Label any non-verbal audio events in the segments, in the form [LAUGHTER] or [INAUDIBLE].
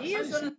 你说。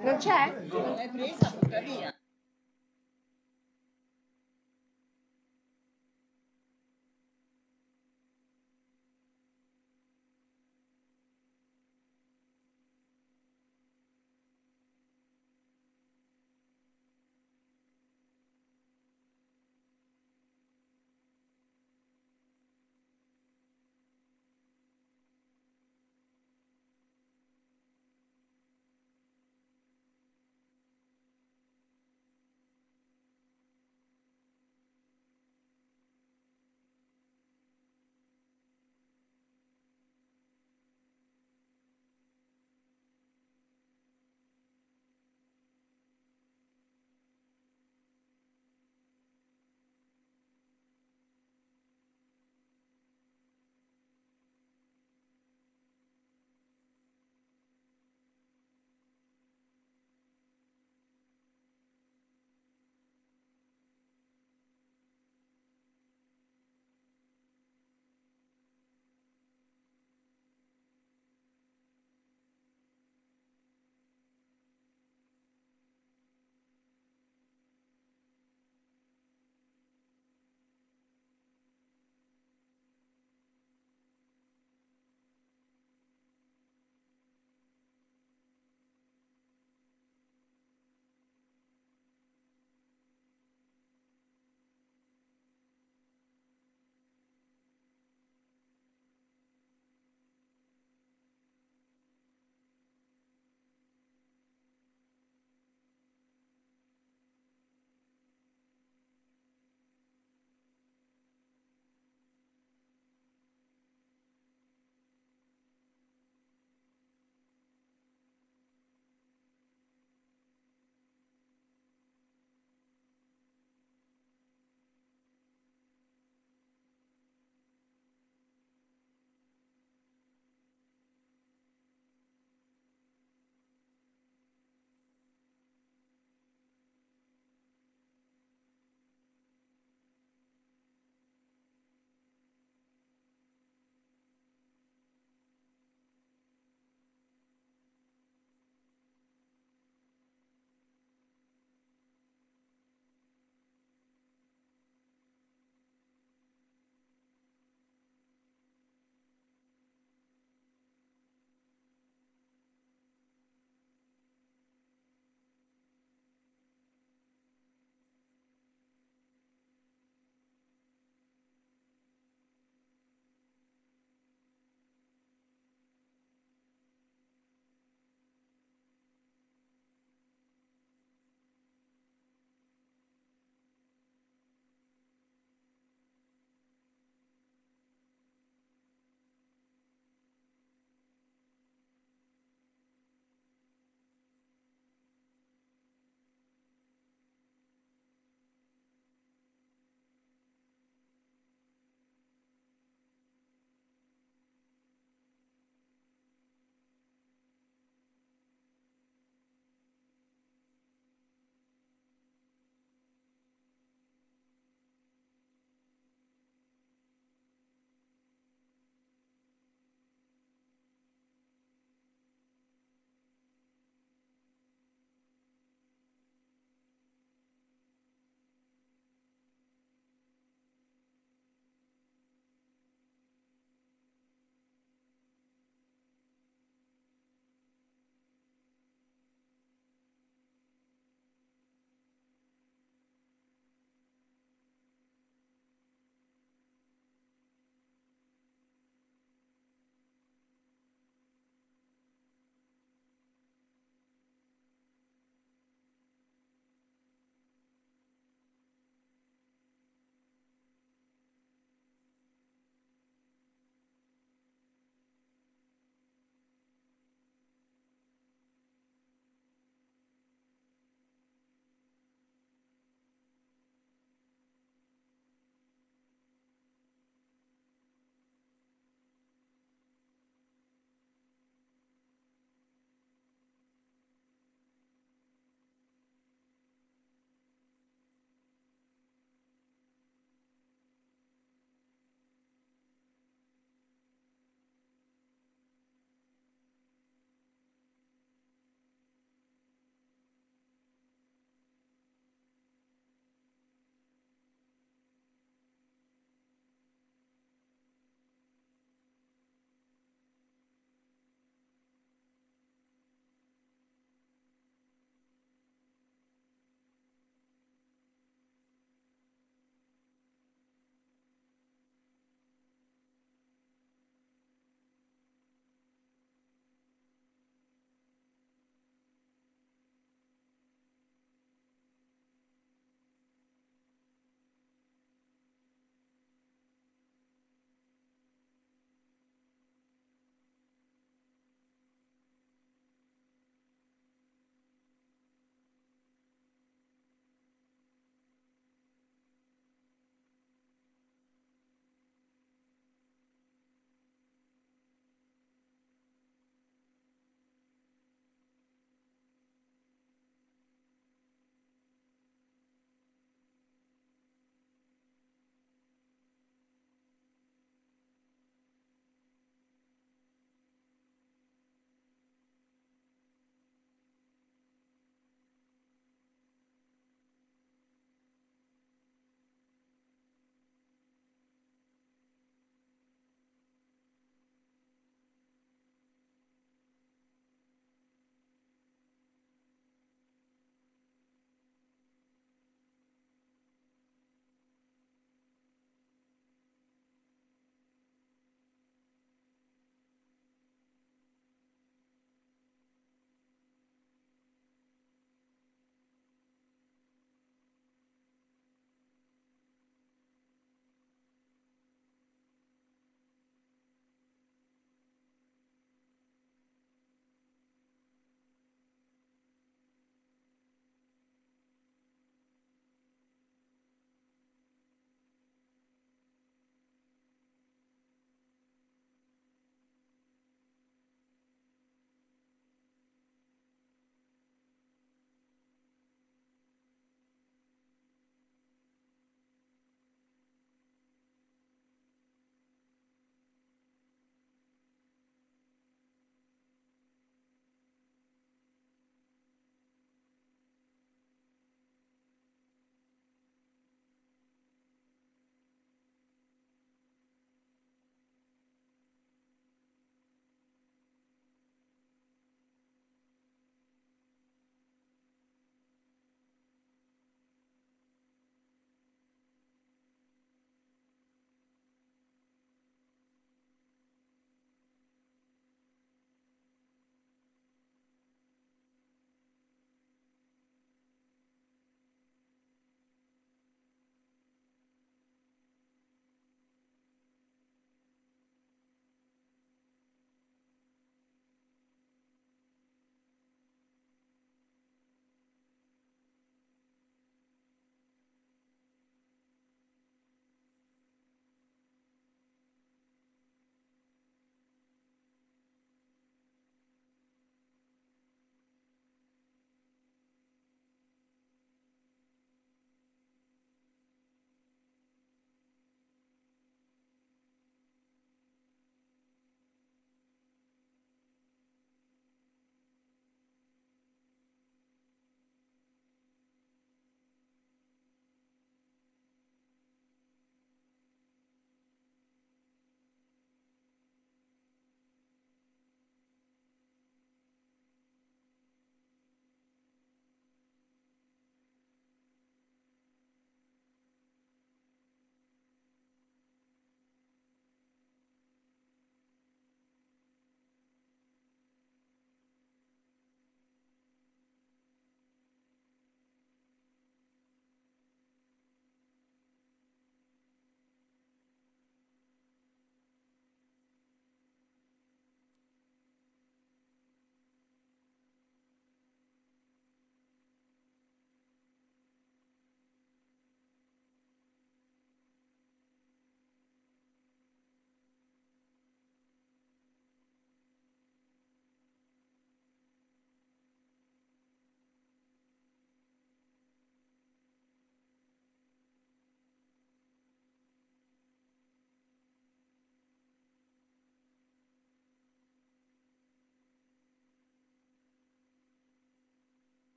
Non c'è? Non l'hai presa, butta via.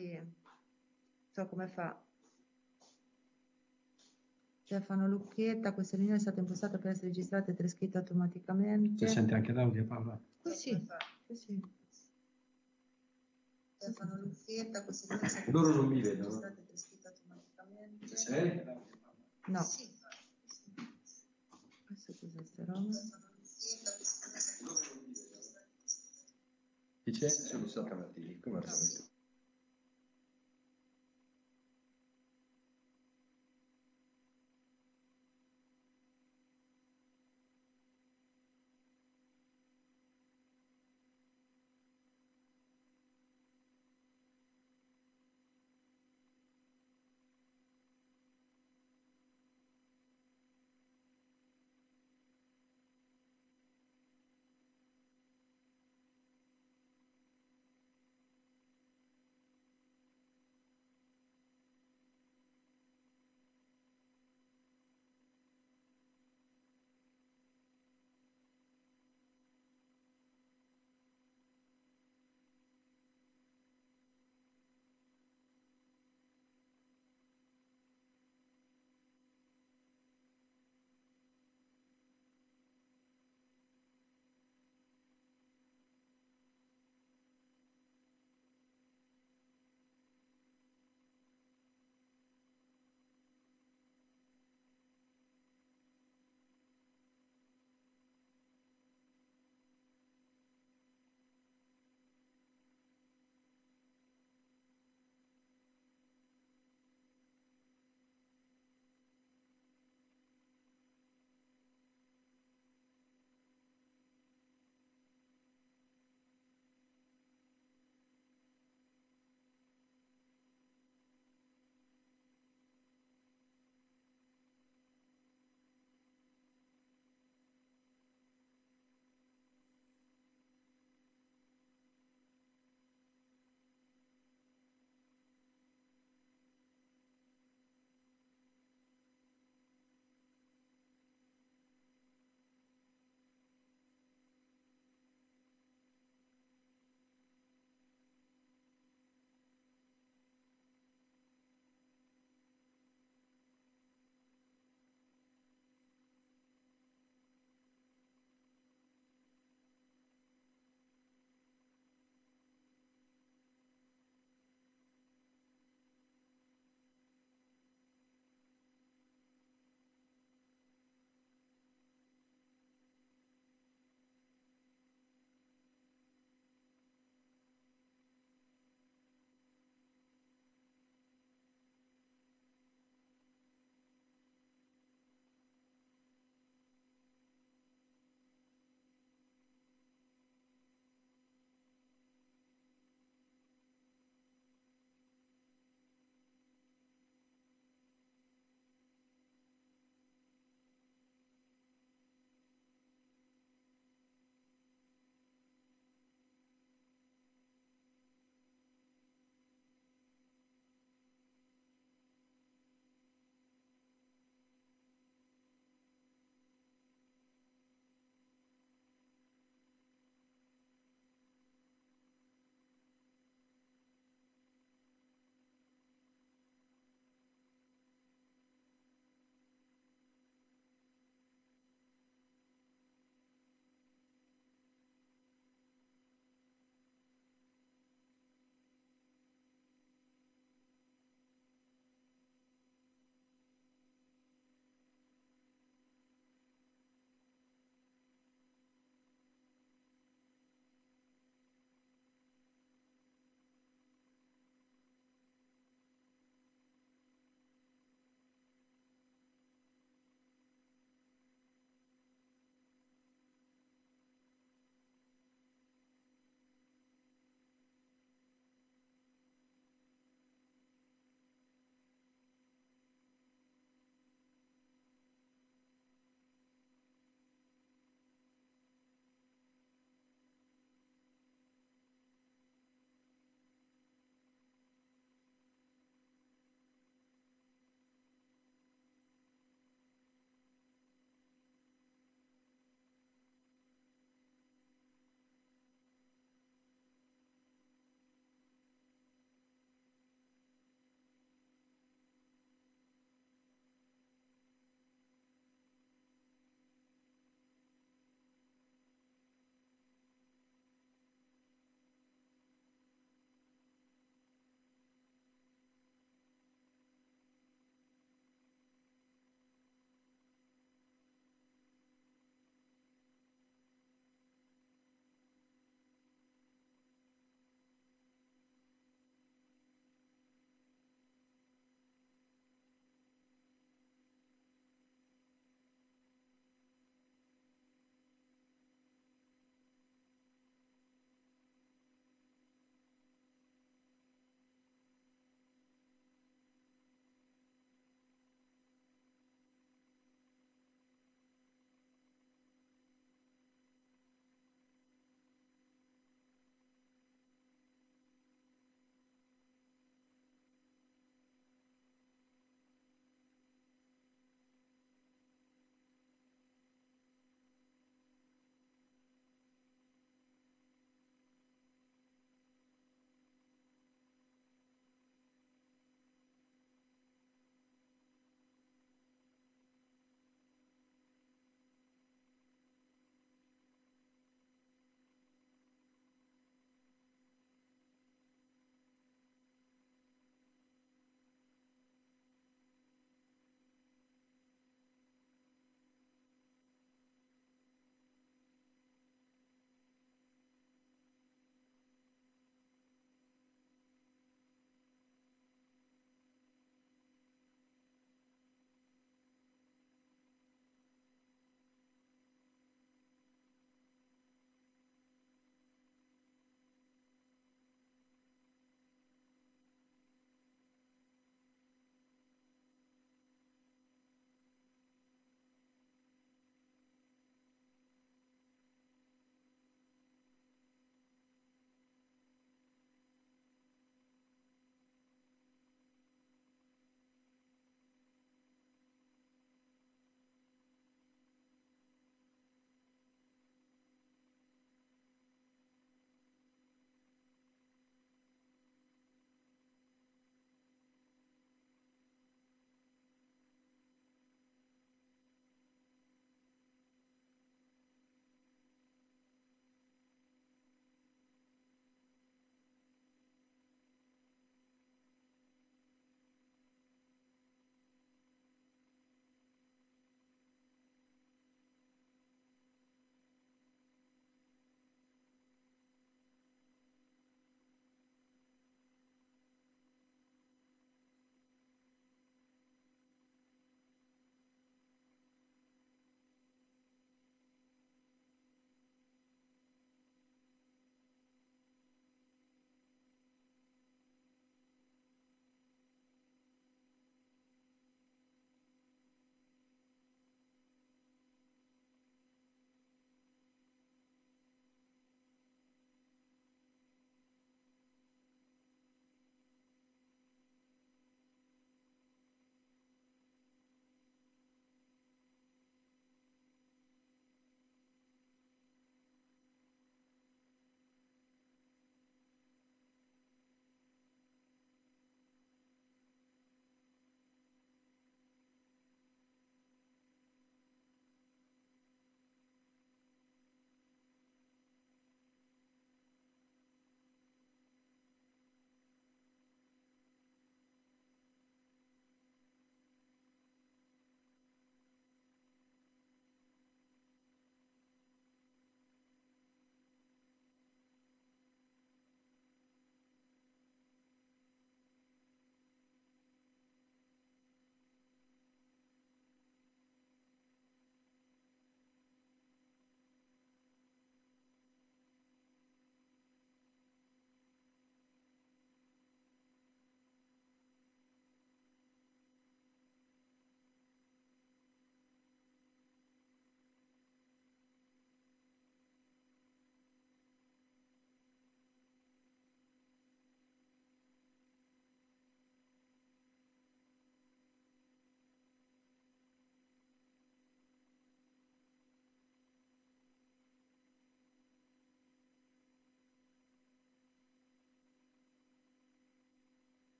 Sì. So come fa. Stefano cioè, Lucchetta, questa riunione è stata impostata per essere registrata e trascritta automaticamente. Si sente anche l'audio Paola? Sì, sì. sì. Stefano cioè, Lucchetta, questa riunione è stata Loro non mi vedono. registrata e trascritta automaticamente. Ci No. Sì. Questo cos'è sta roba? Dice? Sono stamattina, come al solito.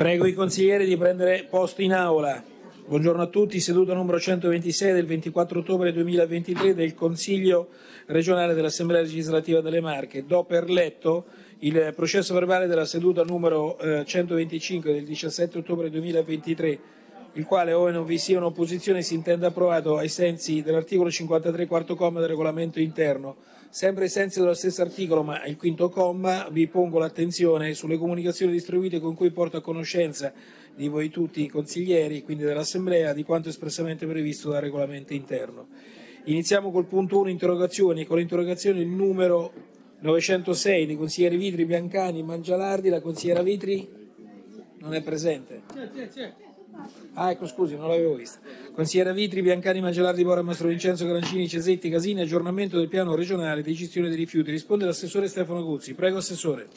Prego i consiglieri di prendere posto in aula. Buongiorno a tutti, seduta numero 126 del 24 ottobre 2023 del Consiglio regionale dell'Assemblea legislativa delle Marche. Do per letto il processo verbale della seduta numero 125 eh, del 17 ottobre 2023, il quale, ove non vi sia un'opposizione, si intende approvato ai sensi dell'articolo 53 quarto comma del regolamento interno. Sempre ai sensi dello stesso articolo, ma il quinto comma, vi pongo l'attenzione sulle comunicazioni distribuite con cui porto a conoscenza di voi tutti i consiglieri, quindi dell'Assemblea, di quanto espressamente previsto dal regolamento interno. Iniziamo col punto 1 interrogazioni, con l'interrogazione il numero 906 dei consiglieri Vitri, Biancani, Mangialardi, la consigliera Vitri non è presente. C'è, c'è, c'è. Ah, ecco, scusi, non l'avevo vista. Consigliera Vitri, Biancani, Magelardi, Bora, Mastro Vincenzo, Grancini, Cesetti, Casini, aggiornamento del piano regionale di gestione dei rifiuti. Risponde l'assessore Stefano Guzzi. Prego, assessore.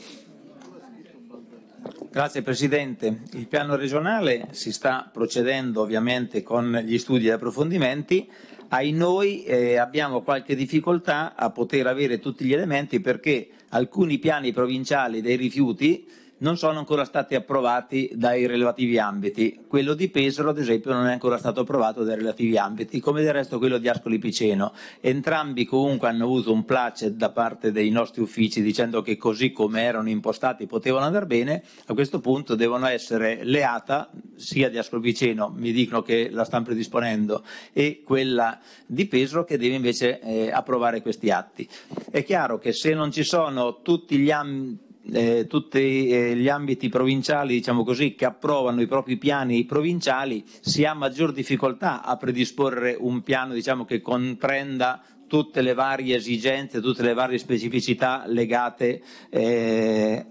Grazie Presidente. Il piano regionale si sta procedendo ovviamente con gli studi e approfondimenti. Ai noi eh, abbiamo qualche difficoltà a poter avere tutti gli elementi perché alcuni piani provinciali dei rifiuti non sono ancora stati approvati dai relativi ambiti. Quello di Pesaro, ad esempio, non è ancora stato approvato dai relativi ambiti, come del resto quello di Ascoli Piceno. Entrambi comunque hanno avuto un placet da parte dei nostri uffici dicendo che così come erano impostati potevano andare bene, a questo punto devono essere leata sia di Ascoli Piceno, mi dicono che la stanno predisponendo, e quella di Pesaro che deve invece eh, approvare questi atti. È chiaro che se non ci sono tutti gli ambiti eh, tutti eh, gli ambiti provinciali, diciamo così, che approvano i propri piani provinciali, si ha maggior difficoltà a predisporre un piano diciamo, che contrenda tutte le varie esigenze, tutte le varie specificità legate eh,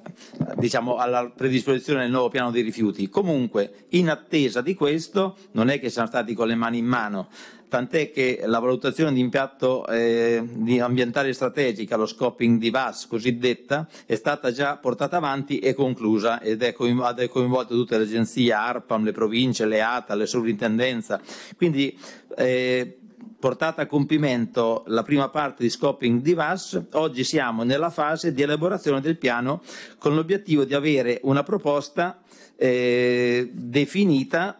diciamo, alla predisposizione del nuovo piano dei rifiuti. Comunque, in attesa di questo, non è che siamo stati con le mani in mano, tant'è che la valutazione eh, di impatto eh, ambientale strategica, lo scoping di VAS cosiddetta, è stata già portata avanti e conclusa ed è coinvolta tutte le agenzie, ARPAM, le province, le ATA, le sovrintendenze. Quindi eh, portata a compimento la prima parte di scoping di VAS, oggi siamo nella fase di elaborazione del piano con l'obiettivo di avere una proposta eh, definita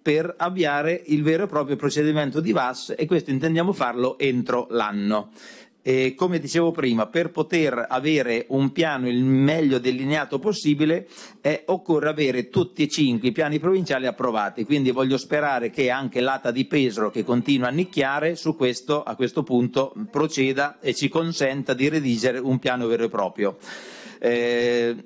per avviare il vero e proprio procedimento di VAS e questo intendiamo farlo entro l'anno eh, come dicevo prima, per poter avere un piano il meglio delineato possibile eh, occorre avere tutti e cinque i piani provinciali approvati, quindi voglio sperare che anche l'ATA di Pesaro che continua a nicchiare su questo a questo punto proceda e ci consenta di redigere un piano vero e proprio. Eh,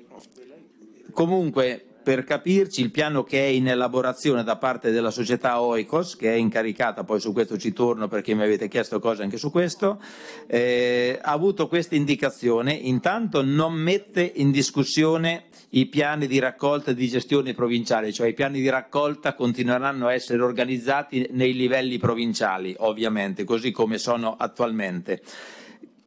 comunque per capirci, il piano che è in elaborazione da parte della società Oikos, che è incaricata, poi su questo ci torno perché mi avete chiesto cose anche su questo, eh, ha avuto questa indicazione, intanto non mette in discussione i piani di raccolta e di gestione provinciale, cioè i piani di raccolta continueranno a essere organizzati nei livelli provinciali, ovviamente, così come sono attualmente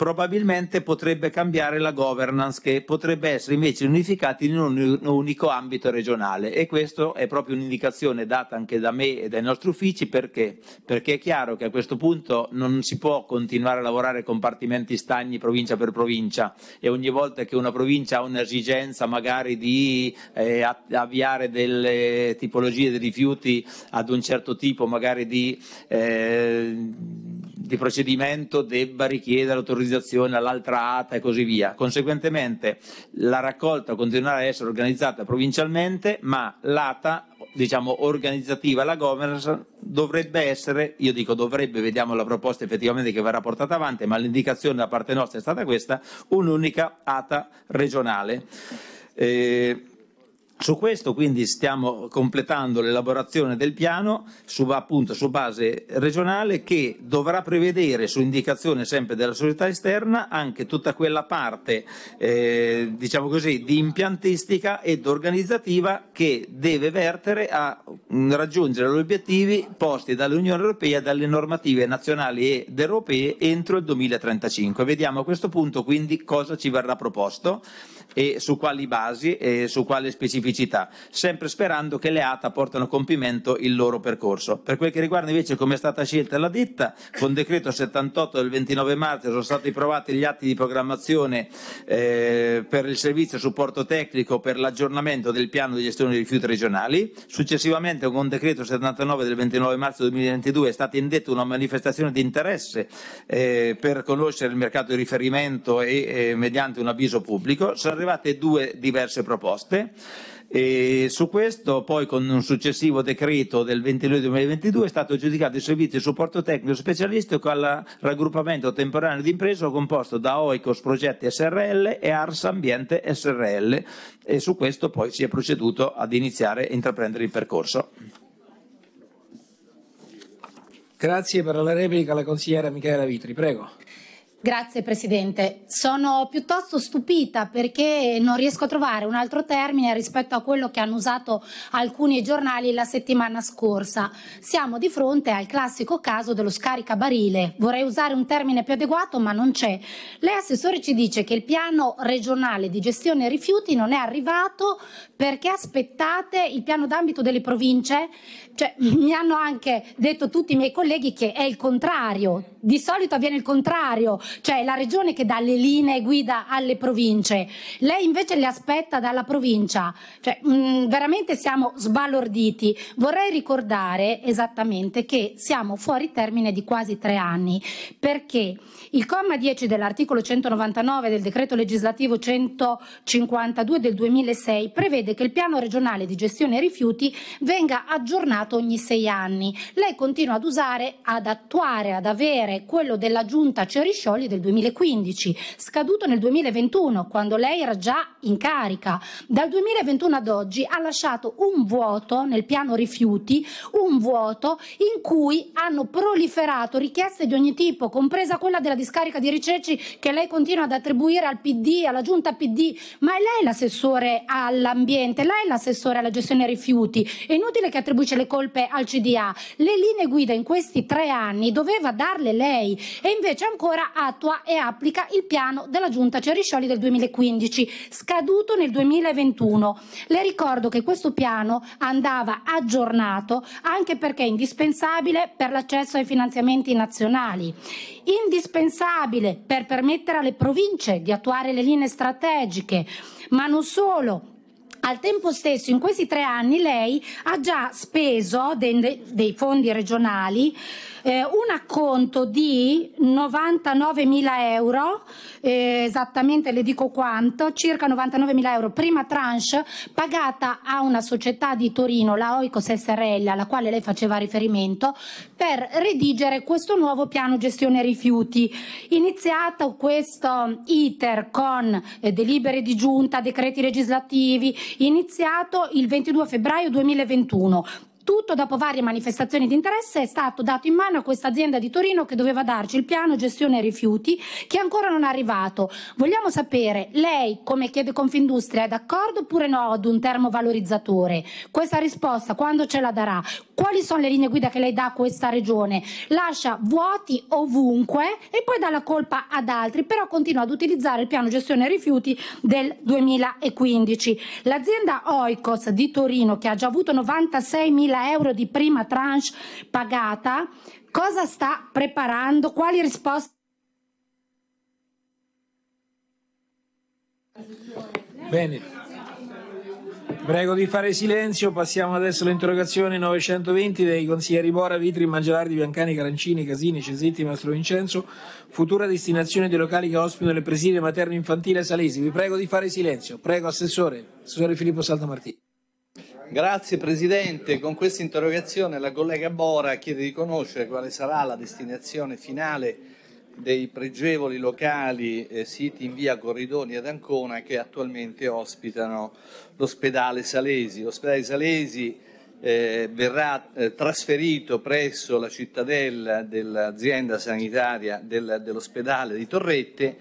probabilmente potrebbe cambiare la governance che potrebbe essere invece unificata in un unico ambito regionale e questa è proprio un'indicazione data anche da me e dai nostri uffici perché? perché è chiaro che a questo punto non si può continuare a lavorare compartimenti stagni provincia per provincia e ogni volta che una provincia ha un'esigenza magari di eh, avviare delle tipologie di rifiuti ad un certo tipo magari di eh, di procedimento debba richiedere l'autorizzazione all'altra ATA e così via. Conseguentemente la raccolta continuerà ad essere organizzata provincialmente, ma l'ATA diciamo organizzativa la governance dovrebbe essere, io dico dovrebbe, vediamo la proposta effettivamente che verrà portata avanti, ma l'indicazione da parte nostra è stata questa, un'unica ATA regionale. Eh, su questo quindi stiamo completando l'elaborazione del piano su, appunto, su, base regionale che dovrà prevedere su indicazione sempre della società esterna anche tutta quella parte eh, diciamo così, di impiantistica ed organizzativa che deve vertere a mm, raggiungere gli obiettivi posti dall'Unione Europea e dalle normative nazionali ed europee entro il 2035. Vediamo a questo punto quindi cosa ci verrà proposto e su quali basi e su quale specificità criticità, sempre sperando che le ATA portano a compimento il loro percorso. Per quel che riguarda invece come è stata scelta la ditta, con decreto 78 del 29 marzo sono stati approvati gli atti di programmazione eh, per il servizio supporto tecnico per l'aggiornamento del piano di gestione dei rifiuti regionali. Successivamente con decreto 79 del 29 marzo 2022 è stata indetta una manifestazione di interesse eh, per conoscere il mercato di riferimento e eh, mediante un avviso pubblico. Sono arrivate due diverse proposte. E su questo poi con un successivo decreto del 20 luglio 2022 è stato giudicato il servizio di supporto tecnico specialistico al raggruppamento temporaneo di imprese composto da OICOS Progetti SRL e Ars Ambiente SRL e su questo poi si è proceduto ad iniziare a intraprendere il percorso. Grazie per la replica alla consigliera Michela Vitri, prego. Grazie Presidente. Sono piuttosto stupita perché non riesco a trovare un altro termine rispetto a quello che hanno usato alcuni giornali la settimana scorsa. Siamo di fronte al classico caso dello scaricabarile. Vorrei usare un termine più adeguato ma non c'è. Lei Assessore ci dice che il piano regionale di gestione rifiuti non è arrivato perché aspettate il piano d'ambito delle province cioè, mi hanno anche detto tutti i miei colleghi che è il contrario. Di solito avviene il contrario, cioè è la regione che dà le linee guida alle province. Lei invece le aspetta dalla provincia. Cioè, mh, mm, veramente siamo sbalorditi. Vorrei ricordare esattamente che siamo fuori termine di quasi tre anni perché il comma 10 dell'articolo 199 del decreto legislativo 152 del 2006 prevede che il piano regionale di gestione rifiuti venga aggiornato ogni sei anni. Lei continua ad usare, ad attuare, ad avere quello della giunta Ceriscioli del 2015, scaduto nel 2021, quando lei era già in carica. Dal 2021 ad oggi ha lasciato un vuoto nel piano rifiuti, un vuoto in cui hanno proliferato richieste di ogni tipo, compresa quella della discarica di Riceci che lei continua ad attribuire al PD, alla giunta PD, ma è lei l'assessore all'ambiente, lei è l'assessore alla gestione dei rifiuti, è inutile che attribuisce le colpe al CDA, le linee guida in questi tre anni doveva darle lei e invece ancora attua e applica il piano della giunta Ceriscioli del 2015, scaduto nel 2021. Le ricordo che questo piano andava aggiornato anche perché è indispensabile per l'accesso ai finanziamenti nazionali indispensabile per permettere alle province di attuare le linee strategiche, ma non solo, al tempo stesso, in questi tre anni, lei ha già speso dei, fondi regionali eh, un acconto di 99.000 euro, eh, esattamente le dico quanto, circa 99.000 euro, prima tranche pagata a una società di Torino, la Oicos SRL, alla quale lei faceva riferimento, per redigere questo nuovo piano gestione rifiuti. Iniziato questo iter con eh, delibere di giunta, decreti legislativi, iniziato il 22 febbraio 2021. Tutto dopo varie manifestazioni di interesse è stato dato in mano a questa azienda di Torino che doveva darci il piano gestione rifiuti che ancora non è arrivato. Vogliamo sapere, lei come chiede Confindustria è d'accordo oppure no ad un termovalorizzatore? Questa risposta quando ce la darà? quali sono le linee guida che lei dà a questa regione? Lascia vuoti ovunque e poi dà la colpa ad altri, però continua ad utilizzare il piano gestione rifiuti del 2015. L'azienda Oikos di Torino, che ha già avuto 96 mila euro di prima tranche pagata, cosa sta preparando? Quali risposte? Bene. Prego di fare silenzio, passiamo adesso all'interrogazione 920 dei consiglieri Bora, Vitri, Mangelardi, Biancani, Carancini, Casini, Cesetti, Mastro Vincenzo, futura destinazione dei locali che ospitano le preside materno infantile Salesi. Vi prego di fare silenzio. Prego Assessore, Assessore Filippo Saltamartini. Grazie Presidente, con questa interrogazione la collega Bora chiede di conoscere quale sarà la destinazione finale dei pregevoli locali eh, siti in via Corridoni ad Ancona che attualmente ospitano l'ospedale Salesi. L'ospedale Salesi eh, verrà eh, trasferito presso la cittadella dell'azienda sanitaria del, dell'ospedale di Torrette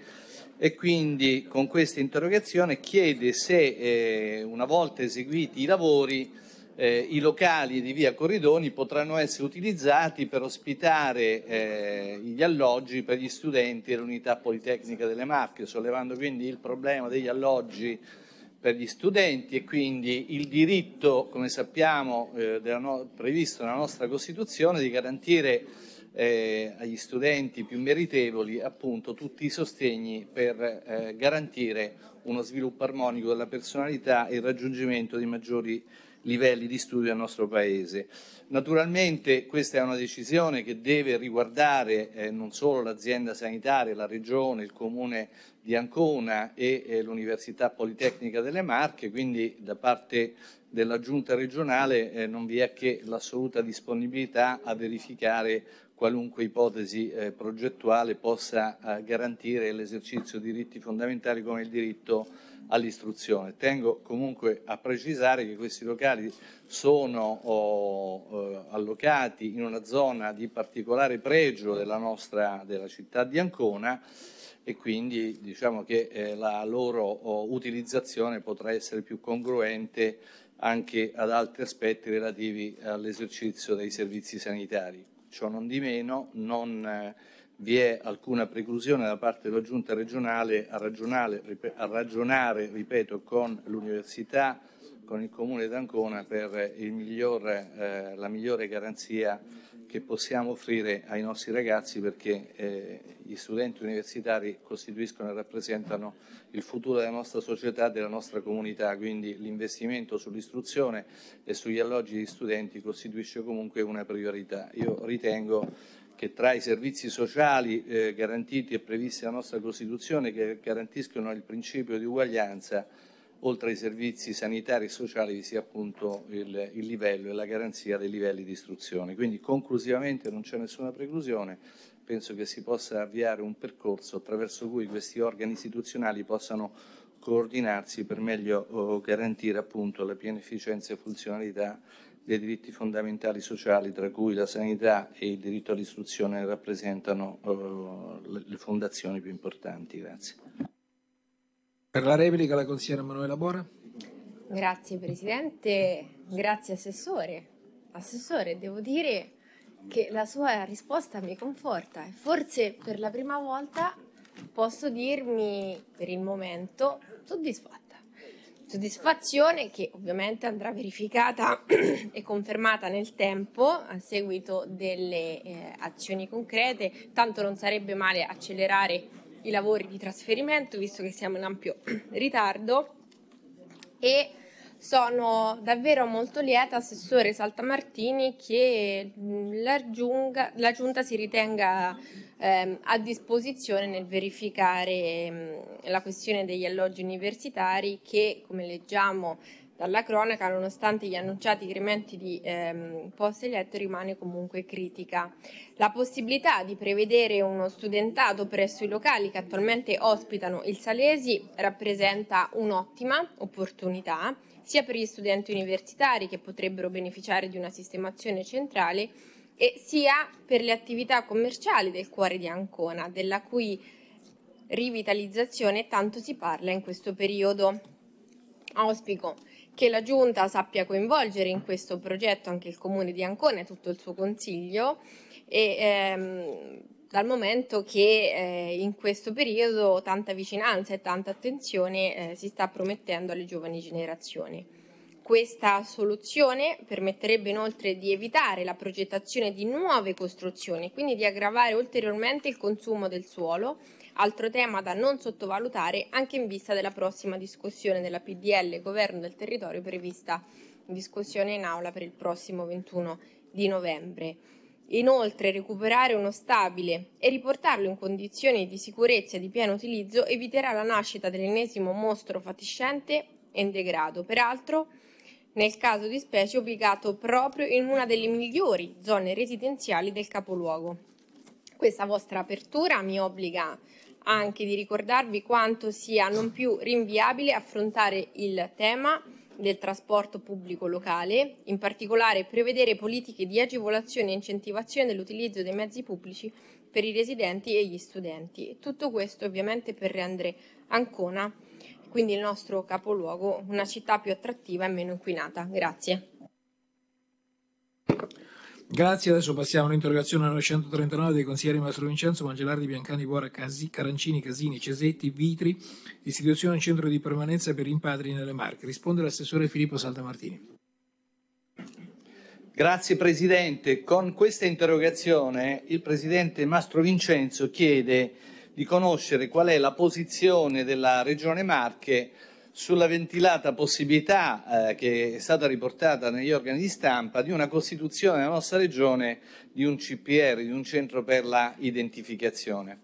e quindi con questa interrogazione chiede se eh, una volta eseguiti i lavori eh, i locali di via Corridoni potranno essere utilizzati per ospitare eh, gli alloggi per gli studenti dell'unità politecnica delle Marche, sollevando quindi il problema degli alloggi per gli studenti e quindi il diritto, come sappiamo, eh, no previsto nella nostra Costituzione di garantire eh, agli studenti più meritevoli appunto tutti i sostegni per eh, garantire uno sviluppo armonico della personalità e il raggiungimento di maggiori livelli di studio nel nostro Paese. Naturalmente questa è una decisione che deve riguardare eh, non solo l'azienda sanitaria, la Regione, il Comune di Ancona e l'Università Politecnica delle Marche, quindi da parte della giunta regionale eh, non vi è che l'assoluta disponibilità a verificare qualunque ipotesi eh, progettuale possa eh, garantire l'esercizio di diritti fondamentali come il diritto all'istruzione. Tengo comunque a precisare che questi locali sono oh, allocati in una zona di particolare pregio della nostra della città di Ancona e quindi diciamo che eh, la loro oh, utilizzazione potrà essere più congruente anche ad altri aspetti relativi all'esercizio dei servizi sanitari. Ciò non di meno non eh, vi è alcuna preclusione da parte della Giunta regionale a, a ragionare ripeto, con l'Università, con il Comune d'Ancona per miglior, eh, la migliore garanzia che possiamo offrire ai nostri ragazzi perché eh, gli studenti universitari costituiscono e rappresentano il futuro della nostra società e della nostra comunità, quindi l'investimento sull'istruzione e sugli alloggi di studenti costituisce comunque una priorità. Io ritengo che tra i servizi sociali eh, garantiti e previsti dalla nostra Costituzione che garantiscono il principio di uguaglianza oltre ai servizi sanitari e sociali vi sia appunto il, il livello e la garanzia dei livelli di istruzione. Quindi conclusivamente non c'è nessuna preclusione, penso che si possa avviare un percorso attraverso cui questi organi istituzionali possano coordinarsi per meglio oh, garantire appunto la piena efficienza e funzionalità dei diritti fondamentali sociali, tra cui la sanità e il diritto all'istruzione rappresentano oh, le fondazioni più importanti. Grazie. Per la replica la consigliera Emanuela Bora. Grazie Presidente, grazie Assessore. Assessore, devo dire che la sua risposta mi conforta e forse per la prima volta posso dirmi per il momento soddisfatta. Soddisfazione che ovviamente andrà verificata [CLEARS THROAT] e confermata nel tempo a seguito delle eh, azioni concrete, tanto non sarebbe male accelerare i lavori di trasferimento, visto che siamo in ampio [CLEARS THROAT] ritardo e sono davvero molto lieta, Assessore Saltamartini, che la, giunga, la Giunta si ritenga ehm, a disposizione nel verificare ehm, la questione degli alloggi universitari che, come leggiamo, dalla cronaca, nonostante gli annunciati incrementi di ehm, posti letto, rimane comunque critica. La possibilità di prevedere uno studentato presso i locali che attualmente ospitano il Salesi rappresenta un'ottima opportunità sia per gli studenti universitari che potrebbero beneficiare di una sistemazione centrale e sia per le attività commerciali del cuore di Ancona, della cui rivitalizzazione tanto si parla in questo periodo. Auspico che la Giunta sappia coinvolgere in questo progetto anche il Comune di Ancona e tutto il suo Consiglio e, ehm, dal momento che eh, in questo periodo tanta vicinanza e tanta attenzione eh, si sta promettendo alle giovani generazioni. Questa soluzione permetterebbe inoltre di evitare la progettazione di nuove costruzioni, quindi di aggravare ulteriormente il consumo del suolo altro tema da non sottovalutare anche in vista della prossima discussione della PDL Governo del Territorio prevista in discussione in aula per il prossimo 21 di novembre. Inoltre, recuperare uno stabile e riportarlo in condizioni di sicurezza e di pieno utilizzo eviterà la nascita dell'ennesimo mostro fatiscente e in degrado, peraltro nel caso di specie ubicato proprio in una delle migliori zone residenziali del capoluogo. Questa vostra apertura mi obbliga anche di ricordarvi quanto sia non più rinviabile affrontare il tema del trasporto pubblico locale, in particolare prevedere politiche di agevolazione e incentivazione dell'utilizzo dei mezzi pubblici per i residenti e gli studenti. Tutto questo ovviamente per rendere Ancona, quindi il nostro capoluogo, una città più attrattiva e meno inquinata. Grazie. Grazie, adesso passiamo all'interrogazione 939 dei consiglieri Mastro Vincenzo, Mangelardi, Biancani, Bora, Casi, Carancini, Casini, Cesetti, Vitri, istituzione centro di permanenza per rimpatri nelle Marche. Risponde l'assessore Filippo Saltamartini. Grazie Presidente. Con questa interrogazione il Presidente Mastro Vincenzo chiede di conoscere qual è la posizione della Regione Marche sulla ventilata possibilità eh, che è stata riportata negli organi di stampa di una costituzione nella nostra regione di un CPR, di un centro per la identificazione.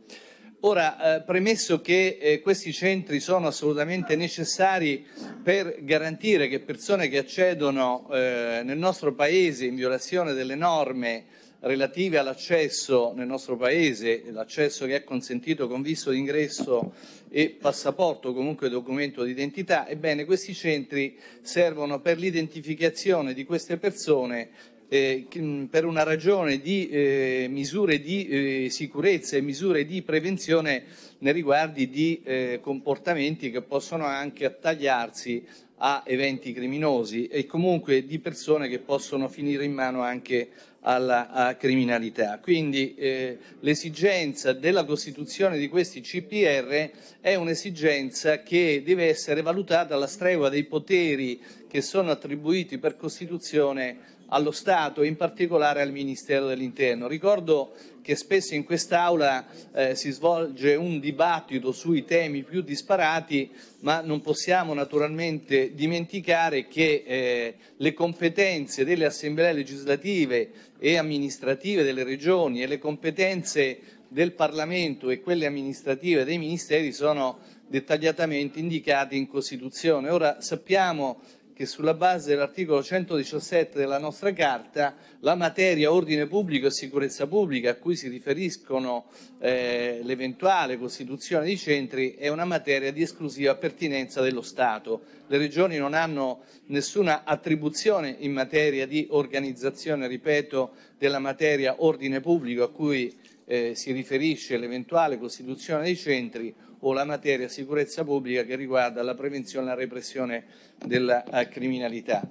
Ora, eh, premesso che eh, questi centri sono assolutamente necessari per garantire che persone che accedono eh, nel nostro Paese in violazione delle norme relative all'accesso nel nostro Paese, l'accesso che è consentito con visto d'ingresso e passaporto, comunque documento d'identità, ebbene questi centri servono per l'identificazione di queste persone eh, mm, per una ragione di eh, misure di eh, sicurezza e misure di prevenzione nei riguardi di eh, comportamenti che possono anche attagliarsi a eventi criminosi e comunque di persone che possono finire in mano anche alla criminalità. Quindi eh, l'esigenza della costituzione di questi CPR è un'esigenza che deve essere valutata alla stregua dei poteri che sono attribuiti per Costituzione allo Stato e in particolare al Ministero dell'Interno. Ricordo che spesso in quest'Aula eh, si svolge un dibattito sui temi più disparati, ma non possiamo naturalmente dimenticare che eh, le competenze delle assemblee legislative e amministrative delle regioni e le competenze del Parlamento e quelle amministrative dei ministeri sono dettagliatamente indicate in Costituzione. Ora sappiamo che sulla base dell'articolo 117 della nostra Carta la materia ordine pubblico e sicurezza pubblica a cui si riferiscono eh, l'eventuale costituzione di centri è una materia di esclusiva pertinenza dello Stato. Le regioni non hanno nessuna attribuzione in materia di organizzazione, ripeto, della materia ordine pubblico a cui eh, si riferisce l'eventuale costituzione dei centri o la materia sicurezza pubblica che riguarda la prevenzione e la repressione della eh, criminalità.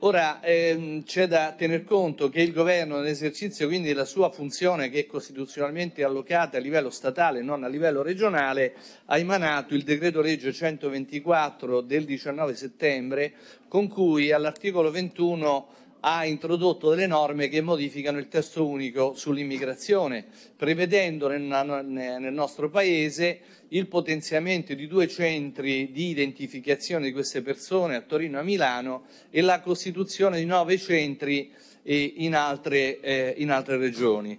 Ora ehm, c'è da tener conto che il governo nell'esercizio quindi della sua funzione che è costituzionalmente allocata a livello statale e non a livello regionale ha emanato il decreto legge 124 del 19 settembre con cui all'articolo 21 ha introdotto delle norme che modificano il testo unico sull'immigrazione, prevedendo nel, nel nostro Paese il potenziamento di due centri di identificazione di queste persone a Torino e a Milano e la costituzione di nove centri eh, in altre, eh, in altre regioni.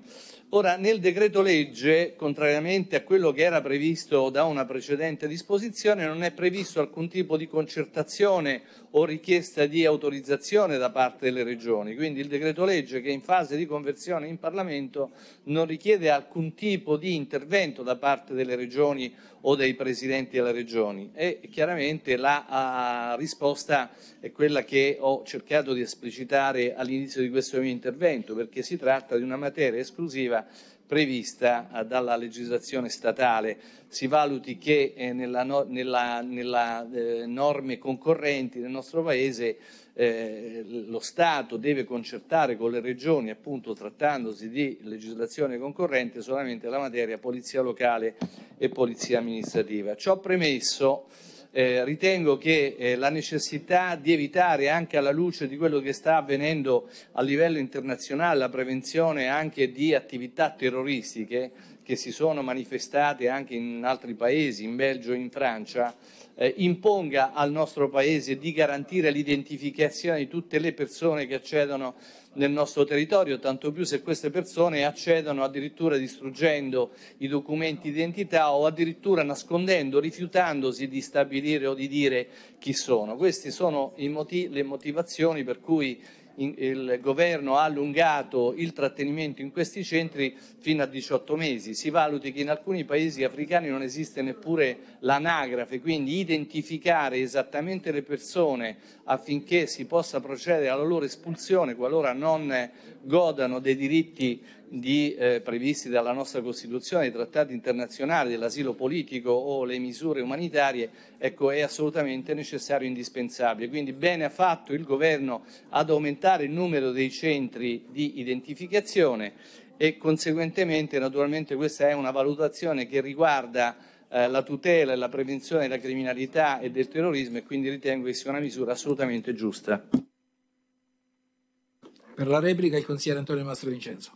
Ora, nel decreto legge, contrariamente a quello che era previsto da una precedente disposizione, non è previsto alcun tipo di concertazione o richiesta di autorizzazione da parte delle regioni. Quindi il decreto legge che è in fase di conversione in Parlamento non richiede alcun tipo di intervento da parte delle regioni o dei presidenti delle regioni. E chiaramente la uh, risposta è quella che ho cercato di esplicitare all'inizio di questo mio intervento, perché si tratta di una materia esclusiva prevista eh, dalla legislazione statale. Si valuti che eh, nelle eh, norme concorrenti nel nostro Paese eh, lo Stato deve concertare con le regioni, appunto trattandosi di legislazione concorrente, solamente la materia polizia locale e polizia amministrativa. Ciò premesso, eh, ritengo che eh, la necessità di evitare anche alla luce di quello che sta avvenendo a livello internazionale la prevenzione anche di attività terroristiche che si sono manifestate anche in altri paesi, in Belgio e in Francia, eh, imponga al nostro Paese di garantire l'identificazione di tutte le persone che accedono nel nostro territorio, tanto più se queste persone accedono addirittura distruggendo i documenti d'identità o addirittura nascondendo, rifiutandosi di stabilire o di dire chi sono. Queste sono moti le motivazioni per cui in, il governo ha allungato il trattenimento in questi centri fino a 18 mesi. Si valuti che in alcuni paesi africani non esiste neppure l'anagrafe, quindi identificare esattamente le persone affinché si possa procedere alla loro espulsione qualora non godano dei diritti di, eh, previsti dalla nostra Costituzione, i trattati internazionali, dell'asilo politico o le misure umanitarie, ecco, è assolutamente necessario e indispensabile. Quindi bene ha fatto il Governo ad aumentare il numero dei centri di identificazione e conseguentemente naturalmente questa è una valutazione che riguarda eh, la tutela e la prevenzione della criminalità e del terrorismo e quindi ritengo che sia una misura assolutamente giusta. Per la replica il consigliere Antonio Mastro Vincenzo.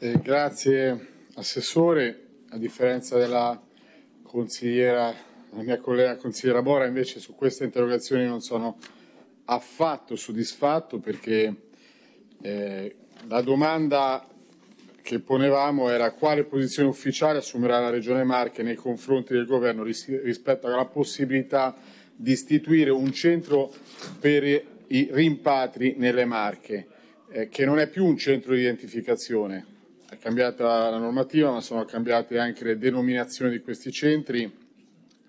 Eh, grazie Assessore, a differenza della consigliera, la mia collega consigliera Bora, invece su queste interrogazioni non sono affatto soddisfatto perché eh, la domanda che ponevamo era quale posizione ufficiale assumerà la Regione Marche nei confronti del Governo ris rispetto alla possibilità di istituire un centro per i rimpatri nelle Marche, eh, che non è più un centro di identificazione, è cambiata la normativa, ma sono cambiate anche le denominazioni di questi centri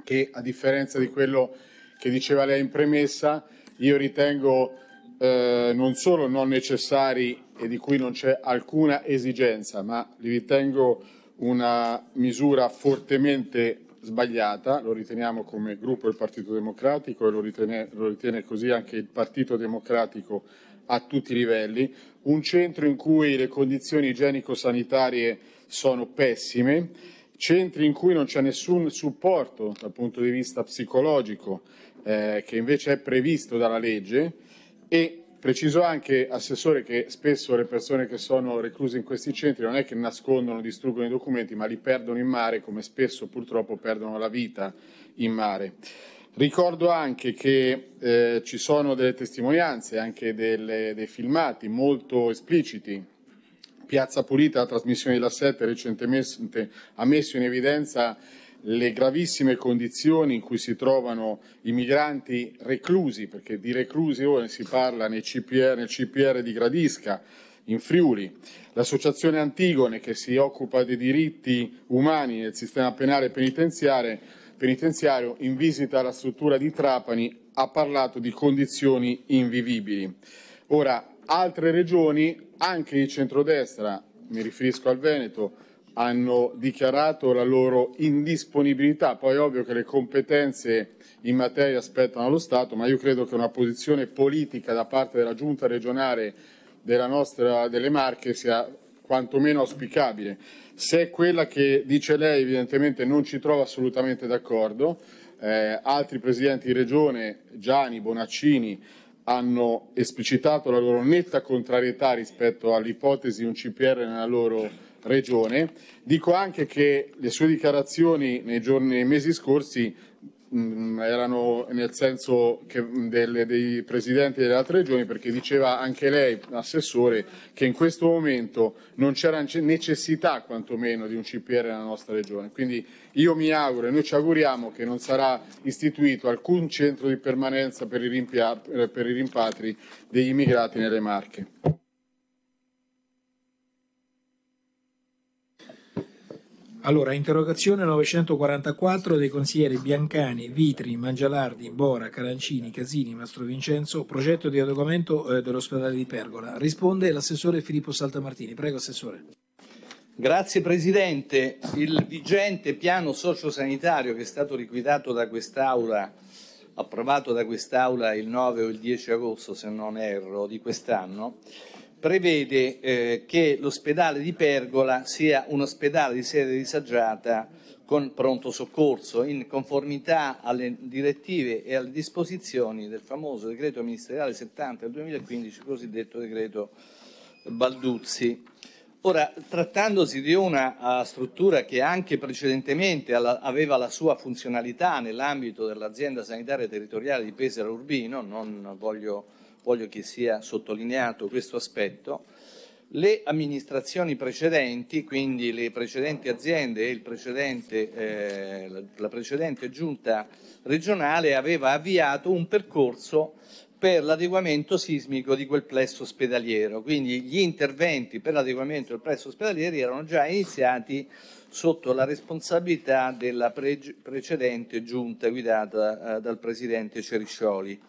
che a differenza di quello che diceva lei in premessa, io ritengo eh, non solo non necessari e di cui non c'è alcuna esigenza, ma li ritengo una misura fortemente sbagliata, lo riteniamo come gruppo il Partito Democratico e lo ritiene, lo ritiene così anche il Partito Democratico a tutti i livelli, un centro in cui le condizioni igienico-sanitarie sono pessime, centri in cui non c'è nessun supporto dal punto di vista psicologico eh, che invece è previsto dalla legge e preciso anche, Assessore, che spesso le persone che sono recluse in questi centri non è che nascondono, distruggono i documenti, ma li perdono in mare come spesso purtroppo perdono la vita in mare. Ricordo anche che eh, ci sono delle testimonianze, anche delle, dei filmati molto espliciti. Piazza Pulita, la trasmissione della 7 recentemente ha messo in evidenza le gravissime condizioni in cui si trovano i migranti reclusi, perché di reclusi ora si parla nel CPR, nel CPR di Gradisca, in Friuli. L'associazione Antigone che si occupa dei diritti umani nel sistema penale e penitenziario penitenziario in visita alla struttura di Trapani ha parlato di condizioni invivibili. Ora, altre regioni, anche di centrodestra, mi riferisco al Veneto, hanno dichiarato la loro indisponibilità. Poi è ovvio che le competenze in materia aspettano allo Stato, ma io credo che una posizione politica da parte della giunta regionale della nostra, delle Marche sia quantomeno auspicabile. Se è quella che dice lei, evidentemente non ci trovo assolutamente d'accordo. Eh, altri presidenti di regione, Gianni, Bonaccini, hanno esplicitato la loro netta contrarietà rispetto all'ipotesi di un CPR nella loro regione. Dico anche che le sue dichiarazioni nei, giorni, nei mesi scorsi mh, mm, erano nel senso che, mm, delle, dei presidenti delle altre regioni perché diceva anche lei, assessore, che in questo momento non c'era necessità quantomeno di un CPR nella nostra regione. Quindi io mi auguro e noi ci auguriamo che non sarà istituito alcun centro di permanenza per i, rimpia- per i rimpatri degli immigrati nelle Marche. Allora, interrogazione 944 dei consiglieri Biancani, Vitri, Mangialardi, Bora, Carancini, Casini, Mastrovincenzo, progetto di adeguamento eh, dell'ospedale di Pergola. Risponde l'assessore Filippo Saltamartini. Prego, assessore. Grazie Presidente. Il vigente piano sociosanitario che è stato liquidato da quest'Aula, approvato da quest'Aula il 9 o il 10 agosto, se non erro, di quest'anno, prevede eh, che l'ospedale di Pergola sia un ospedale di sede disagiata con pronto soccorso in conformità alle direttive e alle disposizioni del famoso decreto ministeriale 70 del 2015, cosiddetto decreto Balduzzi. Ora, trattandosi di una uh, struttura che anche precedentemente alla, aveva la sua funzionalità nell'ambito dell'azienda sanitaria territoriale di Pesaro Urbino, non voglio voglio che sia sottolineato questo aspetto, le amministrazioni precedenti, quindi le precedenti aziende e precedente, eh, la precedente giunta regionale aveva avviato un percorso per l'adeguamento sismico di quel plesso ospedaliero. Quindi gli interventi per l'adeguamento del plesso ospedaliero erano già iniziati sotto la responsabilità della pre- precedente giunta guidata eh, dal presidente Ceriscioli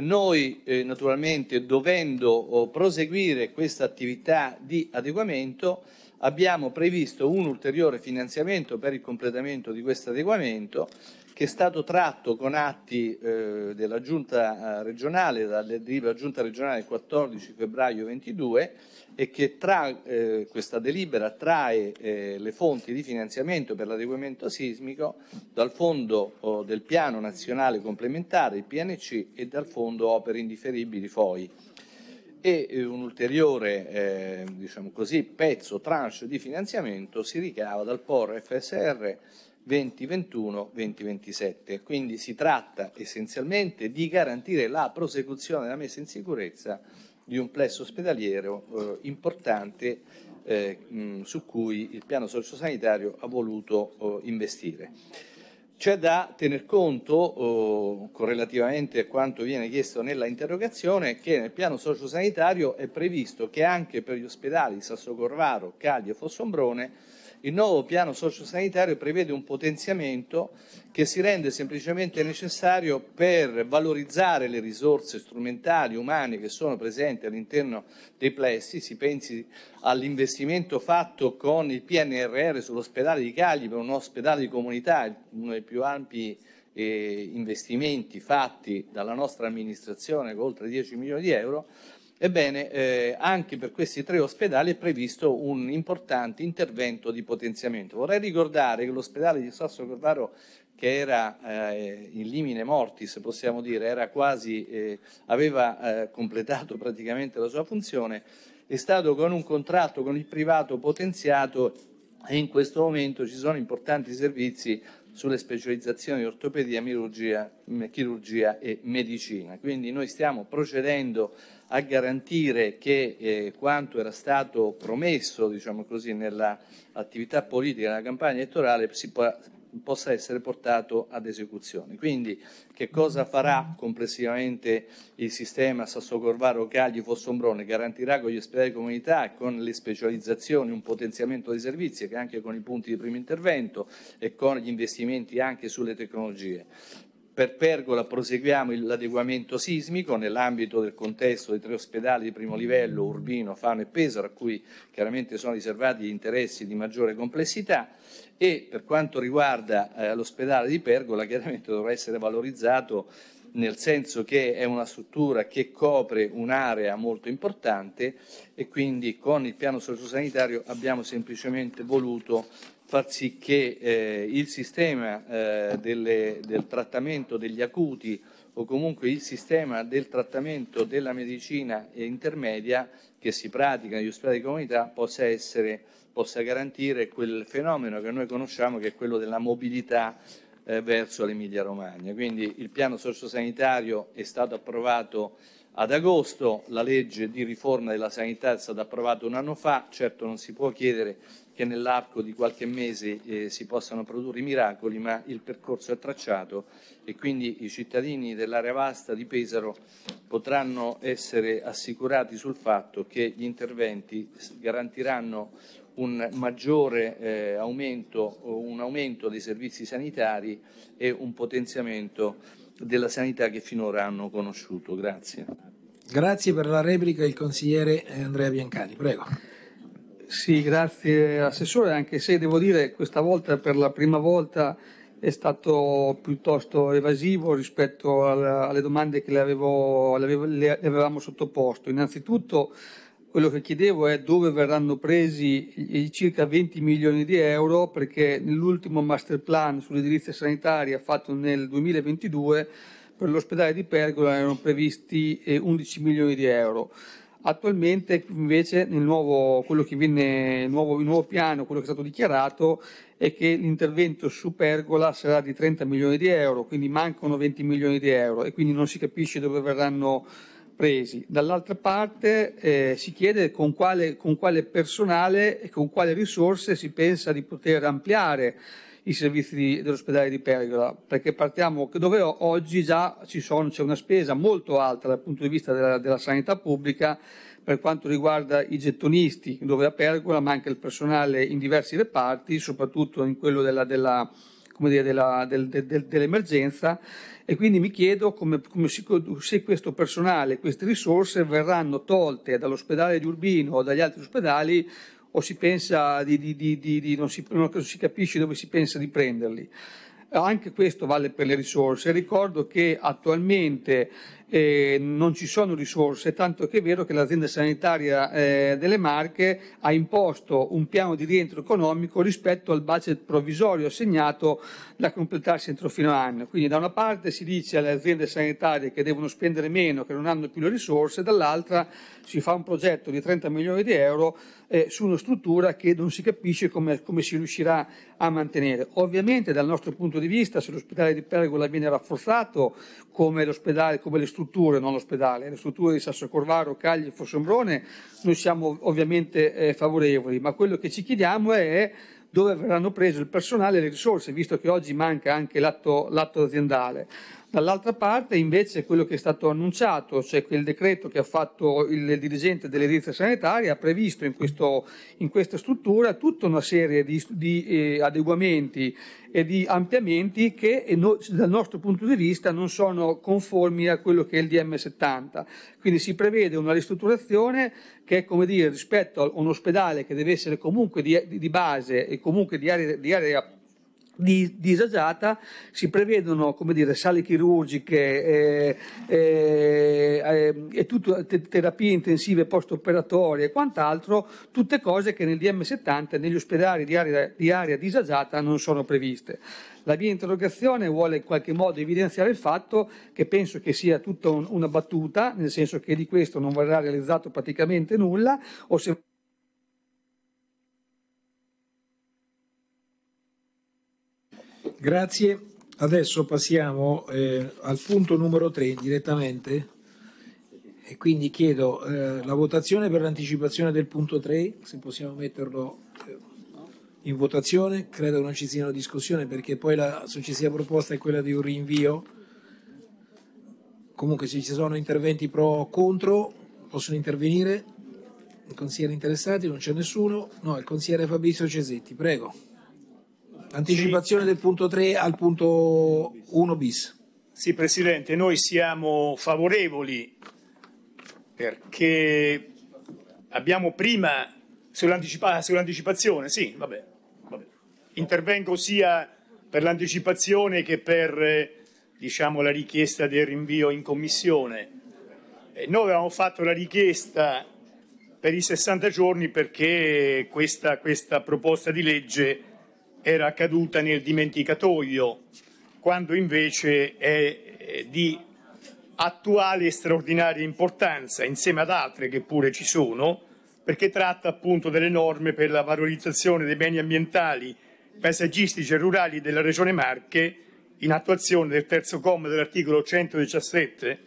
noi eh, naturalmente dovendo oh, proseguire questa attività di adeguamento abbiamo previsto un ulteriore finanziamento per il completamento di questo adeguamento che è stato tratto con atti eh, della giunta eh, regionale, dalla giunta regionale del 14 febbraio 22 e che tra, eh, questa delibera trae eh, le fonti di finanziamento per l'adeguamento sismico dal Fondo oh, del Piano Nazionale Complementare, il PNC, e dal Fondo Opere Indifferibili FOI. E eh, un ulteriore eh, diciamo così, pezzo, tranche di finanziamento si ricava dal POR FSR 2021-2027. Quindi si tratta essenzialmente di garantire la prosecuzione della messa in sicurezza di un plesso ospedaliero eh, importante eh, mh, su cui il piano sociosanitario ha voluto eh, investire. C'è da tener conto, eh, correlativamente a quanto viene chiesto nella interrogazione, che nel piano sociosanitario è previsto che anche per gli ospedali Sassocorvaro, Caglio e Fossombrone il nuovo piano sociosanitario prevede un potenziamento che si rende semplicemente necessario per valorizzare le risorse strumentali, umane che sono presenti all'interno dei plessi. Si pensi all'investimento fatto con il PNRR sull'ospedale di Cagli per un ospedale di comunità, uno dei più ampi eh, investimenti fatti dalla nostra amministrazione con oltre 10 milioni di euro Ebbene, eh, anche per questi tre ospedali è previsto un importante intervento di potenziamento. Vorrei ricordare che l'ospedale di Sasso Corvaro, che era eh, in limine mortis, possiamo dire, quasi, eh, aveva eh, completato praticamente la sua funzione, è stato con un contratto con il privato potenziato e in questo momento ci sono importanti servizi sulle specializzazioni di ortopedia, chirurgia e medicina. Quindi noi stiamo procedendo a garantire che eh, quanto era stato promesso diciamo così, nell'attività politica, nella campagna elettorale, po possa essere portato ad esecuzione. Quindi che cosa farà complessivamente il sistema Sasso Corvaro, Cagli, Fossombrone? Garantirà con gli ospedali di comunità, con le specializzazioni, un potenziamento dei servizi, anche con i punti di primo intervento e con gli investimenti anche sulle tecnologie per Pergola proseguiamo l'adeguamento sismico nell'ambito del contesto dei tre ospedali di primo livello, Urbino, Fano e Pesaro, a cui chiaramente sono riservati gli interessi di maggiore complessità e per quanto riguarda eh, l'ospedale di Pergola chiaramente dovrà essere valorizzato nel senso che è una struttura che copre un'area molto importante e quindi con il piano sociosanitario abbiamo semplicemente voluto far sì che eh, il sistema eh, delle, del trattamento degli acuti o comunque il sistema del trattamento della medicina intermedia che si pratica negli ospedali di comunità possa, essere, possa garantire quel fenomeno che noi conosciamo che è quello della mobilità eh, verso l'Emilia Romagna. Quindi il piano sociosanitario è stato approvato ad agosto, la legge di riforma della sanità è stata approvata un anno fa, certo non si può chiedere che nell'arco di qualche mese eh, si possano produrre miracoli, ma il percorso è tracciato e quindi i cittadini dell'area vasta di Pesaro potranno essere assicurati sul fatto che gli interventi garantiranno un maggiore eh, aumento, un aumento dei servizi sanitari e un potenziamento della sanità che finora hanno conosciuto. Grazie. Grazie per la replica il consigliere Andrea Biancani, prego. Sì, grazie Assessore, anche se devo dire che questa volta per la prima volta è stato piuttosto evasivo rispetto alla, alle domande che le, avevo, le, avevo, le, avevamo sottoposto. Innanzitutto quello che chiedevo è dove verranno presi i circa 20 milioni di euro perché nell'ultimo master plan sull'edilizia sanitaria fatto nel 2022 per l'ospedale di Pergola erano previsti 11 eh, milioni di euro. Attualmente invece nuovo, viene, il, nuovo, il nuovo piano, quello che è stato dichiarato, è che l'intervento su Pergola sarà di 30 milioni di euro, quindi mancano 20 milioni di euro e quindi non si capisce dove verranno presi. Dall'altra parte eh, si chiede con quale, con quale personale e con quale risorse si pensa di poter ampliare i servizi di, dell'ospedale di Pergola, perché partiamo dove oggi già ci sono, c'è una spesa molto alta dal punto di vista della, della sanità pubblica per quanto riguarda i gettonisti, dove a Pergola, ma anche il personale in diversi reparti, soprattutto in quello della, della come dire, della, del, del, dell'emergenza e quindi mi chiedo come, come si, se questo personale, queste risorse verranno tolte dall'ospedale di Urbino o dagli altri ospedali o si pensa di, di, di, di non, si, non si capisce dove si pensa di prenderli. Anche questo vale per le risorse. Ricordo che attualmente eh, non ci sono risorse, tanto che è vero che l'azienda sanitaria eh, delle Marche ha imposto un piano di rientro economico rispetto al budget provvisorio assegnato da completarsi entro fine anno. Quindi da una parte si dice alle aziende sanitarie che devono spendere meno, che non hanno più le risorse, dall'altra si fa un progetto di 30 milioni di euro eh, su una struttura che non si capisce come, come, si riuscirà a mantenere. Ovviamente dal nostro punto di vista se l'ospedale di Pergola viene rafforzato come, come le strutture, non l'ospedale, le strutture di Sasso Corvaro, Cagli e Fossombrone, noi siamo ovviamente eh, favorevoli, ma quello che ci chiediamo è dove verranno prese il personale e le risorse, visto che oggi manca anche l'atto, l'atto aziendale. Dall'altra parte invece quello che è stato annunciato, cioè quel decreto che ha fatto il dirigente dell'edilizia sanitaria, ha previsto in, questo, in questa struttura tutta una serie di, di eh, adeguamenti e di ampliamenti che eh, no, dal nostro punto di vista non sono conformi a quello che è il DM70. Quindi si prevede una ristrutturazione che è come dire rispetto a un ospedale che deve essere comunque di, di base e comunque di area, di area di, disagiata, si prevedono dire, sale chirurgiche e, eh, eh, eh tutto, te, terapie intensive post-operatorie e quant'altro, tutte cose che nel DM70 negli ospedali di area, di area disagiata non sono previste. La mia interrogazione vuole in qualche modo evidenziare il fatto che penso che sia tutta un, una battuta, nel senso che di questo non verrà realizzato praticamente nulla, o se Grazie. Adesso passiamo eh, al punto numero 3 direttamente e quindi chiedo eh, la votazione per l'anticipazione del punto 3, se possiamo metterlo eh, in votazione, credo non ci sia una discussione perché poi la successiva proposta è quella di un rinvio. Comunque se ci sono interventi pro o contro possono intervenire i consiglieri interessati, non c'è nessuno. No, il consigliere Fabrizio Cesetti, prego. Anticipazione sì. del punto 3 al punto 1 bis. Sì, Presidente, noi siamo favorevoli perché abbiamo prima sull'anticipa- sull'anticipazione, sì, vabbè, vabbè. intervengo sia per l'anticipazione che per eh, diciamo, la richiesta del rinvio in commissione. E eh, noi avevamo fatto la richiesta per i 60 giorni perché questa, questa proposta di legge era caduta nel dimenticatoio, quando invece è di attuale e straordinaria importanza, insieme ad altre che pure ci sono, perché tratta appunto delle norme per la valorizzazione dei beni ambientali, paesaggistici e rurali della Regione Marche, in attuazione del terzo comma dell'articolo 117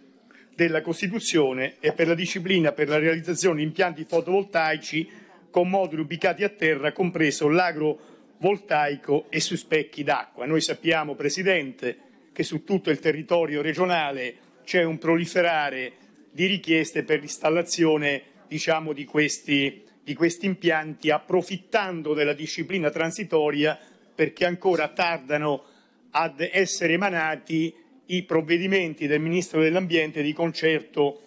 della Costituzione e per la disciplina per la realizzazione di impianti fotovoltaici con moduli ubicati a terra, compreso l'agro fotovoltaico e su specchi d'acqua. Noi sappiamo, Presidente, che su tutto il territorio regionale c'è un proliferare di richieste per l'installazione diciamo, di, questi, di questi impianti, approfittando della disciplina transitoria perché ancora tardano ad essere emanati i provvedimenti del Ministro dell'Ambiente di concerto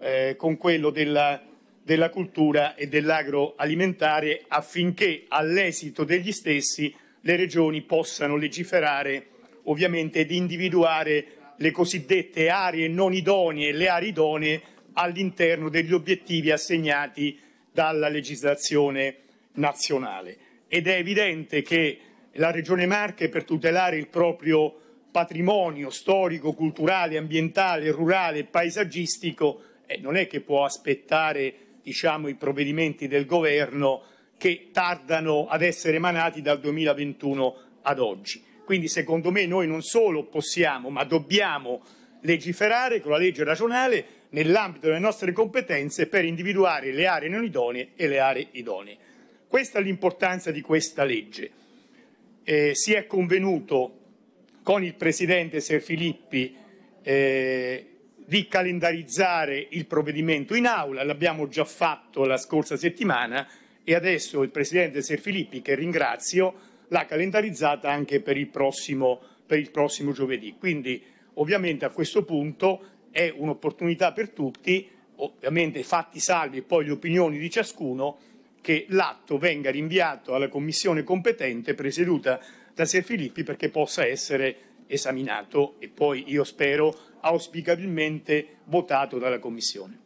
eh, con quello della della cultura e dell'agroalimentare affinché all'esito degli stessi le regioni possano legiferare ovviamente ed individuare le cosiddette aree non idonee e le aree idonee all'interno degli obiettivi assegnati dalla legislazione nazionale. Ed è evidente che la Regione Marche per tutelare il proprio patrimonio storico, culturale, ambientale, rurale e paesaggistico eh, non è che può aspettare diciamo, i provvedimenti del governo che tardano ad essere emanati dal 2021 ad oggi. Quindi secondo me noi non solo possiamo, ma dobbiamo legiferare con la legge ragionale nell'ambito delle nostre competenze per individuare le aree non idonee e le aree idonee. Questa è l'importanza di questa legge. Eh, si è convenuto con il Presidente Serfilippi eh, di calendarizzare il provvedimento in aula, l'abbiamo già fatto la scorsa settimana e adesso il Presidente Serfilippi, che ringrazio, l'ha calendarizzata anche per il prossimo, per il prossimo giovedì. Quindi ovviamente a questo punto è un'opportunità per tutti, ovviamente fatti salvi poi le opinioni di ciascuno, che l'atto venga rinviato alla Commissione competente presieduta da Serfilippi perché possa essere esaminato e poi, io spero, auspicabilmente votato dalla Commissione.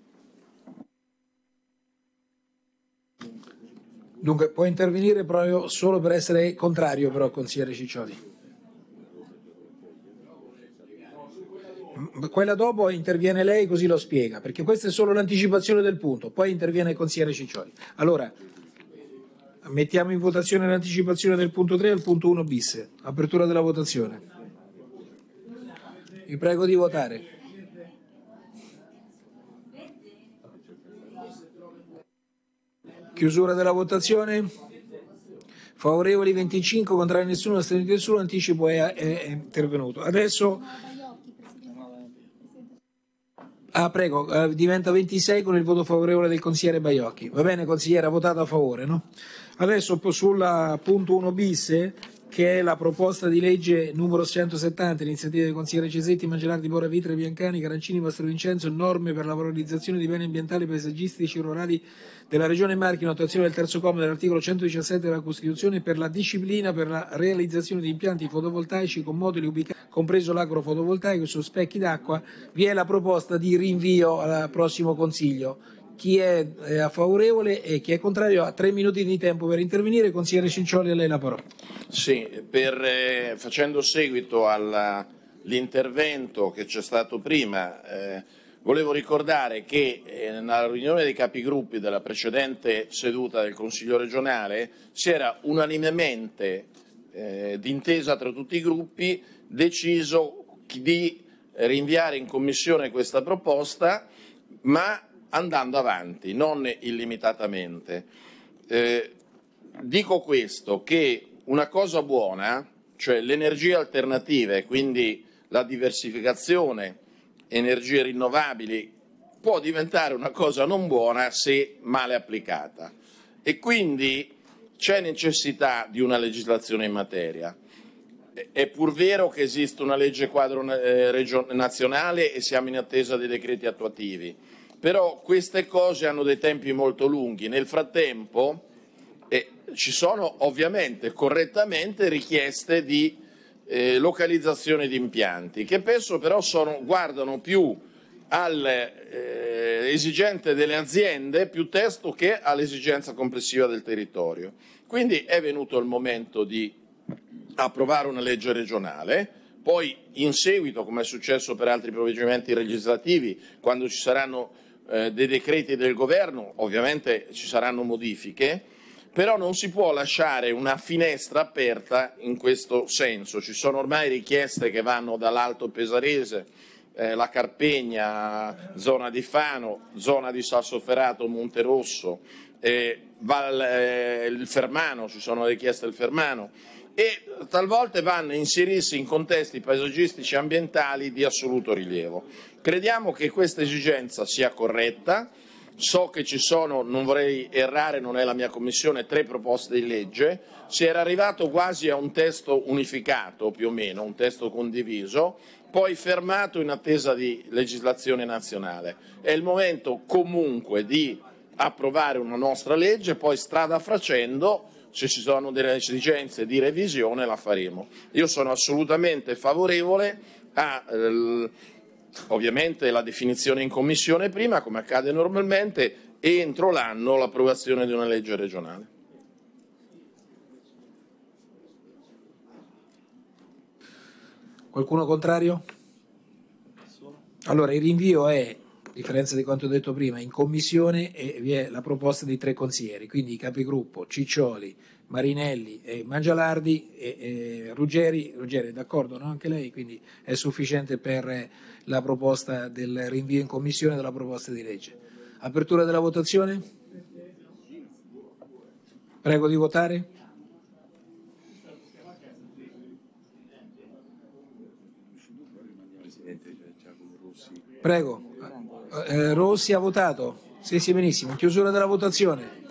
Dunque, può intervenire proprio solo per essere contrario, però, consigliere Ciccioli. Quella dopo interviene lei così lo spiega, perché questa è solo l'anticipazione del punto, poi interviene il consigliere Ciccioli. Allora, mettiamo in votazione l'anticipazione del punto 3 al punto 1 bis. Apertura della votazione. Vi prego di votare. Chiusura della votazione. Favorevoli 25, contrari nessuno, astenuti nessuno, anticipo è, è, è intervenuto. Adesso... Ah, prego, eh, diventa 26 con il voto favorevole del consigliere Baiocchi. Va bene, consigliere, ha votato a favore, no? Adesso sulla punto 1 bis che è la proposta di legge numero 170, iniziativa del consigliere Cesetti, Mangelardi, Bora, Vitre, Biancani, Carancini, Mastrovincenzo, norme per la valorizzazione di beni ambientali, paesaggistici e rurali della Regione Marchi in attuazione del terzo comma dell'articolo 117 della Costituzione per la disciplina per la realizzazione di impianti fotovoltaici con moduli ubicati, compreso l'agro su specchi d'acqua, vi è la proposta di rinvio al prossimo Consiglio chi è eh, favorevole e chi è contrario ha tre minuti di tempo per intervenire. Consigliere Cincioli, a lei la parola. Sì, per, eh, facendo seguito all'intervento che c'è stato prima, eh, volevo ricordare che eh, nella riunione dei capigruppi della precedente seduta del Consiglio regionale si era unanimemente, eh, d'intesa tra tutti i gruppi, deciso di rinviare in Commissione questa proposta ma andando avanti, non illimitatamente. Eh, dico questo, che una cosa buona, cioè le energie alternative, quindi la diversificazione, energie rinnovabili, può diventare una cosa non buona se male applicata. E quindi c'è necessità di una legislazione in materia. È pur vero che esiste una legge quadro eh, nazionale e siamo in attesa dei decreti attuativi però queste cose hanno dei tempi molto lunghi. Nel frattempo eh, ci sono ovviamente correttamente richieste di eh, localizzazione di impianti, che penso però sono, guardano più all'esigenza eh, delle aziende piuttosto che all'esigenza complessiva del territorio. Quindi è venuto il momento di approvare una legge regionale, poi in seguito, come è successo per altri provvedimenti legislativi, quando ci saranno eh, dei decreti del governo, ovviamente ci saranno modifiche, però non si può lasciare una finestra aperta in questo senso. Ci sono ormai richieste che vanno dall'Alto Pesarese, eh, la Carpegna, zona di Fano, zona di Sassoferrato, Monterosso, eh, Val, eh, il Fermano, ci sono richieste del Fermano e talvolta vanno a inserirsi in contesti paesaggistici e ambientali di assoluto rilievo. Crediamo che questa esigenza sia corretta. So che ci sono, non vorrei errare, non è la mia commissione, tre proposte di legge. Si era arrivato quasi a un testo unificato, più o meno, un testo condiviso, poi fermato in attesa di legislazione nazionale. È il momento comunque di approvare una nostra legge, poi strada facendo, se ci sono delle esigenze di revisione la faremo. Io sono assolutamente favorevole a eh, ovviamente la definizione in commissione prima, come accade normalmente, entro l'anno l'approvazione di una legge regionale. Qualcuno contrario? Allora, il rinvio è a differenza di quanto detto prima, in commissione e vi è la proposta di tre consiglieri, quindi i capigruppo Ciccioli, Marinelli e Mangialardi e, e eh, Ruggeri, Ruggeri d'accordo no? anche lei, quindi è sufficiente per eh, la proposta del rinvio in commissione della proposta di legge. Apertura della votazione? Prego di votare. Prego. Eh, Rossi ha votato. Sì, sì, benissimo. Chiusura della votazione.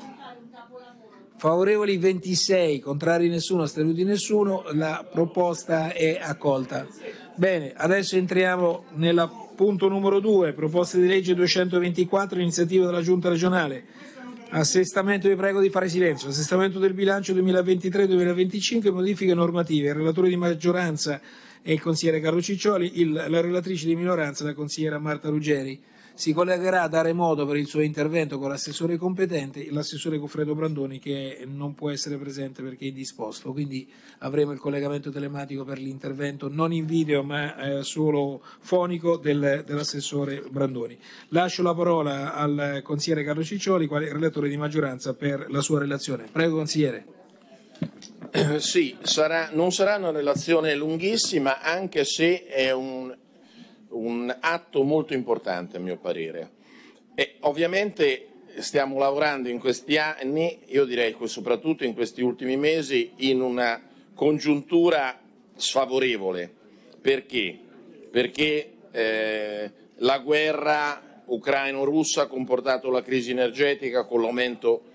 Favorevoli 26, contrari nessuno, astenuti nessuno. La proposta è accolta. Bene, adesso entriamo nel punto numero 2, proposta di legge 224, iniziativa della Giunta regionale. Assestamento, vi prego di fare silenzio. Assestamento del bilancio 2023-2025, modifiche normative. Il relatore di maggioranza è il consigliere Carlo Ciccioli, il, la relatrice di minoranza è la consigliera Marta Ruggeri si collegherà a dare modo per il suo intervento con l'assessore competente, l'assessore Goffredo Brandoni che non può essere presente perché è indisposto, quindi avremo il collegamento telematico per l'intervento non in video ma eh, solo fonico del, dell'assessore Brandoni. Lascio la parola al consigliere Carlo Ciccioli, quale relatore di maggioranza per la sua relazione. Prego consigliere. sì, sarà, non sarà una relazione lunghissima, anche se è un, un atto molto importante a mio parere. E ovviamente stiamo lavorando in questi anni, io direi soprattutto in questi ultimi mesi, in una congiuntura sfavorevole. Perché? Perché eh, la guerra ucraino-russa ha comportato la crisi energetica con l'aumento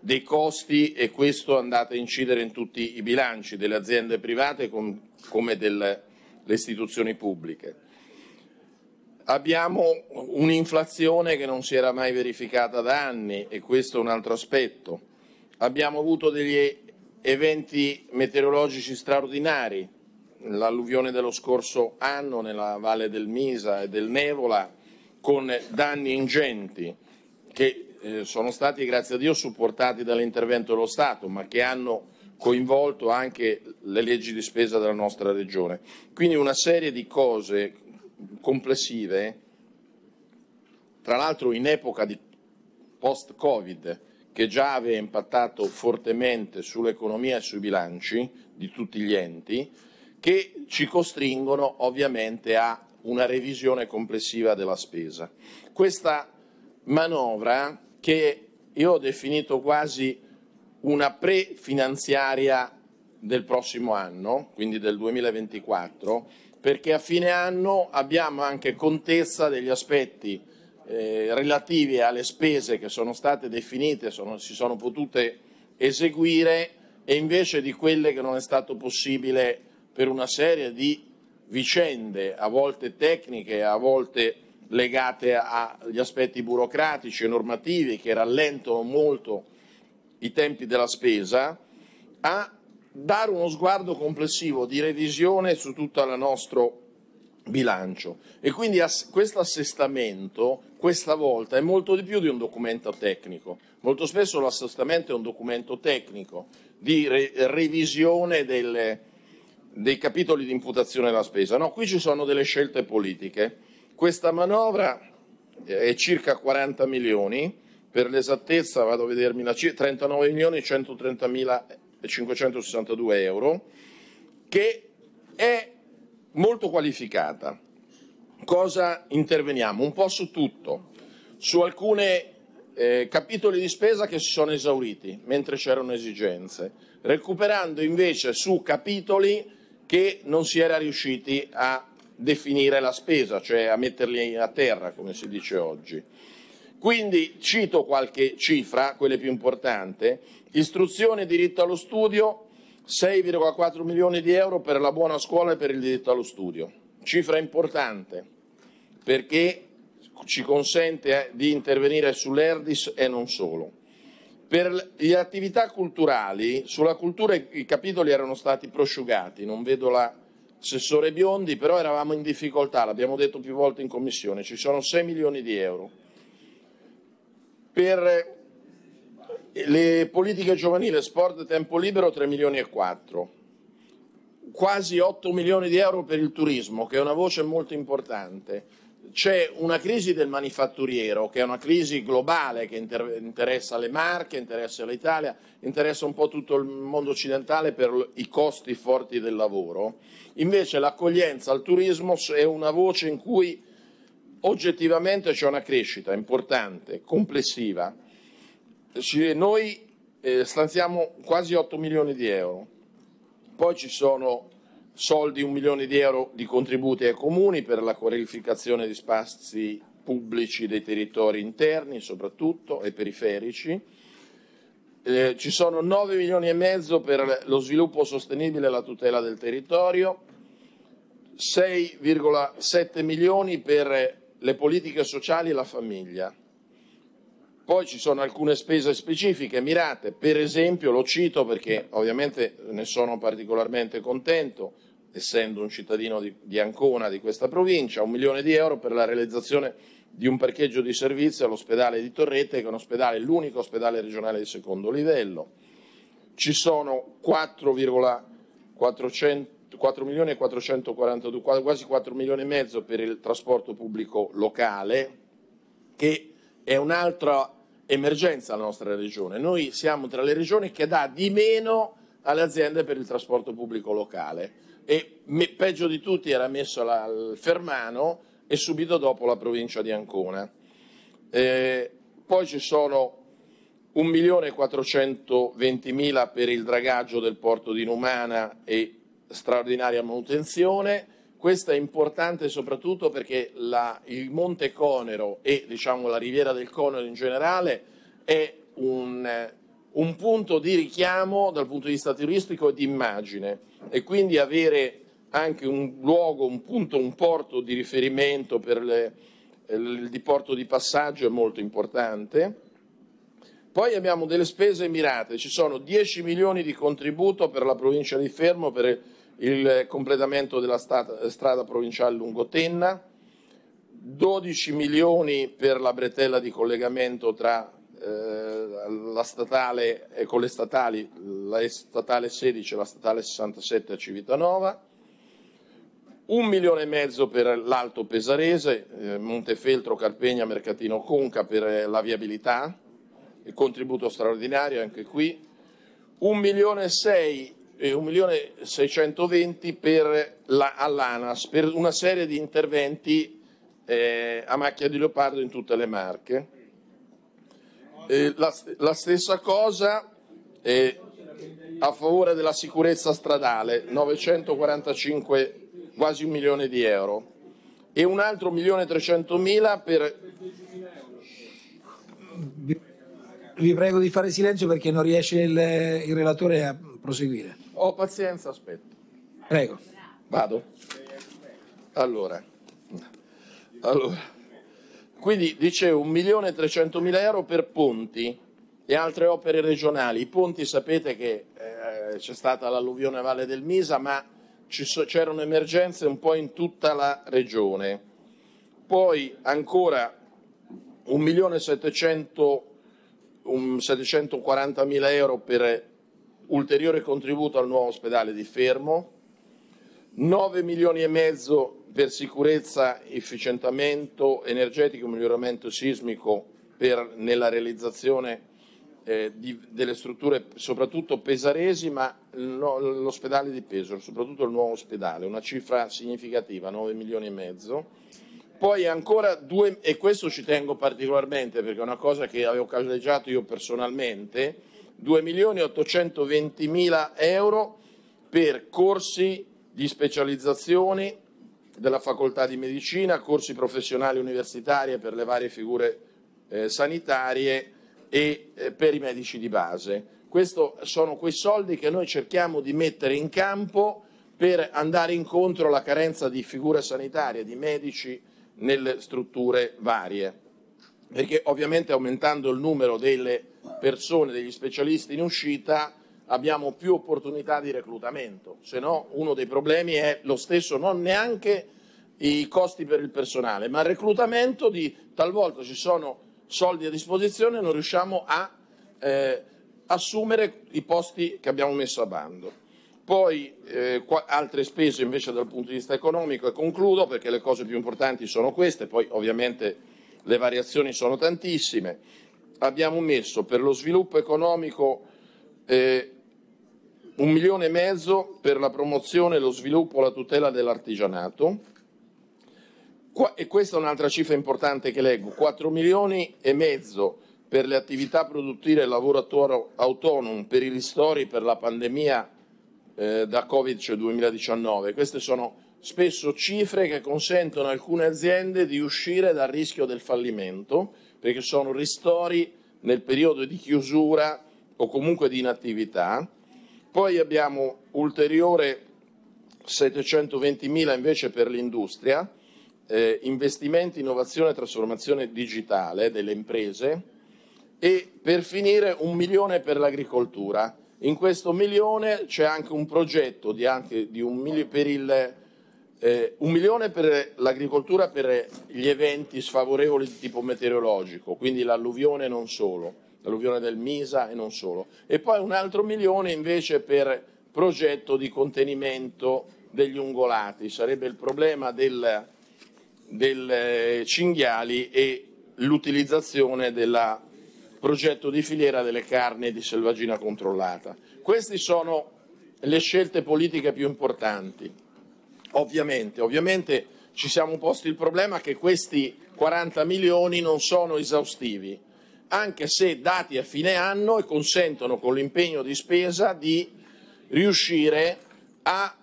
dei costi e questo è andato a incidere in tutti i bilanci delle aziende private come delle istituzioni pubbliche. Abbiamo un'inflazione che non si era mai verificata da anni e questo è un altro aspetto. Abbiamo avuto degli eventi meteorologici straordinari, l'alluvione dello scorso anno nella valle del Misa e del Nevola con danni ingenti che eh, sono stati grazie a Dio supportati dall'intervento dello Stato ma che hanno coinvolto anche le leggi di spesa della nostra regione. Quindi una serie di cose complessive, tra l'altro in epoca di post-Covid, che già aveva impattato fortemente sull'economia e sui bilanci di tutti gli enti, che ci costringono ovviamente a una revisione complessiva della spesa. Questa manovra che io ho definito quasi una pre-finanziaria del prossimo anno, quindi del 2024, perché a fine anno abbiamo anche contezza degli aspetti eh, relativi alle spese che sono state definite, sono, si sono potute eseguire e invece di quelle che non è stato possibile per una serie di vicende, a volte tecniche, a volte legate agli aspetti burocratici e normativi che rallentano molto i tempi della spesa, a dare uno sguardo complessivo di revisione su tutto il nostro bilancio e quindi ass- questo assestamento questa volta è molto di più di un documento tecnico. Molto spesso l'assestamento è un documento tecnico di re- revisione delle, dei capitoli di imputazione della spesa. No, qui ci sono delle scelte politiche. Questa manovra eh, è circa 40 milioni, per l'esattezza vado a vedermi la cifra, 39 milioni e 130 mila euro. 562 euro, che è molto qualificata. Cosa interveniamo? Un po' su tutto, su alcuni eh, capitoli di spesa che si sono esauriti mentre c'erano esigenze, recuperando invece su capitoli che non si era riusciti a definire la spesa, cioè a metterli a terra, come si dice oggi. Quindi cito qualche cifra, quelle più importanti, Istruzione e diritto allo studio, 6,4 milioni di euro per la buona scuola e per il diritto allo studio. Cifra importante perché ci consente eh, di intervenire sull'ERDIS e non solo. Per le attività culturali, sulla cultura i capitoli erano stati prosciugati, non vedo l'assessore Biondi, però eravamo in difficoltà, l'abbiamo detto più volte in commissione, ci sono 6 milioni di euro. Per le politiche giovanili, sport, tempo libero 3 milioni e 4. Quasi 8 milioni di euro per il turismo, che è una voce molto importante. C'è una crisi del manifatturiero, che è una crisi globale che inter- interessa le Marche, interessa l'Italia, interessa un po' tutto il mondo occidentale per l- i costi forti del lavoro. Invece l'accoglienza al turismo è una voce in cui oggettivamente c'è una crescita importante, complessiva noi eh, stanziamo quasi 8 milioni di euro, poi ci sono soldi 1 milione di euro di contributi ai comuni per la qualificazione di spazi pubblici dei territori interni soprattutto e periferici. Eh, ci sono 9 milioni e mezzo per lo sviluppo sostenibile e la tutela del territorio, 6,7 milioni per le politiche sociali e la famiglia, poi ci sono alcune spese specifiche mirate, per esempio, lo cito perché ovviamente ne sono particolarmente contento, essendo un cittadino di, di Ancona, di questa provincia, un milione di euro per la realizzazione di un parcheggio di servizio all'ospedale di Torrete, che è un ospedale, l'unico ospedale regionale di secondo livello. Ci sono 4,400 milioni e 442, quasi 4 milioni e mezzo per il trasporto pubblico locale, che è un'altra emergenza la nostra regione. Noi siamo tra le regioni che dà di meno alle aziende per il trasporto pubblico locale e me, peggio di tutti era messo la, il Fermano e subito dopo la provincia di Ancona. Eh, poi ci sono 1.420.000 per il dragaggio del porto di Numana e straordinaria manutenzione, questo è importante soprattutto perché la, il Monte Conero e diciamo, la riviera del Conero in generale è un, un punto di richiamo dal punto di vista turistico e di immagine e quindi avere anche un luogo, un punto, un porto di riferimento per le, il diporto di passaggio è molto importante. Poi abbiamo delle spese mirate, ci sono 10 milioni di contributo per la provincia di Fermo per il completamento della strada, strada provinciale Lungotenna, 12 milioni per la bretella di collegamento tra eh, la statale e eh, con le statali, la statale 16 e la statale 67 a Civitanova, un milione e mezzo per l'Alto Pesarese, eh, Montefeltro, Carpegna, Mercatino Conca per eh, la viabilità, il contributo straordinario anche qui, un milione e sei 1.620.000 eh, per la, all'ANAS per una serie di interventi eh, a macchia di leopardo in tutte le marche. Eh, la, la, stessa cosa eh, a favore della sicurezza stradale, 945, quasi un milione di euro, e un altro 1.300.000 per... Vi, vi prego di fare silenzio perché non riesce il, il relatore a proseguire. Ho pazienza, aspetto. Prego. Vado? Allora. allora. Quindi dicevo 1.300.000 euro per ponti e altre opere regionali. I ponti sapete che eh, c'è stata l'alluvione a Valle del Misa, ma so, c'erano emergenze un po' in tutta la regione. Poi ancora 1.740.000 euro per ulteriore contributo al nuovo ospedale di Fermo, 9 milioni e mezzo per sicurezza, efficientamento energetico, miglioramento sismico per, nella realizzazione eh, di, delle strutture, soprattutto pesaresi, ma l'ospedale di Pesaro, soprattutto il nuovo ospedale, una cifra significativa, 9 milioni e mezzo. Poi ancora due, e questo ci tengo particolarmente perché è una cosa che avevo caldeggiato io personalmente, 2.820.000 euro per corsi di specializzazione della facoltà di medicina, corsi professionali universitari per le varie figure eh, sanitarie e eh, per i medici di base. Questi sono quei soldi che noi cerchiamo di mettere in campo per andare incontro alla carenza di figure sanitarie, di medici nelle strutture varie perché ovviamente aumentando il numero delle persone, degli specialisti in uscita, abbiamo più opportunità di reclutamento, se no uno dei problemi è lo stesso, non neanche i costi per il personale, ma il reclutamento di talvolta ci sono soldi a disposizione e non riusciamo a eh, assumere i posti che abbiamo messo a bando. Poi eh, altre spese invece dal punto di vista economico e concludo perché le cose più importanti sono queste, poi ovviamente le variazioni sono tantissime. Abbiamo messo per lo sviluppo economico eh, un milione e mezzo per la promozione, lo sviluppo e la tutela dell'artigianato. Qua, e questa è un'altra cifra importante che leggo, 4 milioni e mezzo per le attività produttive e lavoratore autonomo, per i ristori per la pandemia eh, da Covid 19 cioè Queste sono spesso cifre che consentono a alcune aziende di uscire dal rischio del fallimento, perché sono ristori nel periodo di chiusura o comunque di inattività. Poi abbiamo ulteriore 720 mila invece per l'industria, eh, investimenti, innovazione e trasformazione digitale delle imprese e per finire un milione per l'agricoltura. In questo milione c'è anche un progetto di anche, di un, per il eh, un milione per l'agricoltura per gli eventi sfavorevoli di tipo meteorologico, quindi l'alluvione non solo, l'alluvione del Misa e non solo. E poi un altro milione invece per progetto di contenimento degli ungolati, sarebbe il problema del, del eh, cinghiali e l'utilizzazione del progetto di filiera delle carni di selvaggina controllata. Queste sono le scelte politiche più importanti. Ovviamente, ovviamente ci siamo posti il problema che questi 40 milioni non sono esaustivi, anche se dati a fine anno e consentono con l'impegno di spesa di riuscire a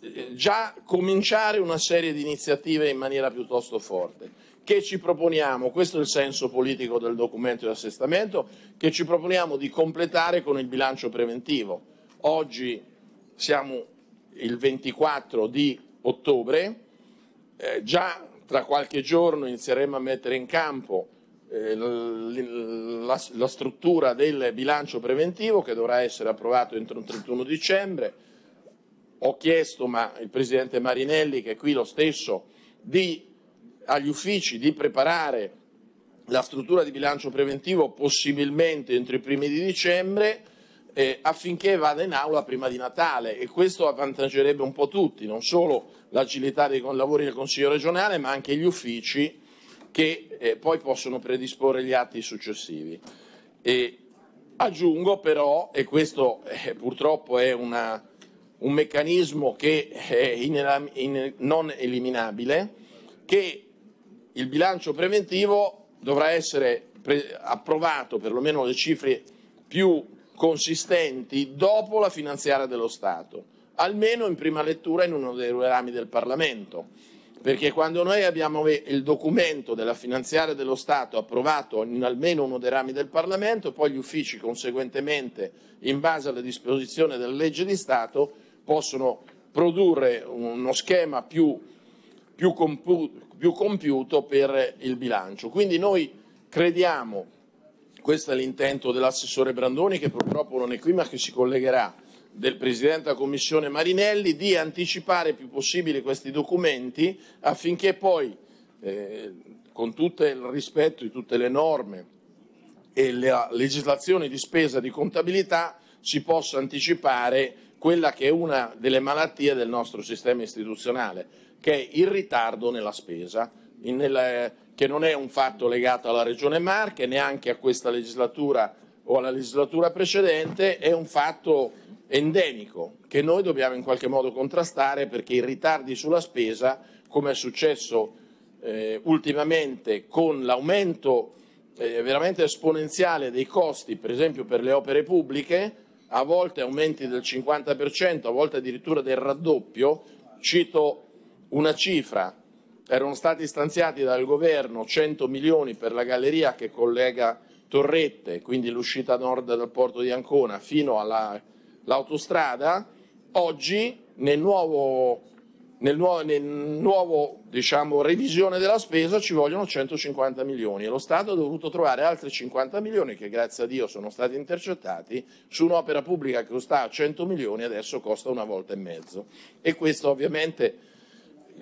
eh, già cominciare una serie di iniziative in maniera piuttosto forte. Che ci proponiamo, questo è il senso politico del documento di assestamento, che ci proponiamo di completare con il bilancio preventivo. Oggi siamo il 24 di ottobre, eh, già tra qualche giorno inizieremo a mettere in campo eh, la, la, struttura del bilancio preventivo che dovrà essere approvato entro il 31 dicembre. Ho chiesto, ma il Presidente Marinelli, che è qui lo stesso, di, agli uffici di preparare la struttura di bilancio preventivo possibilmente entro i primi di dicembre eh, affinché vada in aula prima di Natale e questo avvantaggerebbe un po' tutti, non solo l'agilità dei lavori del Consiglio regionale ma anche gli uffici che eh, poi possono predisporre gli atti successivi. E aggiungo però, e questo eh, purtroppo è una, un meccanismo che è in, in, non eliminabile, che il bilancio preventivo dovrà essere approvato, perlomeno le cifre più consistenti dopo la finanziaria dello Stato, almeno in prima lettura in uno dei due rami del Parlamento, perché quando noi abbiamo il documento della finanziaria dello Stato approvato in almeno uno dei rami del Parlamento, poi gli uffici conseguentemente, in base alle disposizioni della legge di Stato, possono produrre uno schema più, più, compu- più compiuto per il bilancio. Quindi noi crediamo questo è l'intento dell'assessore Brandoni che purtroppo non è qui ma che si collegherà del Presidente della Commissione Marinelli di anticipare il più possibile questi documenti affinché poi, eh, con tutto il rispetto di tutte le norme e la legislazione di spesa di contabilità, si possa anticipare quella che è una delle malattie del nostro sistema istituzionale, che è il ritardo nella spesa, nel che non è un fatto legato alla Regione Marche, neanche a questa legislatura o alla legislatura precedente, è un fatto endemico che noi dobbiamo in qualche modo contrastare perché i ritardi sulla spesa, come è successo eh, ultimamente con l'aumento eh, veramente esponenziale dei costi, per esempio per le opere pubbliche, a volte aumenti del 50%, a volte addirittura del raddoppio. Cito una cifra, erano stati stanziati dal governo 100 milioni per la galleria che collega Torrette, quindi l'uscita nord dal porto di Ancona, fino all'autostrada, oggi nel nuovo, nel nuovo, nel nuovo diciamo, revisione della spesa ci vogliono 150 milioni e lo Stato ha dovuto trovare altri 50 milioni che grazie a Dio sono stati intercettati su un'opera pubblica che costava 100 milioni e adesso costa una volta e mezzo. E questo ovviamente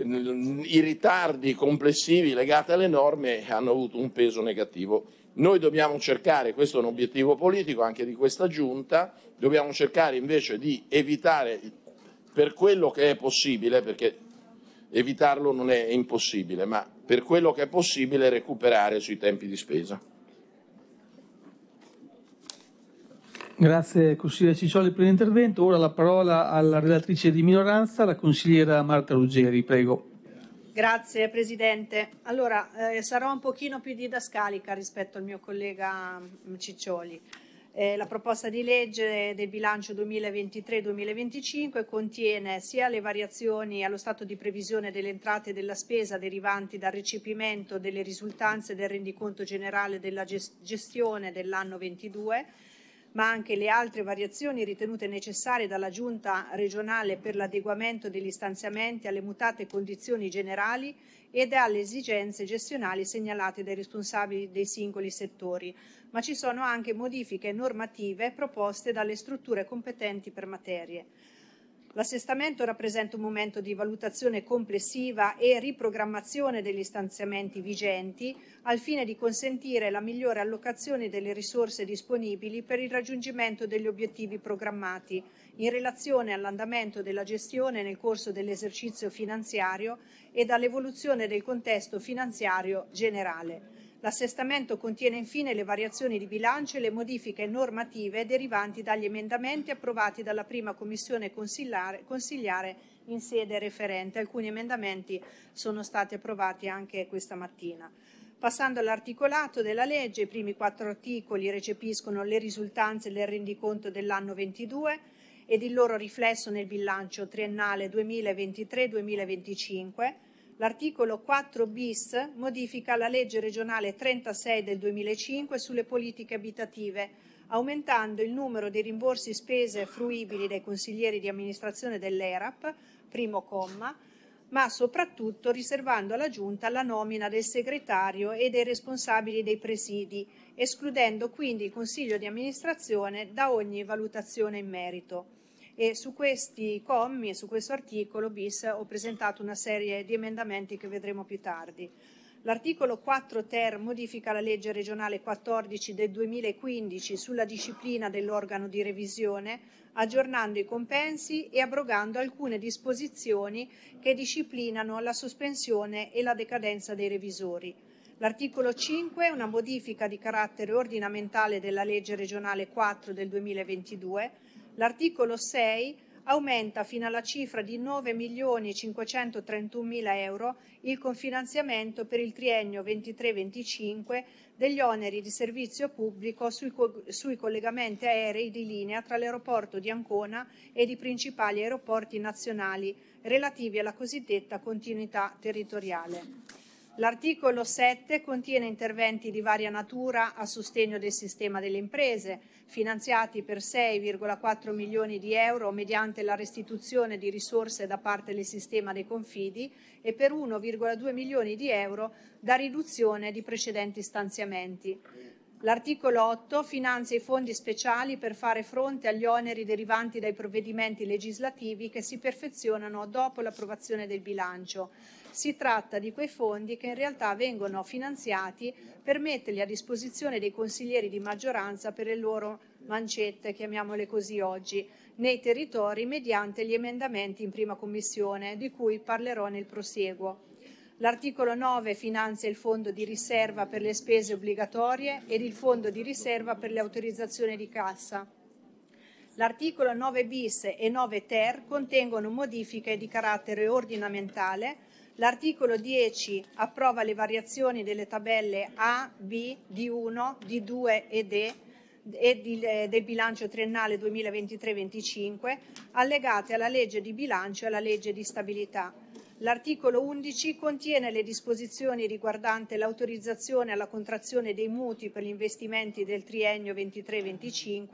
i ritardi complessivi legati alle norme hanno avuto un peso negativo. Noi dobbiamo cercare, questo è un obiettivo politico anche di questa giunta, dobbiamo cercare invece di evitare per quello che è possibile, perché evitarlo non è impossibile, ma per quello che è possibile recuperare sui tempi di spesa. Grazie consigliere Ciccioli per l'intervento. Ora la parola alla relatrice di minoranza, la consigliera Marta Ruggeri, prego. Grazie Presidente. Allora eh, sarò un pochino più didascalica rispetto al mio collega mm, Ciccioli. Eh, la proposta di legge del bilancio 2023-2025 contiene sia le variazioni allo stato di previsione delle entrate e della spesa derivanti dal recepimento delle risultanze del rendiconto generale della gestione dell'anno 22 ma anche le altre variazioni ritenute necessarie dalla Giunta regionale per l'adeguamento degli stanziamenti alle mutate condizioni generali ed alle esigenze gestionali segnalate dai responsabili dei singoli settori, ma ci sono anche modifiche normative proposte dalle strutture competenti per materie. L'assestamento rappresenta un momento di valutazione complessiva e riprogrammazione degli stanziamenti vigenti al fine di consentire la migliore allocazione delle risorse disponibili per il raggiungimento degli obiettivi programmati in relazione all'andamento della gestione nel corso dell'esercizio finanziario ed all'evoluzione del contesto finanziario generale. L'assestamento contiene infine le variazioni di bilancio e le modifiche normative derivanti dagli emendamenti approvati dalla prima commissione consigliare in sede referente. Alcuni emendamenti sono stati approvati anche questa mattina. Passando all'articolato della legge, i primi quattro articoli recepiscono le risultanze del rendiconto dell'anno 22 ed il loro riflesso nel bilancio triennale 2023-2025 L'articolo 4 bis modifica la legge regionale 36 del 2005 sulle politiche abitative, aumentando il numero dei rimborsi spese fruibili dai consiglieri di amministrazione dell'ERAP, primo comma, ma soprattutto riservando alla Giunta la nomina del segretario e dei responsabili dei presidi, escludendo quindi il Consiglio di amministrazione da ogni valutazione in merito e su questi commi e su questo articolo bis ho presentato una serie di emendamenti che vedremo più tardi. L'articolo 4 ter modifica la legge regionale 14 del 2015 sulla disciplina dell'organo di revisione, aggiornando i compensi e abrogando alcune disposizioni che disciplinano la sospensione e la decadenza dei revisori. L'articolo 5 è una modifica di carattere ordinamentale della legge regionale 4 del 2022 L'articolo 6 aumenta fino alla cifra di 9.531.000 euro il cofinanziamento per il triennio 23-25 degli oneri di servizio pubblico sui, co- sui, collegamenti aerei di linea tra l'aeroporto di Ancona ed i principali aeroporti nazionali relativi alla cosiddetta continuità territoriale. L'articolo 7 contiene interventi di varia natura a sostegno del sistema delle imprese, finanziati per 6,4 milioni di euro mediante la restituzione di risorse da parte del sistema dei confidi e per 1,2 milioni di euro da riduzione di precedenti stanziamenti. L'articolo 8 finanzia i fondi speciali per fare fronte agli oneri derivanti dai provvedimenti legislativi che si perfezionano dopo l'approvazione del bilancio si tratta di quei fondi che in realtà vengono finanziati per metterli a disposizione dei consiglieri di maggioranza per le loro mancette, chiamiamole così oggi, nei territori mediante gli emendamenti in prima commissione, di cui parlerò nel proseguo. L'articolo 9 finanzia il fondo di riserva per le spese obbligatorie ed il fondo di riserva per le autorizzazioni di cassa. L'articolo 9 bis e 9 ter contengono modifiche di carattere ordinamentale L'articolo 10 approva le variazioni delle tabelle A, B, D1, D2 e D e di, eh, del bilancio triennale 2023-25 allegate alla legge di bilancio e alla legge di stabilità. L'articolo 11 contiene le disposizioni riguardanti l'autorizzazione alla contrazione dei mutui per gli investimenti del triennio 23-25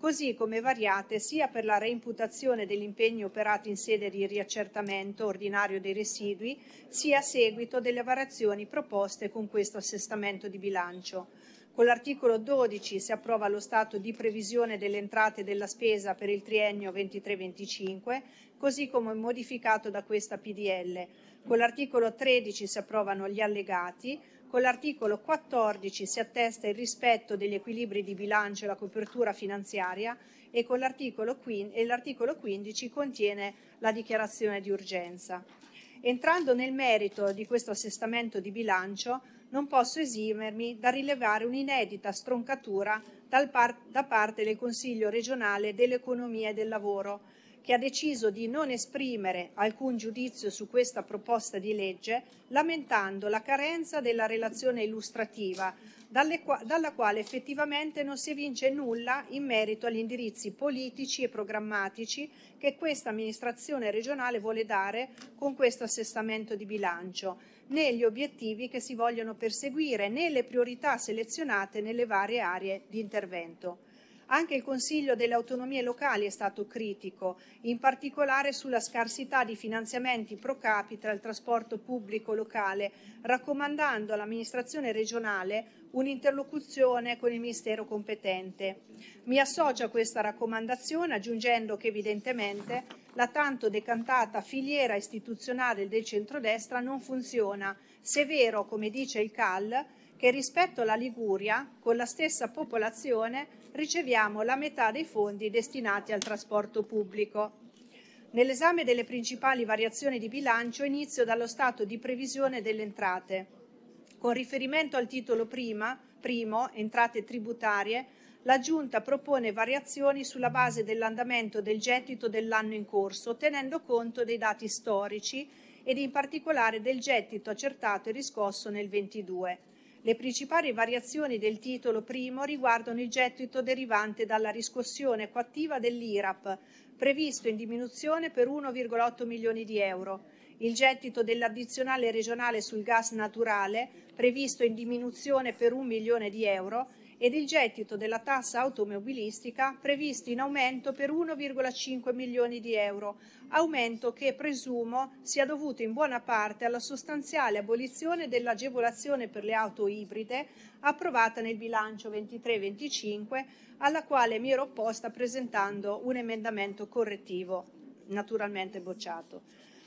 così come variate sia per la reimputazione degli impegni operati in sede di riaccertamento ordinario dei residui, sia a seguito delle variazioni proposte con questo assestamento di bilancio. Con l'articolo 12 si approva lo stato di previsione delle entrate della spesa per il triennio 23-25, così come modificato da questa PDL. Con l'articolo 13 si approvano gli allegati, con l'articolo 14 si attesta il rispetto degli equilibri di bilancio e la copertura finanziaria e, con l'articolo 15 contiene la dichiarazione di urgenza. Entrando nel merito di questo assestamento di bilancio, non posso esimermi da rilevare un'inedita stroncatura par da parte del Consiglio regionale dell'economia e del lavoro, che ha deciso di non esprimere alcun giudizio su questa proposta di legge, lamentando la carenza della relazione illustrativa, qua dalla quale effettivamente non si evince nulla in merito agli indirizzi politici e programmatici che questa amministrazione regionale vuole dare con questo assestamento di bilancio, né gli obiettivi che si vogliono perseguire, né le priorità selezionate nelle varie aree di intervento. Anche il Consiglio delle autonomie locali è stato critico, in particolare sulla scarsità di finanziamenti pro capita al trasporto pubblico locale, raccomandando all'amministrazione regionale un'interlocuzione con il Ministero competente. Mi associo a questa raccomandazione aggiungendo che evidentemente la tanto decantata filiera istituzionale del centrodestra non funziona, se è vero, come dice il CAL, che rispetto alla Liguria, con la stessa popolazione, riceviamo la metà dei fondi destinati al trasporto pubblico. Nell'esame delle principali variazioni di bilancio inizio dallo stato di previsione delle entrate. Con riferimento al titolo prima, primo, entrate tributarie, la Giunta propone variazioni sulla base dell'andamento del gettito dell'anno in corso, tenendo conto dei dati storici ed in particolare del gettito accertato e riscosso nel 22. Le principali variazioni del titolo primo riguardano il gettito derivante dalla riscossione coattiva dell'IRAP, previsto in diminuzione per 1,8 milioni di euro, il gettito dell'addizionale regionale sul gas naturale, previsto in diminuzione per 1 milione di euro, ed il gettito della tassa automobilistica previsto in aumento per 1,5 milioni di euro, aumento che presumo sia dovuto in buona parte alla sostanziale abolizione dell'agevolazione per le auto ibride approvata nel bilancio 23-25, alla quale mi ero opposta presentando un emendamento correttivo, naturalmente bocciato.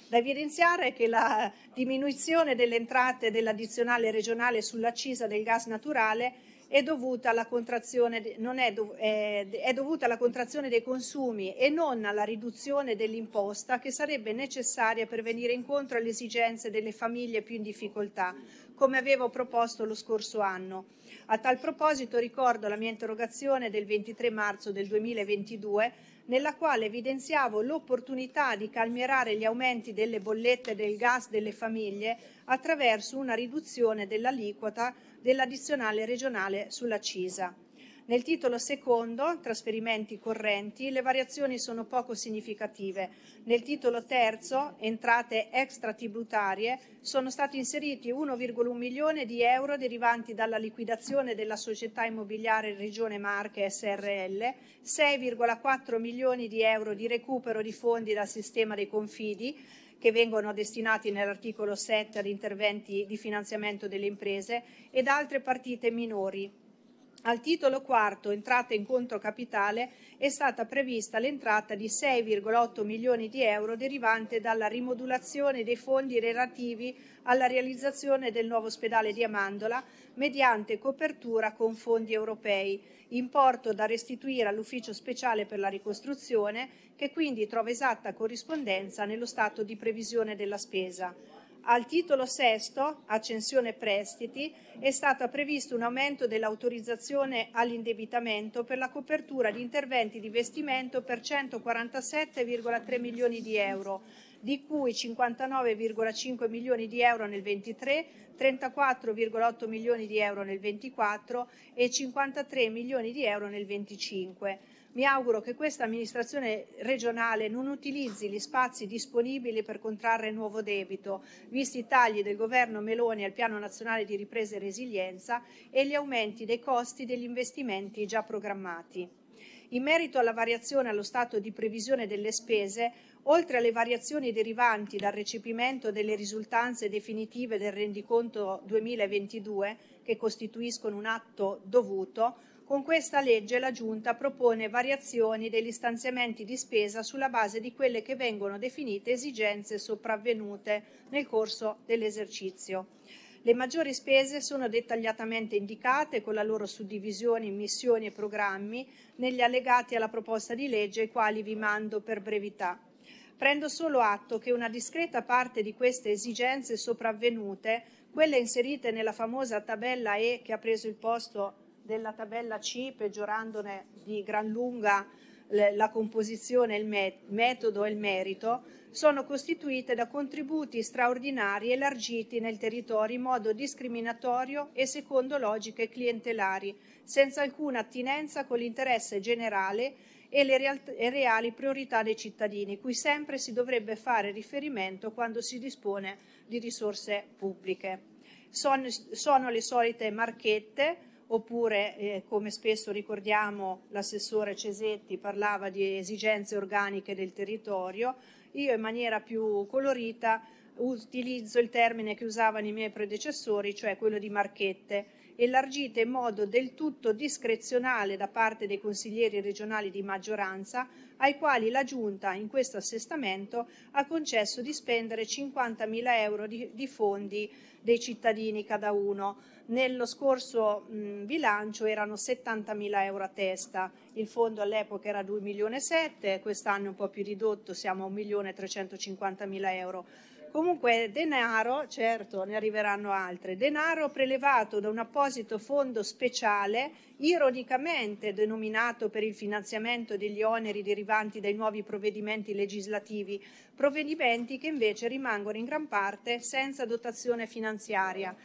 Da evidenziare è che la diminuzione delle entrate dell'addizionale regionale sull'accisa del gas naturale è dovuta alla contrazione, non è, dov- è, è dovuta alla contrazione dei consumi e non alla riduzione dell'imposta che sarebbe necessaria per venire incontro alle esigenze delle famiglie più in difficoltà, come avevo proposto lo scorso anno. A tal proposito ricordo la mia interrogazione del 23 marzo del 2022 nella quale evidenziavo l'opportunità di calmierare gli aumenti delle bollette del gas delle famiglie attraverso una riduzione dell'aliquota dell'addizionale regionale sull'accisa. Nel titolo secondo, trasferimenti correnti, le variazioni sono poco significative. Nel titolo terzo, entrate extratributarie, sono stati inseriti 1,1 milione di euro derivanti dalla liquidazione della società immobiliare Regione Marche SRL, 6,4 milioni di euro di recupero di fondi dal sistema dei confidi, che vengono destinati nell'articolo 7 ad interventi di finanziamento delle imprese ed altre partite minori al titolo quarto, entrata in conto capitale, è stata prevista l'entrata di 6,8 milioni di euro derivante dalla rimodulazione dei fondi relativi alla realizzazione del nuovo ospedale di Amandola mediante copertura con fondi europei, importo da restituire all'Ufficio speciale per la ricostruzione che quindi trova esatta corrispondenza nello stato di previsione della spesa. Al titolo sesto, accensione prestiti, è stato previsto un aumento dell'autorizzazione all'indebitamento per la copertura di interventi di investimento per 147,3 milioni di euro, di cui 59,5 milioni di euro nel 23, 34,8 milioni di euro nel 24 e 53 milioni di euro nel 25. Mi auguro che questa amministrazione regionale non utilizzi gli spazi disponibili per contrarre nuovo debito, visti i tagli del governo Meloni al Piano Nazionale di Ripresa e Resilienza e gli aumenti dei costi degli investimenti già programmati. In merito alla variazione allo stato di previsione delle spese, oltre alle variazioni derivanti dal recepimento delle risultanze definitive del rendiconto 2022, che costituiscono un atto dovuto, con questa legge la Giunta propone variazioni degli stanziamenti di spesa sulla base di quelle che vengono definite esigenze sopravvenute nel corso dell'esercizio. Le maggiori spese sono dettagliatamente indicate con la loro suddivisione in missioni e programmi negli allegati alla proposta di legge, ai quali vi mando per brevità. Prendo solo atto che una discreta parte di queste esigenze sopravvenute, quelle inserite nella famosa tabella E che ha preso il posto della tabella C, peggiorandone di gran lunga la composizione, il metodo e il merito, sono costituite da contributi straordinari elargiti nel territorio in modo discriminatorio e secondo logiche clientelari, senza alcuna attinenza con l'interesse generale e le reali priorità dei cittadini, cui sempre si dovrebbe fare riferimento quando si dispone di risorse pubbliche. sono le solite marchette oppure eh, come spesso ricordiamo l'assessore Cesetti parlava di esigenze organiche del territorio, io in maniera più colorita utilizzo il termine che usavano i miei predecessori, cioè quello di marchette, elargite in modo del tutto discrezionale da parte dei consiglieri regionali di maggioranza, ai quali la Giunta in questo assestamento ha concesso di spendere 50.000 euro di, di fondi dei cittadini cada uno. Nello scorso mh, bilancio erano 70.000 euro a testa, il fondo all'epoca era 2 milioni e 7, quest'anno un po' più ridotto, siamo a 1 milione e 350 mila euro. Comunque denaro, certo ne arriveranno altre, denaro prelevato da un apposito fondo speciale, ironicamente denominato per il finanziamento degli oneri derivanti dai nuovi provvedimenti legislativi, provvedimenti che invece rimangono in gran parte senza dotazione finanziaria.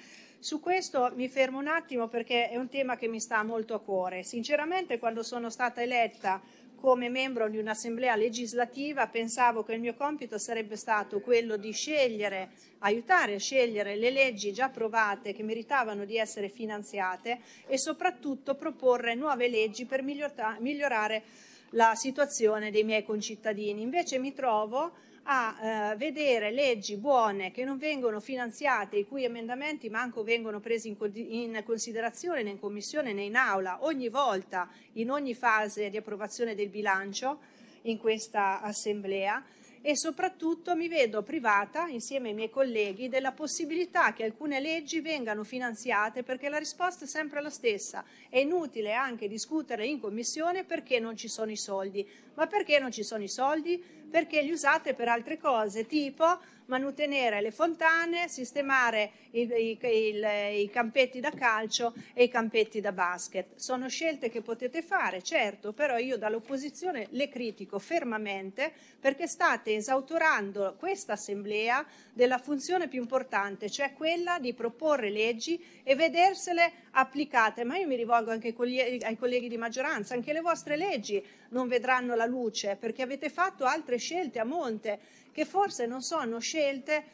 Su questo mi fermo un attimo perché è un tema che mi sta molto a cuore. Sinceramente quando sono stata eletta come membro di un'assemblea legislativa pensavo che il mio compito sarebbe stato quello di scegliere, aiutare a scegliere le leggi già approvate che meritavano di essere finanziate e soprattutto proporre nuove leggi per migliorare la situazione dei miei concittadini. Invece mi trovo a eh, vedere leggi buone che non vengono finanziate, i cui emendamenti manco vengono presi in, in, considerazione né in commissione né in aula ogni volta, in ogni fase di approvazione del bilancio in questa assemblea e soprattutto mi vedo privata, insieme ai miei colleghi, della possibilità che alcune leggi vengano finanziate perché la risposta è sempre la stessa. È inutile anche discutere in commissione perché non ci sono i soldi. Ma perché non ci sono i soldi? perché li usate per altre cose, tipo manutenere le fontane, sistemare il, il, il, i campetti da calcio e i campetti da basket. Sono scelte che potete fare, certo, però io dall'opposizione le critico fermamente perché state esautorando questa assemblea della funzione più importante, cioè quella di proporre leggi e vedersele applicate. Ma io mi rivolgo anche ai colleghi di maggioranza, anche le vostre leggi non vedranno la luce perché avete fatto altre scelte a monte che forse non sono scelte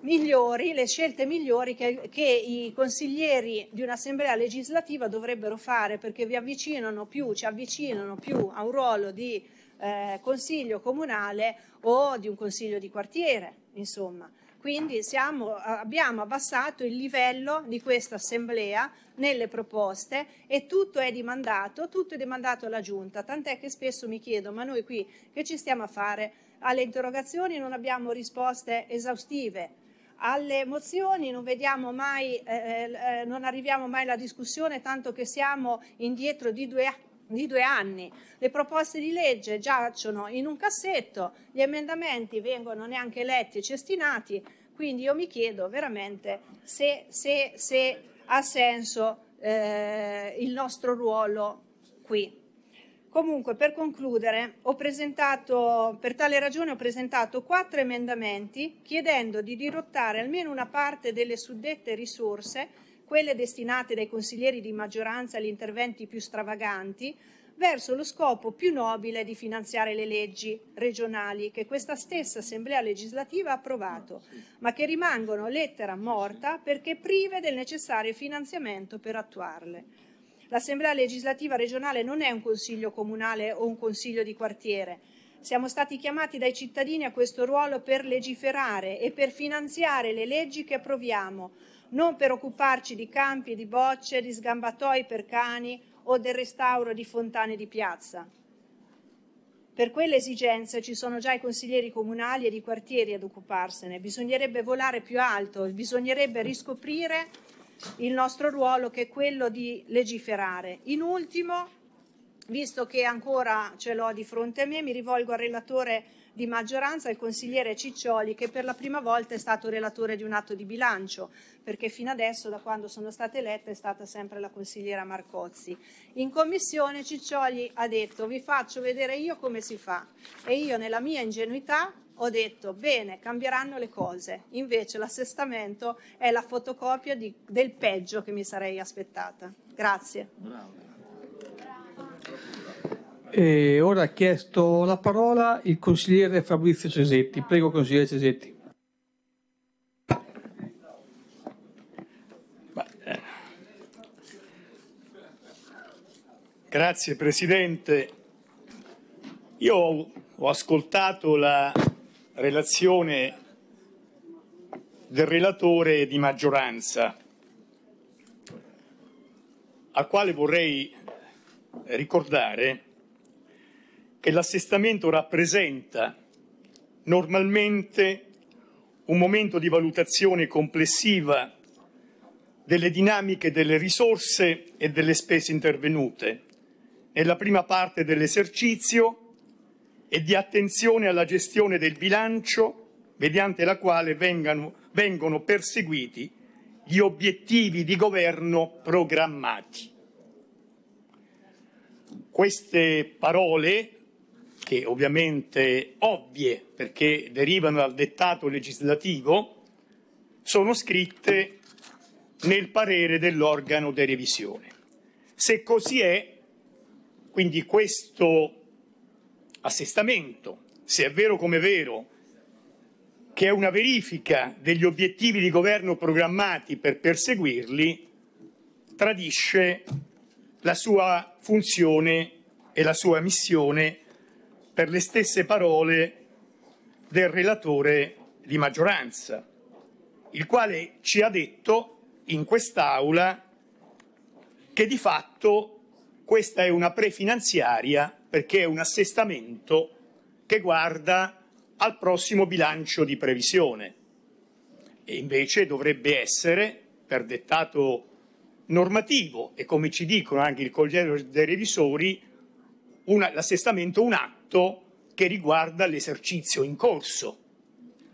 migliori, le scelte migliori che, che i consiglieri di un'assemblea legislativa dovrebbero fare perché vi avvicinano più, ci avvicinano più a un ruolo di eh, consiglio comunale o di un consiglio di quartiere, insomma. Quindi siamo, abbiamo abbassato il livello di questa assemblea nelle proposte e tutto è dimandato, tutto è dimandato alla giunta, tant'è che spesso mi chiedo, ma noi qui che ci stiamo a fare? alle interrogazioni non abbiamo risposte esaustive, alle mozioni non, vediamo mai, eh, eh, eh non arriviamo mai alla discussione, tanto che siamo indietro di due, di due anni. Le proposte di legge giacciono in un cassetto, gli emendamenti vengono neanche letti e cestinati, quindi io mi chiedo veramente se, se, se ha senso eh, il nostro ruolo qui. Comunque, per concludere, per tale ragione ho presentato quattro emendamenti chiedendo di dirottare almeno una parte delle suddette risorse, quelle destinate dai consiglieri di maggioranza agli interventi più stravaganti, verso lo scopo più nobile di finanziare le leggi regionali che questa stessa Assemblea legislativa ha approvato, ah, ma che rimangono lettera morta perché prive del necessario finanziamento per attuarle. L'Assemblea legislativa regionale non è un consiglio comunale o un consiglio di quartiere. Siamo stati chiamati dai cittadini a questo ruolo per legiferare e per finanziare le leggi che approviamo, non per occuparci di campi, di bocce, di sgambatoi per cani o del restauro di fontane di piazza. Per quelle esigenze ci sono già i consiglieri comunali e di quartieri ad occuparsene. Bisognerebbe volare più alto, bisognerebbe riscoprire il nostro ruolo che è quello di legiferare. In ultimo, visto che ancora ce l'ho di fronte a me, mi rivolgo al relatore di maggioranza il consigliere Ciccioli che per la prima volta è stato relatore di un atto di bilancio, perché fino adesso da quando sono stata eletta è stata sempre la consigliera Marcozzi. In commissione Ciccioli ha detto vi faccio vedere io come si fa e io nella mia ingenuità ho detto bene, cambieranno le cose. Invece l'assestamento è la fotocopia di, del peggio che mi sarei aspettata. Grazie. Bravo. E ora ha chiesto la parola il consigliere Fabrizio Cesetti. Prego, consigliere Cesetti. Grazie Presidente. Io ho ascoltato la relazione del relatore di maggioranza, al quale vorrei ricordare che l'assestamento rappresenta normalmente un momento di valutazione complessiva delle dinamiche delle risorse e delle spese intervenute nella prima parte dell'esercizio e di attenzione alla gestione del bilancio mediante la quale vengano, vengono perseguiti gli obiettivi di governo programmati. Queste parole anche ovviamente ovvie perché derivano dal dettato legislativo, sono scritte nel parere dell'organo di revisione. Se così è, quindi questo assestamento, se è vero come è vero, che è una verifica degli obiettivi di governo programmati per perseguirli, tradisce la sua funzione e la sua missione per le stesse parole del relatore di maggioranza, il quale ci ha detto in quest'Aula che di fatto questa è una prefinanziaria perché è un assestamento che guarda al prossimo bilancio di previsione e invece dovrebbe essere, per dettato normativo e come ci dicono anche il Collegio dei Revisori, un, l'assestamento un atto fatto che riguarda l'esercizio in corso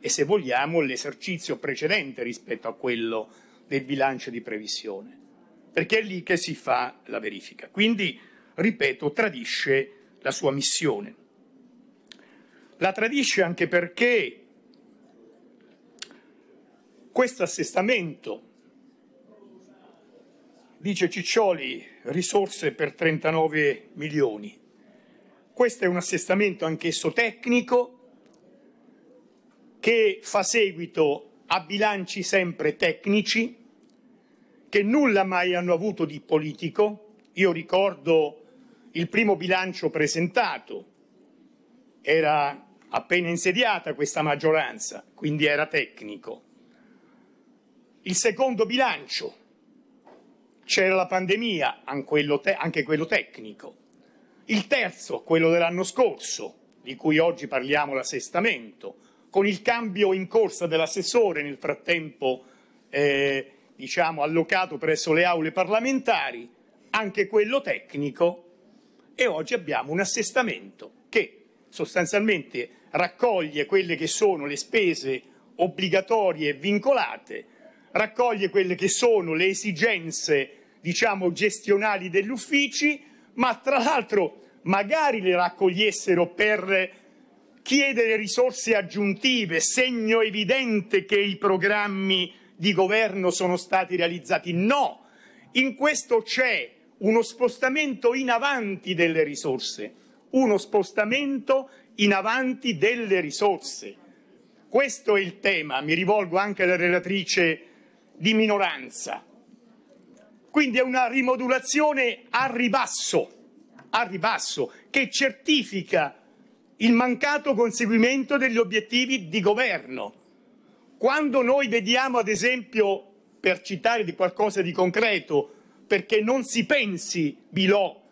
e se vogliamo l'esercizio precedente rispetto a quello del bilancio di previsione, perché è lì che si fa la verifica. Quindi, ripeto, tradisce la sua missione. La tradisce anche perché questo assestamento, dice Ciccioli, risorse per 39 milioni, questo è un assestamento anch'esso tecnico che fa seguito a bilanci sempre tecnici che nulla mai hanno avuto di politico. Io ricordo il primo bilancio presentato, era appena insediata questa maggioranza, quindi era tecnico. Il secondo bilancio, c'era la pandemia, anche quello, te- anche quello tecnico il terzo, quello dell'anno scorso, di cui oggi parliamo l'assestamento, con il cambio in corsa dell'assessore nel frattempo eh, diciamo, allocato presso le aule parlamentari, anche quello tecnico, e oggi abbiamo un assestamento che sostanzialmente raccoglie quelle che sono le spese obbligatorie e vincolate, raccoglie quelle che sono le esigenze diciamo, gestionali degli uffici, ma tra l'altro magari le raccogliessero per chiedere risorse aggiuntive, segno evidente che i programmi di governo sono stati realizzati. No, in questo c'è uno spostamento in avanti delle risorse, uno spostamento in avanti delle risorse. Questo è il tema, mi rivolgo anche alla relatrice di minoranza. Quindi è una rimodulazione a ribasso, a ribasso che certifica il mancato conseguimento degli obiettivi di governo. Quando noi vediamo, ad esempio, per citare di qualcosa di concreto, perché non si pensi, Bilò,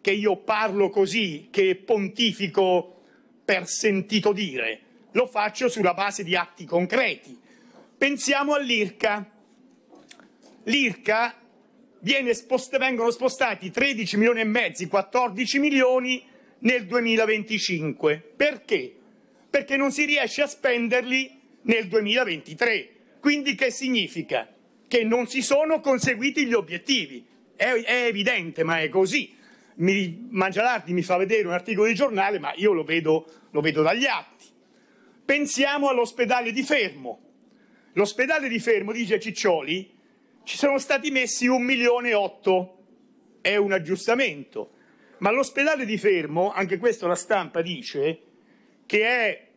che io parlo così, che pontifico per sentito dire, lo faccio sulla base di atti concreti. Pensiamo all'IRCA. L'IRCA spost- vengono spostati 13 milioni e mezzo, 14 milioni nel 2025. Perché? Perché non si riesce a spenderli nel 2023. Quindi che significa? Che non si sono conseguiti gli obiettivi. È, è evidente, ma è così. Mi, Mangialardi mi fa vedere un articolo di giornale, ma io lo vedo, lo vedo dagli atti. Pensiamo all'ospedale di Fermo. L'ospedale di Fermo, dice Ciccioli, ci sono stati messi 1 milione e 8, è un aggiustamento. Ma l'ospedale di Fermo, anche questo la stampa dice, che è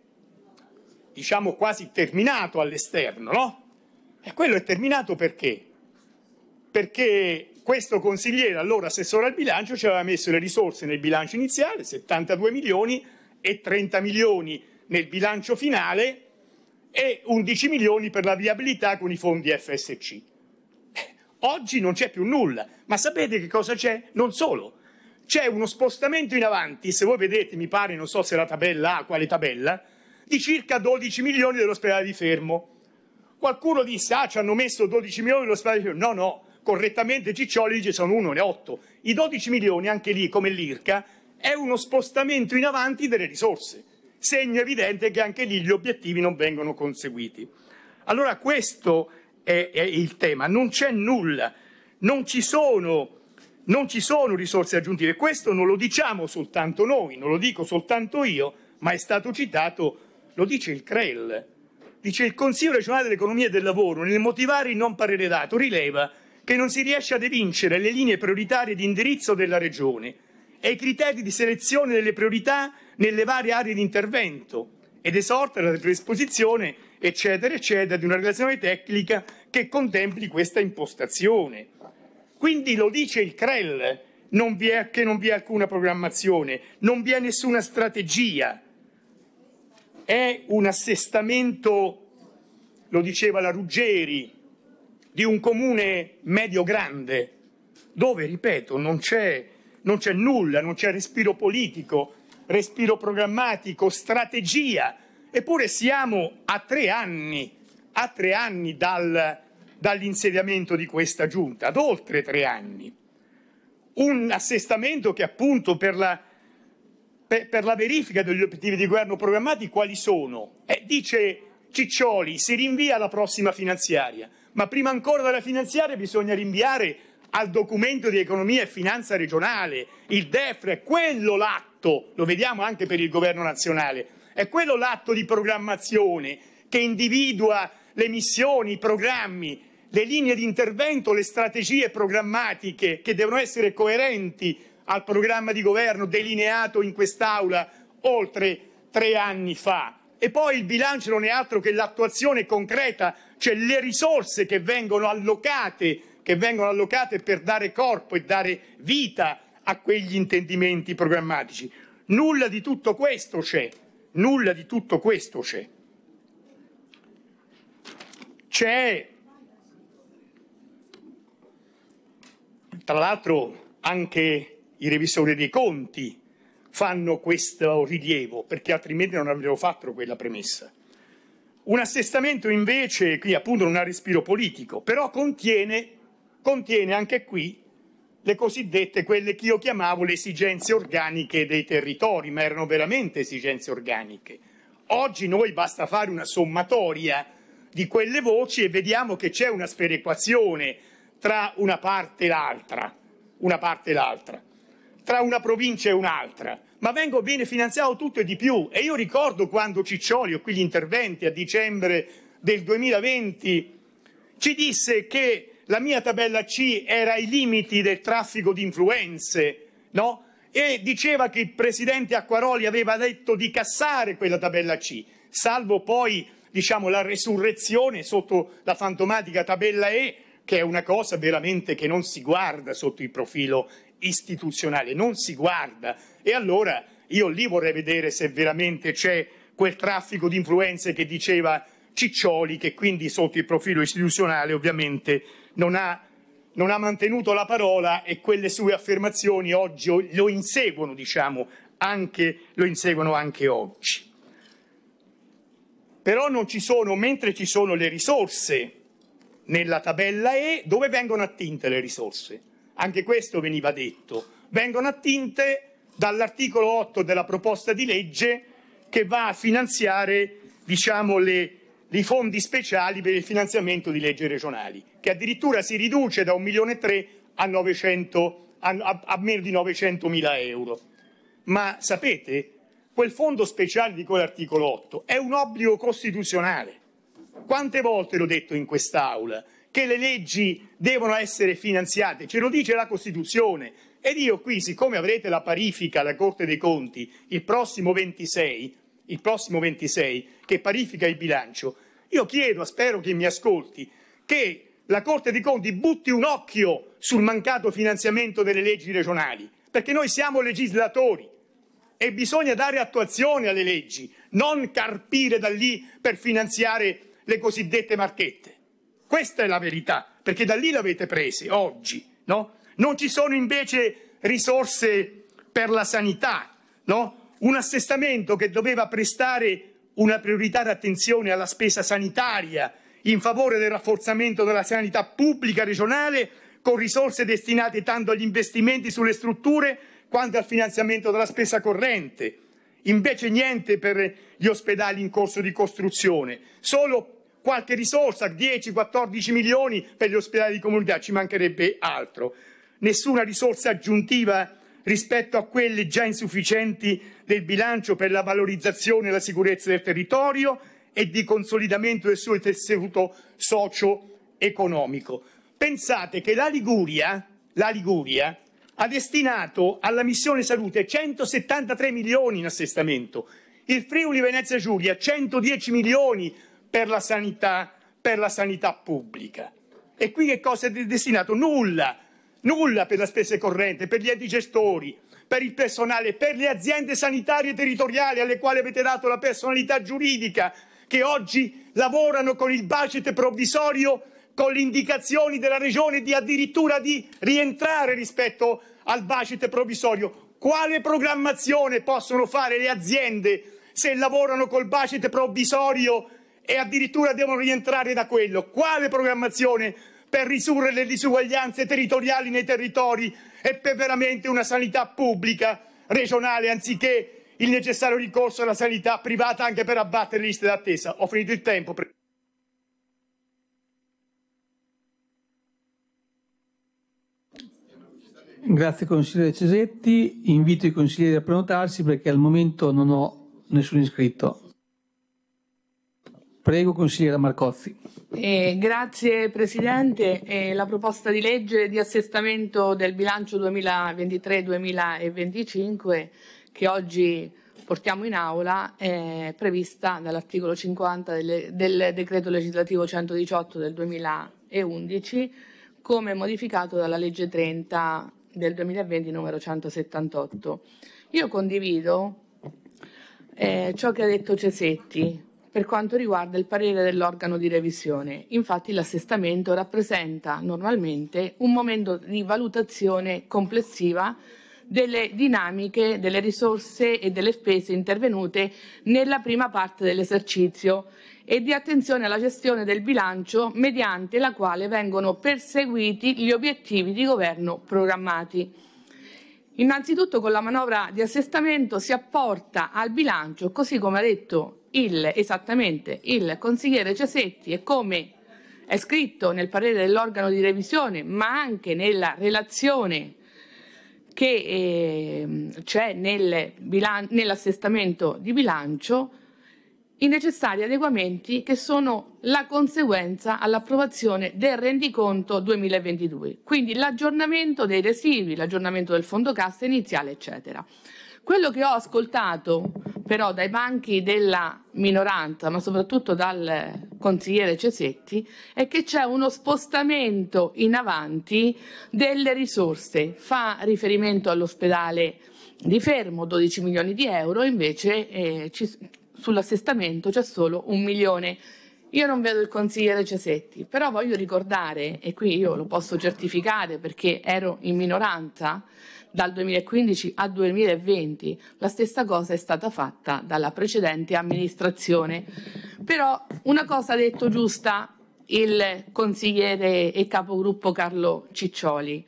diciamo quasi terminato all'esterno, no? E quello è terminato perché? Perché questo consigliere, allora assessore al bilancio, ci aveva messo le risorse nel bilancio iniziale, 72 milioni e 30 milioni nel bilancio finale e 11 milioni per la viabilità con i fondi FSC. Oggi non c'è più nulla, ma sapete che cosa c'è? Non solo. C'è uno spostamento in avanti, se voi vedete, mi pare, non so se la tabella A, quale tabella, di circa 12 milioni dell'ospedale di Fermo. Qualcuno disse, ah, ci hanno messo 12 milioni dell'ospedale di Fermo. No, no, correttamente Ciccioli dice sono 1, ne 8. I 12 milioni, anche lì, come l'IRCA, è uno spostamento in avanti delle risorse. Segno evidente che anche lì gli obiettivi non vengono conseguiti. Allora questo è, è il tema, non c'è nulla, non ci sono non ci sono risorse aggiuntive. Questo non lo diciamo soltanto noi, non lo dico soltanto io, ma è stato citato, lo dice il CREL. Dice il Consiglio regionale dell'economia e del lavoro, nel motivare il non parere dato, rileva che non si riesce ad evincere le linee prioritarie di indirizzo della Regione e i criteri di selezione delle priorità nelle varie aree di intervento ed esorta la predisposizione eccetera, eccetera, di una relazione tecnica che contempli questa impostazione. Quindi lo dice il CREL, non è, che non vi è alcuna programmazione, non vi è nessuna strategia. È un assestamento, lo diceva la Ruggeri, di un comune medio-grande, dove, ripeto, non c'è, non c'è nulla, non c'è respiro politico, respiro programmatico, strategia Eppure siamo a tre anni, a tre anni dal, dall'insediamento di questa giunta, ad oltre tre anni. Un assestamento che appunto per la, per, per la verifica degli obiettivi di governo programmati quali sono? Eh, dice Ciccioli, si rinvia alla prossima finanziaria, ma prima ancora della finanziaria bisogna rinviare al documento di economia e finanza regionale, il DEFRE, quello l'atto, lo vediamo anche per il governo nazionale, è quello l'atto di programmazione che individua le missioni, i programmi, le linee di intervento, le strategie programmatiche che devono essere coerenti al programma di governo delineato in quest'Aula oltre tre anni fa. E poi il bilancio non è altro che l'attuazione concreta, cioè le risorse che vengono allocate, che vengono allocate per dare corpo e dare vita a quegli intendimenti programmatici. Nulla di tutto questo c'è. Nulla di tutto questo c'è. C'è, tra l'altro, anche i revisori dei conti fanno questo rilievo, perché altrimenti non avrebbero fatto quella premessa. Un assestamento invece, qui appunto non ha respiro politico, però contiene, contiene anche qui le cosiddette, quelle che io chiamavo le esigenze organiche dei territori, ma erano veramente esigenze organiche. Oggi noi basta fare una sommatoria di quelle voci e vediamo che c'è una sperequazione tra una parte e l'altra, una parte e l'altra, tra una provincia e un'altra, ma vengo, viene finanziato tutto e di più. E io ricordo quando Ciccioli, ho qui gli interventi a dicembre del 2020, ci disse che la mia tabella C era i limiti del traffico di influenze, no? E diceva che il presidente Acquaroli aveva detto di cassare quella tabella C, salvo poi, diciamo, la resurrezione sotto la fantomatica tabella E, che è una cosa veramente che non si guarda sotto il profilo istituzionale, non si guarda. E allora io lì vorrei vedere se veramente c'è quel traffico di influenze che diceva Ciccioli, che quindi sotto il profilo istituzionale ovviamente non ha, non ha mantenuto la parola e quelle sue affermazioni oggi lo inseguono, diciamo, anche, lo inseguono anche oggi. Però non ci sono, mentre ci sono le risorse nella tabella E, dove vengono attinte le risorse? Anche questo veniva detto. Vengono attinte dall'articolo 8 della proposta di legge che va a finanziare diciamo, le i fondi speciali per il finanziamento di leggi regionali, che addirittura si riduce da 1 milione e 3 a, 900, a, a meno di 900 mila euro. Ma sapete, quel fondo speciale di cui l'articolo 8 è un obbligo costituzionale. Quante volte l'ho detto in quest'Aula che le leggi devono essere finanziate, ce lo dice la Costituzione. Ed io qui, siccome avrete la parifica alla Corte dei Conti il prossimo 26, il prossimo 26, che parifica il bilancio, io chiedo, spero che mi ascolti, che la Corte dei Conti butti un occhio sul mancato finanziamento delle leggi regionali, perché noi siamo legislatori e bisogna dare attuazione alle leggi, non carpire da lì per finanziare le cosiddette marchette. Questa è la verità, perché da lì l'avete prese oggi, no? Non ci sono invece risorse per la sanità, no? un assestamento che doveva prestare una prioritaria attenzione alla spesa sanitaria in favore del rafforzamento della sanità pubblica regionale con risorse destinate tanto agli investimenti sulle strutture quanto al finanziamento della spesa corrente. Invece niente per gli ospedali in corso di costruzione, solo qualche risorsa, 10-14 milioni per gli ospedali di comunità, ci mancherebbe altro. Nessuna risorsa aggiuntiva rispetto a quelli già insufficienti del bilancio per la valorizzazione e la sicurezza del territorio e di consolidamento del suo tessuto socio-economico. Pensate che la Liguria, la Liguria ha destinato alla missione salute 173 milioni in assestamento, il Friuli Venezia Giulia 110 milioni per la sanità, per la sanità pubblica. E qui che cosa è destinato? Nulla nulla per la spesa corrente, per gli enti gestori, per il personale, per le aziende sanitarie territoriali alle quali avete dato la personalità giuridica, che oggi lavorano con il budget provvisorio, con le indicazioni della Regione di addirittura di rientrare rispetto al budget provvisorio. Quale programmazione possono fare le aziende se lavorano col budget provvisorio e addirittura devono rientrare da quello? Quale programmazione per risurre le disuguaglianze territoriali nei territori e per veramente una sanità pubblica regionale anziché il necessario ricorso alla sanità privata anche per abbattere le liste d'attesa. Ho finito il tempo. Grazie consigliere Cesetti, invito i consiglieri a prenotarsi perché al momento non ho nessun iscritto. Prego consigliere Marcozzi. Eh, grazie Presidente. Eh, la proposta di legge di assestamento del bilancio 2023-2025 che oggi portiamo in aula è prevista dall'articolo 50 del, del decreto legislativo 118 del 2011 come modificato dalla legge 30 del 2020 numero 178. Io condivido eh, ciò che ha detto Cesetti per quanto riguarda il parere dell'organo di revisione. Infatti l'assestamento rappresenta normalmente un momento di valutazione complessiva delle dinamiche, delle risorse e delle spese intervenute nella prima parte dell'esercizio e di attenzione alla gestione del bilancio mediante la quale vengono perseguiti gli obiettivi di governo programmati. Innanzitutto con la manovra di assestamento si apporta al bilancio, così come ha detto il, esattamente il consigliere Giasetti e come è scritto nel parere dell'organo di revisione, ma anche nella relazione che eh, c'è nel nell'assestamento di bilancio, i necessari adeguamenti che sono la conseguenza all'approvazione del rendiconto 2022, quindi l'aggiornamento dei residui, l'aggiornamento del fondo cassa iniziale, eccetera. Quello che ho ascoltato però dai banchi della minoranza, ma soprattutto dal consigliere Cesetti, è che c'è uno spostamento in avanti delle risorse. Fa riferimento all'ospedale di Fermo, 12 milioni di euro, invece eh, ci, sull'assestamento c'è solo un milione. Io non vedo il consigliere Cesetti, però voglio ricordare, e qui io lo posso certificare perché ero in minoranza, dal 2015 al 2020. La stessa cosa è stata fatta dalla precedente amministrazione. Però una cosa ha detto giusta il consigliere e capogruppo Carlo Ciccioli.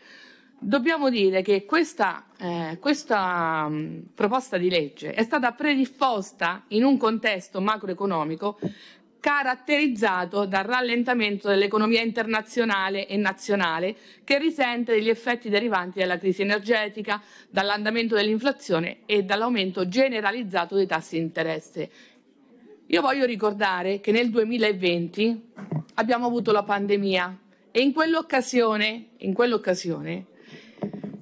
Dobbiamo dire che questa, eh, questa mh, mm, proposta di legge è stata predisposta in un contesto macroeconomico caratterizzato dal rallentamento dell'economia internazionale e nazionale che risente degli effetti derivanti dalla crisi energetica, dall'andamento dell'inflazione e dall'aumento generalizzato dei tassi di interesse. Io voglio ricordare che nel 2020 abbiamo avuto la pandemia e in quell'occasione, in quell'occasione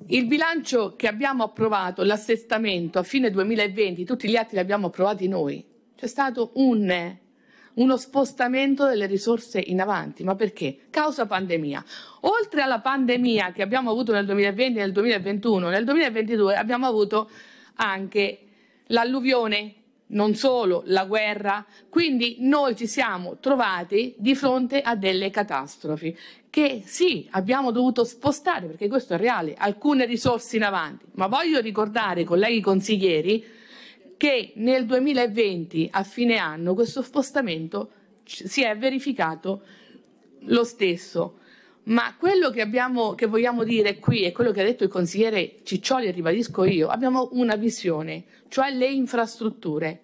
il bilancio che abbiamo approvato, l'assestamento a fine 2020, tutti gli atti li abbiamo approvati noi, c'è stato un uno spostamento delle risorse in avanti. Ma perché? Causa pandemia. Oltre alla pandemia che abbiamo avuto nel 2020 e nel 2021, nel 2022 abbiamo avuto anche l'alluvione, non solo la guerra. Quindi noi ci siamo trovati di fronte a delle catastrofi che sì, abbiamo dovuto spostare, perché questo è reale, alcune risorse in avanti. Ma voglio ricordare, colleghi consiglieri, che nel 2020 a fine anno questo spostamento si è verificato lo stesso. Ma quello che, abbiamo, che vogliamo dire qui e quello che ha detto il consigliere Ciccioli, e ribadisco io, abbiamo una visione, cioè le infrastrutture.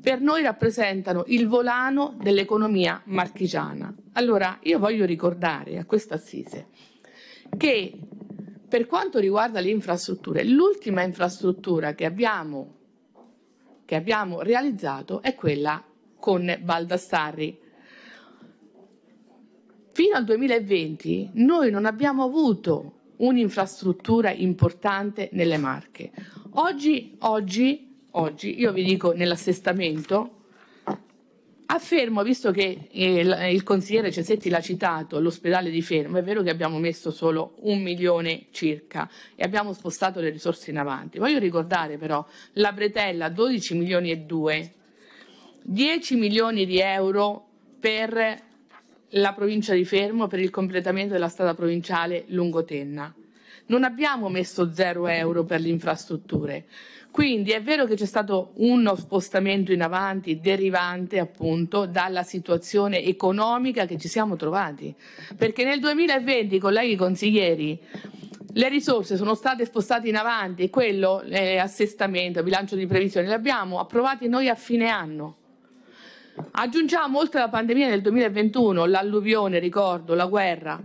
Per noi rappresentano il volano dell'economia marchigiana. Allora, io voglio ricordare a questa assise che per quanto riguarda le infrastrutture, l'ultima infrastruttura che abbiamo che abbiamo realizzato è quella con Baldassarri. Fino al 2020 noi non abbiamo avuto un'infrastruttura importante nelle Marche. Oggi, oggi, oggi, io vi dico nell'assestamento, Affermo, visto che eh, il consigliere Cesetti l'ha citato, l'ospedale di Fermo, è vero che abbiamo messo solo un milione circa e abbiamo spostato le risorse in avanti. Voglio ricordare però la Bretella 12 milioni e 2, 10 milioni di euro per la provincia di Fermo per il completamento della strada provinciale Lungotenna. Non abbiamo messo zero euro per le infrastrutture. Quindi è vero che c'è stato uno spostamento in avanti derivante appunto dalla situazione economica che ci siamo trovati, perché nel 2020, colleghi consiglieri, le risorse sono state spostate in avanti e quello è assestamento, bilancio di previsione, le abbiamo approvate noi a fine anno. Aggiungiamo oltre alla pandemia del 2021 l'alluvione, ricordo, la guerra,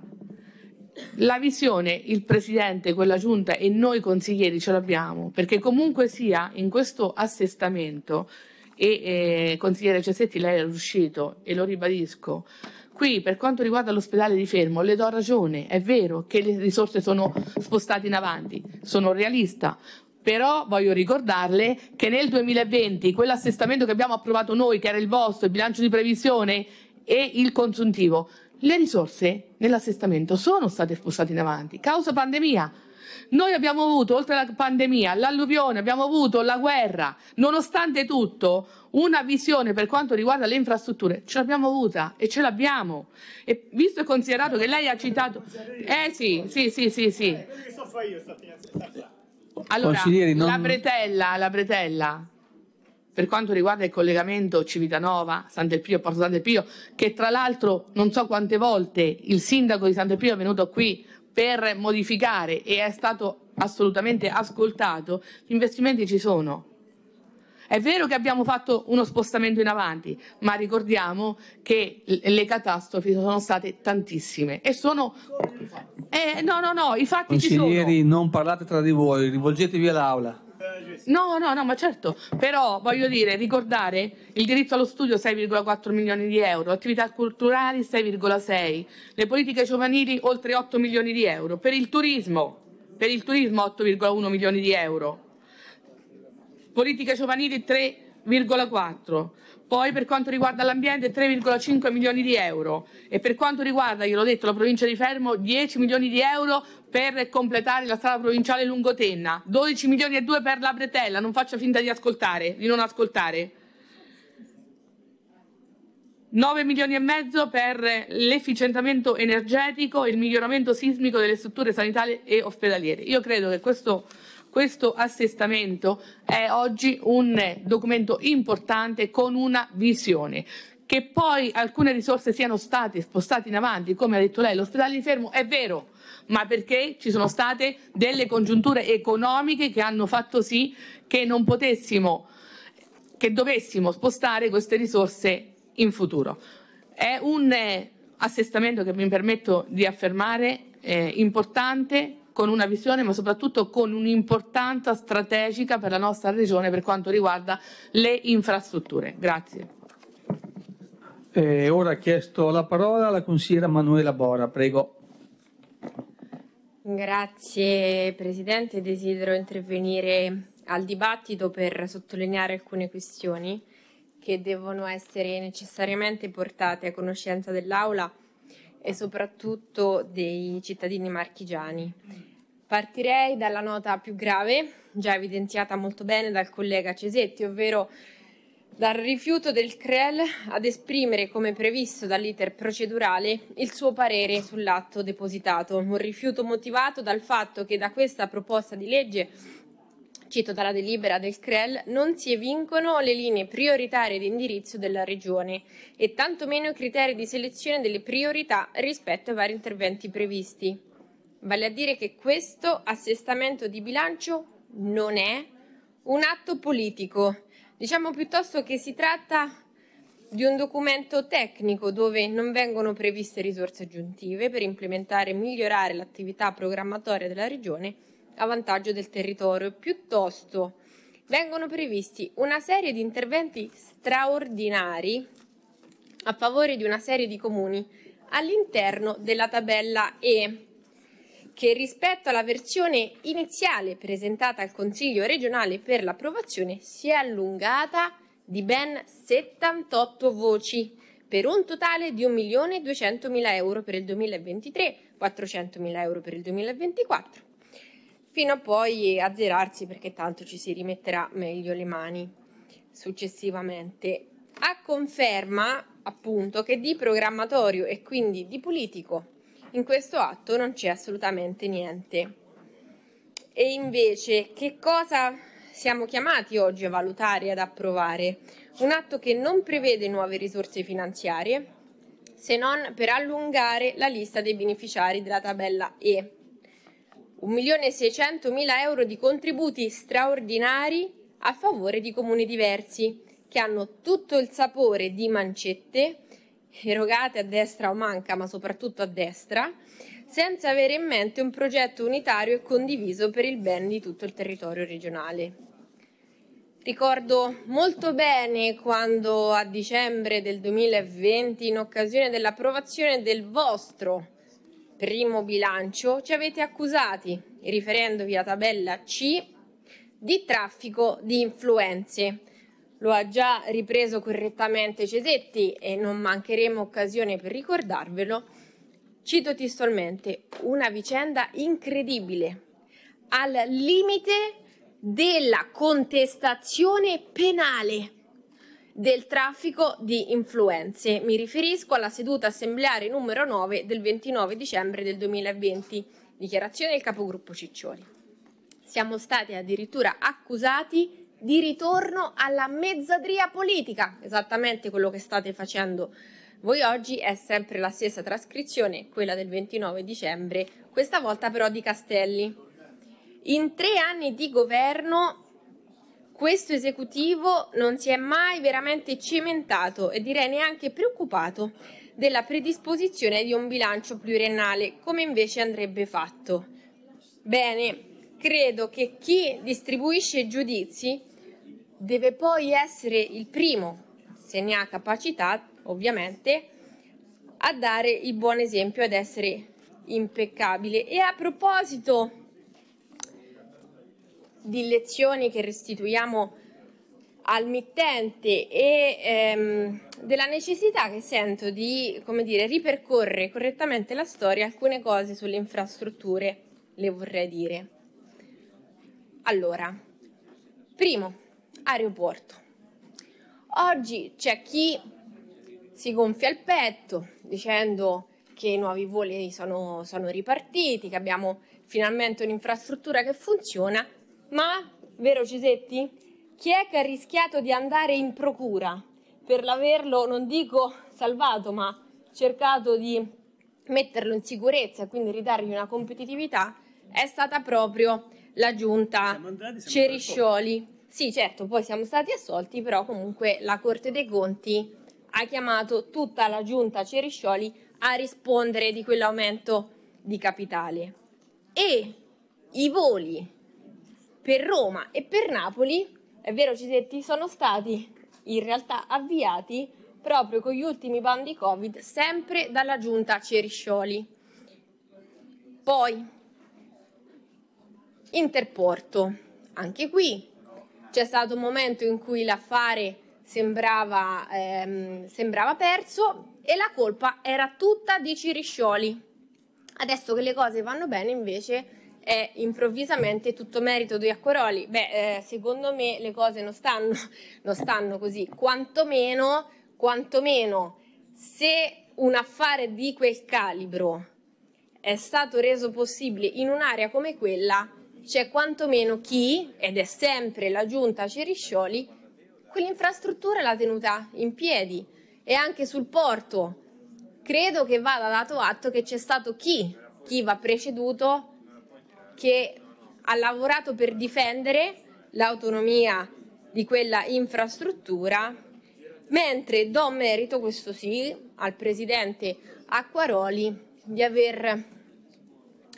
la visione il Presidente, quella Giunta e noi consiglieri ce l'abbiamo, perché comunque sia in questo assestamento, e eh, consigliere Cesetti lei è riuscito, e lo ribadisco, qui per quanto riguarda l'ospedale di Fermo le do ragione, è vero che le risorse sono spostate in avanti, sono realista, però voglio ricordarle che nel 2020 quell'assestamento che abbiamo approvato noi, che era il vostro, il bilancio di previsione e il consuntivo, le risorse nell'assestamento sono state spostate in avanti, causa pandemia. Noi abbiamo avuto, oltre alla pandemia, l'alluvione, abbiamo avuto la guerra, nonostante tutto, una visione per quanto riguarda le infrastrutture, ce l'abbiamo avuta e ce l'abbiamo. E visto e considerato che lei ha citato... Eh sì, sì, sì, sì, sì. Allora, la bretella, la bretella per quanto riguarda il collegamento Civitanova, Sant'Elpio, Porto Sant'Elpio, che tra l'altro non so quante volte il sindaco di Sant'Elpio è venuto qui per modificare e è stato assolutamente ascoltato, gli investimenti ci sono. È vero che abbiamo fatto uno spostamento in avanti, ma ricordiamo che le catastrofi sono state tantissime e sono... Eh, no, no, no, i fatti ci sono. Consiglieri, non parlate tra di voi, rivolgetevi all'Aula. No, no, no, ma certo, però voglio dire, ricordare il diritto allo studio 6,4 milioni di euro, attività culturali 6,6, le politiche giovanili oltre 8 milioni di euro, per il turismo, per il turismo 8,1 milioni di euro, politiche giovanili 3,4, poi per quanto riguarda l'ambiente 3,5 milioni di euro e per quanto riguarda, gliel'ho detto, la provincia di Fermo 10 milioni di euro per completare la strada provinciale Lungotenna, 12 milioni e 2 per la Bretella, non faccia finta di ascoltare, di non ascoltare. 9 milioni e mezzo per l'efficientamento energetico e il miglioramento sismico delle strutture sanitarie e ospedaliere. Io credo che questo, questo assestamento è oggi un documento importante con una visione che poi alcune risorse siano state spostate in avanti, come ha detto lei, l'ospedale di Fermo è vero, ma perché ci sono state delle congiunture economiche che hanno fatto sì che non potessimo, che dovessimo spostare queste risorse in futuro. È un eh, assestamento che mi permetto di affermare eh, importante con una visione ma soprattutto con un'importanza strategica per la nostra regione per quanto riguarda le infrastrutture. Grazie. Eh, ora ha chiesto la parola la consigliera Manuela Bora, prego. Grazie Presidente, desidero intervenire al dibattito per sottolineare alcune questioni che devono essere necessariamente portate a conoscenza dell'Aula e soprattutto dei cittadini marchigiani. Partirei dalla nota più grave, già evidenziata molto bene dal collega Cesetti, ovvero dal rifiuto del CREL ad esprimere, come previsto dall'iter procedurale, il suo parere sull'atto depositato, un rifiuto motivato dal fatto che da questa proposta di legge cito dalla delibera del CREL, non si evincono le linee prioritarie di indirizzo della Regione e tantomeno i criteri di selezione delle priorità rispetto ai vari interventi previsti. Vale a dire che questo assestamento di bilancio non è un atto politico, Diciamo piuttosto che si tratta di un documento tecnico dove non vengono previste risorse aggiuntive per implementare e migliorare l'attività programmatoria della Regione a vantaggio del territorio, piuttosto vengono previsti una serie di interventi straordinari a favore di una serie di comuni all'interno della tabella E che rispetto alla versione iniziale presentata al Consiglio regionale per l'approvazione si è allungata di ben 78 voci per un totale di 1.200.000 euro per il 2023, 400.000 euro per il 2024, fino a poi azzerarsi perché tanto ci si rimetterà meglio le mani successivamente. A conferma appunto che di programmatorio e quindi di politico in questo atto non c'è assolutamente niente. E invece che cosa siamo chiamati oggi a valutare e ad approvare? Un atto che non prevede nuove risorse finanziarie, se non per allungare la lista dei beneficiari della tabella E. 1.600.000 euro di contributi straordinari a favore di comuni diversi che hanno tutto il sapore di mancette erogate a destra o manca, ma soprattutto a destra, senza avere in mente un progetto unitario e condiviso per il bene di tutto il territorio regionale. Ricordo molto bene quando a dicembre del 2020, in occasione dell'approvazione del vostro primo bilancio, ci avete accusati, riferendovi a tabella C, di traffico di influenze lo ha già ripreso correttamente Cesetti e non mancheremo occasione per ricordarvelo, cito testualmente, una vicenda incredibile, al limite della contestazione penale del traffico di influenze. Mi riferisco alla seduta assembleare numero 9 del 29 dicembre del 2020, dichiarazione del capogruppo Ciccioli. Siamo stati addirittura accusati di di ritorno alla mezzadria politica, esattamente quello che state facendo voi oggi è sempre la stessa trascrizione, quella del 29 dicembre, questa volta però di Castelli. In tre anni di governo questo esecutivo non si è mai veramente cementato e direi neanche preoccupato della predisposizione di un bilancio pluriennale, come invece andrebbe fatto. Bene, credo che chi distribuisce giudizi deve poi essere il primo, se ne ha capacità ovviamente, a dare il buon esempio, ad essere impeccabile. E a proposito di lezioni che restituiamo al mittente e ehm, della necessità che sento di, come dire, ripercorrere correttamente la storia, alcune cose sulle infrastrutture le vorrei dire. Allora, primo, aeroporto. Oggi c'è chi si gonfia il petto dicendo che i nuovi voli sono, sono ripartiti, che abbiamo finalmente un'infrastruttura che funziona, ma, vero Cisetti, chi è che ha rischiato di andare in procura per l'averlo, non dico salvato, ma cercato di metterlo in sicurezza e quindi ridargli una competitività, è stata proprio la giunta Ceriscioli sì, certo, poi siamo stati assolti, però comunque la Corte dei Conti ha chiamato tutta la giunta Ceriscioli a rispondere di quell'aumento di capitale. E i voli per Roma e per Napoli, è vero Cisetti, sono stati in realtà avviati proprio con gli ultimi bandi Covid, sempre dalla giunta Ceriscioli. Poi, Interporto, anche qui c'è stato un momento in cui l'affare sembrava, ehm, sembrava perso e la colpa era tutta di Ciriscioli. Adesso che le cose vanno bene invece è improvvisamente tutto merito di Acquaroli. Beh, eh, secondo me le cose non stanno, [LAUGHS] non stanno così, quantomeno, quantomeno se un affare di quel calibro è stato reso possibile in un'area come quella, c'è quantomeno chi, ed è sempre la giunta Ceriscioli, quell'infrastruttura l'ha tenuta in piedi e anche sul porto. Credo che vada dato atto che c'è stato chi, chi va preceduto, che ha lavorato per difendere l'autonomia di quella infrastruttura, mentre do merito, questo sì, al presidente Acquaroli di aver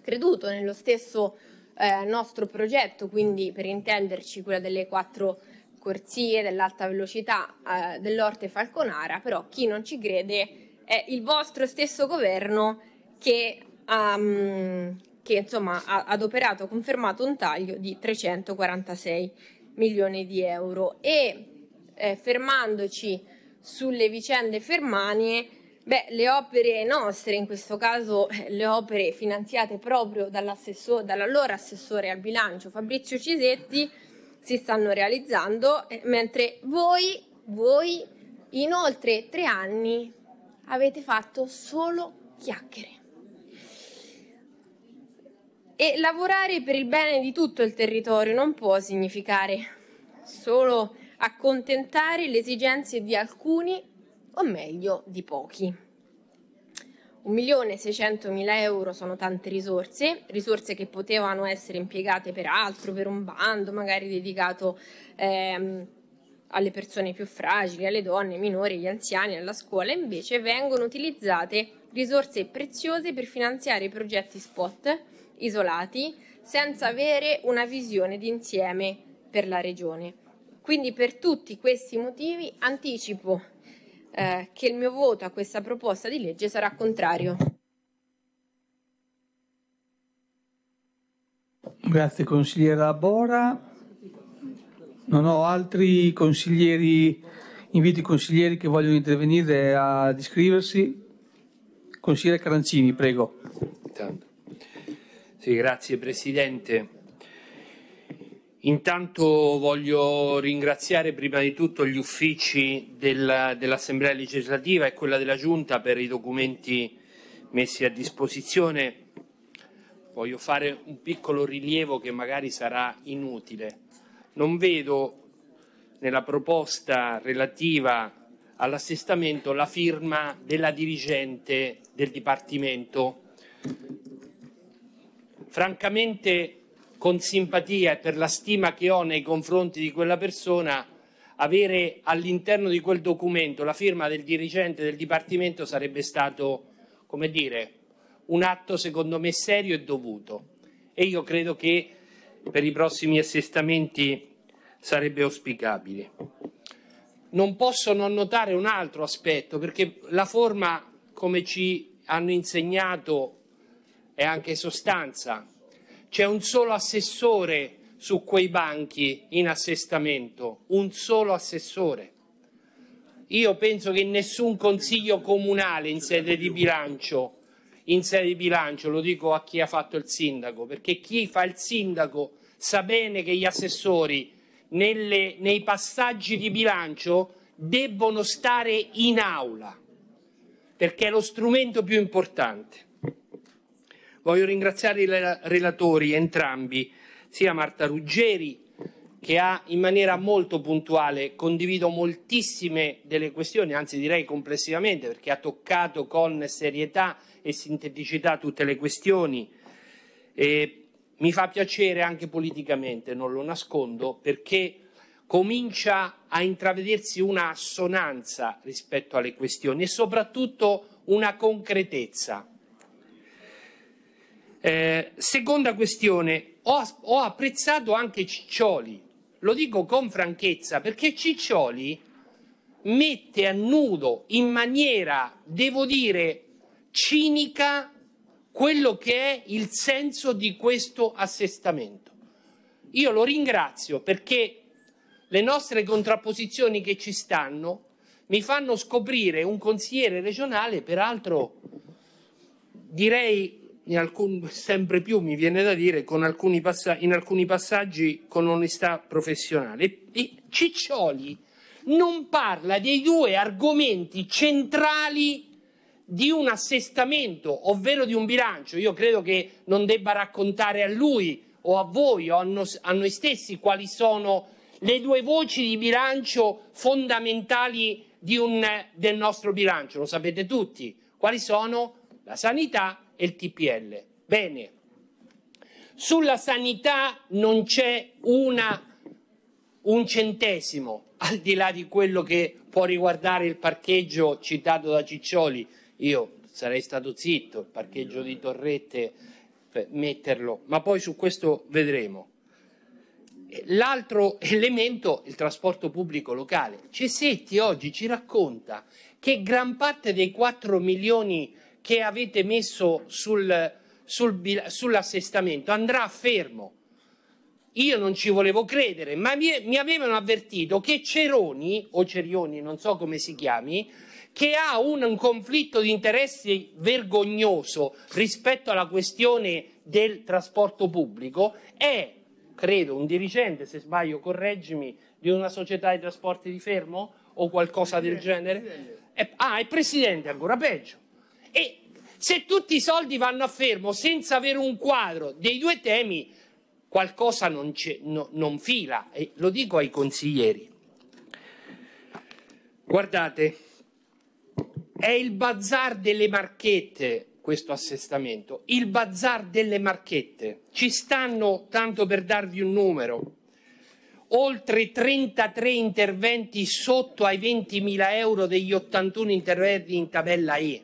creduto nello stesso eh, nostro progetto, quindi per intenderci quella delle quattro corsie, dell'alta velocità, eh, dell'Orte Falconara, però chi non ci crede è il vostro stesso governo che, um, che insomma, ha adoperato, ha confermato un taglio di 346 milioni di euro e eh, fermandoci sulle vicende fermanie Beh, le opere nostre, in questo caso eh, le opere finanziate proprio dall'assessore, dall'allora assessore al bilancio Fabrizio Cisetti, si stanno realizzando, eh, mentre voi, voi in oltre tre anni avete fatto solo chiacchiere. E lavorare per il bene di tutto il territorio non può significare solo accontentare le esigenze di alcuni o meglio di pochi. 1.600.000 euro sono tante risorse, risorse che potevano essere impiegate per altro, per un bando magari dedicato ehm, alle persone più fragili, alle donne, ai minori, agli anziani, alla scuola, invece vengono utilizzate risorse preziose per finanziare progetti spot isolati senza avere una visione d'insieme per la regione. Quindi per tutti questi motivi anticipo eh, che il mio voto a questa proposta di legge sarà contrario. Grazie consigliera Bora. Non ho altri consiglieri, invito i consiglieri che vogliono intervenire ad iscriversi. Consigliere Carancini, prego. Sì, grazie Presidente. Intanto voglio ringraziare prima di tutto gli uffici del, dell'Assemblea legislativa e quella della Giunta per i documenti messi a disposizione. Voglio fare un piccolo rilievo che magari sarà inutile. Non vedo nella proposta relativa all'assestamento la firma della dirigente del Dipartimento. Francamente con simpatia e per la stima che ho nei confronti di quella persona, avere all'interno di quel documento la firma del dirigente del Dipartimento sarebbe stato, come dire, un atto secondo me serio e dovuto. E io credo che per i prossimi assestamenti sarebbe auspicabile. Non posso non notare un altro aspetto, perché la forma, come ci hanno insegnato, è anche sostanza c'è un solo assessore su quei banchi in assestamento, un solo assessore. Io penso che nessun consiglio comunale in sede di bilancio, in sede di bilancio, lo dico a chi ha fatto il sindaco, perché chi fa il sindaco sa bene che gli assessori nelle, nei passaggi di bilancio debbono stare in aula, perché è lo strumento più importante. Voglio ringraziare i relatori entrambi, sia Marta Ruggeri che ha in maniera molto puntuale, condivido moltissime delle questioni, anzi direi complessivamente, perché ha toccato con serietà e sinteticità tutte le questioni. E mi fa piacere anche politicamente, non lo nascondo, perché comincia a intravedersi una assonanza rispetto alle questioni e soprattutto una concretezza. Eh, seconda questione, ho, ho apprezzato anche Ciccioli, lo dico con franchezza, perché Ciccioli mette a nudo in maniera, devo dire, cinica quello che è il senso di questo assestamento. Io lo ringrazio perché le nostre contrapposizioni che ci stanno mi fanno scoprire un consigliere regionale, peraltro direi alcun, sempre più mi viene da dire, alcuni passa, in alcuni passaggi con onestà professionale. E, Ciccioli non parla dei due argomenti centrali di un assestamento, ovvero di un bilancio. Io credo che non debba raccontare a lui o a voi o a, no, a noi stessi quali sono le due voci di bilancio fondamentali un, del nostro bilancio, lo sapete tutti, quali sono la sanità e il TPL. Bene, sulla sanità non c'è una, un centesimo, al di là di quello che può riguardare il parcheggio citato da Ciccioli. Io sarei stato zitto, il parcheggio di Torrette, metterlo, ma poi su questo vedremo. L'altro elemento, il trasporto pubblico locale. Cesetti oggi ci racconta che gran parte dei 4 milioni di che avete messo sul, sul, sull'assestamento andrà fermo. Io non ci volevo credere, ma mi, mi avevano avvertito che Ceroni, o Cerioni, non so come si chiami, che ha un, un conflitto di interessi vergognoso rispetto alla questione del trasporto pubblico, è, credo, un dirigente, se sbaglio correggimi, di una società di trasporti di fermo o qualcosa del genere? È, ah, è presidente, ancora peggio. E se tutti i soldi vanno a fermo senza avere un quadro dei due temi, qualcosa non, no, non fila. E lo dico ai consiglieri. Guardate, è il bazar delle marchette questo assestamento, il bazar delle marchette. Ci stanno, tanto per darvi un numero, oltre 33 interventi sotto ai 20.000 euro degli 81 interventi in tabella E.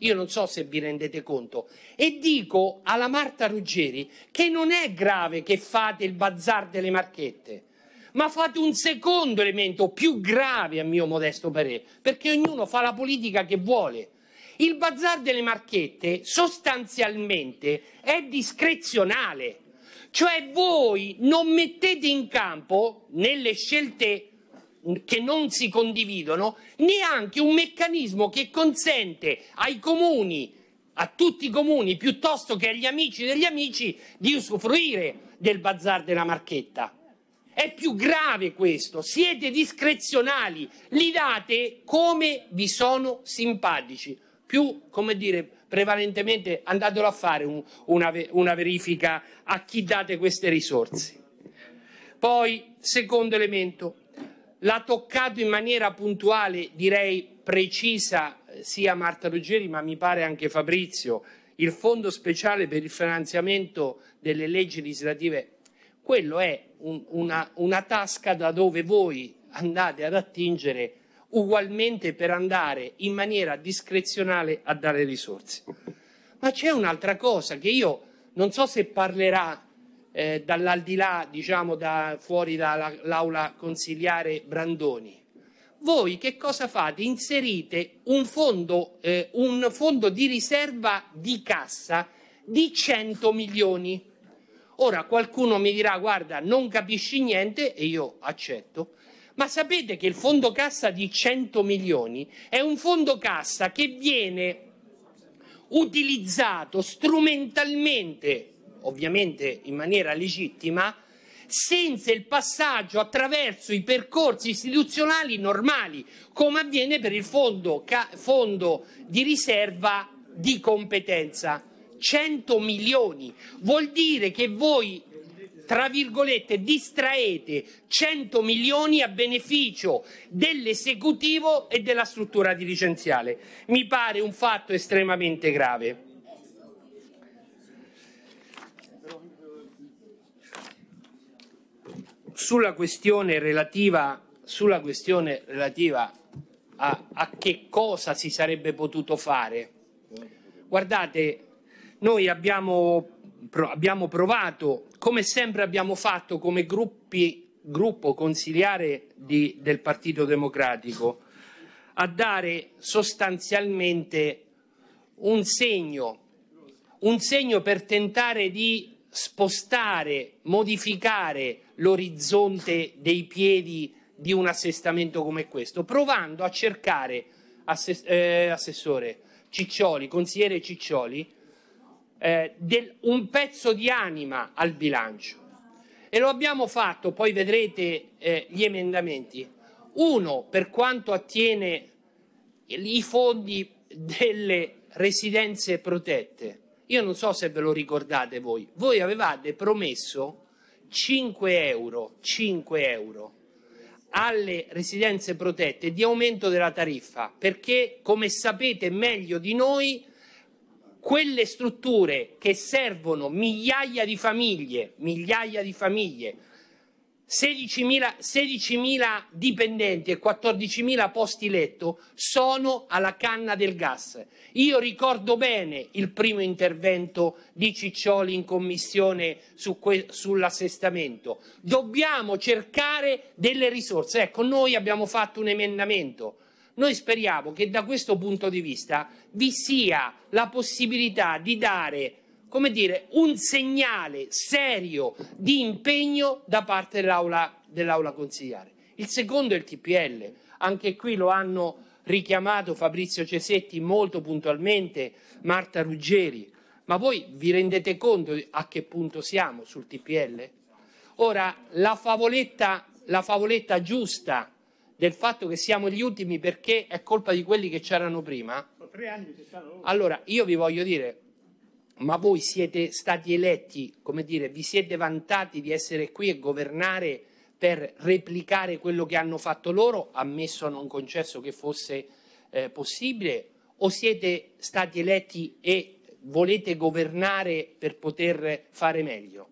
Io non so se vi rendete conto. E dico alla Marta Ruggeri che non è grave che fate il bazar delle marchette, ma fate un secondo elemento più grave a mio modesto parere, perché ognuno fa la politica che vuole. Il bazar delle marchette sostanzialmente è discrezionale, cioè voi non mettete in campo nelle scelte che non si condividono, neanche un meccanismo che consente ai comuni, a tutti i comuni, piuttosto che agli amici degli amici, di usufruire del bazar della marchetta. È più grave questo, siete discrezionali, li date come vi sono simpatici, più, come dire, prevalentemente andatelo a fare un, una, una verifica a chi date queste risorse. Poi, secondo elemento, l'ha toccato in maniera puntuale, direi precisa, eh, sia Marta Ruggeri, ma mi pare anche Fabrizio, il fondo speciale per il finanziamento delle leggi legislative. Quello è un, una, una tasca da dove voi andate ad attingere ugualmente per andare in maniera discrezionale a dare risorse. Ma c'è un'altra cosa che io non so se parlerà eh, dall'aldilà, diciamo da, fuori dall'aula consigliare Brandoni. Voi che cosa fate? Inserite un fondo, eh, un fondo di riserva di cassa di 100 milioni. Ora qualcuno mi dirà guarda non capisci niente e io accetto, ma sapete che il fondo cassa di 100 milioni è un fondo cassa che viene utilizzato strumentalmente ovviamente in maniera legittima, senza il passaggio attraverso i percorsi istituzionali normali, come avviene per il fondo, fondo di riserva di competenza. 100 milioni vuol dire che voi tra virgolette, distraete 100 milioni a beneficio dell'esecutivo e della struttura dirigenziale. Mi pare un fatto estremamente grave. sulla questione relativa, sulla questione relativa a, a che cosa si sarebbe potuto fare, guardate, noi abbiamo, abbiamo, provato, come sempre abbiamo fatto come gruppi, gruppo consiliare di, del Partito Democratico, a dare sostanzialmente un segno, un segno per tentare di spostare, modificare, l'orizzonte dei piedi di un assestamento come questo, provando a cercare, assess- eh, assessore Ciccioli, consigliere Ciccioli, eh, del, un pezzo di anima al bilancio. E lo abbiamo fatto, poi vedrete eh, gli emendamenti. Uno per quanto attiene i fondi delle residenze protette. Io non so se ve lo ricordate voi, voi avevate promesso 5 euro, 5 euro alle residenze protette di aumento della tariffa perché come sapete meglio di noi quelle strutture che servono migliaia di famiglie, migliaia di famiglie 16.000, 16.000 dipendenti e 14.000 posti letto sono alla canna del gas. Io ricordo bene il primo intervento di Ciccioli in commissione su sull'assestamento. Dobbiamo cercare delle risorse. Ecco, noi abbiamo fatto un emendamento. Noi speriamo che da questo punto di vista vi sia la possibilità di dare come dire, un segnale serio di impegno da parte dell'aula, dell'aula consigliare. Il secondo è il TPL, anche qui lo hanno richiamato Fabrizio Cesetti molto puntualmente, Marta Ruggeri, ma voi vi rendete conto a che punto siamo sul TPL? Ora, la favoletta, la favoletta giusta del fatto che siamo gli ultimi perché è colpa di quelli che c'erano prima. Allora, io vi voglio dire, ma voi siete stati eletti, come dire, vi siete vantati di essere qui e governare per replicare quello che hanno fatto loro, ammesso a non concesso che fosse eh, possibile, o siete stati eletti e volete governare per poter fare meglio?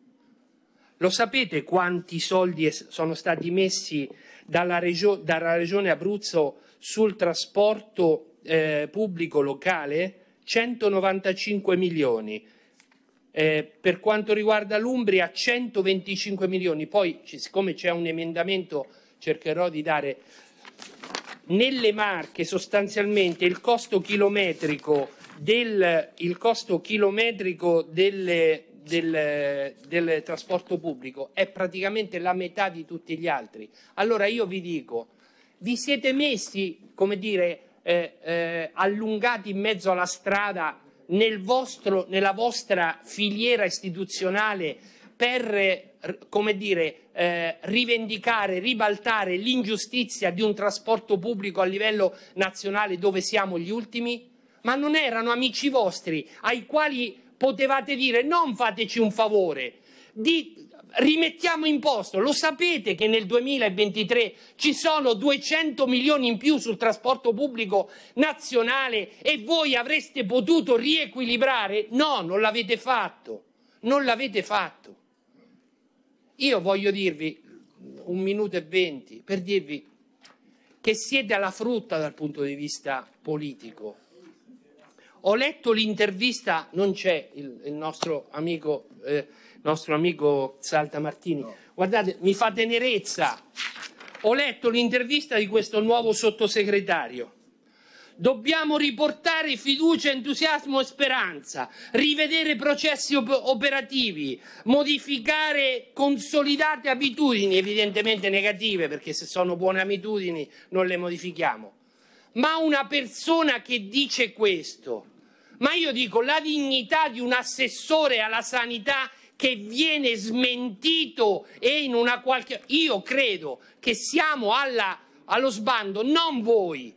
Lo sapete quanti soldi sono stati messi dalla, regio- dalla Regione Abruzzo sul trasporto eh, pubblico locale? 195 milioni. Eh, per quanto riguarda l'Umbria 125 milioni, poi siccome c'è un emendamento cercherò di dare nelle marche sostanzialmente il costo chilometrico, del, il costo chilometrico delle, del, del, trasporto pubblico è praticamente la metà di tutti gli altri. Allora io vi dico, vi siete messi, come dire, eh, eh, allungati in mezzo alla strada nel vostro, nella vostra filiera istituzionale per eh, come dire, eh, rivendicare, ribaltare l'ingiustizia di un trasporto pubblico a livello nazionale dove siamo gli ultimi? Ma non erano amici vostri ai quali potevate dire non fateci un favore, di, rimettiamo in posto. Lo sapete che nel 2023 ci sono 200 milioni in più sul trasporto pubblico nazionale e voi avreste potuto riequilibrare? No, non l'avete fatto. Non l'avete fatto. Io voglio dirvi un minuto e venti per dirvi che siete alla frutta dal punto di vista politico. Ho letto l'intervista, non c'è il, il nostro amico. Eh, nostro amico Salta Martini. No. Guardate, mi fa tenerezza. Ho letto l'intervista di questo nuovo sottosegretario. Dobbiamo riportare fiducia, entusiasmo e speranza, rivedere processi op- operativi, modificare consolidate abitudini, evidentemente negative, perché se sono buone abitudini non le modifichiamo. Ma una persona che dice questo, ma io dico la dignità di un assessore alla sanità che viene smentito e in una qualche... Io credo che siamo alla, allo sbando, non voi,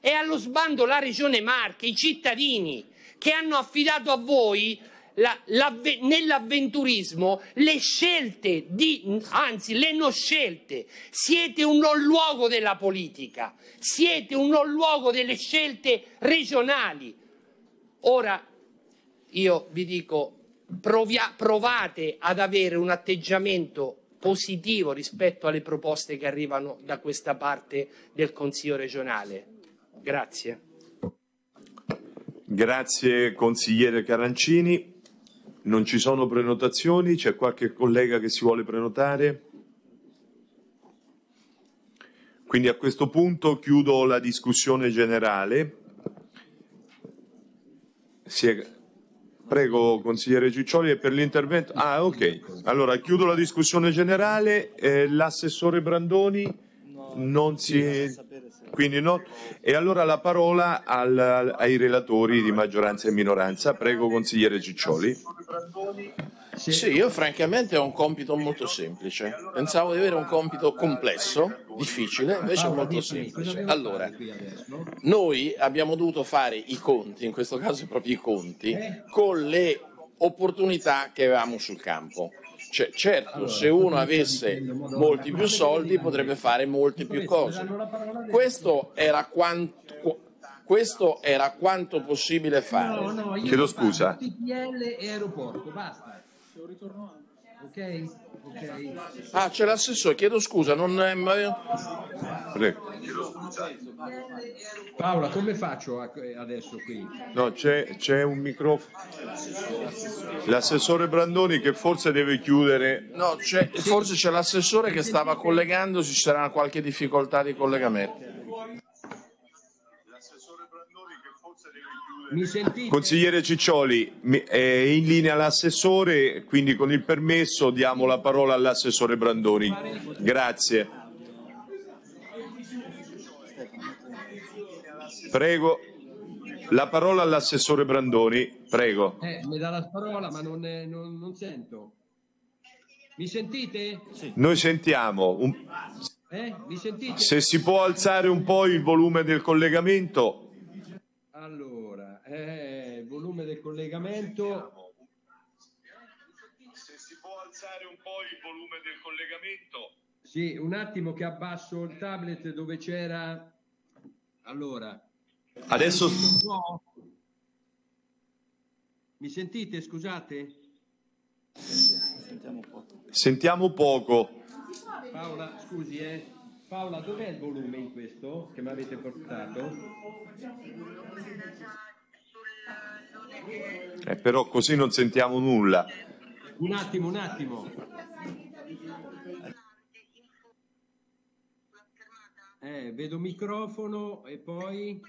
è allo sbando la Regione Marche, i cittadini che hanno affidato a voi la, la, nell'avventurismo le scelte, di, anzi le non scelte. Siete un non luogo della politica, siete un non luogo delle scelte regionali. Ora io vi dico provia- provate ad avere un atteggiamento positivo rispetto alle proposte che arrivano da questa parte del Consiglio regionale. Grazie. Grazie consigliere Carancini. Non ci sono prenotazioni, c'è qualche collega che si vuole prenotare? Quindi a questo punto chiudo la discussione generale. Si è Prego, consigliere Ciccioli, e per l'intervento. Ah, ok. Allora, chiudo la discussione generale. Eh, l'assessore Brandoni non si... Quindi no. E allora la parola al, ai relatori di maggioranza e minoranza. Prego, consigliere Ciccioli. Sì. io francamente ho un compito molto semplice. Pensavo di avere un compito complesso, difficile, invece ah, allora, molto semplice. Allora, noi abbiamo dovuto fare i conti, in questo caso i propri conti, eh? con le opportunità che avevamo sul campo. Cioè, certo, se uno avesse molti più soldi potrebbe fare molte più cose. Questo era quanto questo era quanto possibile fare. No, no, Chiedo scusa. TPL e aeroporto, basta. Ok? okay. Ah, c'è l'assessore, chiedo scusa, non è mai... Prego. Paola, come faccio adesso qui? No, c'è, c'è un microfono. L'assessore Brandoni che forse deve chiudere. No, c'è, forse c'è l'assessore che stava collegandosi, ci sarà qualche difficoltà di collegamento. Consigliere Ciccioli, è in linea l'assessore, quindi con il permesso diamo la parola all'assessore Brandoni. Grazie. Prego. La parola all'assessore Brandoni, prego. Eh, mi dà la parola ma non, non, non sento. Mi sentite? Sì. Noi sentiamo. Un... Eh, mi sentite? Se si può alzare un po' il volume del collegamento. Allora eh, il volume del collegamento. Se si può alzare un po' il volume del collegamento. Sì, un attimo che abbasso il tablet dove c'era... Allora. Adesso... Mi sentite, scusate? Sentiamo poco. Sentiamo poco. Paola, scusi, eh. Paola, dov'è il volume in questo che mi avete portato? già. Eh, però così non sentiamo nulla. Un attimo, un attimo. Eh, vedo microfono e poi...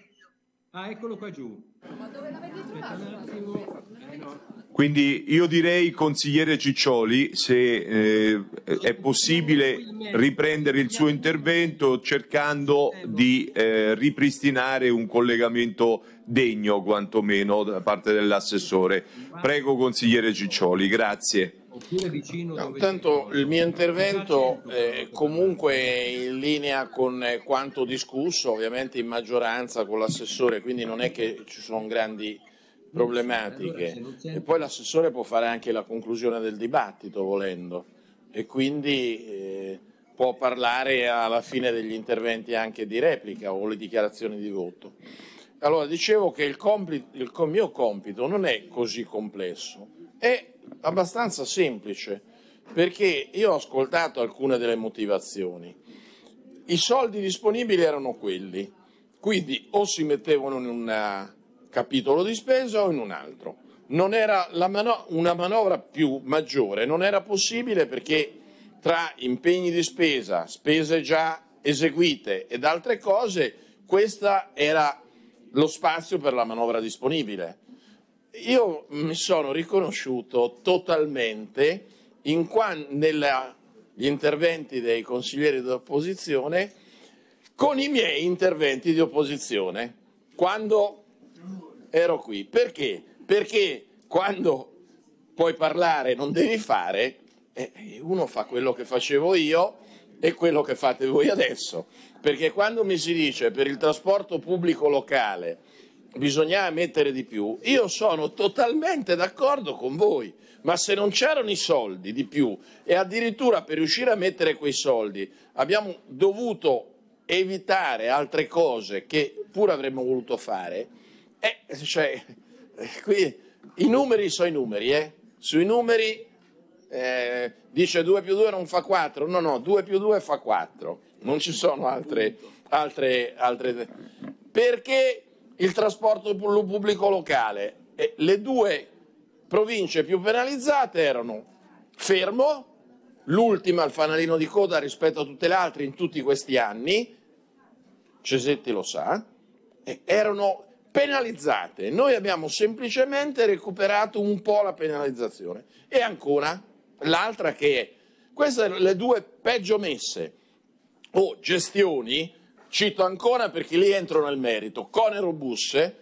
Ah, eccolo qua giù. Ma dove l'avete trovato? Eh, Quindi io direi, consigliere Ciccioli, se eh, è possibile riprendere il suo intervento cercando di eh, ripristinare un collegamento degno, quantomeno, da parte dell'assessore. Prego, consigliere Ciccioli, grazie. Intanto il mio intervento è comunque in linea con quanto discusso, ovviamente in maggioranza con l'assessore, quindi non è che ci sono grandi problematiche. E poi l'assessore può fare anche la conclusione del dibattito volendo e quindi eh, può parlare alla fine degli interventi anche di replica o le dichiarazioni di voto. Allora, dicevo che il, compito, il mio compito non è così complesso, è abbastanza semplice, perché io ho ascoltato alcune delle motivazioni. I soldi disponibili erano quelli, quindi o si mettevano in un eh, capitolo di spesa o in un altro. Non era mano- una manovra più maggiore, non era possibile perché tra impegni di spesa, spese già eseguite ed altre cose, questo era lo spazio per la manovra disponibile io mi sono riconosciuto totalmente negli interventi dei consiglieri d'opposizione con i miei interventi di opposizione quando ero qui. Perché? Perché quando puoi parlare non devi fare, eh, eh, uno fa quello che facevo io e quello che fate voi adesso. Perché quando mi si dice per il trasporto pubblico locale bisognava mettere di più, io sono totalmente d'accordo con voi, ma se non c'erano i soldi di più e addirittura per riuscire a mettere quei soldi abbiamo dovuto evitare altre cose che pur avremmo voluto fare, eh, cioè, eh, qui, i numeri sono i numeri, eh? sui numeri eh, dice 2 più 2 non fa 4, no no, 2 più 2 fa 4, non ci sono altre... altre, altre perché il trasporto pubblico locale. E le due province più penalizzate erano Fermo, l'ultima al fanalino di coda rispetto a tutte le altre in tutti questi anni, Cesetti lo sa, erano penalizzate. Noi abbiamo semplicemente recuperato un po' la penalizzazione. E ancora l'altra che è, queste sono le due peggio messe o gestioni Cito ancora perché lì entro nel merito. Cone Busse,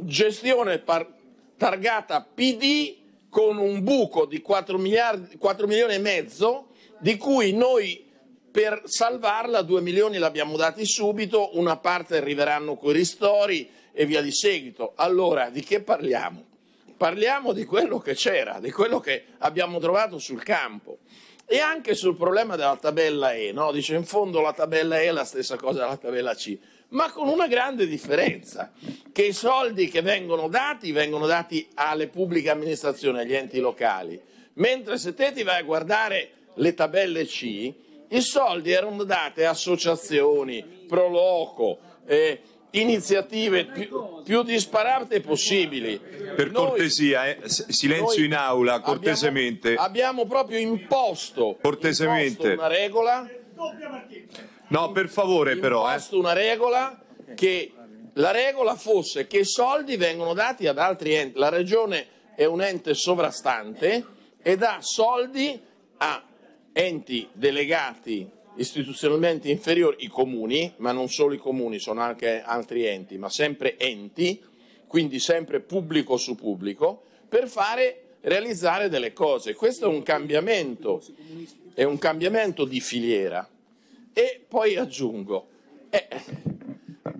gestione par- targata PD con un buco di 4, miliardi, 4 milioni e mezzo, di cui noi per salvarla 2 milioni l'abbiamo dati subito, una parte arriveranno con i ristori e via di seguito. Allora, di che parliamo? Parliamo di quello che c'era, di quello che abbiamo trovato sul campo. E anche sul problema della tabella E, no? dice in fondo la tabella E è la stessa cosa della tabella C, ma con una grande differenza, che i soldi che vengono dati vengono dati alle pubbliche amministrazioni, agli enti locali, mentre se te ti vai a guardare le tabelle C, i soldi erano dati a associazioni, proloco, eh, iniziative più, più disparate possibili. Per noi, cortesia, eh, silenzio in aula, cortesemente. Abbiamo, abbiamo proprio imposto, cortesemente. imposto una regola. No, per favore però. Eh. Imposto eh. una regola che la regola fosse che i soldi vengono dati ad altri enti. La regione è un ente sovrastante e dà soldi a enti delegati istituzionalmente inferiori, i comuni, ma non solo i comuni, sono anche altri enti, ma sempre enti, quindi sempre pubblico su pubblico, per fare, realizzare delle cose. Questo è un cambiamento, è un cambiamento di filiera. E poi aggiungo, eh,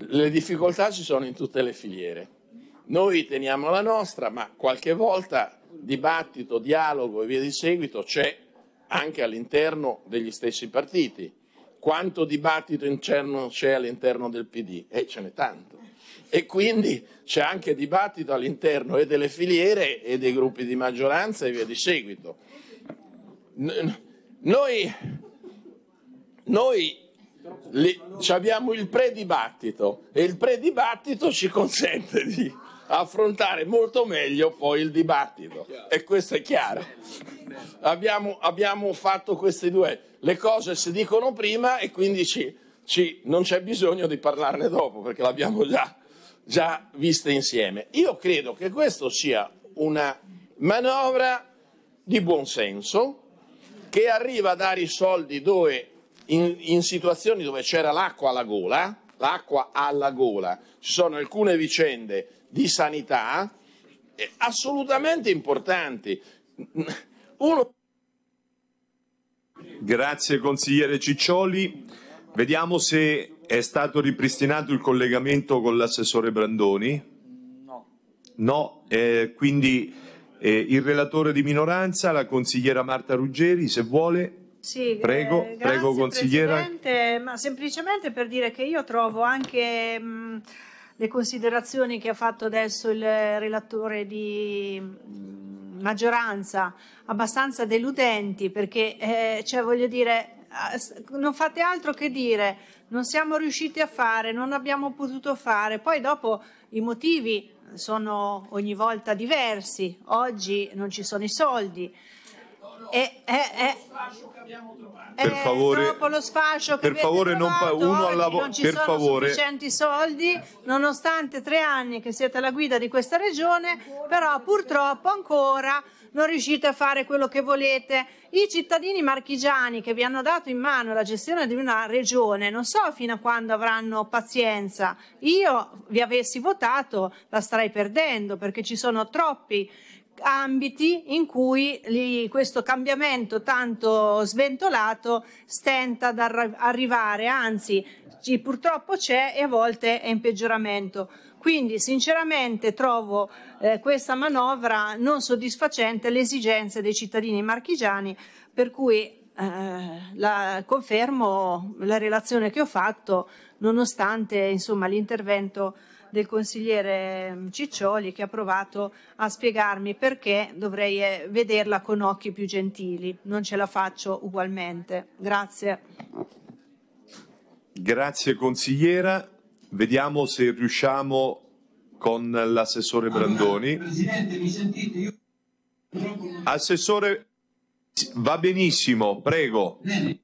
le difficoltà ci sono in tutte le filiere. Noi teniamo la nostra, ma qualche volta dibattito, dialogo e via di seguito c'è anche all'interno degli stessi partiti. Quanto dibattito interno c'è all'interno del PD? E eh, ce n'è tanto. E quindi c'è anche dibattito all'interno e delle filiere e dei gruppi di maggioranza e via di seguito. Noi, noi li, abbiamo il predibattito e il predibattito ci consente di affrontare molto meglio poi il dibattito. E questo è chiaro. Abbiamo, abbiamo fatto queste due. Le cose si dicono prima e quindi ci, ci, non c'è bisogno di parlarne dopo perché l'abbiamo già, già viste insieme. Io credo che questa sia una manovra di buonsenso che arriva a dare i soldi dove, in, in situazioni dove c'era l'acqua alla gola, l'acqua alla gola, ci sono alcune vicende di sanità assolutamente importanti. Uno... Grazie consigliere Ciccioli. Vediamo se è stato ripristinato il collegamento con l'assessore Brandoni. No. No, eh, quindi eh, il relatore di minoranza, la consigliera Marta Ruggeri, se vuole. Sì, eh, prego, eh, grazie, prego consigliera. Presidente, ma semplicemente per dire che io trovo anche... Mh, mm, le considerazioni che ha fatto adesso il relatore di mm, maggioranza, abbastanza deludenti, perché eh, cioè, voglio dire, eh, non fate altro che dire non siamo riusciti a fare, non abbiamo potuto fare, poi dopo i motivi sono ogni volta diversi, oggi non ci sono i soldi, è, eh, per favore, per favore trovato, non uno alla volta, non ci per sono favore. sufficienti soldi, nonostante tre anni che siete alla guida di questa regione, però purtroppo ancora non riuscite a fare quello che volete. I cittadini marchigiani che vi hanno dato in mano la gestione di una regione, non so fino a quando avranno pazienza. Io vi avessi votato, la starei perdendo perché ci sono troppi ambiti in cui li, questo cambiamento tanto sventolato stenta ad arri arrivare, anzi ci, purtroppo c'è e a volte è in peggioramento. Quindi sinceramente trovo eh, questa manovra non soddisfacente alle esigenze dei cittadini marchigiani, per cui eh, la, confermo la relazione che ho fatto nonostante l'intervento del consigliere mm, Ciccioli che ha provato a spiegarmi perché dovrei eh, vederla con occhi più gentili. Non ce la faccio ugualmente. Grazie. Grazie consigliera. Vediamo se riusciamo con l'assessore Brandoni. Presidente, mi sentite? Io... Assessore, va benissimo, prego. Bene.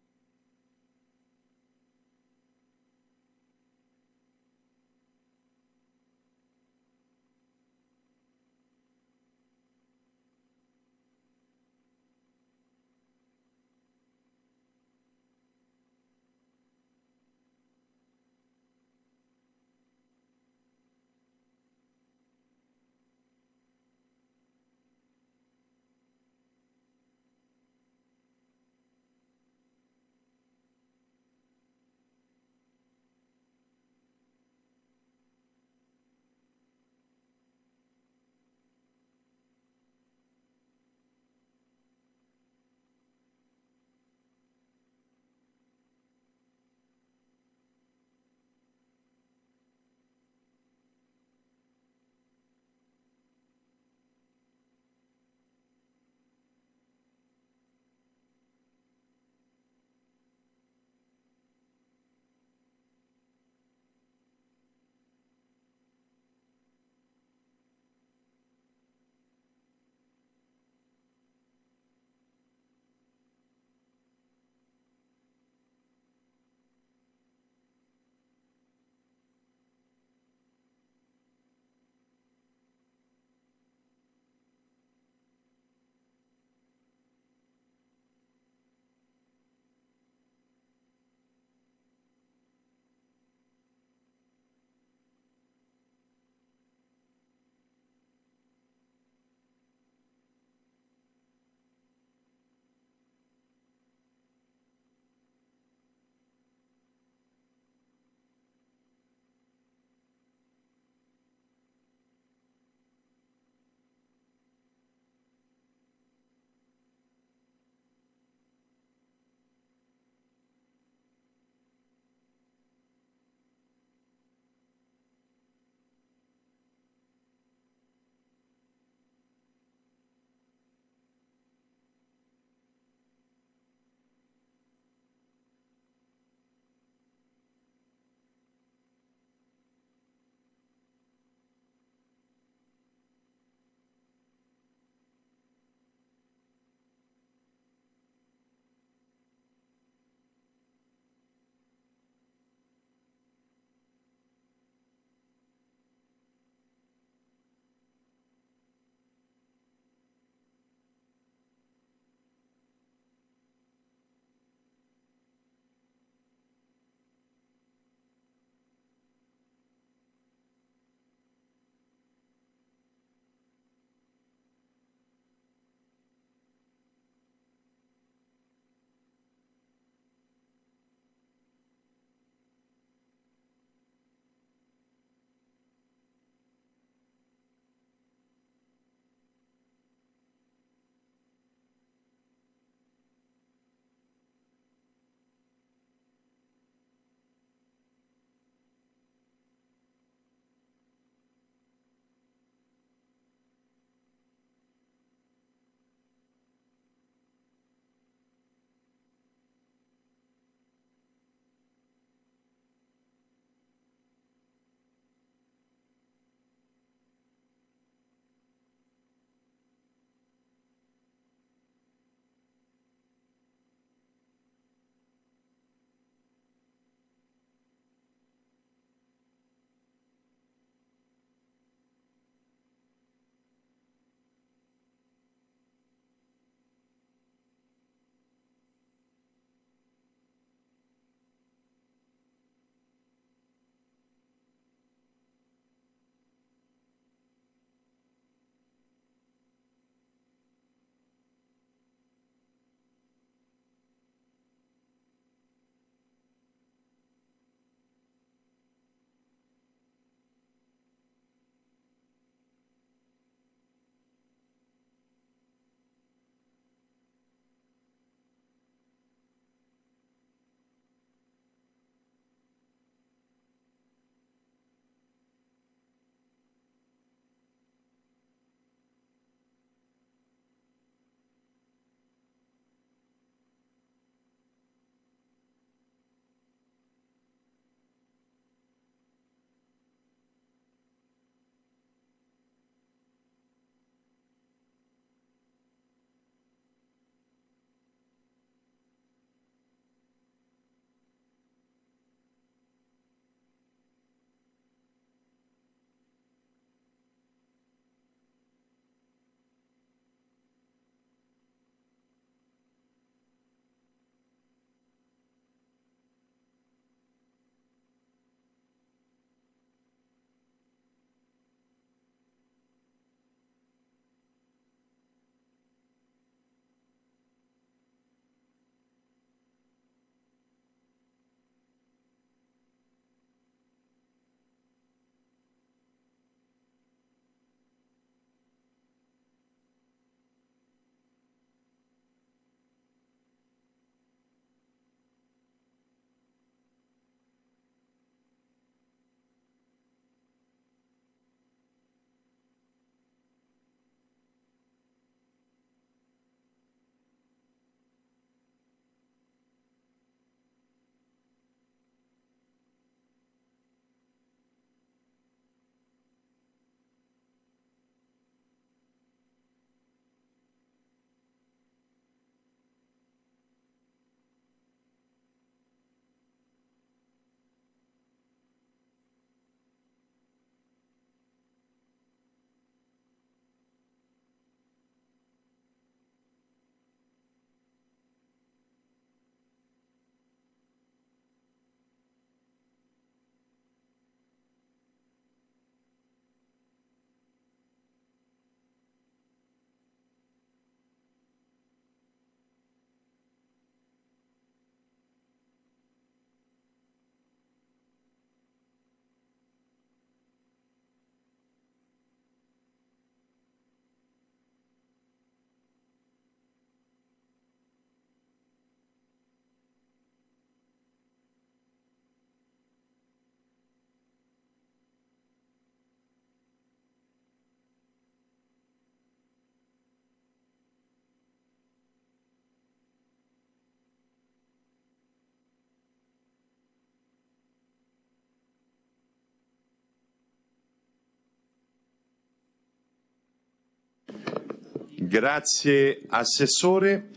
Grazie Assessore.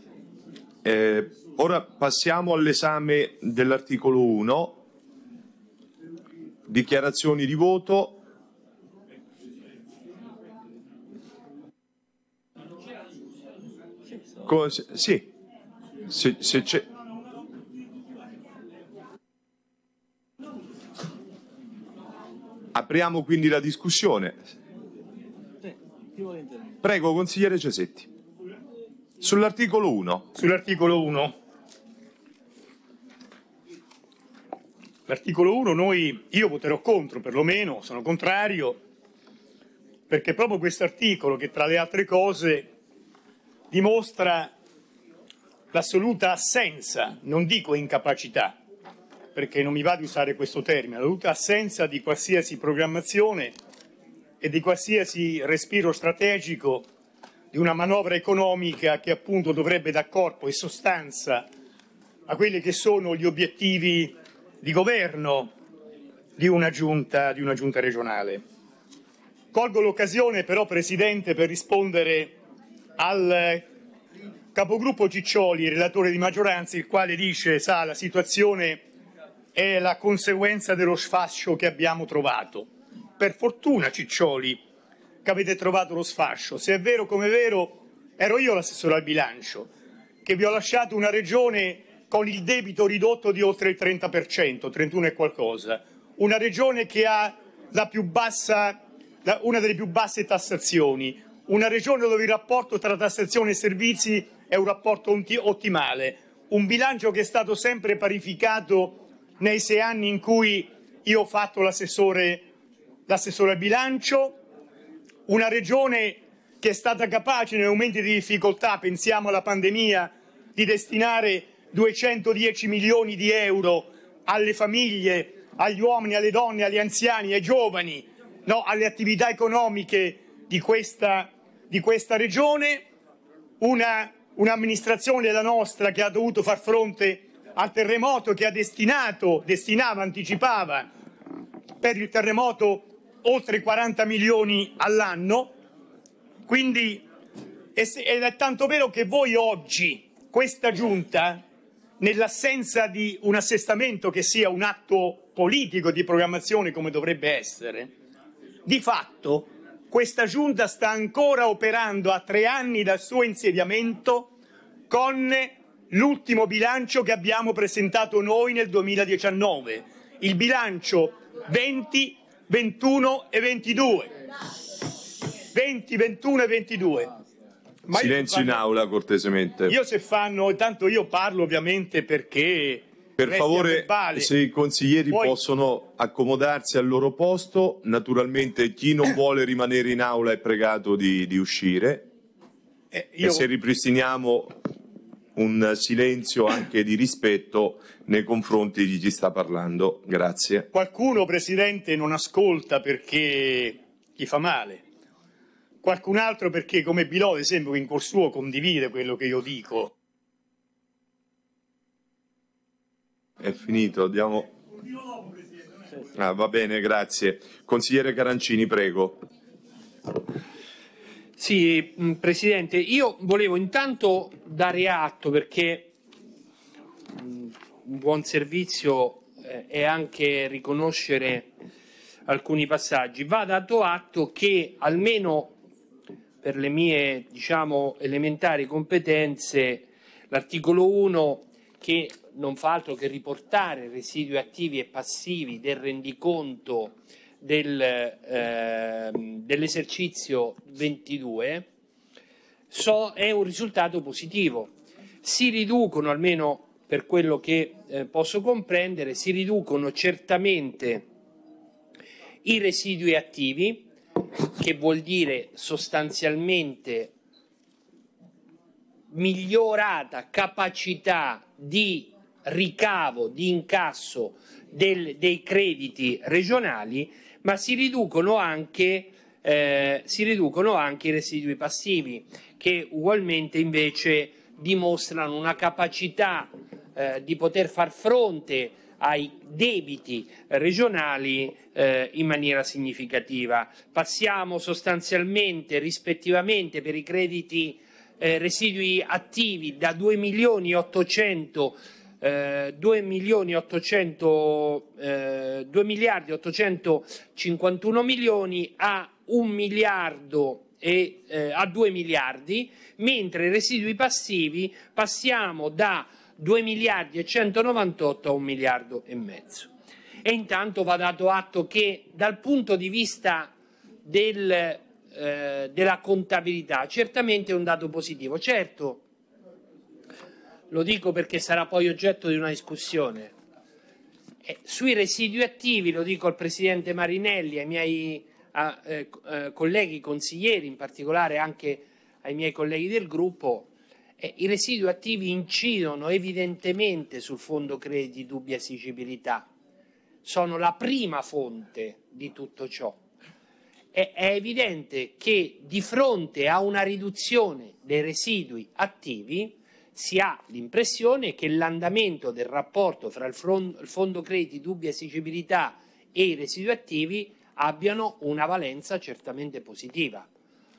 Eh, ora passiamo all'esame dell'articolo 1. Dichiarazioni di voto. Co sì, se, se c'è. Apriamo quindi la discussione. Sì, chi vuole intervenire? Prego, consigliere Cesetti. Sull'articolo 1. Sull'articolo 1. L'articolo 1 noi, io voterò contro perlomeno, sono contrario, perché proprio questo articolo che tra le altre cose dimostra l'assoluta assenza, non dico incapacità, perché non mi va di usare questo termine, l'assoluta assenza di qualsiasi programmazione e di qualsiasi respiro strategico di una manovra economica che appunto dovrebbe dar corpo e sostanza a quelli che sono gli obiettivi di governo di una giunta, di una giunta regionale. Colgo l'occasione però, Presidente, per rispondere al capogruppo Ciccioli, relatore di maggioranza, il quale dice, sa, la situazione è la conseguenza dello sfascio che abbiamo trovato per fortuna Ciccioli che avete trovato lo sfascio. Se è vero come è vero, ero io l'assessore al bilancio, che vi ho lasciato una regione con il debito ridotto di oltre il 30%, 31 e qualcosa, una regione che ha bassa, una delle più basse tassazioni, una regione dove il rapporto tra tassazione e servizi è un rapporto ottimale, un bilancio che è stato sempre parificato nei sei anni in cui io ho fatto l'assessore l'assessore al bilancio, una regione che è stata capace nei momenti di difficoltà, pensiamo alla pandemia, di destinare 210 milioni di euro alle famiglie, agli uomini, alle donne, agli anziani, ai giovani, no, alle attività economiche di questa, di questa regione, una, un'amministrazione la nostra che ha dovuto far fronte al terremoto che ha destinato, destinava, anticipava per il terremoto oltre 40 milioni all'anno, quindi ed è tanto vero che voi oggi, questa giunta, nell'assenza di un assestamento che sia un atto politico di programmazione come dovrebbe essere, di fatto questa giunta sta ancora operando a tre anni dal suo insediamento con l'ultimo bilancio che abbiamo presentato noi nel 2019, il bilancio 21 e 22. 20, 21 e 22. Ma Silenzio in aula cortesemente. Io se fanno, intanto io parlo ovviamente perché... Per favore, se i consiglieri Poi... possono accomodarsi al loro posto, naturalmente chi non [COUGHS] vuole rimanere in aula è pregato di, di uscire. Eh, io... E se ripristiniamo un silenzio anche di rispetto nei confronti di chi sta parlando. Grazie. Qualcuno, Presidente, non ascolta perché gli fa male. Qualcun altro perché, come Bilove, sembra che in cuor suo condivide quello che io dico. È finito, diamo... Ah, va bene, grazie. Consigliere Carancini, prego. Sì, mm, Presidente, io volevo intanto dare atto perché mm, un buon servizio eh, è anche riconoscere alcuni passaggi. Va dato atto che almeno per le mie diciamo, elementari competenze l'articolo 1 che non fa altro che riportare residui attivi e passivi del rendiconto del, eh, dell'esercizio 22 so, è un risultato positivo. Si riducono, almeno per quello che eh, posso comprendere, si riducono certamente i residui attivi, che vuol dire sostanzialmente migliorata capacità di ricavo, di incasso del, dei crediti regionali ma si riducono anche, eh, si riducono anche i residui passivi, che ugualmente invece dimostrano una capacità eh, di poter far fronte ai debiti regionali eh, in maniera significativa. Passiamo sostanzialmente, rispettivamente, per i crediti eh, residui attivi da 2 milioni 800 eh, 2, milioni 800, eh, 2 miliardi 851 milioni a 1 miliardo e, eh, a 2 miliardi, mentre i residui passivi passiamo da 2 miliardi e 198 a 1 miliardo e mezzo. E intanto va dato atto che dal punto di vista del, eh, della contabilità certamente è un dato positivo. Certo, lo dico perché sarà poi oggetto di una discussione. E eh, sui residui attivi, lo dico al Presidente Marinelli, ai miei a, eh, eh, colleghi consiglieri, in particolare anche ai miei colleghi del gruppo, eh, i residui attivi incidono evidentemente sul fondo crediti di dubbia esigibilità. sono la prima fonte di tutto ciò. E, è evidente che di fronte a una riduzione dei residui attivi, si ha l'impressione che l'andamento del rapporto fra il, fondo crediti, dubbia esigibilità e i residui attivi abbiano una valenza certamente positiva.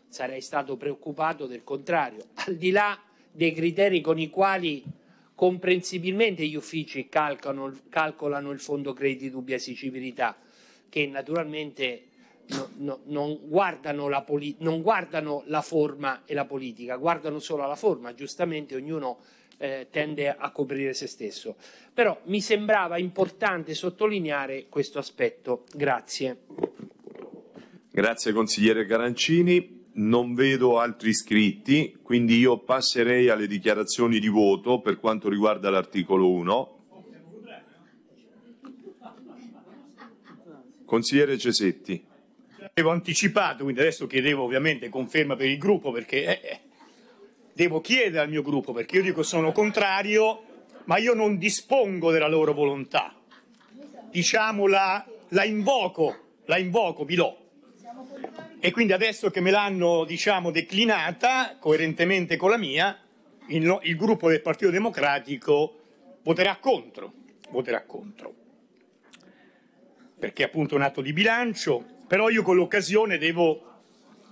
Sarei stato preoccupato del contrario, al di là dei criteri con i quali comprensibilmente gli uffici calcolano, calcolano il fondo crediti dubbia esigibilità, che naturalmente no, no, non, guardano poli- non, guardano la forma e la politica, guardano solo alla forma, giustamente ognuno eh, tende a coprire se stesso. Però mi sembrava importante sottolineare questo aspetto. Grazie. Grazie consigliere Carancini. Non vedo altri iscritti, quindi io passerei alle dichiarazioni di voto per quanto riguarda l'articolo 1. Consigliere Cesetti avevo anticipato, quindi adesso chiedevo ovviamente conferma per il gruppo perché eh, eh, devo chiedere al mio gruppo perché io dico sono contrario, ma io non dispongo della loro volontà. Diciamola, la invoco, la invoco, vi Bilò. E quindi adesso che me l'hanno, diciamo, declinata coerentemente con la mia, il, il gruppo del Partito Democratico voterà contro, voterà contro. Perché appunto è un atto di bilancio, però io con l'occasione devo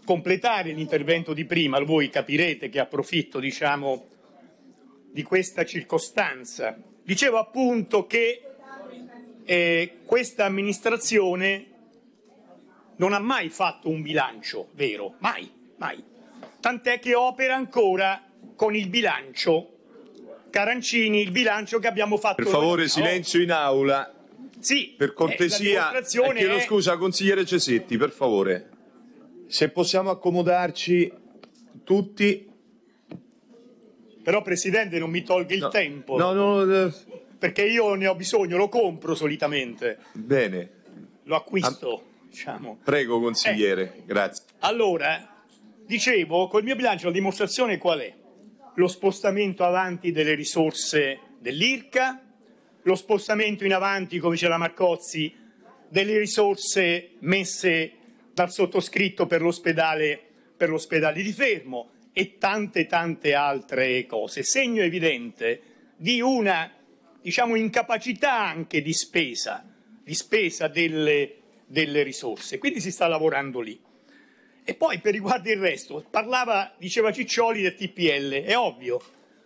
completare l'intervento di prima, voi capirete che approfitto, diciamo, di questa circostanza. Dicevo appunto che eh, questa amministrazione non ha mai fatto un bilancio vero, mai, mai. Tant'è che opera ancora con il bilancio. Carancini, il bilancio che abbiamo fatto. Per favore, silenzio in aula. Sì, per eh, cortesia, eh, chiedo è... scusa, consigliere Cesetti, per favore, se possiamo accomodarci tutti. Però, Presidente, non mi tolga il no. tempo. No, no, no, eh. Perché io ne ho bisogno, lo compro solitamente. Bene. Lo acquisto, Am... diciamo. Prego, consigliere, eh. grazie. Allora, dicevo, col mio bilancio la dimostrazione qual è? Lo spostamento avanti delle risorse dell'IRCA, lo spostamento in avanti, come diceva Marcozzi, delle risorse messe dal sottoscritto per l'ospedale, per l'ospedale di Fermo e tante tante altre cose. Segno evidente di una diciamo, incapacità anche di spesa, di spesa delle, delle risorse. Quindi si sta lavorando lì. E poi per riguardo il resto, parlava, diceva Ciccioli del TPL, è ovvio,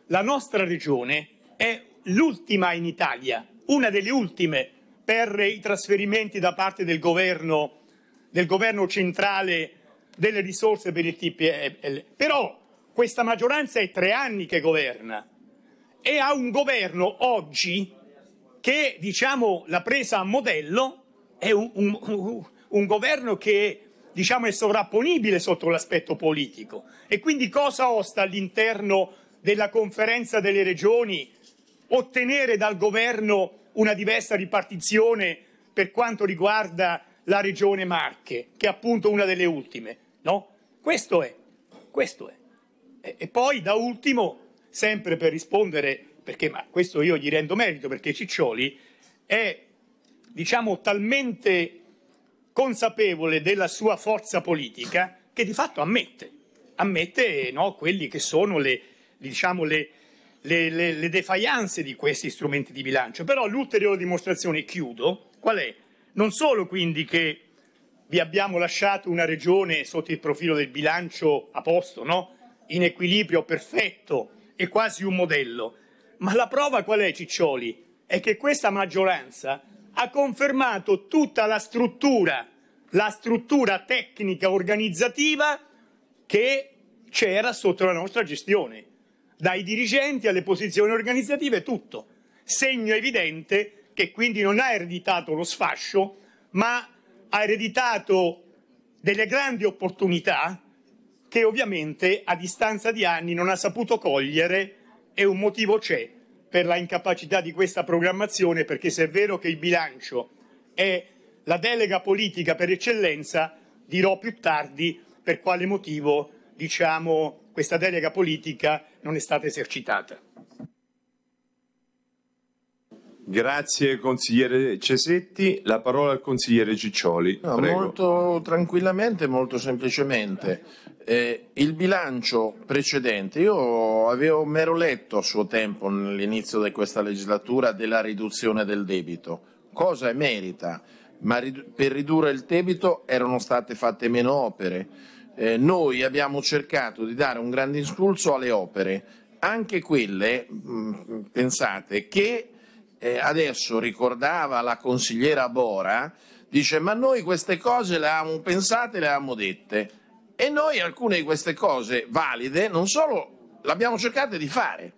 la nostra regione è l'ultima in Italia, una delle ultime per i trasferimenti da parte del governo, del governo centrale delle risorse per il TPL. Però questa maggioranza è tre anni che governa e ha un governo oggi che diciamo la presa a modello è un, un, un governo che diciamo è sovrapponibile sotto l'aspetto politico e quindi cosa osta all'interno della conferenza delle regioni ottenere dal governo una diversa ripartizione per quanto riguarda la regione Marche, che è appunto una delle ultime. No? Questo è, questo è. E, e poi, da ultimo, sempre per rispondere, perché ma questo io gli rendo merito, perché Ciccioli è, diciamo, talmente consapevole della sua forza politica che di fatto ammette, ammette no, quelli che sono le, diciamo, le, le, le, le defaianze di questi strumenti di bilancio. Però l'ulteriore dimostrazione, e chiudo, qual è? Non solo quindi che vi abbiamo lasciato una regione sotto il profilo del bilancio a posto, no? in equilibrio perfetto e quasi un modello. Ma la prova qual è, Ciccioli? È che questa maggioranza ha confermato tutta la struttura, la struttura tecnica organizzativa che c'era sotto la nostra gestione dai dirigenti alle posizioni organizzative, tutto. Segno evidente che quindi non ha ereditato lo sfascio, ma ha ereditato delle grandi opportunità che ovviamente a distanza di anni non ha saputo cogliere e un motivo c'è per la incapacità di questa programmazione perché se è vero che il bilancio è la delega politica per eccellenza, dirò più tardi per quale motivo diciamo, questa delega politica non è stata esercitata. Grazie consigliere Cesetti, la parola al consigliere Ciccioli. No, molto tranquillamente, molto semplicemente. Eh, il bilancio precedente, io avevo mero letto a suo tempo all'inizio di questa legislatura della riduzione del debito, cosa è merita, ma rid per ridurre il debito erano state fatte meno opere eh, noi abbiamo cercato di dare un grande impulso alle opere, anche quelle, mh, mm, pensate, che eh, adesso ricordava la consigliera Bora, dice ma noi queste cose le avevamo pensate, le avevamo dette e noi alcune di queste cose valide non solo le abbiamo cercate di fare,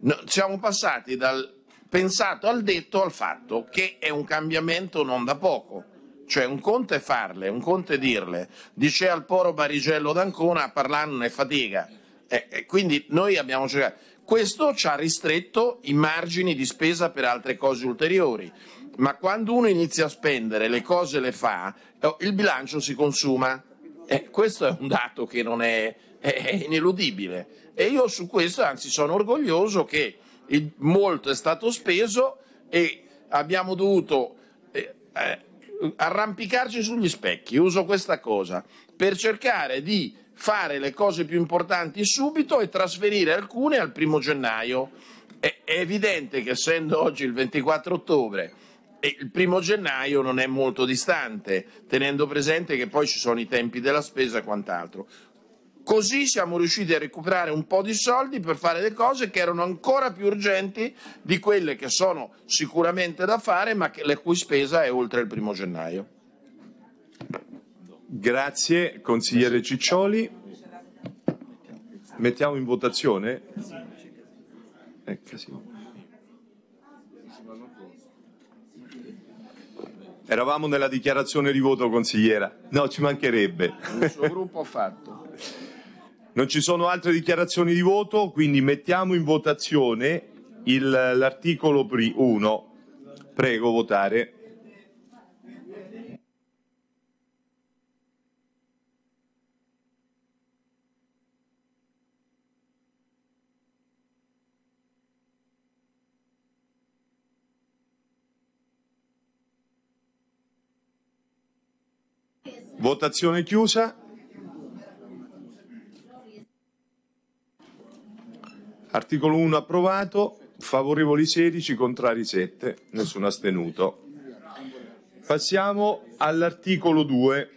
no, siamo passati dal pensato al detto al fatto che è un cambiamento non da poco. Cioè un conto è farle, un conto è dirle. Dice al Poro Barigello d'Ancona a è fatica. E, eh, e eh, quindi noi abbiamo cercato. Questo ci ha ristretto i margini di spesa per altre cose ulteriori. Ma quando uno inizia a spendere, le cose le fa, eh, il bilancio si consuma. Eh, questo è un dato che non è, è, ineludibile. E io su questo, anzi, sono orgoglioso che il, molto è stato speso e abbiamo dovuto eh, eh, arrampicarci sugli specchi, uso questa cosa, per cercare di fare le cose più importanti subito e trasferire alcune al primo gennaio. È, è evidente che essendo oggi il 24 ottobre, il primo gennaio non è molto distante, tenendo presente che poi ci sono i tempi della spesa e quant'altro. Così siamo riusciti a recuperare un po' di soldi per fare le cose che erano ancora più urgenti di quelle che sono sicuramente da fare, ma la cui spesa è oltre il primo gennaio. Grazie, consigliere Ciccioli. Mettiamo in votazione? Ecco, Eravamo nella dichiarazione di voto, consigliera. No, ci mancherebbe. Il suo gruppo ha fatto. [LAUGHS] Non ci sono altre dichiarazioni di voto, quindi mettiamo in votazione il, l'articolo 1. Prego votare. Votazione chiusa. Articolo 1 approvato, favorevoli 16, contrari 7, nessuno astenuto. Passiamo all'articolo 2.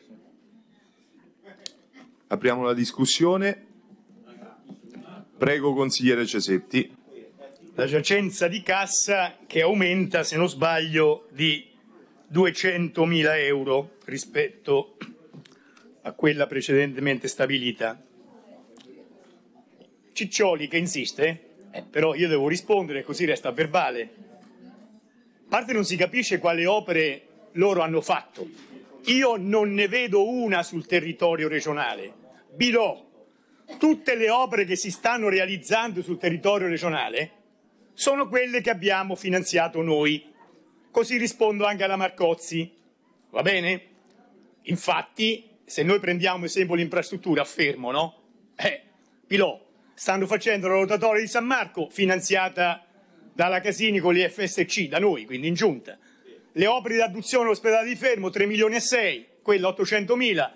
Apriamo la discussione. Prego consigliere Cesetti. La giacenza di cassa che aumenta, se non sbaglio, di 200.000 euro rispetto a quella precedentemente stabilita. Ciccioli che insiste, eh, però io devo rispondere così resta verbale. A parte non si capisce quali opere loro hanno fatto. Io non ne vedo una sul territorio regionale. Bilò, tutte le opere che si stanno realizzando sul territorio regionale sono quelle che abbiamo finanziato noi. Così rispondo anche alla Marcozzi. Va bene? Infatti, se noi prendiamo esempio l'infrastruttura, affermo, no? Eh, Bilò, stanno facendo la rotatoria di San Marco finanziata dalla Casini con l'IFSC, da noi, quindi in giunta. Le opere di adduzione all'ospedale di Fermo, 3 milioni e 6, quella 800 mila,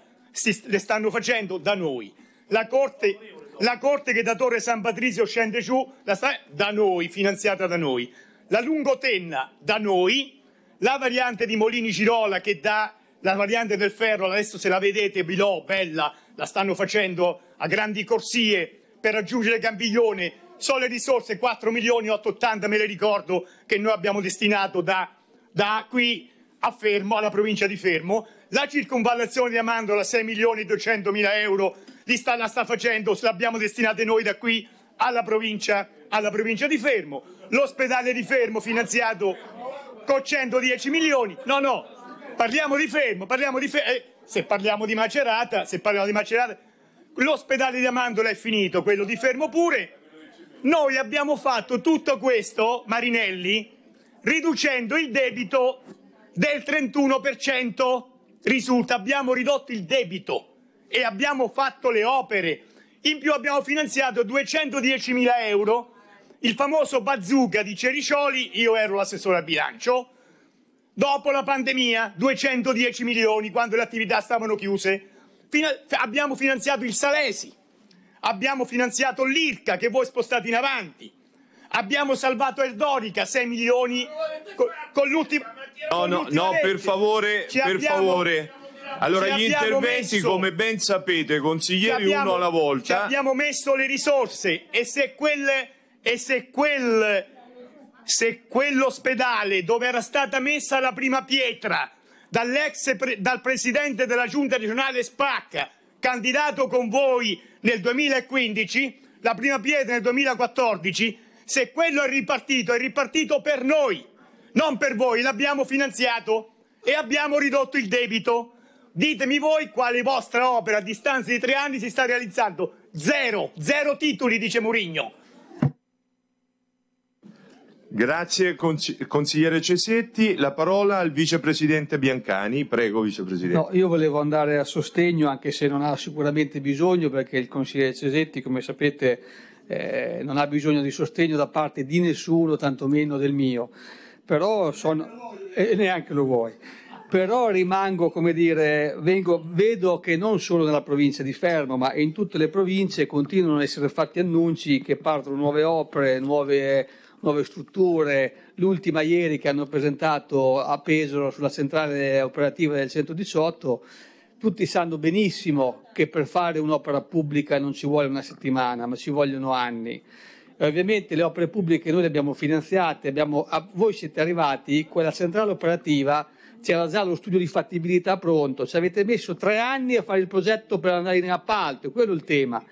le stanno facendo da noi. La corte, la corte, che da Torre San Patrizio scende giù, la sta da noi, finanziata da noi. La Lungotenna, da noi. La variante di Molini Girola che dà la variante del ferro, adesso se la vedete, Bilò, bella, la stanno facendo a grandi corsie per raggiungere Campiglione. So le risorse, 4 milioni 880 me le ricordo che noi abbiamo destinato da, da qui a Fermo, alla provincia di Fermo. La circonvallazione di Amandola 6 milioni 200 mila euro li sta, la sta facendo, l'abbiamo destinata noi da qui alla provincia, alla provincia di Fermo. L'ospedale di Fermo finanziato con 110 milioni. No, no, parliamo di Fermo, parliamo di Fermo. Eh, se parliamo di Macerata, se parliamo di Macerata, l'ospedale di Amandola è finito, quello di Fermo pure. Noi abbiamo fatto tutto questo, Marinelli, riducendo il debito del 31%. Risulta, abbiamo ridotto il debito e abbiamo fatto le opere. In più abbiamo finanziato 210.000 euro, il famoso bazooka di Cericioli, io ero l'assessore al bilancio, dopo la pandemia 210 milioni quando le attività stavano chiuse. Fina- abbiamo finanziato il Salesi, abbiamo finanziato l'Irca che voi spostate in avanti, abbiamo salvato Erdorica 6 milioni co- con l'ultimo... No, no, no, per favore, Ci per abbiamo- favore. Allora, gli interventi, messo- come ben sapete, consiglieri abbiamo- uno alla Ci volta. abbiamo messo le risorse e se, quel- e se quel- se quell'ospedale dove era stata messa la prima pietra pre- dal presidente della giunta regionale Spacca, candidato con voi nel 2015, la prima pietra nel 2014, se quello è ripartito, è ripartito per noi, non per voi, l'abbiamo finanziato e abbiamo ridotto il debito. Ditemi voi quale vostra opera a distanza di tre anni si sta realizzando. Zero, zero titoli, dice Murigno. Grazie consigliere Cesetti, la parola al vicepresidente Biancani, prego vicepresidente. No, io volevo andare a sostegno anche se non ha sicuramente bisogno perché il consigliere Cesetti come sapete eh, non ha bisogno di sostegno da parte di nessuno, tantomeno del mio, però sono... e eh, neanche lo vuoi. Però rimango, come dire, vengo, vedo che non solo nella provincia di Fermo, ma in tutte le province continuano ad essere fatti annunci che partono nuove opere, nuove nuove strutture, l'ultima ieri che hanno presentato a Pesaro sulla centrale operativa del 118, tutti sanno benissimo che per fare un'opera pubblica non ci vuole una settimana, ma ci vogliono anni. E ovviamente le opere pubbliche noi le abbiamo finanziate, abbiamo, voi siete arrivati, quella centrale operativa c'era già lo studio di fattibilità pronto, ci avete messo tre anni a fare il progetto per andare in appalto, quello è il tema.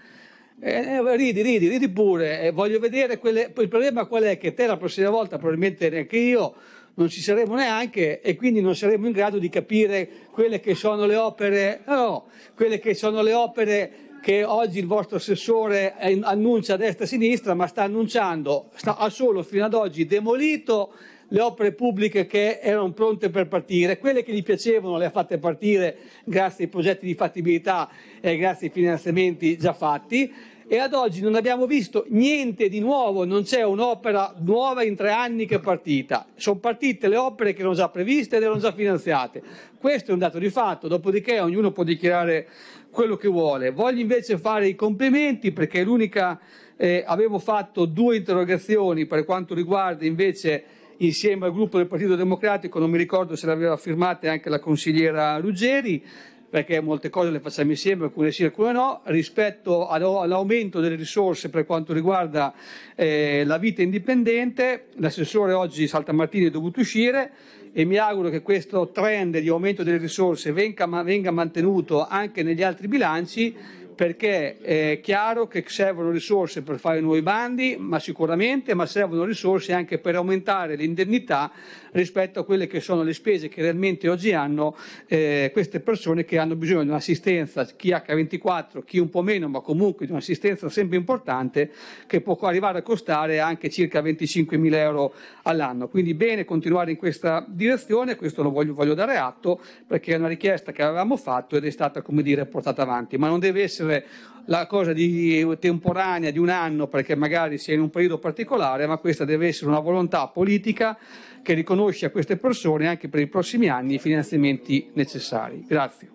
Eh, eh, ridi, ridi, ridi pure. Eh, voglio vedere quelle... Il problema qual è? Che te la prossima volta, probabilmente neanche io, non ci saremo neanche e quindi non saremo in grado di capire quelle che sono le opere, no, quelle che sono le opere che oggi il vostro assessore eh, annuncia a destra e a sinistra, ma sta annunciando, sta, ha solo fino ad oggi demolito le opere pubbliche che erano pronte per partire, quelle che gli piacevano le ha fatte partire grazie ai progetti di fattibilità e grazie ai finanziamenti già fatti e ad oggi non abbiamo visto niente di nuovo, non c'è un'opera nuova in tre anni che è partita. Sono partite le opere che erano già previste ed erano già finanziate. Questo è un dato di fatto, dopodiché ognuno può dichiarare quello che vuole. Voglio invece fare i complimenti perché l'unica eh, avevo fatto due interrogazioni per quanto riguarda invece insieme al gruppo del Partito Democratico, non mi ricordo se l'aveva firmata anche la consigliera Ruggeri, perché molte cose le facciamo insieme, alcune sì, alcune no, rispetto all'aumento delle risorse per quanto riguarda eh, la vita indipendente, l'assessore oggi Saltamartini è dovuto uscire e mi auguro che questo trend di aumento delle risorse venga, venga mantenuto anche negli altri bilanci perché eh, è chiaro che servono risorse per fare nuovi bandi, ma sicuramente, ma servono risorse anche per aumentare l'indennità rispetto a quelle che sono le spese che realmente oggi hanno eh, queste persone che hanno bisogno di un'assistenza, chi H24, chi un po' meno, ma comunque di un'assistenza sempre importante che può arrivare a costare anche circa 25.000 euro all'anno. Quindi bene continuare in questa direzione, questo lo voglio, voglio dare atto perché è una richiesta che avevamo fatto ed è stata, come dire, portata avanti, ma non deve essere rendere la cosa di, temporanea di un anno perché magari si è in un periodo particolare, ma questa deve essere una volontà politica che riconosce a queste persone anche per i prossimi anni i finanziamenti necessari. Grazie.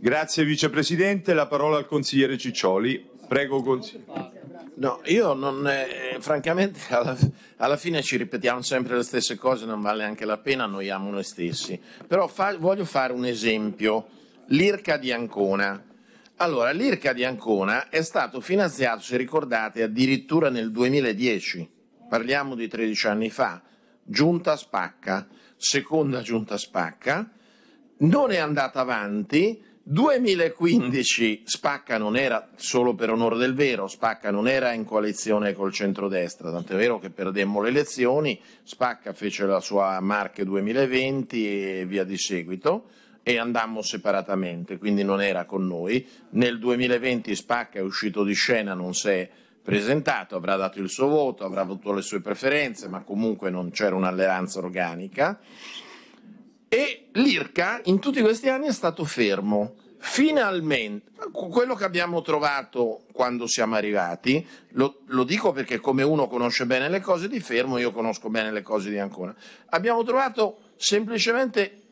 Grazie Vicepresidente, la parola al Consigliere Ciccioli. Prego Consigliere. No, io non, eh, francamente [LAUGHS] alla, alla, fine ci ripetiamo sempre le stesse cose, non vale neanche la pena, annoiamo noi stessi. Però fa, voglio fare un esempio, l'IRCA di Ancona allora, l'IRCA di Ancona è stato finanziato, se ricordate, addirittura nel 2010, parliamo di 13 anni fa, giunta spacca, seconda giunta spacca, non è andata avanti, 2015 Spacca non era, solo per onore del vero, Spacca non era in coalizione col centrodestra, tant'è vero che perdemmo le elezioni, Spacca fece la sua Marche 2020 e via di seguito e andammo separatamente, quindi non era con noi. Nel 2020 Spacca è uscito di scena, non si è presentato, avrà dato il suo voto, avrà avuto le sue preferenze, ma comunque non c'era un'alleanza organica. E l'IRCA in tutti questi anni è stato fermo. Finalmente, quello che abbiamo trovato quando siamo arrivati, lo, lo, dico perché come uno conosce bene le cose di Fermo, io conosco bene le cose di Ancona, abbiamo trovato semplicemente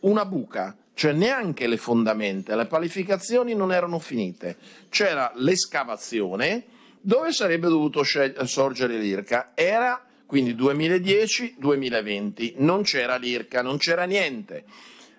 una buca, cioè neanche le fondamenta, le palificazioni non erano finite, c'era l'escavazione dove sarebbe dovuto sorgere l'IRCA, era quindi 2010-2020, non c'era l'IRCA, non c'era niente.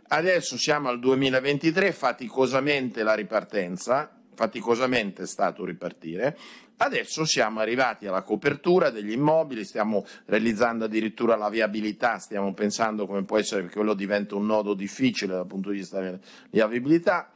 Adesso siamo al 2023, faticosamente la ripartenza, faticosamente è stato ripartire, Adesso siamo arrivati alla copertura degli immobili, stiamo realizzando addirittura la viabilità, stiamo pensando come può essere perché quello diventa un nodo difficile dal punto di vista della viabilità.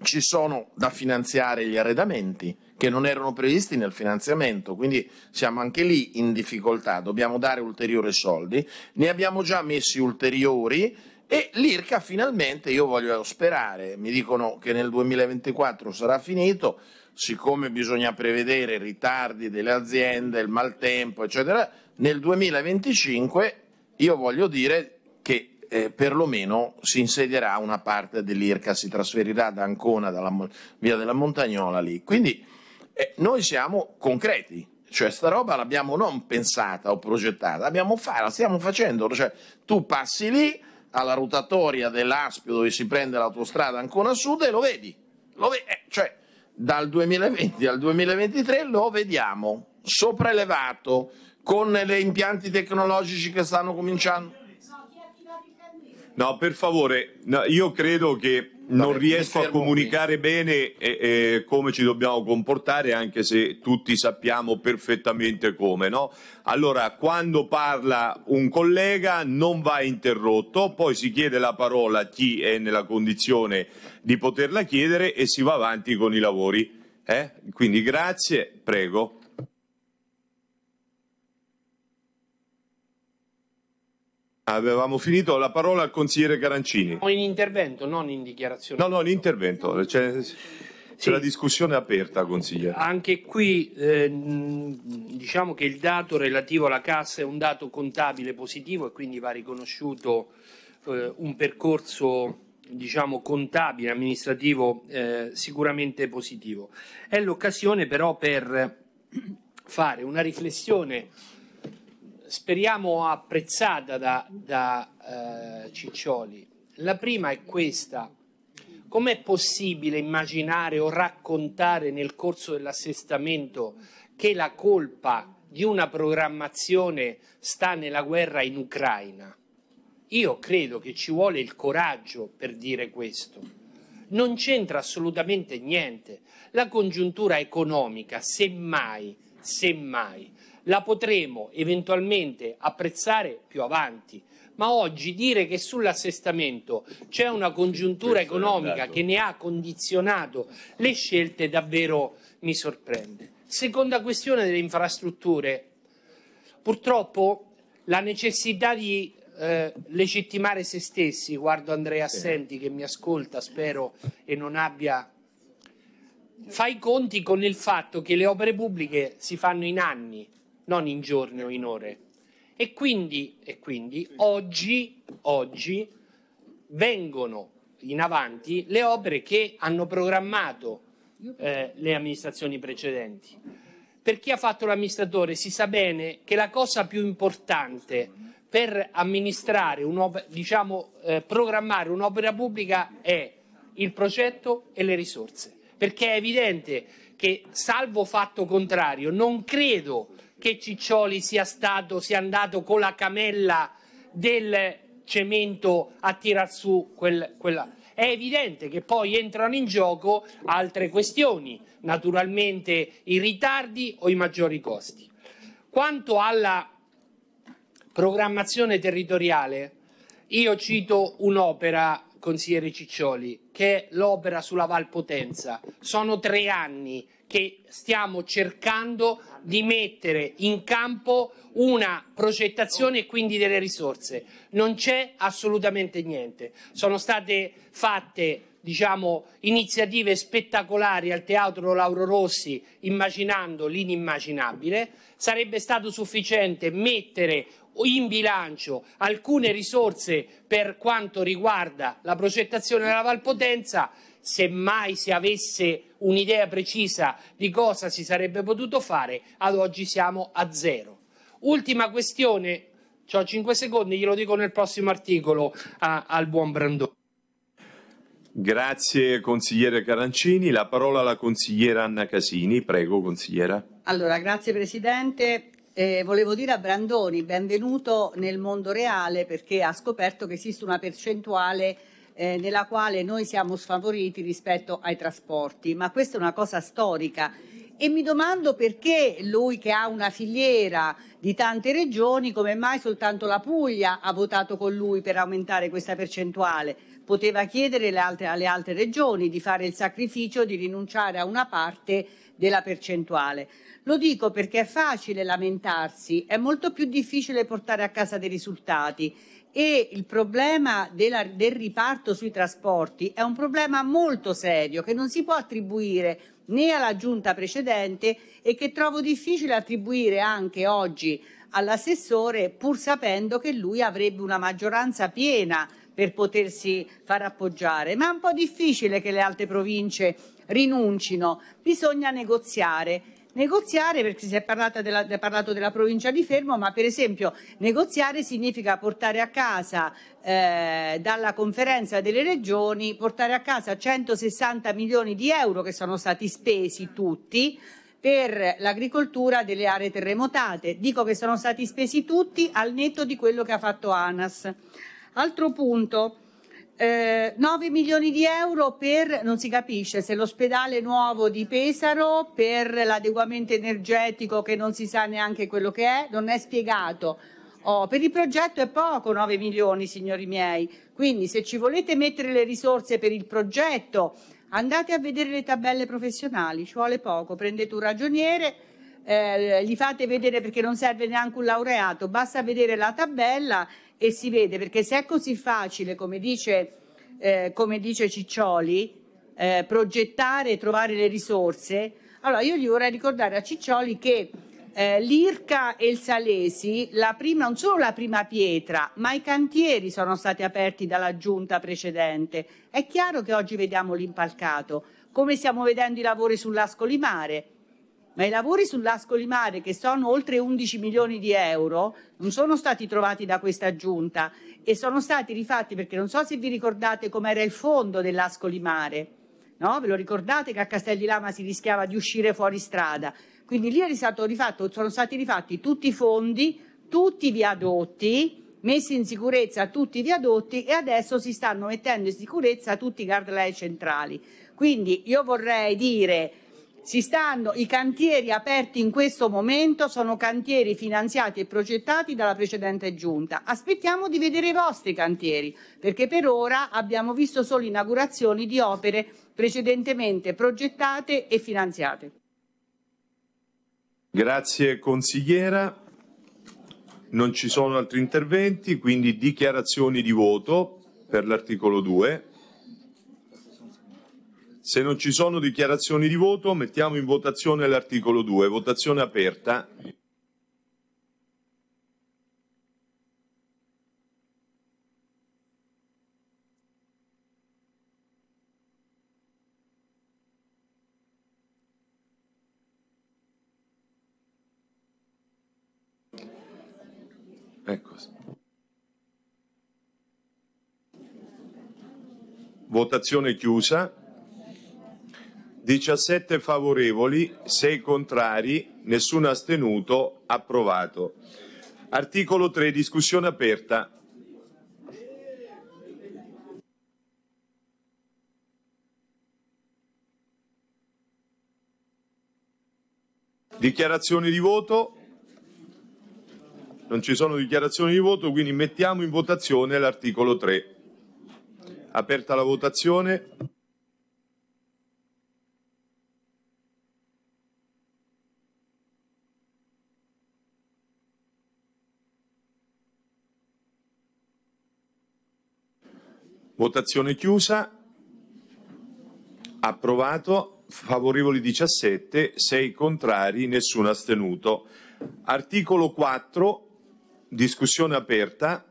Ci sono da finanziare gli arredamenti che non erano previsti nel finanziamento, quindi siamo anche lì in difficoltà, dobbiamo dare ulteriori soldi, ne abbiamo già messi ulteriori e l'IRCA finalmente, io voglio sperare, mi dicono che nel 2024 sarà finito, siccome bisogna prevedere ritardi delle aziende, il maltempo, eccetera, nel 2025 io voglio dire che eh, perlomeno si insedierà una parte dell'IRCA, si trasferirà da Ancona, dalla via della Montagnola lì. Quindi eh, noi siamo concreti, cioè sta roba l'abbiamo non pensata o progettata, l'abbiamo fatta, la stiamo facendo, cioè tu passi lì alla rotatoria dell'Aspio dove si prende l'autostrada Ancona Sud e lo vedi, lo ve- eh, cioè dal 2020 al 2023 lo vediamo sopraelevato con gli impianti tecnologici che stanno cominciando. No, per favore, no, io credo che non riesco a comunicare qui. bene eh, eh, come ci dobbiamo comportare, anche se tutti sappiamo perfettamente come. No? Allora, quando parla un collega non va interrotto, poi si chiede la parola a chi è nella condizione di poterla chiedere e si va avanti con i lavori. Eh? Quindi grazie, prego. Avevamo finito la parola al consigliere Carancini. in intervento, non in dichiarazione. No, no, in intervento. C'è, c'è sì. la discussione aperta, consigliere. Anche qui eh, diciamo che il dato relativo alla cassa è un dato contabile positivo e quindi va riconosciuto eh, un percorso diciamo, contabile, amministrativo eh, sicuramente positivo. È l'occasione però per fare una riflessione speriamo apprezzata da, da eh, Ciccioli. La prima è questa. Com'è possibile immaginare o raccontare nel corso dell'assestamento che la colpa di una programmazione sta nella guerra in Ucraina? Io credo che ci vuole il coraggio per dire questo. Non c'entra assolutamente niente. La congiuntura economica, semmai, semmai, la potremo eventualmente apprezzare più avanti. Ma oggi dire che sull'assestamento c'è una congiuntura Questo economica esatto. che ne ha condizionato le scelte davvero mi sorprende. Seconda questione delle infrastrutture. Purtroppo la necessità di eh, legittimare se stessi, guardo Andrea Assenti che mi ascolta, spero e non abbia fa i conti con il fatto che le opere pubbliche si fanno in anni non in giorni o in ore. E quindi, e quindi oggi, oggi vengono in avanti le opere che hanno programmato eh, le amministrazioni precedenti. Per chi ha fatto l'amministratore si sa bene che la cosa più importante per amministrare, diciamo, eh, programmare un'opera pubblica è il progetto e le risorse. Perché è evidente che, salvo fatto contrario, non credo che Ciccioli sia stato, sia andato con la camella del cemento a tirar su quel, quella. È evidente che poi entrano in gioco altre questioni, naturalmente i ritardi o i maggiori costi. Quanto alla programmazione territoriale, io cito un'opera, consigliere Ciccioli, che è l'opera sulla Valpotenza. Sono tre anni che stiamo cercando di mettere in campo una progettazione e quindi delle risorse. Non c'è assolutamente niente. Sono state fatte diciamo, iniziative spettacolari al Teatro Lauro Rossi immaginando l'inimmaginabile, sarebbe stato sufficiente mettere in bilancio alcune risorse per quanto riguarda la progettazione della Valpotenza semmai si avesse un'idea precisa di cosa si sarebbe potuto fare, ad oggi siamo a zero. Ultima questione, ho 5 secondi, glielo dico nel prossimo articolo a, al buon Brandone. Grazie consigliere Carancini, la parola alla consigliera Anna Casini, prego consigliera. Allora, grazie Presidente. Eh, volevo dire a Brandoni, benvenuto nel mondo reale perché ha scoperto che esiste una percentuale eh, nella quale noi siamo sfavoriti rispetto ai trasporti, ma questa è una cosa storica e mi domando perché lui che ha una filiera di tante regioni, come mai soltanto la Puglia ha votato con lui per aumentare questa percentuale? Poteva chiedere altre, alle altre regioni di fare il sacrificio di rinunciare a una parte della percentuale. Lo dico perché è facile lamentarsi, è molto più difficile portare a casa dei risultati e il problema della, del riparto sui trasporti è un problema molto serio che non si può attribuire né alla giunta precedente e che trovo difficile attribuire anche oggi all'assessore pur sapendo che lui avrebbe una maggioranza piena per potersi far appoggiare, ma è un po' difficile che le altre province rinuncino, bisogna negoziare Negoziare, perché si è parlato della, è parlato della, provincia di Fermo, ma per esempio negoziare significa portare a casa eh, dalla conferenza delle regioni, portare a casa 160 milioni di euro che sono stati spesi tutti per l'agricoltura delle aree terremotate. Dico che sono stati spesi tutti al netto di quello che ha fatto ANAS. Altro punto, eh, 9 milioni di euro per, non si capisce, se l'ospedale nuovo di Pesaro, per l'adeguamento energetico che non si sa neanche quello che è, non è spiegato. Oh, per il progetto è poco 9 milioni, signori miei. Quindi se ci volete mettere le risorse per il progetto, andate a vedere le tabelle professionali, ci vuole poco. Prendete un ragioniere, eh, gli fate vedere perché non serve neanche un laureato, basta vedere la tabella e si vede, perché se è così facile, come dice, eh, come dice Ciccioli, eh, progettare e trovare le risorse, allora io gli vorrei ricordare a Ciccioli che eh, l'Irca e il Salesi, prima, non solo la prima pietra, ma i cantieri sono stati aperti dalla giunta precedente. È chiaro che oggi vediamo l'impalcato, come stiamo vedendo i lavori sull'Ascoli Mare ma i lavori sull'Ascoli Mare, che sono oltre 11 milioni di euro, non sono stati trovati da questa giunta e sono stati rifatti perché non so se vi ricordate com'era il fondo dell'Ascoli Mare. No? Ve lo ricordate che a Castelli Lama si rischiava di uscire fuori strada? Quindi lì rifatto, sono stati rifatti tutti i fondi, tutti i viadotti, messi in sicurezza tutti i viadotti e adesso si stanno mettendo in sicurezza tutti i guardrail centrali. Quindi io vorrei dire si stanno, I cantieri aperti in questo momento sono cantieri finanziati e progettati dalla precedente giunta. Aspettiamo di vedere i vostri cantieri, perché per ora abbiamo visto solo inaugurazioni di opere precedentemente progettate e finanziate. Grazie consigliera. Non ci sono altri interventi, quindi dichiarazioni di voto per l'articolo 2. Se non ci sono dichiarazioni di voto, mettiamo in votazione l'articolo 2. Votazione aperta. Ecco. Votazione chiusa. 17 favorevoli, 6 contrari, nessuno astenuto, approvato. Articolo 3, discussione aperta. Dichiarazioni di voto? Non ci sono dichiarazioni di voto, quindi mettiamo in votazione l'articolo 3. Aperta la votazione. Votazione chiusa. Approvato. Favorevoli 17, 6 contrari, nessuno astenuto. Articolo 4. Discussione aperta.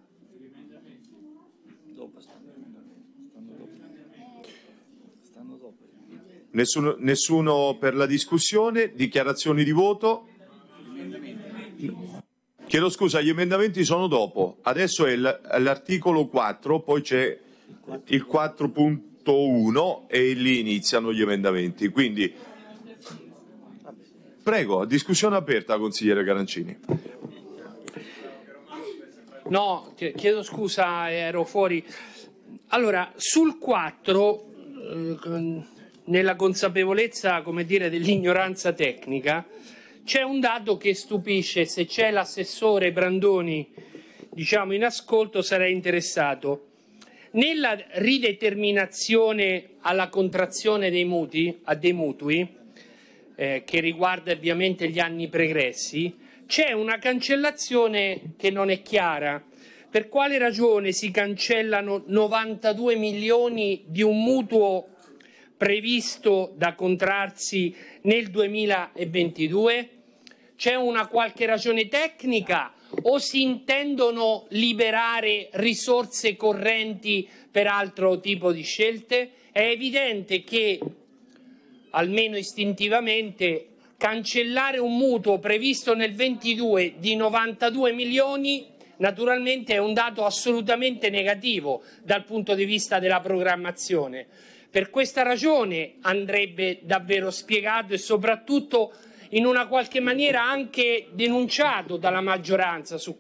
Nessuno, nessuno, per la discussione? Dichiarazioni di voto? Chiedo scusa, gli emendamenti sono dopo. Adesso è l'articolo 4, poi c'è il 4.1 e lì iniziano gli emendamenti. Quindi, prego, discussione aperta, consigliere Garancini. No, chiedo scusa, ero fuori. Allora, sul 4, ehm, nella consapevolezza, come dire, dell'ignoranza tecnica, c'è un dato che stupisce. Se c'è l'assessore Brandoni, diciamo, in ascolto, sarei interessato. Nella rideterminazione alla contrazione dei mutui, dei mutui eh, che riguarda ovviamente gli anni pregressi, c'è una cancellazione che non è chiara. Per quale ragione si cancellano 92 milioni di un mutuo previsto da contrarsi nel 2022? C'è una qualche ragione tecnica o si intendono liberare risorse correnti per altro tipo di scelte? È evidente che, almeno istintivamente, cancellare un mutuo previsto nel 22 di 92 milioni naturalmente è un dato assolutamente negativo dal punto di vista della programmazione. Per questa ragione andrebbe davvero spiegato e soprattutto in una qualche maniera anche denunciato dalla maggioranza su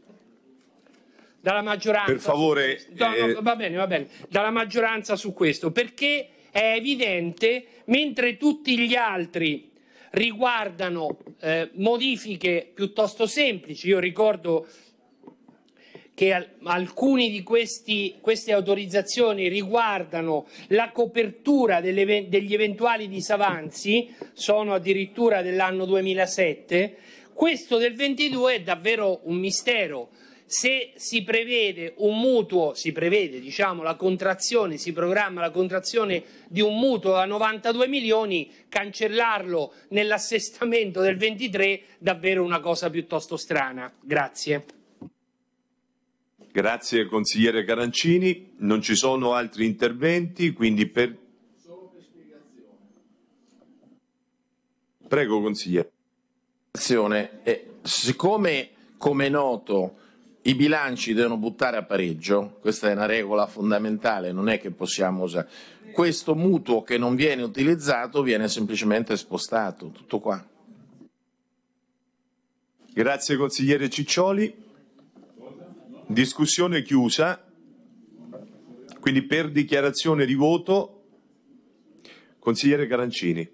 dalla maggioranza, per favore, su, no, no, eh, va bene, va bene, dalla maggioranza su questo, perché è evidente, mentre tutti gli altri riguardano eh, modifiche piuttosto semplici, io ricordo che alcune di questi, queste autorizzazioni riguardano la copertura delle, degli eventuali disavanzi, sono addirittura dell'anno 2007, questo del 22 è davvero un mistero. Se si prevede un mutuo, si prevede diciamo, la contrazione, si programma la contrazione di un mutuo a 92 milioni, cancellarlo nell'assestamento del 23 è davvero una cosa piuttosto strana. Grazie. Grazie consigliere Carancini, non ci sono altri interventi, quindi per... Prego consigliere. Eh, siccome, come è noto, i bilanci devono buttare a pareggio, questa è una regola fondamentale, non è che possiamo usare. Questo mutuo che non viene utilizzato viene semplicemente spostato, tutto qua. Grazie consigliere Ciccioli. Discussione chiusa, quindi per dichiarazione di voto, consigliere Garancini.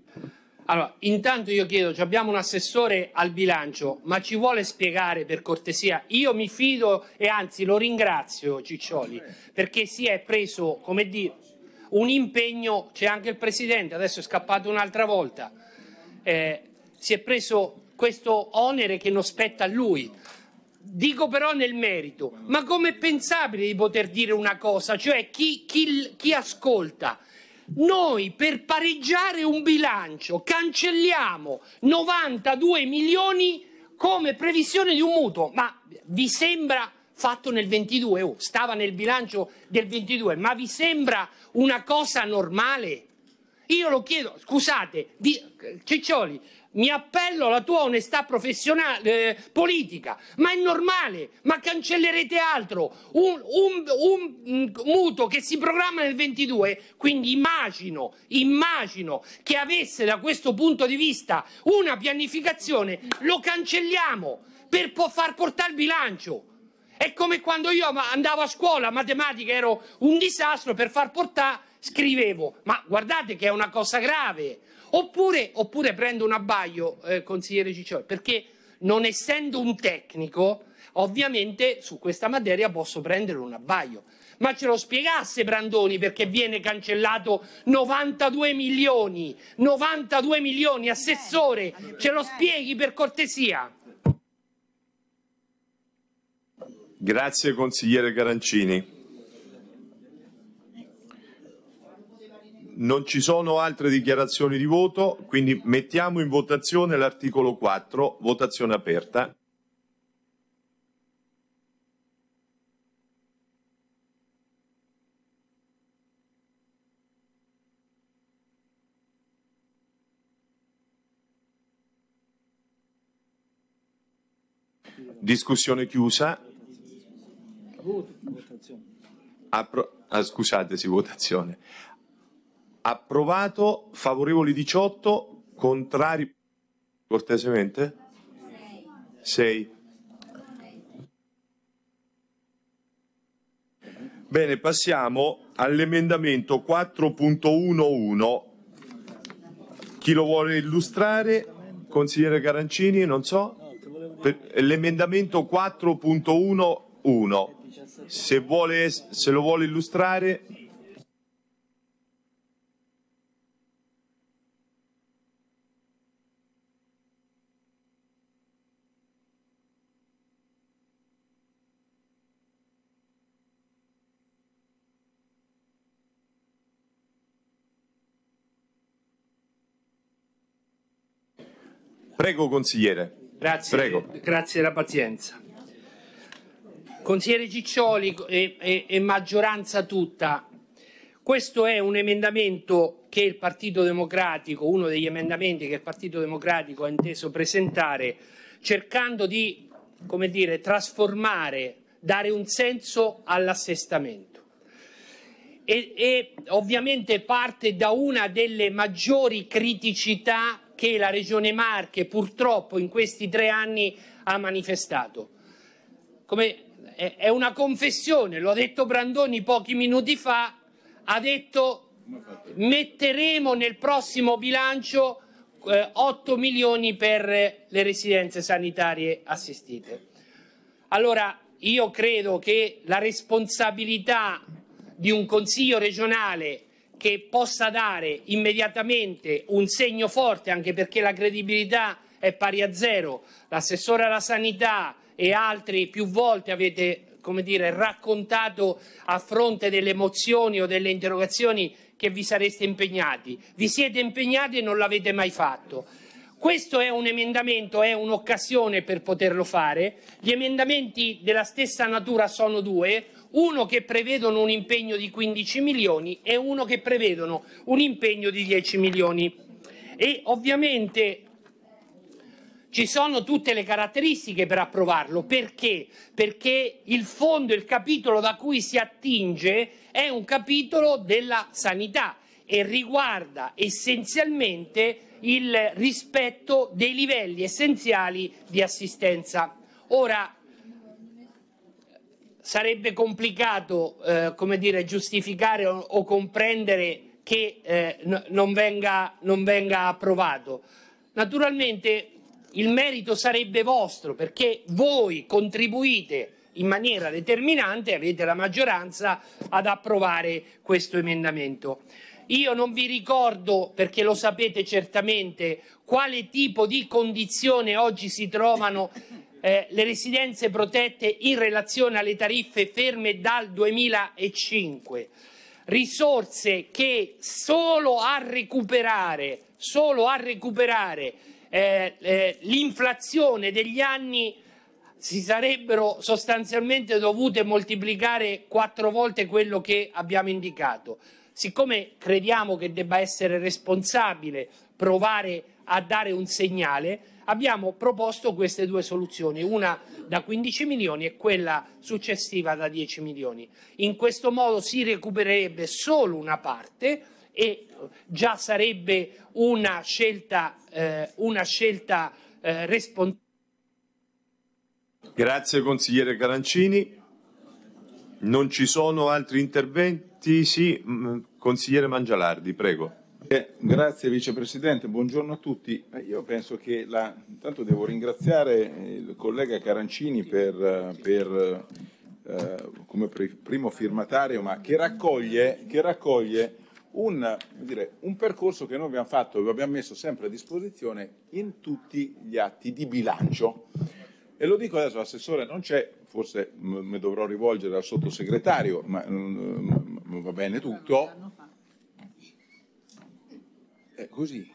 Allora, intanto io chiedo, abbiamo un assessore al bilancio, ma ci vuole spiegare per cortesia? Io mi fido e anzi lo ringrazio Ciccioli, perché si è preso, come dire, un impegno, c'è anche il Presidente, adesso è scappato un'altra volta, eh, si è preso questo onere che non spetta a lui. Dico però nel merito, ma com'è pensabile di poter dire una cosa? Cioè chi, chi, chi ascolta? Noi per pareggiare un bilancio cancelliamo 92 milioni come previsione di un mutuo, ma vi sembra fatto nel 22, oh, stava nel bilancio del 22, ma vi sembra una cosa normale? Io lo chiedo, scusate, di, Ciccioli, mi appello alla tua onestà professionale, eh, politica, ma è normale, ma cancellerete altro, un, un, un, mm, mutuo che si programma nel 22, quindi immagino, immagino che avesse da questo punto di vista una pianificazione, lo cancelliamo per po far portare il bilancio. È come quando io andavo a scuola, matematica ero un disastro, per far portare scrivevo, ma guardate che è una cosa grave. Oppure, oppure prendo un abbaglio, eh, consigliere Ciccioli, perché non essendo un tecnico, ovviamente su questa materia posso prendere un abbaglio. Ma ce lo spiegasse Brandoni perché viene cancellato 92 milioni, 92 milioni, assessore, eh, ce lo eh. spieghi per cortesia. Grazie consigliere Carancini. Non ci sono altre dichiarazioni di voto, quindi mettiamo in votazione l'articolo 4, votazione aperta. Discussione chiusa. ah, scusate, sì, votazione. Approvato, favorevoli 18, contrari cortesemente? 6. Bene, passiamo all'emendamento 4.11. Chi lo vuole illustrare? Consigliere Garancini, non so. L'emendamento 4.11. Se, se lo vuole illustrare. Prego consigliere. Grazie, Prego. grazie della pazienza. Consigliere Ciccioli e, e, e maggioranza tutta, questo è un emendamento che il Partito Democratico, uno degli emendamenti che il Partito Democratico ha inteso presentare, cercando di, come dire, trasformare, dare un senso all'assestamento. E, e ovviamente parte da una delle maggiori criticità che la Regione Marche purtroppo in questi tre anni ha manifestato. Come è una confessione, lo ha detto Brandoni pochi minuti fa, ha detto metteremo nel prossimo bilancio 8 eh, milioni per le residenze sanitarie assistite. Allora io credo che la responsabilità di un Consiglio regionale che possa dare immediatamente un segno forte, anche perché la credibilità è pari a zero. L'assessore alla sanità e altri più volte avete come dire, raccontato a fronte delle mozioni o delle interrogazioni che vi sareste impegnati. Vi siete impegnati e non l'avete mai fatto. Questo è un emendamento, è un'occasione per poterlo fare. Gli emendamenti della stessa natura sono due uno che prevedono un impegno di 15 milioni e uno che prevedono un impegno di 10 milioni. E ovviamente ci sono tutte le caratteristiche per approvarlo. Perché? Perché il fondo, il capitolo da cui si attinge è un capitolo della sanità e riguarda essenzialmente il rispetto dei livelli essenziali di assistenza. Ora, sarebbe complicato eh, come dire, giustificare o, o comprendere che eh, no, non, venga, non venga approvato. Naturalmente il merito sarebbe vostro perché voi contribuite in maniera determinante, avete la maggioranza, ad approvare questo emendamento. Io non vi ricordo, perché lo sapete certamente, quale tipo di condizione oggi si trovano eh, le residenze protette in relazione alle tariffe ferme dal 2005, risorse che solo a recuperare, solo a recuperare eh, eh, l'inflazione degli anni si sarebbero sostanzialmente dovute moltiplicare quattro volte quello che abbiamo indicato. Siccome crediamo che debba essere responsabile provare a dare un segnale, abbiamo proposto queste due soluzioni, una da 15 milioni e quella successiva da 10 milioni. In questo modo si recupererebbe solo una parte e già sarebbe una scelta, eh, una scelta eh, responsabile. Grazie consigliere Carancini. Non ci sono altri interventi? Sì, mm, consigliere Mangialardi, prego. Eh, grazie Vicepresidente, buongiorno a tutti. Io penso che la... intanto devo ringraziare eh, il collega Carancini per, eh, per eh, come primo firmatario, ma che raccoglie, che raccoglie un, dire, un, percorso che noi abbiamo fatto e abbiamo messo sempre a disposizione in tutti gli atti di bilancio. E lo dico adesso, l'assessore non c'è, forse mi dovrò rivolgere al sottosegretario, ma mh, mm, mm, va bene tutto è eh, così.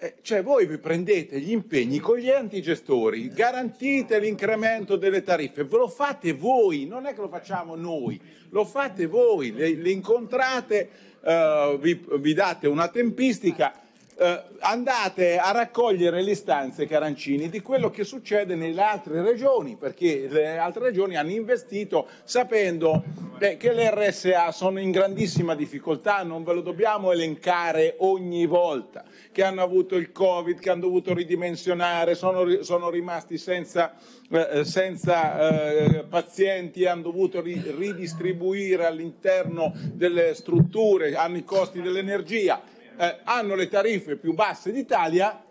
Eh, cioè voi vi prendete gli impegni con gli enti gestori, garantite l'incremento delle tariffe, ve lo fate voi, non è che lo facciamo noi, lo fate voi, le, le incontrate, eh, vi, vi date una tempistica eh, andate a raccogliere le istanze, Carancini, di quello che succede nelle altre regioni, perché le altre regioni hanno investito sapendo beh, che le RSA sono in grandissima difficoltà, non ve lo dobbiamo elencare ogni volta, che hanno avuto il Covid, che hanno dovuto ridimensionare, sono, sono rimasti senza, eh, eh, senza eh, pazienti, hanno dovuto ri- ridistribuire all'interno delle strutture, hanno i costi dell'energia eh, hanno le tariffe più basse d'Italia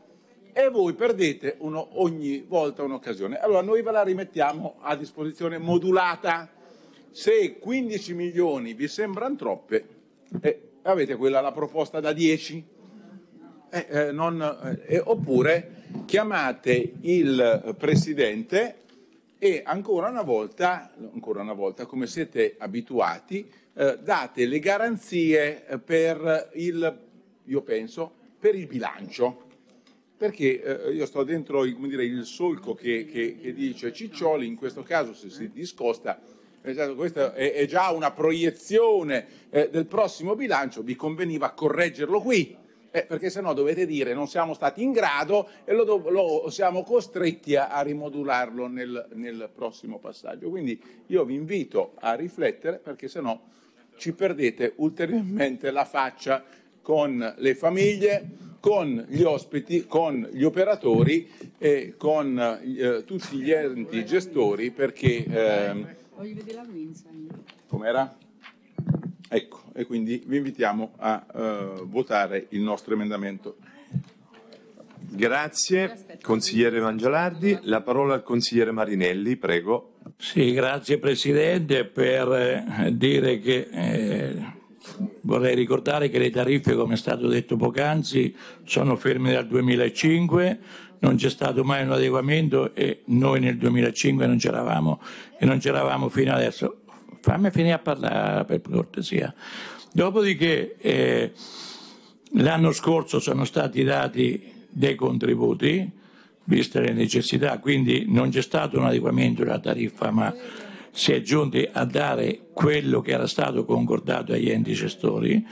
e voi perdete uno, ogni volta un'occasione. Allora noi ve la rimettiamo a disposizione modulata. Se 15 milioni vi sembrano troppe, eh, avete quella la proposta da 10. Eh, eh, non, eh, oppure chiamate il Presidente e ancora una volta, ancora una volta come siete abituati, eh, date le garanzie per il io penso, per il bilancio. Perché eh, io sto dentro dire, il solco che, che, che, dice Ciccioli, in questo caso se si discosta, questa è, è già una proiezione eh, del prossimo bilancio, vi conveniva correggerlo qui, eh, perché se no dovete dire non siamo stati in grado e lo, lo siamo costretti a, a rimodularlo nel, nel, prossimo passaggio. Quindi io vi invito a riflettere perché se no ci perdete ulteriormente la faccia con le famiglie, con gli ospiti, con gli operatori e con eh, tutti gli enti gestori perché... Voglio vedere la Winsan. Com'era? Ecco, e quindi vi invitiamo a eh, votare il nostro emendamento. Grazie, consigliere Mangialardi. La parola al consigliere Marinelli, prego. Sì, grazie Presidente per eh, dire che eh, Vorrei ricordare che le tariffe, come è stato detto poc'anzi, sono ferme dal 2005, non c'è stato mai un adeguamento e noi nel 2005 non c'eravamo e non c'eravamo fino adesso. Fammi finire a parlare per cortesia. Dopodiché eh, l'anno scorso sono stati dati dei contributi, viste le necessità, quindi non c'è stato un adeguamento della tariffa, ma si è giunti a dare quello che era stato concordato agli enti gestori.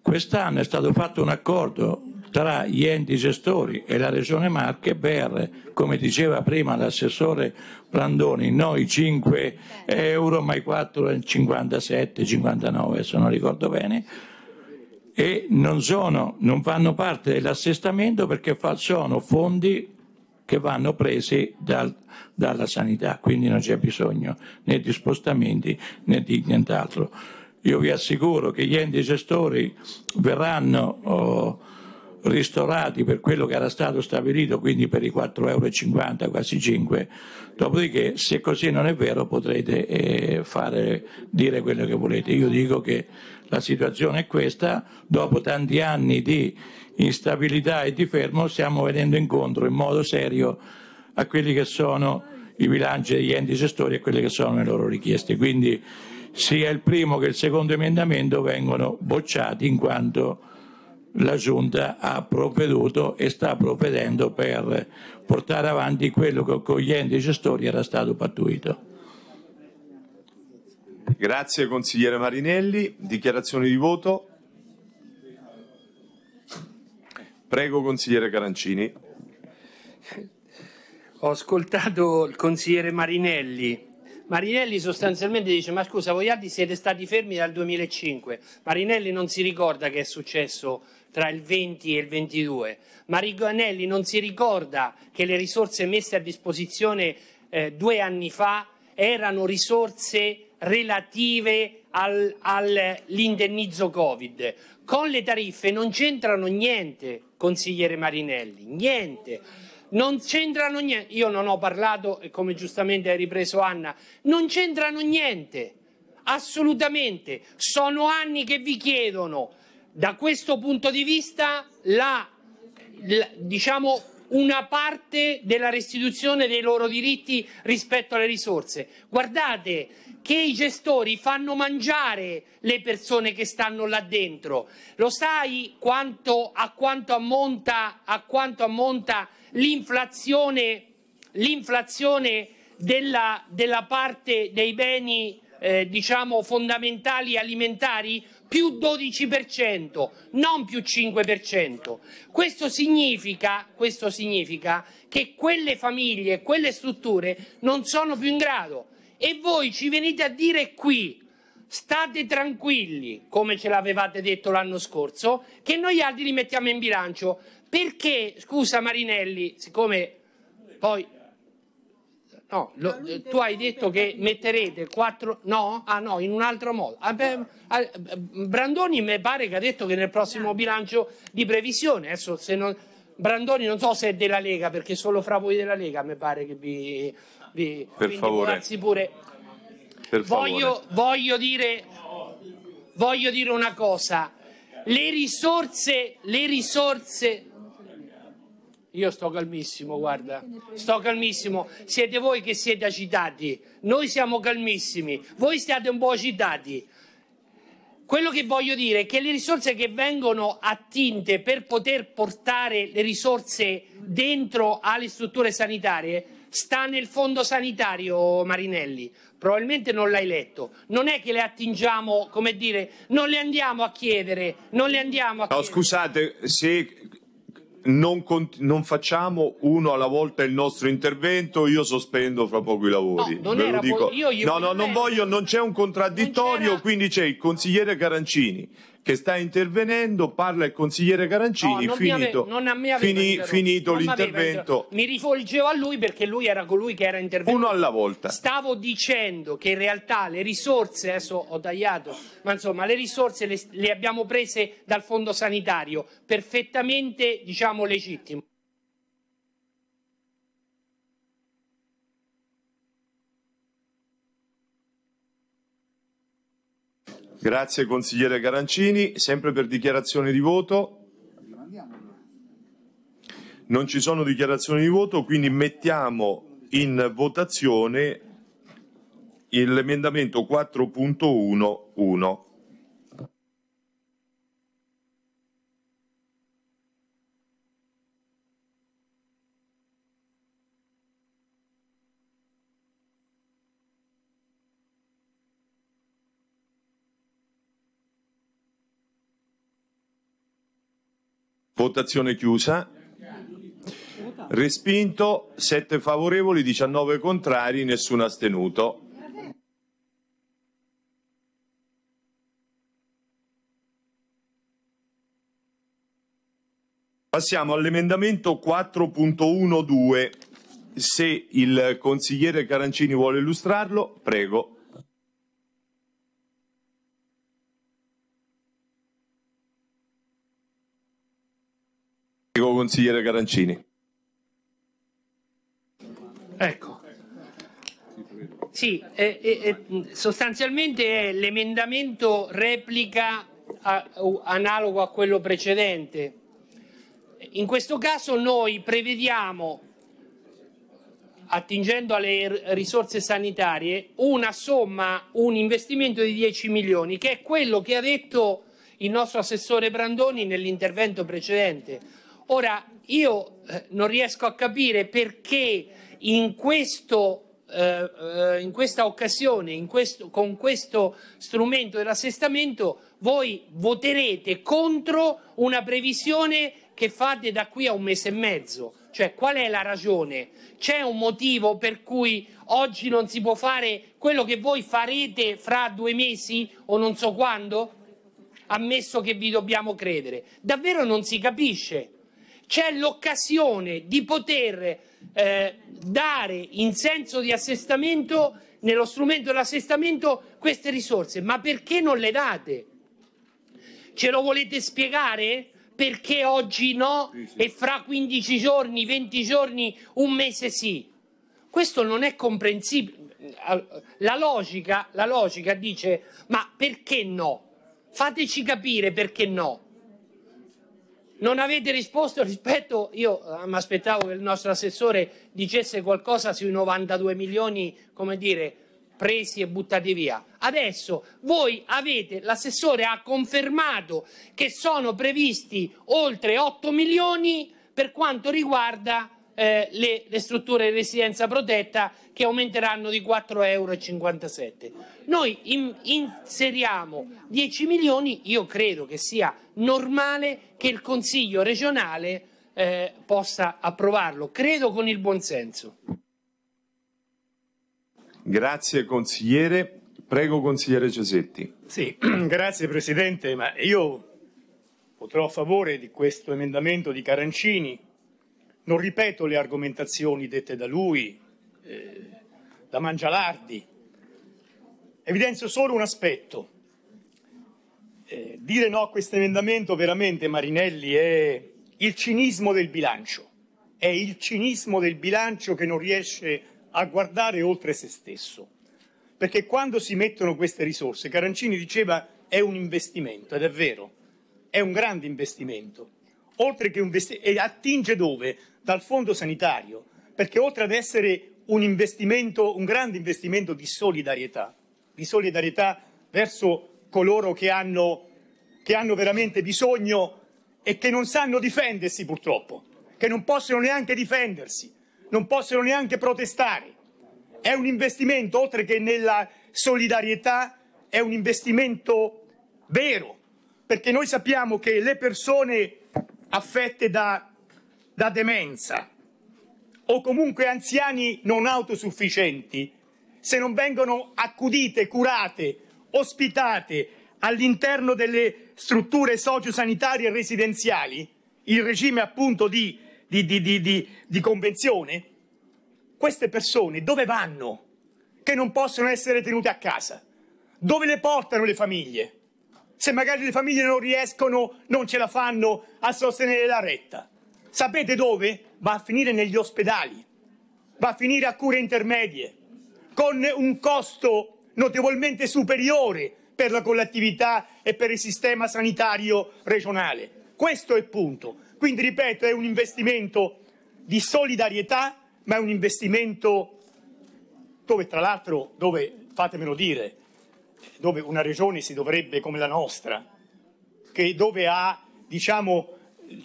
Quest'anno è stato fatto un accordo tra gli enti gestori e la Regione Marche per, come diceva prima l'assessore Brandoni, noi 5 euro, ma i 4,57, 59 se non ricordo bene, e non, sono, non fanno parte dell'assestamento perché sono fondi che vanno presi dal, dalla sanità, quindi non c'è bisogno né di spostamenti né di nient'altro. Io vi assicuro che gli enti gestori verranno oh, ristorati per quello che era stato stabilito, quindi per i 4,50 euro, quasi 5. Dopodiché, se così non è vero, potrete eh, fare, dire quello che volete. Io dico che la situazione è questa, dopo tanti anni di instabilità e di fermo stiamo venendo incontro in modo serio a quelli che sono i bilanci degli enti gestori e quelle che sono le loro richieste. Quindi sia il primo che il secondo emendamento vengono bocciati in quanto la Giunta ha provveduto e sta provvedendo per portare avanti quello che con gli enti gestori era stato pattuito. Grazie consigliere Marinelli. Dichiarazione di voto. Prego, consigliere Carancini. Ho ascoltato il consigliere Marinelli. Marinelli sostanzialmente dice: Ma scusa, voi altri siete stati fermi dal 2005. Marinelli non si ricorda che è successo tra il 20 e il 22. Marinelli non si ricorda che le risorse messe a disposizione eh, due anni fa erano risorse relative al, all'indennizzo Covid. Con le tariffe non c'entrano niente consigliere Marinelli, niente. Non c'entrano niente, io non ho parlato e come giustamente hai ripreso Anna, non c'entrano niente, assolutamente. Sono anni che vi chiedono, da questo punto di vista, la, la, diciamo, una parte della restituzione dei loro diritti rispetto alle risorse. Guardate, che i gestori fanno mangiare le persone che stanno là dentro. Lo sai quanto, a, quanto ammonta, a quanto ammonta, l'inflazione, l'inflazione della, della, parte dei beni eh, diciamo fondamentali alimentari? Più 12%, non più 5%. Questo significa, questo significa che quelle famiglie, quelle strutture non sono più in grado e voi ci venite a dire qui, state tranquilli, come ce l'avevate detto l'anno scorso, che noi altri li mettiamo in bilancio. Perché, scusa Marinelli, siccome poi... No, lo, eh, tu hai detto che metterete quattro... No? Ah no, in un altro modo. Ah, beh, ah, Brandoni mi pare che ha detto che nel prossimo esatto. bilancio di previsione, adesso se non... Brandoni non so se è della Lega, perché solo fra voi della Lega mi pare che vi vi, per favore. Pure. Per voglio, favore. Voglio, dire, voglio dire una cosa. Le risorse, le risorse io sto calmissimo, guarda, sto calmissimo. Siete voi che siete agitati, noi siamo calmissimi, voi siete un po' agitati. Quello che voglio dire è che le risorse che vengono attinte per poter portare le risorse dentro alle strutture sanitarie sta nel fondo sanitario, Marinelli. Probabilmente non l'hai letto. Non è che le attingiamo, come dire, non le andiamo a chiedere, non le andiamo a no, chiedere. scusate, se non, non, facciamo uno alla volta il nostro intervento, io sospendo fra poco i lavori. No, non, io, io no, no, non voglio, non c'è un contraddittorio, quindi c'è il consigliere Carancini che sta intervenendo, parla il consigliere Carancini, no, finito, ave, fini, finito l'intervento. Mi rivolgevo a lui perché lui era colui che era intervenuto. Uno alla volta. Stavo dicendo che in realtà le risorse, adesso ho tagliato, ma insomma le risorse le, le abbiamo prese dal fondo sanitario, perfettamente diciamo legittimo. Grazie consigliere Garancini, sempre per dichiarazione di voto. Non ci sono dichiarazioni di voto, quindi mettiamo in votazione l'emendamento 4.1.1. Votazione chiusa. Respinto, 7 favorevoli, 19 contrari, nessuno astenuto. Passiamo all'emendamento 4.12. Se il consigliere Carancini vuole illustrarlo, prego. Dico consigliere Garancini. Ecco. Sì, eh, eh, sostanzialmente è l'emendamento replica a, analogo a quello precedente. In questo caso noi prevediamo, attingendo alle risorse sanitarie, una somma, un investimento di 10 milioni, che è quello che ha detto il nostro assessore Brandoni nell'intervento precedente. Ora, io eh, non riesco a capire perché in, questo, eh, eh, in questa occasione, in questo, con questo strumento dell'assestamento, voi voterete contro una previsione che fate da qui a un mese e mezzo. Cioè, qual è la ragione? C'è un motivo per cui oggi non si può fare quello che voi farete fra due mesi o non so quando? Ammesso che vi dobbiamo credere. Davvero non si capisce c'è l'occasione di poter eh, dare in senso di assestamento, nello strumento dell'assestamento, queste risorse. Ma perché non le date? Ce lo volete spiegare? Perché oggi no sì, sì. e fra 15 giorni, 20 giorni, un mese sì? Questo non è comprensibile. La logica, la logica dice ma perché no? Fateci capire perché no. Non avete risposto rispetto, io eh, mi aspettavo che il nostro assessore dicesse qualcosa sui 92 milioni, come dire, presi e buttati via. Adesso voi avete, l'assessore ha confermato che sono previsti oltre 8 milioni per quanto riguarda eh, le, le, strutture di residenza protetta che aumenteranno di 4,57 euro. Noi in, inseriamo 10 milioni, io credo che sia normale che il Consiglio regionale eh, possa approvarlo, credo con il buonsenso. Grazie consigliere. Prego consigliere Cesetti. Sì, [CLEARS THROAT] grazie Presidente, ma io voterò a favore di questo emendamento di Carancini non ripeto le argomentazioni dette da lui, eh, da Mangialardi. Evidenzio solo un aspetto. Eh, dire no a questo emendamento veramente, Marinelli, è il cinismo del bilancio. È il cinismo del bilancio che non riesce a guardare oltre se stesso. Perché quando si mettono queste risorse, Carancini diceva è un investimento, ed è vero, è un grande investimento. Oltre che investimento, e attinge dove? dal fondo sanitario, perché oltre ad essere un investimento, un grande investimento di solidarietà, di solidarietà verso coloro che hanno, che hanno veramente bisogno e che non sanno difendersi purtroppo, che non possono neanche difendersi, non possono neanche protestare. È un investimento, oltre che nella solidarietà, è un investimento vero, perché noi sappiamo che le persone affette da da demenza o comunque anziani non autosufficienti, se non vengono accudite, curate, ospitate all'interno delle strutture sociosanitarie e residenziali, il regime appunto di, di, di, di convenzione, queste persone dove vanno? Che non possono essere tenute a casa? Dove le portano le famiglie? Se magari le famiglie non riescono, non ce la fanno a sostenere la retta. Sapete dove? Va a finire negli ospedali, va a finire a cure intermedie, con un costo notevolmente superiore per la collettività e per il sistema sanitario regionale. Questo è il punto. Quindi, ripeto, è un investimento di solidarietà, ma è un investimento dove, tra l'altro, dove, fatemelo dire, dove una regione si dovrebbe, come la nostra, che dove ha, diciamo,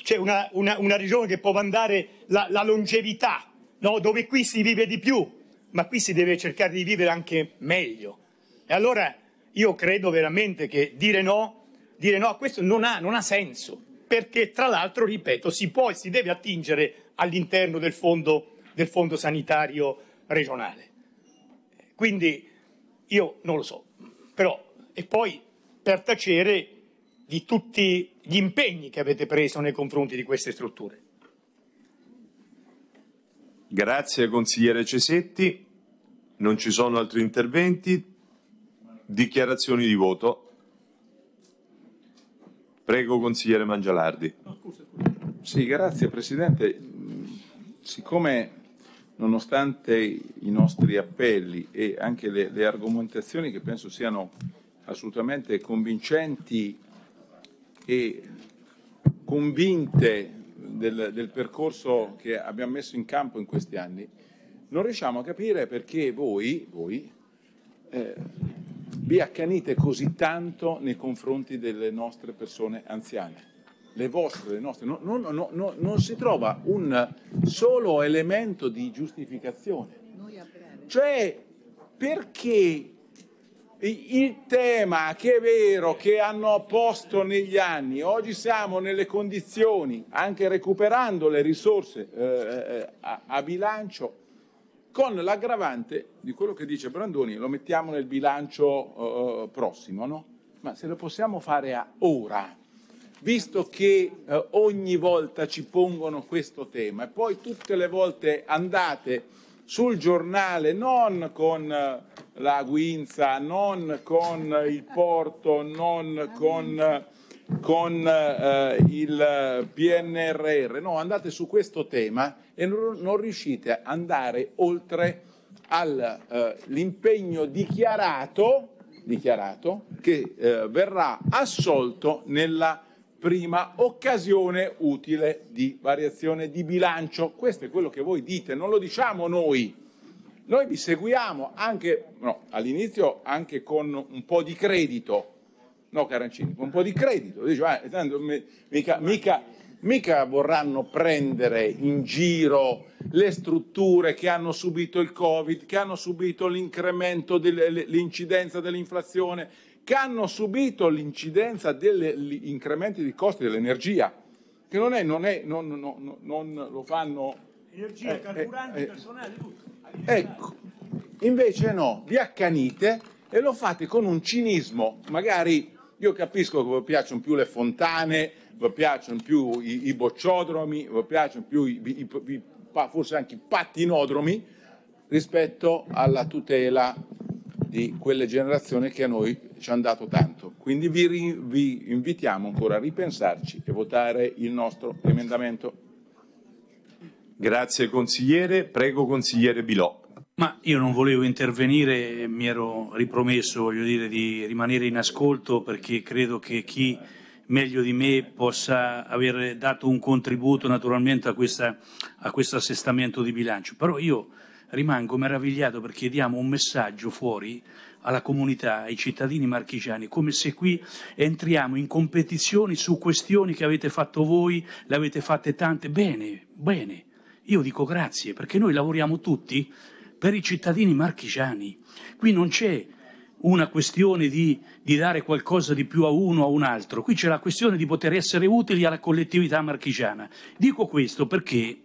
c'è una, una, una, regione che può mandare la, la longevità, no? dove qui si vive di più, ma qui si deve cercare di vivere anche meglio. E allora io credo veramente che dire no, dire no a questo non ha, non ha senso, perché tra l'altro, ripeto, si può e si deve attingere all'interno del fondo, del fondo sanitario regionale. Quindi io non lo so, però e poi per tacere di tutti gli impegni che avete preso nei confronti di queste strutture. Grazie consigliere Cesetti, non ci sono altri interventi, dichiarazioni di voto. Prego consigliere Mangialardi. Sì, grazie Presidente. Siccome nonostante i nostri appelli e anche le, le argomentazioni che penso siano assolutamente convincenti e convinte del, del percorso che abbiamo messo in campo in questi anni, non riusciamo a capire perché voi, voi eh, vi accanite così tanto nei confronti delle nostre persone anziane. Le vostre, le nostre. No, no, no, non si trova un solo elemento di giustificazione. Cioè, perché il tema che è vero che hanno posto negli anni, oggi siamo nelle condizioni, anche recuperando le risorse eh, eh, a, a, bilancio, con l'aggravante di quello che dice Brandoni, lo mettiamo nel bilancio eh, eh, prossimo, no? Ma se lo possiamo fare a ora, visto che eh, ogni volta ci pongono questo tema e poi tutte le volte andate sul giornale non con eh, la guinza, non con il porto, non con, con eh, il PNRR. No, andate su questo tema e non riuscite ad andare oltre all'impegno eh, dichiarato, dichiarato, che eh, verrà assolto nella prima occasione utile di variazione di bilancio. Questo è quello che voi dite, non lo diciamo noi. Noi vi seguiamo anche, no, all'inizio anche con un po' di credito, no Carancini, con un po' di credito, dice, ah, tanto mi, mica, mica, mica vorranno prendere in giro le strutture che hanno subito il Covid, che hanno subito l'incremento dell'incidenza dell'inflazione, che hanno subito l'incidenza degli incrementi dei costi dell'energia, che non è, non è, non, non, non lo fanno... Energia, eh, eh carburanti, eh, personale, tutto. Ecco, invece no, vi accanite e lo fate con un cinismo, magari io capisco che vi piacciono più le fontane, vi piacciono più i, i bocciodromi, vi piacciono più i, i, i, forse anche i pattinodromi rispetto alla tutela di quelle generazioni che a noi ci hanno dato tanto. Quindi vi, vi invitiamo ancora a ripensarci e votare il nostro emendamento. Grazie consigliere, prego consigliere Bilò. Ma io non volevo intervenire, mi ero ripromesso voglio dire, di rimanere in ascolto perché credo che chi meglio di me possa aver dato un contributo naturalmente a, questa, a questo assestamento di bilancio. Però io rimango meravigliato perché diamo un messaggio fuori alla comunità, ai cittadini marchigiani, come se qui entriamo in competizioni su questioni che avete fatto voi, le avete fatte tante, bene, bene, io dico grazie perché noi lavoriamo tutti per i cittadini marchigiani. Qui non c'è una questione di, di, dare qualcosa di più a uno o a un altro, qui c'è la questione di poter essere utili alla collettività marchigiana. Dico questo perché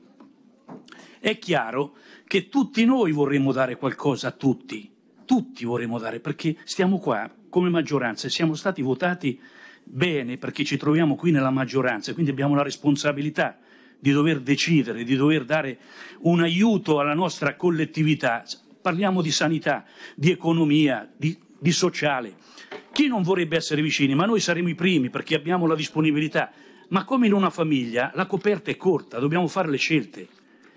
è chiaro che tutti noi vorremmo dare qualcosa a tutti, tutti vorremmo dare, perché stiamo qua come maggioranza e siamo stati votati bene perché ci troviamo qui nella maggioranza, quindi abbiamo la responsabilità di dover decidere, di dover dare un aiuto alla nostra collettività. Parliamo di sanità, di economia, di, di sociale. Chi non vorrebbe essere vicini? Ma noi saremo i primi perché abbiamo la disponibilità. Ma come in una famiglia la coperta è corta, dobbiamo fare le scelte.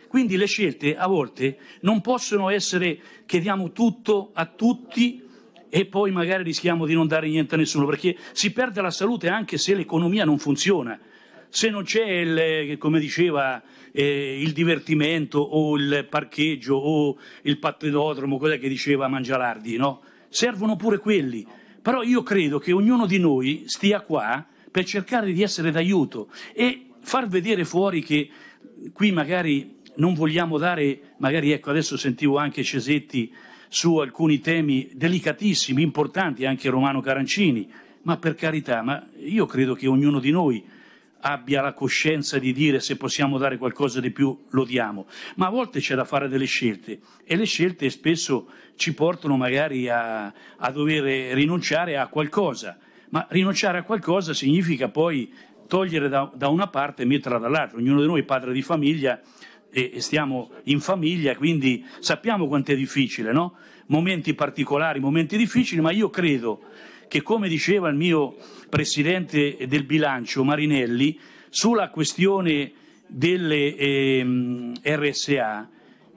Quindi le scelte a volte non possono essere che diamo tutto a tutti e poi magari rischiamo di non dare niente a nessuno, perché si perde la salute anche se l'economia non funziona se non c'è, il, eh, come diceva, eh, il divertimento o il parcheggio o il pattedodromo, quello che diceva Mangialardi, no? Servono pure quelli. Però io credo che ognuno di noi stia qua per cercare di essere d'aiuto e far vedere fuori che qui magari non vogliamo dare, magari ecco adesso sentivo anche Cesetti su alcuni temi delicatissimi, importanti, anche Romano Carancini, ma per carità, ma io credo che ognuno di noi abbia la coscienza di dire se possiamo dare qualcosa di più lo diamo, ma a volte c'è da fare delle scelte e le scelte spesso ci portano magari a, a dover rinunciare a qualcosa, ma rinunciare a qualcosa significa poi togliere da, da una parte e metterla dall'altra, ognuno di noi è padre di famiglia e, e stiamo in famiglia, quindi sappiamo quanto è difficile, no? momenti particolari, momenti difficili, ma io credo che, come diceva il mio presidente del bilancio Marinelli, sulla questione delle eh, RSA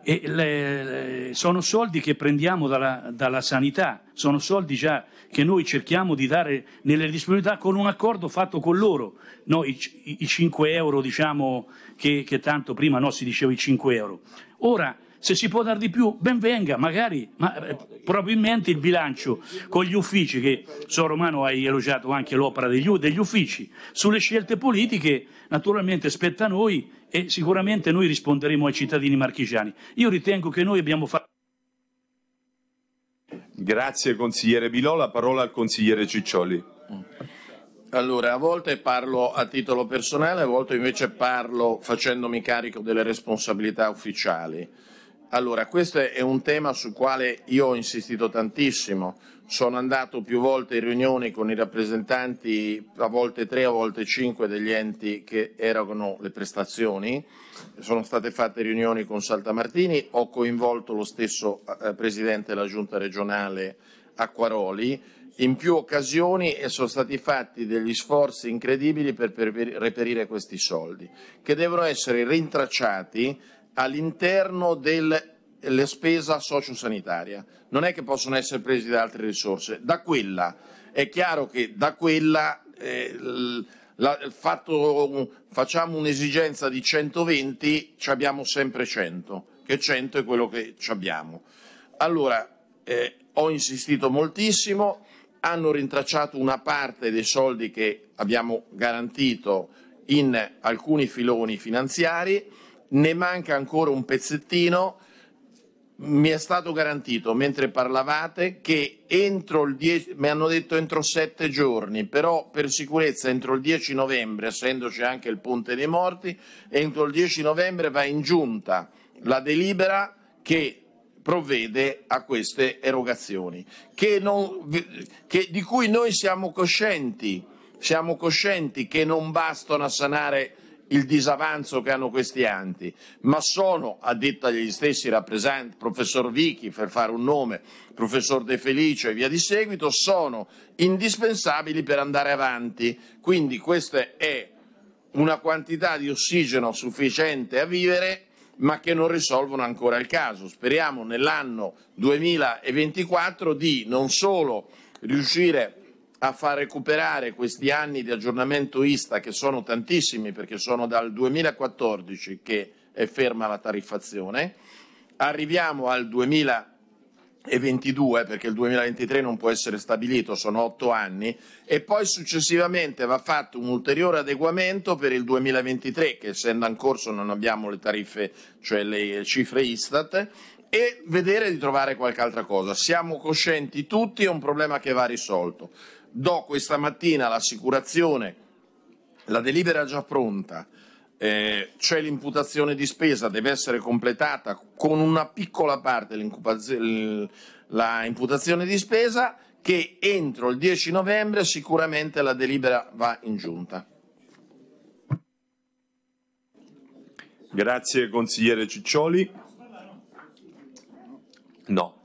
eh, le, eh, sono soldi che prendiamo dalla, dalla, sanità, sono soldi già che noi cerchiamo di dare nelle disponibilità con un accordo fatto con loro, no, i, i, 5 euro diciamo che, che tanto prima no, si diceva i 5 euro. Ora, se si può dar di più, ben venga, magari, ma eh, probabilmente il bilancio con gli uffici, che so Romano hai elogiato anche l'opera degli, degli uffici, sulle scelte politiche naturalmente spetta a noi e sicuramente noi risponderemo ai cittadini marchigiani. Io ritengo che noi abbiamo fatto... Grazie consigliere Bilò, la parola al consigliere Ciccioli. Allora, a volte parlo a titolo personale, a volte invece parlo facendomi carico delle responsabilità ufficiali. Allora, questo è un tema sul quale io ho insistito tantissimo. Sono andato più volte in riunioni con i rappresentanti, a volte tre, a volte cinque, degli enti che erogano le prestazioni. Sono state fatte riunioni con Saltamartini, ho coinvolto lo stesso eh, Presidente della Giunta regionale Acquaroli. In più occasioni eh, sono stati fatti degli sforzi incredibili per reperire questi soldi, che devono essere rintracciati all'interno della spesa sociosanitaria, non è che possono essere presi da altre risorse. Da quella è chiaro che da quella eh, la, fatto, facciamo un'esigenza di 120, ci abbiamo sempre 100, che 100 è quello che abbiamo. Allora, eh, ho insistito moltissimo, hanno rintracciato una parte dei soldi che abbiamo garantito in alcuni filoni finanziari ne manca ancora un pezzettino. Mi è stato garantito mentre parlavate che entro il 10, mi hanno detto entro sette giorni, però per sicurezza entro il 10 novembre, essendoci anche il Ponte dei Morti, entro il 10 novembre va in giunta la delibera che provvede a queste erogazioni, che non, che, di cui noi siamo coscienti, siamo coscienti che non bastano a sanare il disavanzo che hanno questi anti, ma sono, a detta degli stessi rappresentanti, professor Vichi, per fare un nome, professor De Felice e via di seguito, sono indispensabili per andare avanti. Quindi questa è una quantità di ossigeno sufficiente a vivere ma che non risolvono ancora il caso. Speriamo nell'anno 2024 di non solo riuscire a far recuperare questi anni di aggiornamento ISTA, che sono tantissimi perché sono dal 2014 che è ferma la tariffazione, arriviamo al 2022 perché il 2023 non può essere stabilito, sono otto anni, e poi successivamente va fatto un ulteriore adeguamento per il 2023, che essendo in corso non abbiamo le tariffe, cioè le cifre Istat, e vedere di trovare qualche altra cosa. Siamo coscienti tutti, è un problema che va risolto do questa mattina l'assicurazione, la delibera è già pronta, eh, c'è l'imputazione di spesa, deve essere completata con una piccola parte l'imputazione di spesa che entro il 10 novembre sicuramente la delibera va in giunta. Grazie consigliere Ciccioli. No.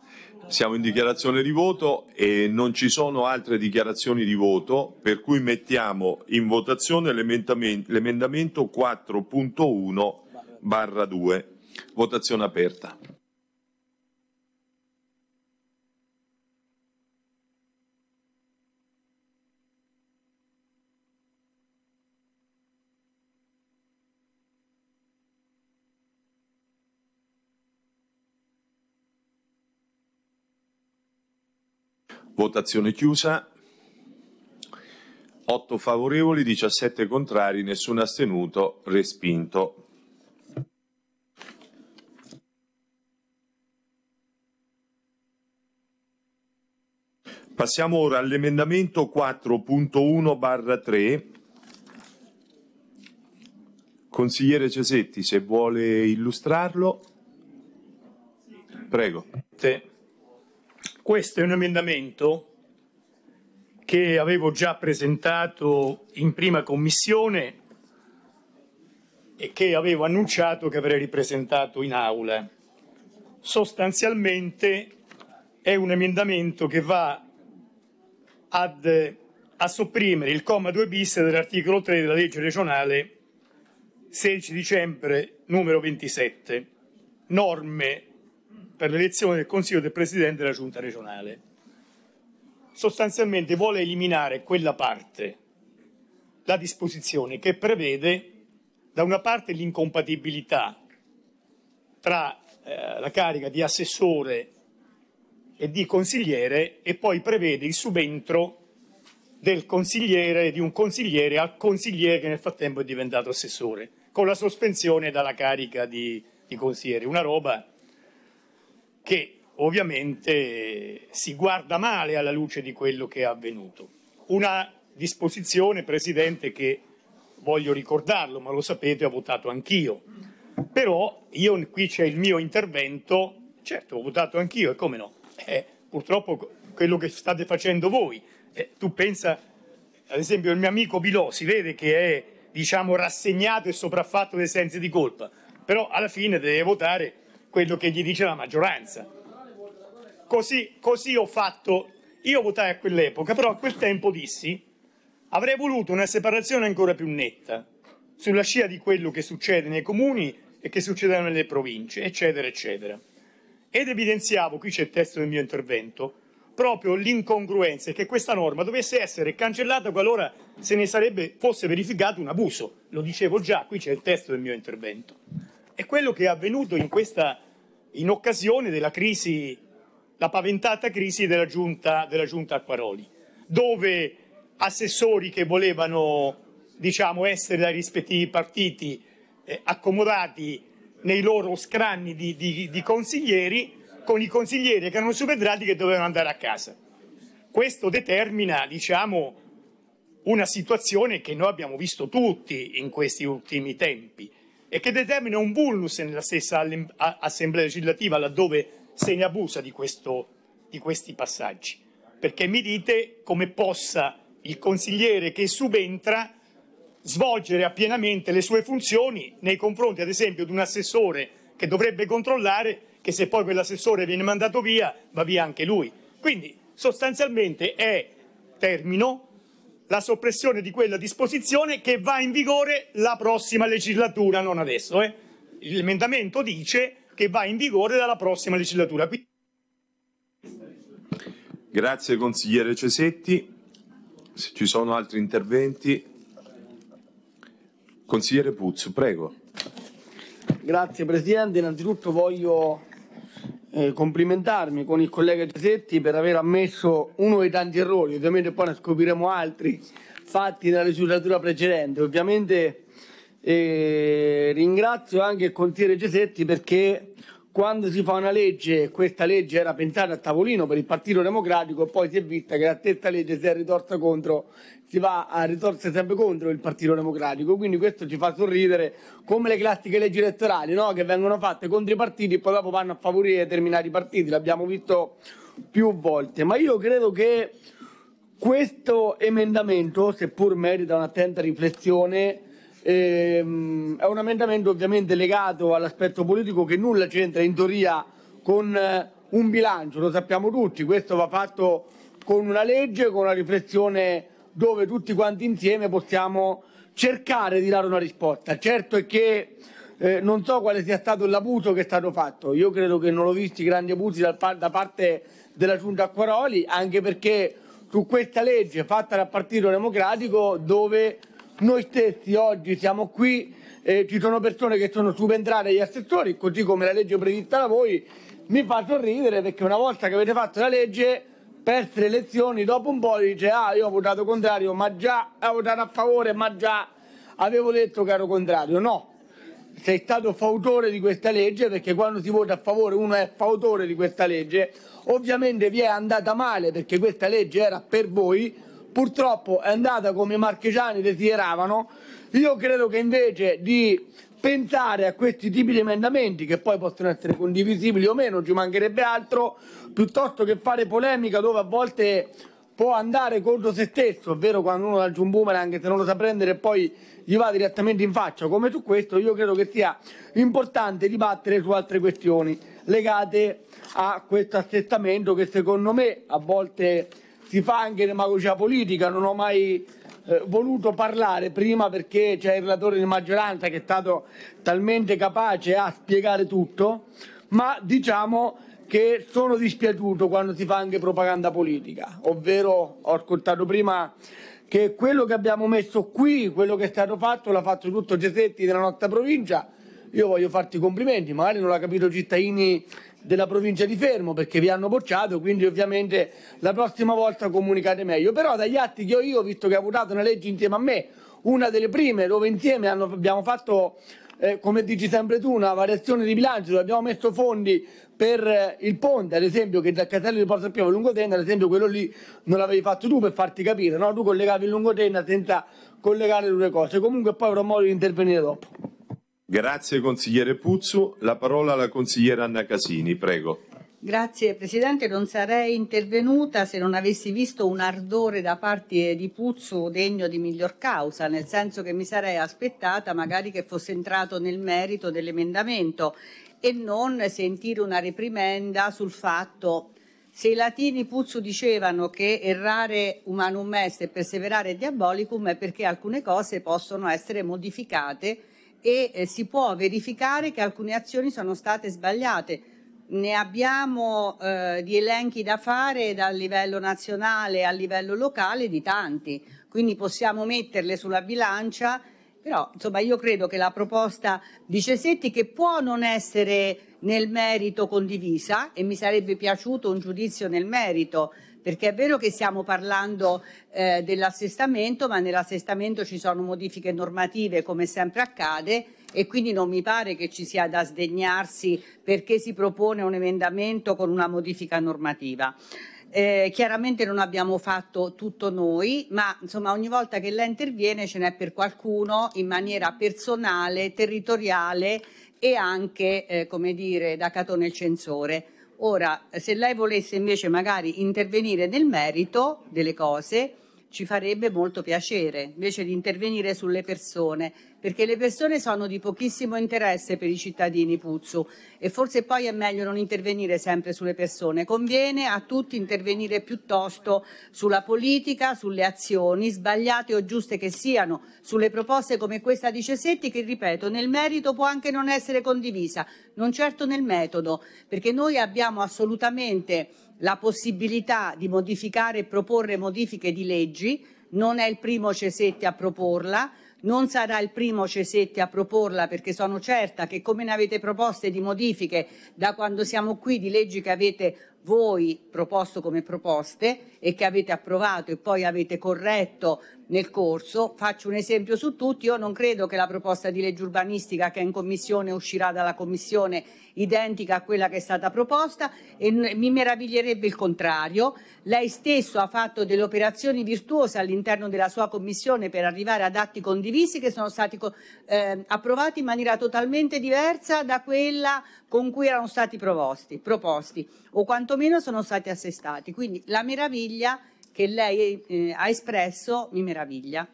Siamo in dichiarazione di voto e non ci sono altre dichiarazioni di voto, per cui mettiamo in votazione l'emendamento 4.1 barra 2. Votazione aperta. Votazione chiusa. 8 favorevoli, 17 contrari, nessun astenuto, respinto. Passiamo ora all'emendamento 4.1-3. Consigliere Cesetti, se vuole illustrarlo. Prego. Sì. Questo è un emendamento che avevo già presentato in prima commissione e che avevo annunciato che avrei ripresentato in aula. Sostanzialmente è un emendamento che va ad, a sopprimere il comma 2 bis dell'articolo 3 della legge regionale 16 dicembre numero 27, norme per l'elezione del Consiglio del Presidente della Giunta regionale. Sostanzialmente vuole eliminare quella parte, la disposizione che prevede da una parte l'incompatibilità tra eh, la carica di assessore e di consigliere e poi prevede il subentro del consigliere, di un consigliere al consigliere che nel frattempo è diventato assessore, con la sospensione dalla carica di, di consigliere. Una roba che ovviamente si guarda male alla luce di quello che è avvenuto. Una disposizione, Presidente, che voglio ricordarlo, ma lo sapete, ho votato anch'io. Però io, qui c'è il mio intervento, certo ho votato anch'io, e come no? Eh, purtroppo quello che state facendo voi, eh, tu pensa, ad esempio il mio amico Bilò, si vede che è diciamo rassegnato e sopraffatto dei sensi di colpa, però alla fine deve votare quello che gli dice la maggioranza. Così, così ho fatto. Io votai a quell'epoca, però a quel tempo dissi avrei voluto una separazione ancora più netta sulla scia di quello che succede nei comuni e che succede nelle province, eccetera, eccetera. Ed evidenziavo, qui c'è il testo del mio intervento, proprio l'incongruenza che questa norma dovesse essere cancellata qualora se ne sarebbe, fosse verificato un abuso. Lo dicevo già, qui c'è il testo del mio intervento. E quello che è avvenuto in questa in occasione della crisi, la paventata crisi della giunta, della giunta Acquaroli, dove assessori che volevano diciamo, essere dai rispettivi partiti eh, accomodati nei loro scranni di, di, di, consiglieri con i consiglieri che erano subentrati che dovevano andare a casa. Questo determina diciamo, una situazione che noi abbiamo visto tutti in questi ultimi tempi e che determina un vulnus nella stessa assemblea legislativa laddove se ne abusa di, questo, di questi passaggi. Perché mi dite come possa il consigliere che subentra svolgere appienamente le sue funzioni nei confronti, ad esempio, di un assessore che dovrebbe controllare che se poi quell'assessore viene mandato via va via anche lui. Quindi sostanzialmente è, termino, la soppressione di quella disposizione che va in vigore la prossima legislatura, non adesso. Eh? L'emendamento dice che va in vigore dalla prossima legislatura. Quindi... Grazie consigliere Cesetti. Se ci sono altri interventi. Consigliere Puzzo, prego. Grazie Presidente, innanzitutto voglio eh, complimentarmi con il collega Giusetti per aver ammesso uno dei tanti errori, ovviamente poi ne scopriremo altri fatti nella legislatura precedente. Ovviamente eh, ringrazio anche il consigliere Giusetti perché quando si fa una legge, questa legge era pensata a tavolino per il Partito Democratico poi si è vista che la stessa legge si è ritorta contro si va a risorse sempre contro il Partito Democratico, quindi questo ci fa sorridere come le classiche leggi elettorali no? che vengono fatte contro i partiti e poi dopo vanno a favorire determinati partiti, l'abbiamo visto più volte, ma io credo che questo emendamento, seppur merita un'attenta riflessione, ehm, è un emendamento ovviamente legato all'aspetto politico che nulla c'entra in teoria con eh, un bilancio, lo sappiamo tutti, questo va fatto con una legge, con una riflessione dove tutti quanti insieme possiamo cercare di dare una risposta. Certo è che eh, non so quale sia stato l'abuso che è stato fatto, io credo che non ho visti grandi abusi da, da parte della Giunta Acquaroli, anche perché su questa legge fatta dal Partito Democratico dove noi stessi oggi siamo qui, eh, ci sono persone che sono subentrate agli assessori, così come la legge prevista da voi, mi fa sorridere perché una volta che avete fatto la legge perse le elezioni, dopo un po' dice ah io ho votato contrario, ma già ho votato a favore, ma già avevo detto che ero contrario. No, sei stato fautore di questa legge perché quando si vota a favore uno è fautore di questa legge. Ovviamente vi è andata male perché questa legge era per voi, purtroppo è andata come i marchigiani desideravano. Io credo che invece di pensare a questi tipi di emendamenti che poi possono essere condivisibili o meno, ci mancherebbe altro, piuttosto che fare polemica dove a volte può andare contro se stesso, ovvero quando uno lancia un boomerang se non lo sa prendere e poi gli va direttamente in faccia, come su questo io credo che sia importante dibattere su altre questioni legate a questo assestamento che secondo me a volte si fa anche demagogia politica, non ho mai eh, voluto parlare prima perché c'è il relatore di maggioranza che è stato talmente capace a spiegare tutto, ma diciamo che sono dispiaciuto quando si fa anche propaganda politica, ovvero ho ascoltato prima che quello che abbiamo messo qui, quello che è stato fatto, l'ha fatto tutto Gesetti della nostra provincia. Io voglio farti i complimenti, magari non l'ha capito Cittadini della provincia di Fermo perché vi hanno bocciato, quindi ovviamente la prossima volta comunicate meglio. Però dagli atti che ho io, visto che ha votato una legge insieme a me, una delle prime dove insieme hanno, abbiamo fatto, eh, come dici sempre tu, una variazione di bilancio dove abbiamo messo fondi per eh, il ponte, ad esempio, che dal casello di Porto Sappiamo a Lungotenna, ad esempio quello lì non l'avevi fatto tu per farti capire, no? tu collegavi il Lungotenna senza collegare le due cose. Comunque poi avrò modo di intervenire dopo. Grazie consigliere Puzzu. La parola alla consigliera Anna Casini, prego. Grazie Presidente, non sarei intervenuta se non avessi visto un ardore da parte di Puzzu degno di miglior causa, nel senso che mi sarei aspettata magari che fosse entrato nel merito dell'emendamento e non sentire una reprimenda sul fatto se i latini Puzzu dicevano che errare umanum est e perseverare diabolicum è perché alcune cose possono essere modificate e eh, si può verificare che alcune azioni sono state sbagliate. Ne abbiamo eh, di elenchi da fare dal livello nazionale al livello locale di tanti, quindi possiamo metterle sulla bilancia, però insomma io credo che la proposta di Cesetti che può non essere nel merito condivisa e mi sarebbe piaciuto un giudizio nel merito, perché è vero che stiamo parlando eh, dell'assestamento, ma nell'assestamento ci sono modifiche normative come sempre accade e quindi non mi pare che ci sia da sdegnarsi perché si propone un emendamento con una modifica normativa. Eh, chiaramente non abbiamo fatto tutto noi, ma insomma ogni volta che lei interviene ce n'è per qualcuno in maniera personale, territoriale e anche, eh, come dire, da catone il censore. Ora, se lei volesse invece magari intervenire nel merito delle cose, ci farebbe molto piacere, invece di intervenire sulle persone, perché le persone sono di pochissimo interesse per i cittadini Puzzu e forse poi è meglio non intervenire sempre sulle persone. Conviene a tutti intervenire piuttosto sulla politica, sulle azioni, sbagliate o giuste che siano, sulle proposte come questa di Cesetti che, ripeto, nel merito può anche non essere condivisa, non certo nel metodo, perché noi abbiamo assolutamente la possibilità di modificare e proporre modifiche di leggi, non è il primo Cesetti a proporla, non sarà il primo Cesetti a proporla perché sono certa che come ne avete proposte di modifiche da quando siamo qui di leggi che avete voi proposto come proposte e che avete approvato e poi avete corretto nel corso. Faccio un esempio su tutti, io non credo che la proposta di legge urbanistica che è in commissione uscirà dalla commissione identica a quella che è stata proposta e mi meraviglierebbe il contrario. Lei stesso ha fatto delle operazioni virtuose all'interno della sua commissione per arrivare ad atti condivisi che sono stati eh, approvati in maniera totalmente diversa da quella con cui erano stati proposti, proposti o quantomeno meno sono stati assestati. Quindi la meraviglia che lei eh, ha espresso mi meraviglia.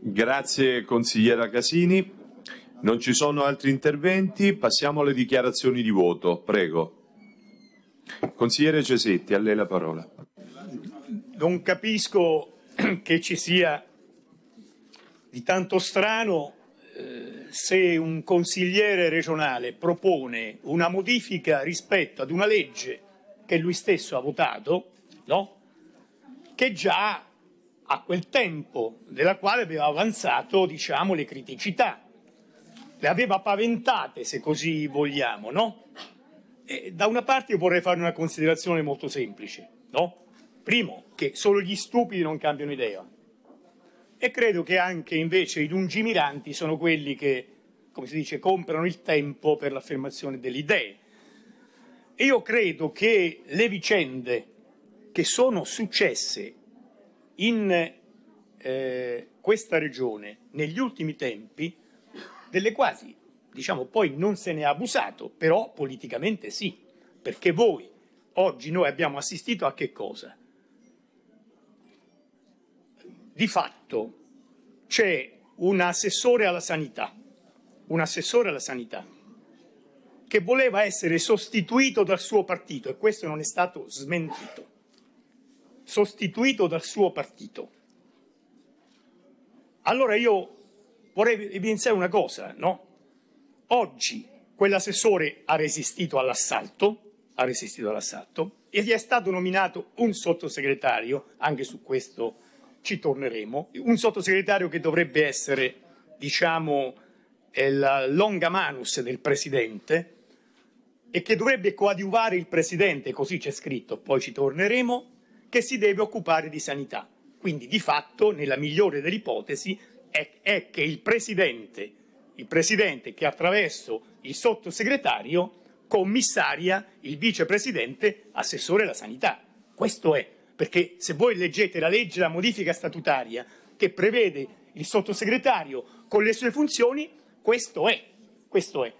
Grazie consigliera Casini. Non ci sono altri interventi, passiamo alle dichiarazioni di voto. Prego. Consigliere Cesetti, a lei la parola. Non capisco [CLEARS THROAT] che ci sia di tanto strano se un consigliere regionale propone una modifica rispetto ad una legge che lui stesso ha votato, no? che già a quel tempo della quale aveva avanzato diciamo, le criticità, le aveva paventate se così vogliamo. No? da una parte io vorrei fare una considerazione molto semplice. No? Primo, che solo gli stupidi non cambiano idea. E credo che anche invece i lungimiranti sono quelli che, come si dice, comprano il tempo per l'affermazione delle idee. Io credo che le vicende che sono successe in eh, questa regione negli ultimi tempi, delle quasi, diciamo, poi non se ne è abusato, però politicamente sì, perché voi oggi noi abbiamo assistito a che cosa? di fatto c'è un assessore alla sanità, un assessore alla sanità, che voleva essere sostituito dal suo partito e questo non è stato smentito, sostituito dal suo partito. Allora io vorrei evidenziare una cosa, no? Oggi quell'assessore ha resistito all'assalto, ha resistito all'assalto e gli è stato nominato un sottosegretario, anche su questo ci torneremo. Un sottosegretario che dovrebbe essere, diciamo, la longa manus del presidente e che dovrebbe coadiuvare il presidente, così c'è scritto, poi ci torneremo, che si deve occupare di sanità. Quindi di fatto, nella migliore delle ipotesi, è, è che il presidente, il presidente che attraverso il sottosegretario commissaria il vicepresidente assessore alla sanità. Questo è perché se voi leggete la legge, la modifica statutaria che prevede il sottosegretario con le sue funzioni, questo è, questo è.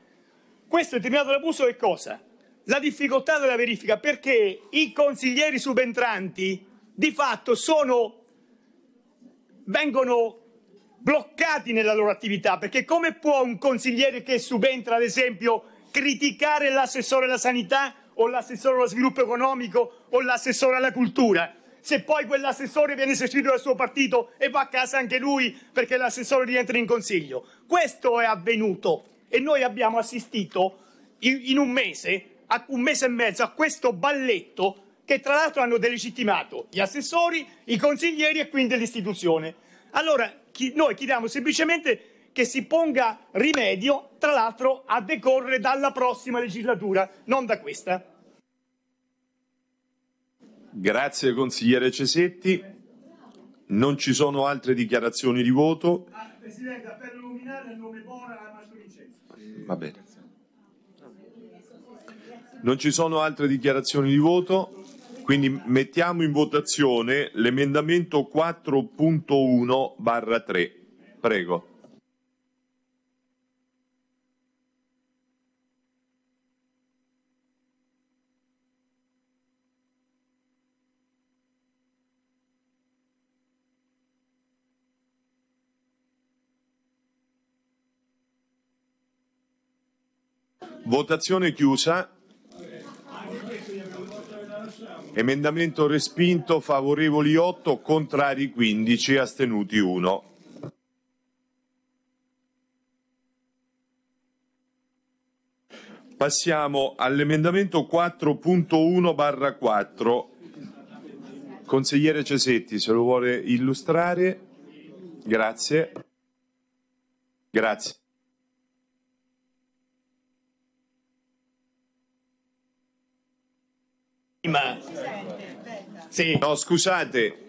Questo determinato l'abuso è cosa? La difficoltà della verifica, perché i consiglieri subentranti di fatto sono, vengono bloccati nella loro attività, perché come può un consigliere che subentra, ad esempio, criticare l'assessore della sanità o l'assessore allo sviluppo economico o l'assessore alla cultura. Se poi quell'assessore viene sostituito dal suo partito e va a casa anche lui perché l'assessore rientra in consiglio. Questo è avvenuto e noi abbiamo assistito in un mese, un mese e mezzo, a questo balletto che tra l'altro hanno delegittimato gli assessori, i consiglieri e quindi l'istituzione. Allora chi, noi chiediamo semplicemente che si ponga rimedio, tra l'altro a decorrere dalla prossima legislatura, non da questa. Grazie consigliere Cesetti. Non ci sono altre dichiarazioni di voto. Ah, Presidente, appello nominale a nome Bora Mastro Vincenzo. Va bene. Non ci sono altre dichiarazioni di voto. Quindi mettiamo in votazione l'emendamento 4.1 barra 3. Prego. Votazione chiusa. Emendamento respinto, favorevoli 8, contrari 15, astenuti 1. Passiamo all'emendamento 4.1 barra 4. Consigliere Cesetti, se lo vuole illustrare. Grazie. Grazie. Ma... Sì. No, scusate.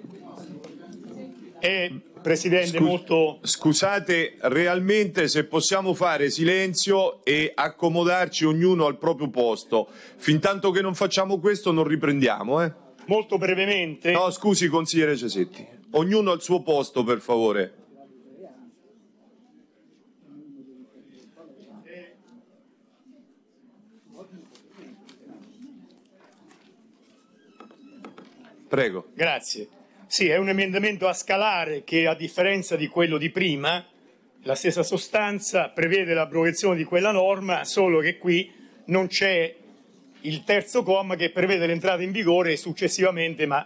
Eh, Presidente, Scu- molto... Scusate, realmente se possiamo fare silenzio e accomodarci ognuno al proprio posto. Fintanto che non facciamo questo non riprendiamo, eh? Molto brevemente. No, scusi, consigliere Cesetti. Ognuno al suo posto, per favore. Prego. Grazie. Sì, è un emendamento a scalare che, a differenza di quello di prima, la stessa sostanza prevede l'abrogazione di quella norma, solo che qui non c'è il terzo comma che prevede l'entrata in vigore successivamente, ma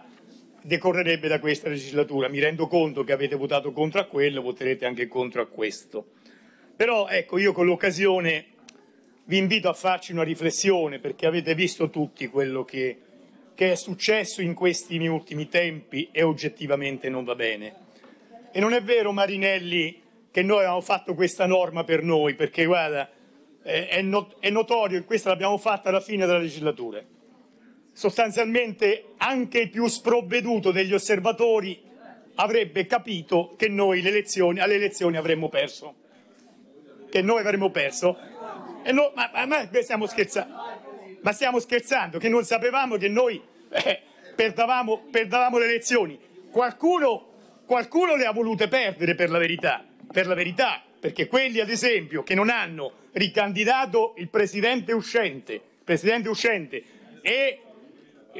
decorrerebbe da questa legislatura. Mi rendo conto che avete votato contro a quello, voterete anche contro a questo. Però ecco, io con l'occasione vi invito a farci una riflessione perché avete visto tutti quello che che è successo in questi ultimi tempi e oggettivamente non va bene. E non è vero, Marinelli, che noi abbiamo fatto questa norma per noi, perché guarda, è, not- è notorio che questa l'abbiamo fatta alla fine della legislatura. Sostanzialmente anche il più sprovveduto degli osservatori avrebbe capito che noi elezioni, alle elezioni avremmo perso. Che noi avremmo perso. No, ma, ma, ma, stiamo scherzando. Ma stiamo scherzando, che non sapevamo che noi eh, perdavamo, perdavamo, le elezioni. Qualcuno, qualcuno le ha volute perdere per la verità, per la verità, perché quelli ad esempio che non hanno ricandidato il presidente uscente, presidente uscente e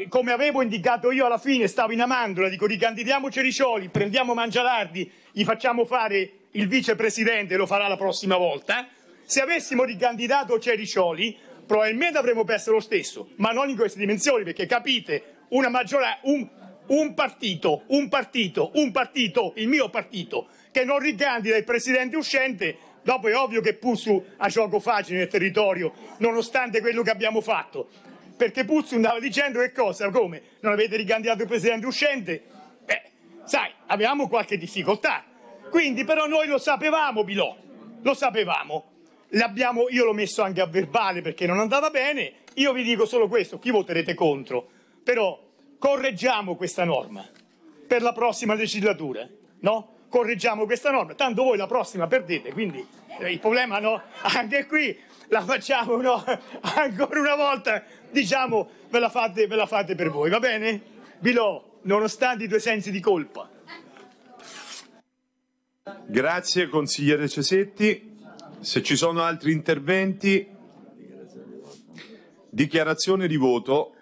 come avevo indicato io alla fine, stavo in amandola, dico ricandidiamo Cericioli, prendiamo Mangialardi, gli facciamo fare il vicepresidente, lo farà la prossima volta. Se avessimo ricandidato Cericioli, probabilmente avremmo perso lo stesso, ma non in queste dimensioni, perché capite, una maggioranza, un, un partito, un partito, un partito, il mio partito, che non ricandida il presidente uscente, dopo è ovvio che Puzzu ha gioco facile nel territorio, nonostante quello che abbiamo fatto. Perché Puzzu andava dicendo che cosa? Come? Non avete ricandidato il presidente uscente? Beh, sai, avevamo qualche difficoltà. Quindi però noi lo sapevamo, Bilò, lo sapevamo io l'ho messo anche a verbale perché non andava bene, io vi dico solo questo, chi voterete contro, però correggiamo questa norma per la prossima legislatura, no? Correggiamo questa norma, tanto voi la prossima perdete, quindi eh, il problema no, [LAUGHS] anche qui la facciamo no, [LAUGHS] ancora una volta, diciamo ve la fate, ve la fate per voi, va bene? Bilò, nonostante i due sensi di colpa. Grazie consigliere Cesetti. Se ci sono altri interventi, dichiarazione di voto.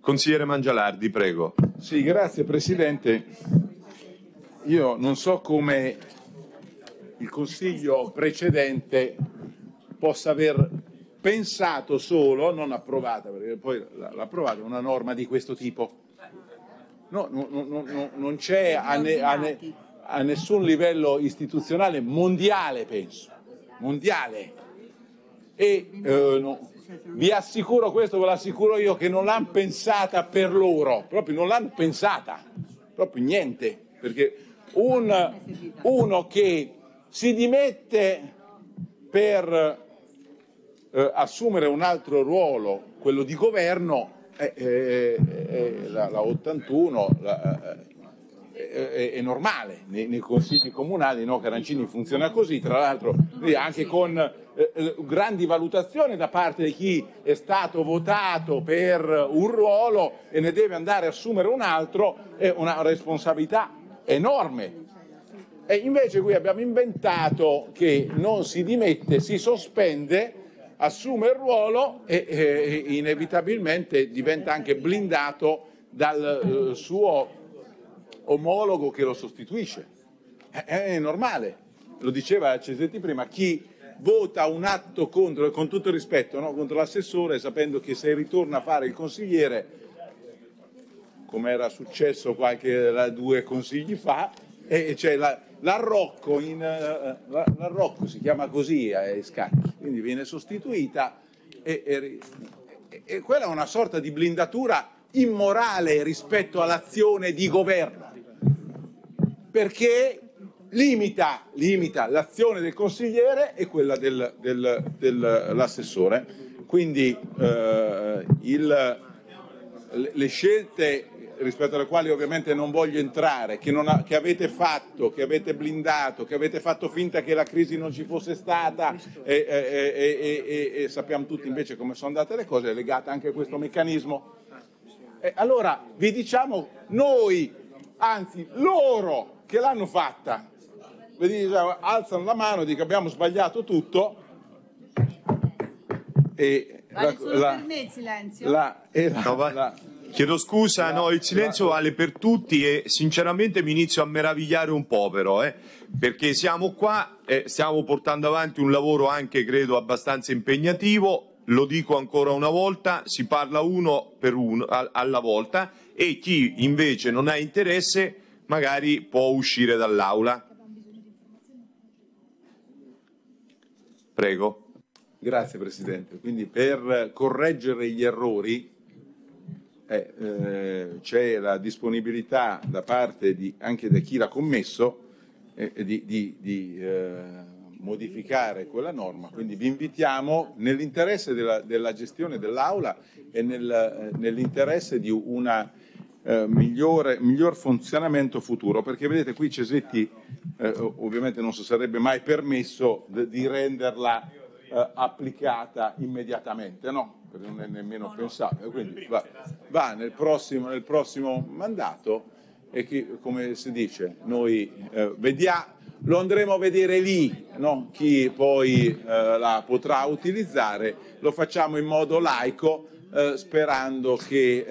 Consigliere Mangialardi, prego. Sì, grazie Presidente. Io non so come il Consiglio precedente possa aver pensato solo, non approvata, perché poi l'ha approvata una norma di questo tipo. No, no, no, non c'è a, ne, a nessun livello istituzionale mondiale, penso, mondiale. E eh, no, vi assicuro questo, ve lo assicuro io, che non l'hanno pensata per loro, proprio non l'hanno pensata, proprio niente, perché un, uno che si dimette per eh, assumere un altro ruolo, quello di governo, eh, eh, la, la, 81, la, eh, è normale nei, nei consigli comunali, no? Carancini funziona così, tra l'altro anche con eh, eh, grandi valutazioni da parte di chi è stato votato per un ruolo e ne deve andare a assumere un altro, è una responsabilità enorme. E invece qui abbiamo inventato che non si dimette, si sospende assume il ruolo e, e, inevitabilmente diventa anche blindato dal eh, suo omologo che lo sostituisce. È, è normale, lo diceva Cesetti prima, chi vota un atto contro, con tutto rispetto, no? contro l'assessore, sapendo che se ritorna a fare il consigliere, come era successo qualche due consigli fa, e c'è la, l'arrocco, in, eh, l'arrocco, si chiama così ai scacchi, quindi viene sostituita e, e, e quella è una sorta di blindatura immorale rispetto all'azione di governo perché limita, limita l'azione del consigliere e quella dell'assessore. Quindi eh, il, le scelte rispetto alle quali ovviamente non voglio entrare, che, non ha, che, avete fatto, che avete blindato, che avete fatto finta che la crisi non ci fosse stata e, e, e, e sappiamo tutti invece come sono andate le cose, è legata anche a questo meccanismo. allora vi diciamo noi, anzi loro, che l'hanno fatta. Vedi, cioè, alzano la mano, dicono abbiamo sbagliato tutto. E vale la, la, per me il silenzio. La, no, va, chiedo scusa, no, il silenzio vale per tutti e sinceramente mi inizio a meravigliare un po' però, eh, perché siamo qua, eh, stiamo portando avanti un lavoro anche credo abbastanza impegnativo, lo dico ancora una volta, si parla uno per uno alla volta e chi invece non ha interesse magari può uscire dall'aula. Prego. Grazie Presidente. Quindi per correggere gli errori eh, eh, c'è la disponibilità da parte di, anche da chi l'ha commesso eh, di, di, di eh, modificare quella norma. Quindi vi invitiamo nell'interesse della, della gestione dell'Aula e nel, eh, nell'interesse di una eh, migliore, miglior funzionamento futuro, perché vedete qui Cesetti eh, ovviamente non si sarebbe mai permesso de, di renderla eh, applicata immediatamente, no? Perché non è nemmeno no, pensabile, no, quindi va, va nel, prossimo, nel, prossimo, mandato e chi, come si dice, noi eh, vediamo, lo andremo a vedere lì, no? chi poi eh, la potrà utilizzare, lo facciamo in modo laico eh, sperando che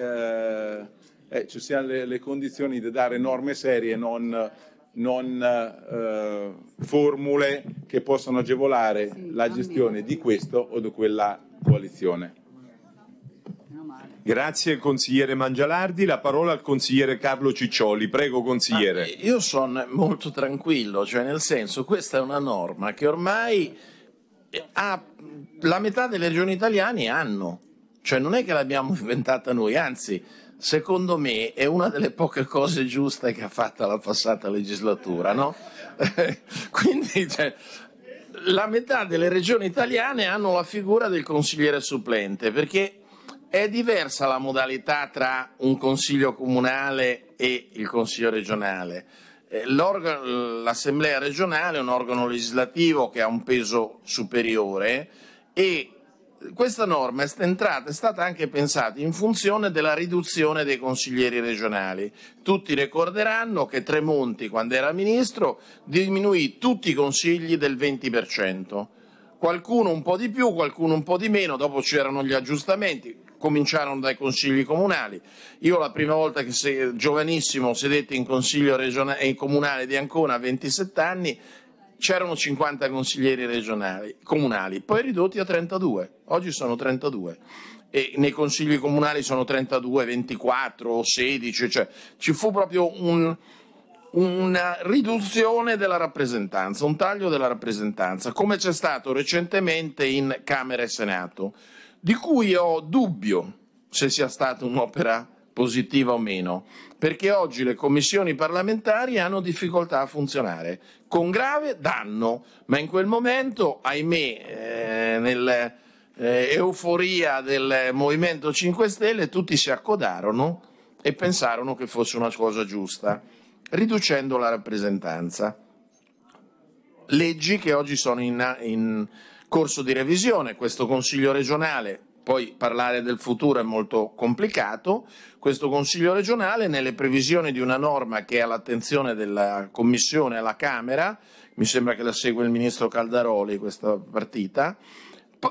eh, ci siano le, le, condizioni di dare norme serie, non, non eh, formule che possano agevolare sì, la gestione di questo o di quella coalizione. Grazie consigliere Mangialardi, la parola al consigliere Carlo Ciccioli. Prego consigliere. Ah, io sono molto tranquillo, cioè nel senso questa è una norma che ormai eh, ha, la metà delle regioni italiane hanno, cioè non è che l'abbiamo [LAUGHS] inventata noi, anzi secondo me è una delle poche cose giuste che ha fatto la passata legislatura, no? [LAUGHS] Quindi cioè, la metà delle regioni italiane hanno la figura del consigliere supplente, perché è diversa la modalità tra un consiglio comunale e il consiglio regionale. Eh, l'assemblea regionale è un organo legislativo che ha un peso superiore e questa norma è, entrata, è stata anche pensata in funzione della riduzione dei consiglieri regionali. Tutti ricorderanno che Tremonti, quando era ministro, diminuì tutti i consigli del 20%. Qualcuno un po' di più, qualcuno un po' di meno, dopo c'erano gli aggiustamenti, cominciarono dai consigli comunali. Io la prima volta che se, giovanissimo sedetti in consiglio regionale, in comunale di Ancona a 27 anni c'erano 50 consiglieri regionali, comunali, poi ridotti a 32, oggi sono 32 e nei consigli comunali sono 32, 24 16, cioè ci fu proprio un, una riduzione della rappresentanza, un taglio della rappresentanza, come c'è stato recentemente in Camera e Senato, di cui ho dubbio se sia stata un'opera positiva o meno, perché oggi le commissioni parlamentari hanno difficoltà a funzionare, con grave danno, ma in quel momento, ahimè, eh, nell'euforia eh, del Movimento 5 Stelle, tutti si accodarono e pensarono che fosse una cosa giusta, riducendo la rappresentanza. Leggi che oggi sono in, in corso di revisione, questo Consiglio regionale, poi parlare del futuro è molto complicato, questo Consiglio regionale nelle previsioni di una norma che è all'attenzione della Commissione alla Camera, mi sembra che la segue il Ministro Caldaroli questa partita,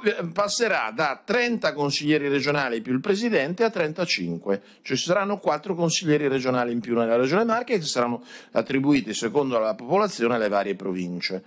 eh, passerà da 30 consiglieri regionali più il presidente a 35, cioè ci saranno 4 consiglieri regionali in più nella regione Marche che saranno attribuiti secondo la popolazione alle varie province.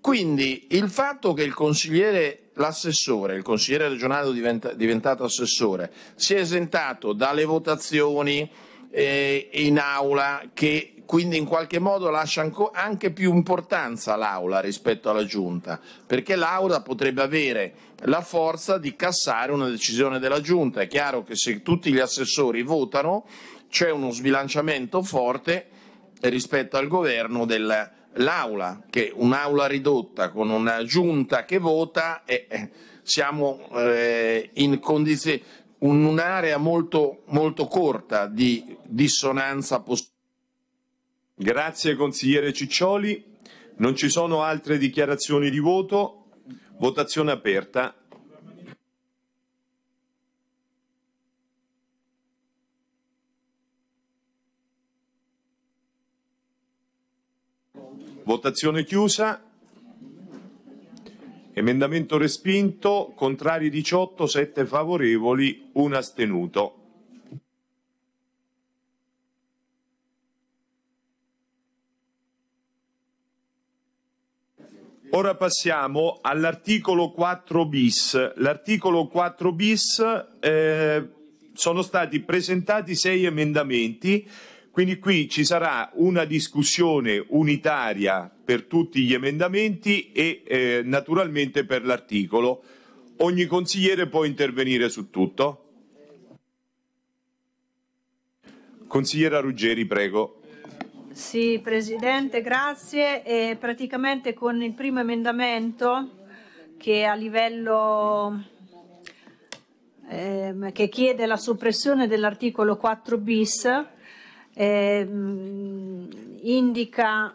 Quindi il fatto che il consigliere l'assessore, il consigliere regionale diventa, diventato assessore, si è esentato dalle votazioni eh, in aula che quindi in qualche modo lascia anche più importanza all'Aula rispetto alla Giunta, perché l'Aula potrebbe avere la forza di cassare una decisione della Giunta. È chiaro che se tutti gli assessori votano c'è uno sbilanciamento forte rispetto al governo del, l'aula, che è un'aula ridotta con una giunta che vota, e, eh, siamo eh, in condizioni, un'area molto, molto corta di dissonanza Grazie consigliere Ciccioli, non ci sono altre dichiarazioni di voto, votazione aperta. Votazione chiusa. Emendamento respinto, contrari 18, 7 favorevoli, 1 astenuto. Ora passiamo all'articolo 4 bis. L'articolo 4 bis eh, sono stati presentati sei emendamenti quindi qui ci sarà una discussione unitaria per tutti gli emendamenti e eh, naturalmente per l'articolo. Ogni consigliere può intervenire su tutto. Consigliera Ruggeri, prego. Sì, Presidente, grazie. E praticamente con il primo emendamento che a livello ehm, che chiede la soppressione dell'articolo 4 bis eh, indica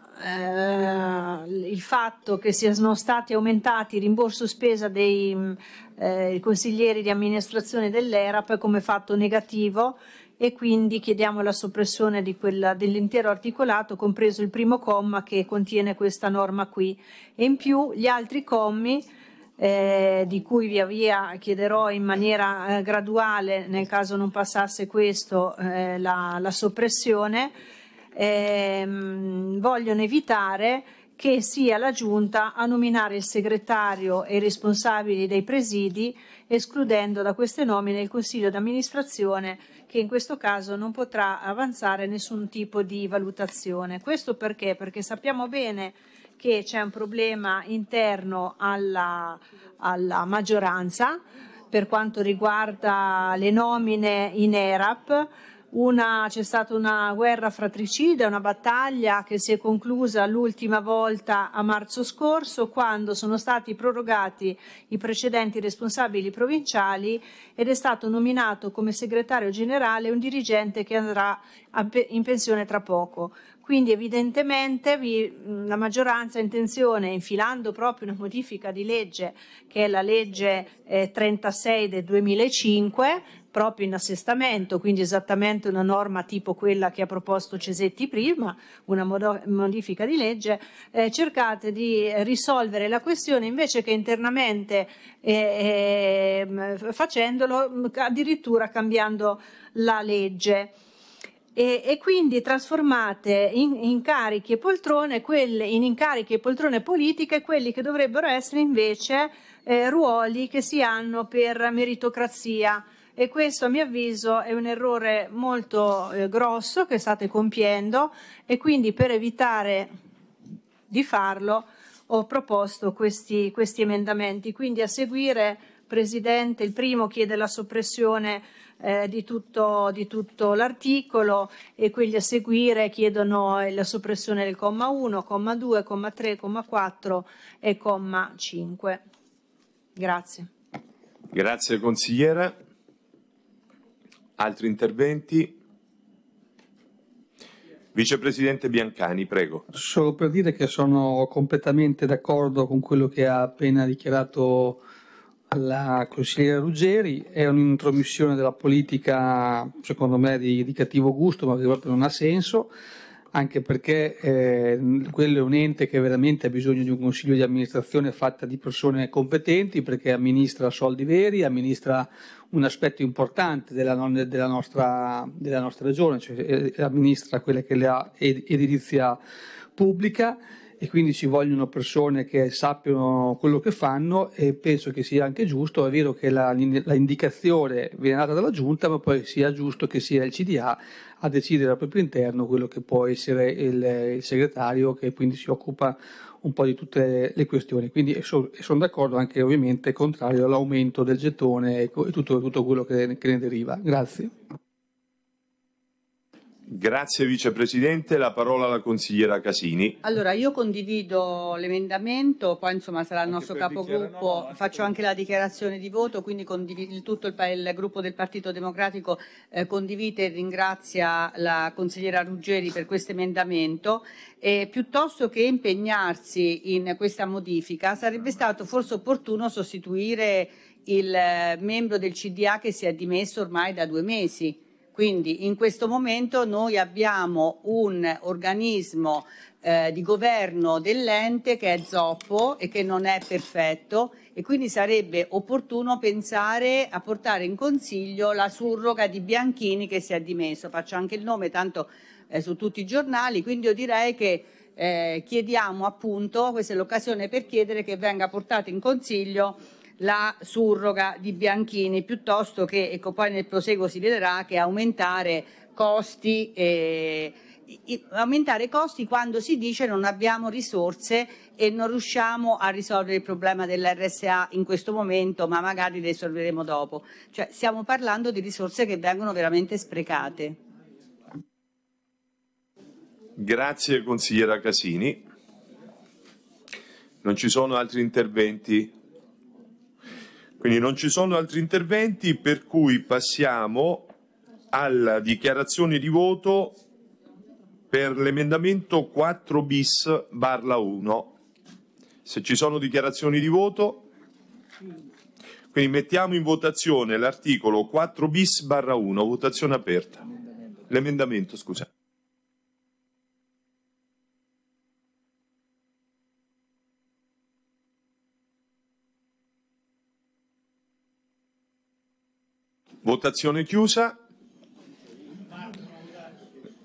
eh, il fatto che siano stati aumentati il rimborso spesa dei eh, consiglieri di amministrazione dell'ERAP come fatto negativo e quindi chiediamo la soppressione dell'intero articolato, compreso il primo comma che contiene questa norma qui. E in più gli altri commi eh, di cui via via chiederò in maniera eh, graduale, nel caso non passasse questo, eh, la, la, soppressione, ehm, vogliono evitare che sia la Giunta a nominare il segretario e i responsabili dei presidi, escludendo da queste nomine il Consiglio d'amministrazione che in questo caso non potrà avanzare nessun tipo di valutazione. Questo perché? Perché sappiamo bene che c'è un problema interno alla, alla maggioranza per quanto riguarda le nomine in ERAP. Una, c'è stata una guerra fratricida, una battaglia che si è conclusa l'ultima volta a marzo scorso, quando sono stati prorogati i precedenti responsabili provinciali ed è stato nominato come segretario generale un dirigente che andrà in pensione tra poco. Quindi evidentemente vi, la maggioranza ha intenzione, infilando proprio una modifica di legge che è la legge eh, 36 del 2005, proprio in assestamento, quindi esattamente una norma tipo quella che ha proposto Cesetti prima, una modifica di legge, eh, cercate di risolvere la questione invece che internamente eh, eh, facendolo addirittura cambiando la legge. E, e, quindi trasformate in incarichi e poltrone quelle, in incarichi e poltrone politiche quelli che dovrebbero essere invece eh, ruoli che si hanno per meritocrazia e questo a mio avviso è un errore molto eh, grosso che state compiendo e quindi per evitare di farlo ho proposto questi, questi emendamenti. Quindi a seguire, Presidente, il primo chiede la soppressione eh, di tutto, di tutto l'articolo e quelli a seguire chiedono eh, la soppressione del comma 1, comma 2, comma 3, comma 4 e comma 5. Grazie. Grazie consigliera. Altri interventi? Vicepresidente Biancani, prego. Solo per dire che sono completamente d'accordo con quello che ha appena dichiarato alla consigliera Ruggeri, è un'intromissione della politica, secondo me, di, di cattivo gusto, ma che proprio non ha senso anche perché eh, quello è un ente che veramente ha bisogno di un consiglio di amministrazione fatta di persone competenti perché amministra soldi veri, amministra un aspetto importante della, della, nostra, della nostra, regione, cioè eh, amministra quella che è l'edilizia pubblica e quindi ci vogliono persone che sappiano quello che fanno e penso che sia anche giusto, è vero che la, la indicazione viene data dalla giunta, ma poi sia giusto che sia il CDA a decidere al proprio interno quello che può essere il, il segretario che quindi si occupa un po' di tutte le questioni. Quindi so, sono d'accordo anche ovviamente contrario all'aumento del gettone e tutto, tutto quello che, che ne deriva. Grazie. Grazie Vicepresidente, la parola alla consigliera Casini. Allora io condivido l'emendamento, poi insomma sarà il nostro capogruppo, no, faccio anche la dichiarazione di voto, quindi tutto il, il, gruppo del Partito Democratico eh, condivide e ringrazia la consigliera Ruggeri per questo emendamento e piuttosto che impegnarsi in questa modifica sarebbe stato forse opportuno sostituire il eh, membro del CDA che si è dimesso ormai da due mesi quindi in questo momento noi abbiamo un organismo eh, di governo dell'ente che è zoppo e che non è perfetto e quindi sarebbe opportuno pensare a portare in consiglio la surroga di Bianchini che si è dimesso. Faccio anche il nome tanto eh, su tutti i giornali, quindi io direi che eh, chiediamo appunto, questa è l'occasione per chiedere che venga portato in consiglio la surroga di Bianchini, piuttosto che, ecco poi nel proseguo si vedrà che aumentare costi. Eh, aumentare i costi quando si dice non abbiamo risorse e non riusciamo a risolvere il problema dell'RSA in questo momento, ma magari le risolveremo dopo. Cioè, stiamo parlando di risorse che vengono veramente sprecate. Grazie consigliera Casini. Non ci sono altri interventi? Quindi non ci sono altri interventi, per cui passiamo alla dichiarazione di voto per l'emendamento 4 bis barla 1. Se ci sono dichiarazioni di voto, quindi mettiamo in votazione l'articolo 4 bis barra 1, votazione aperta. L'emendamento, scusate. Votazione chiusa.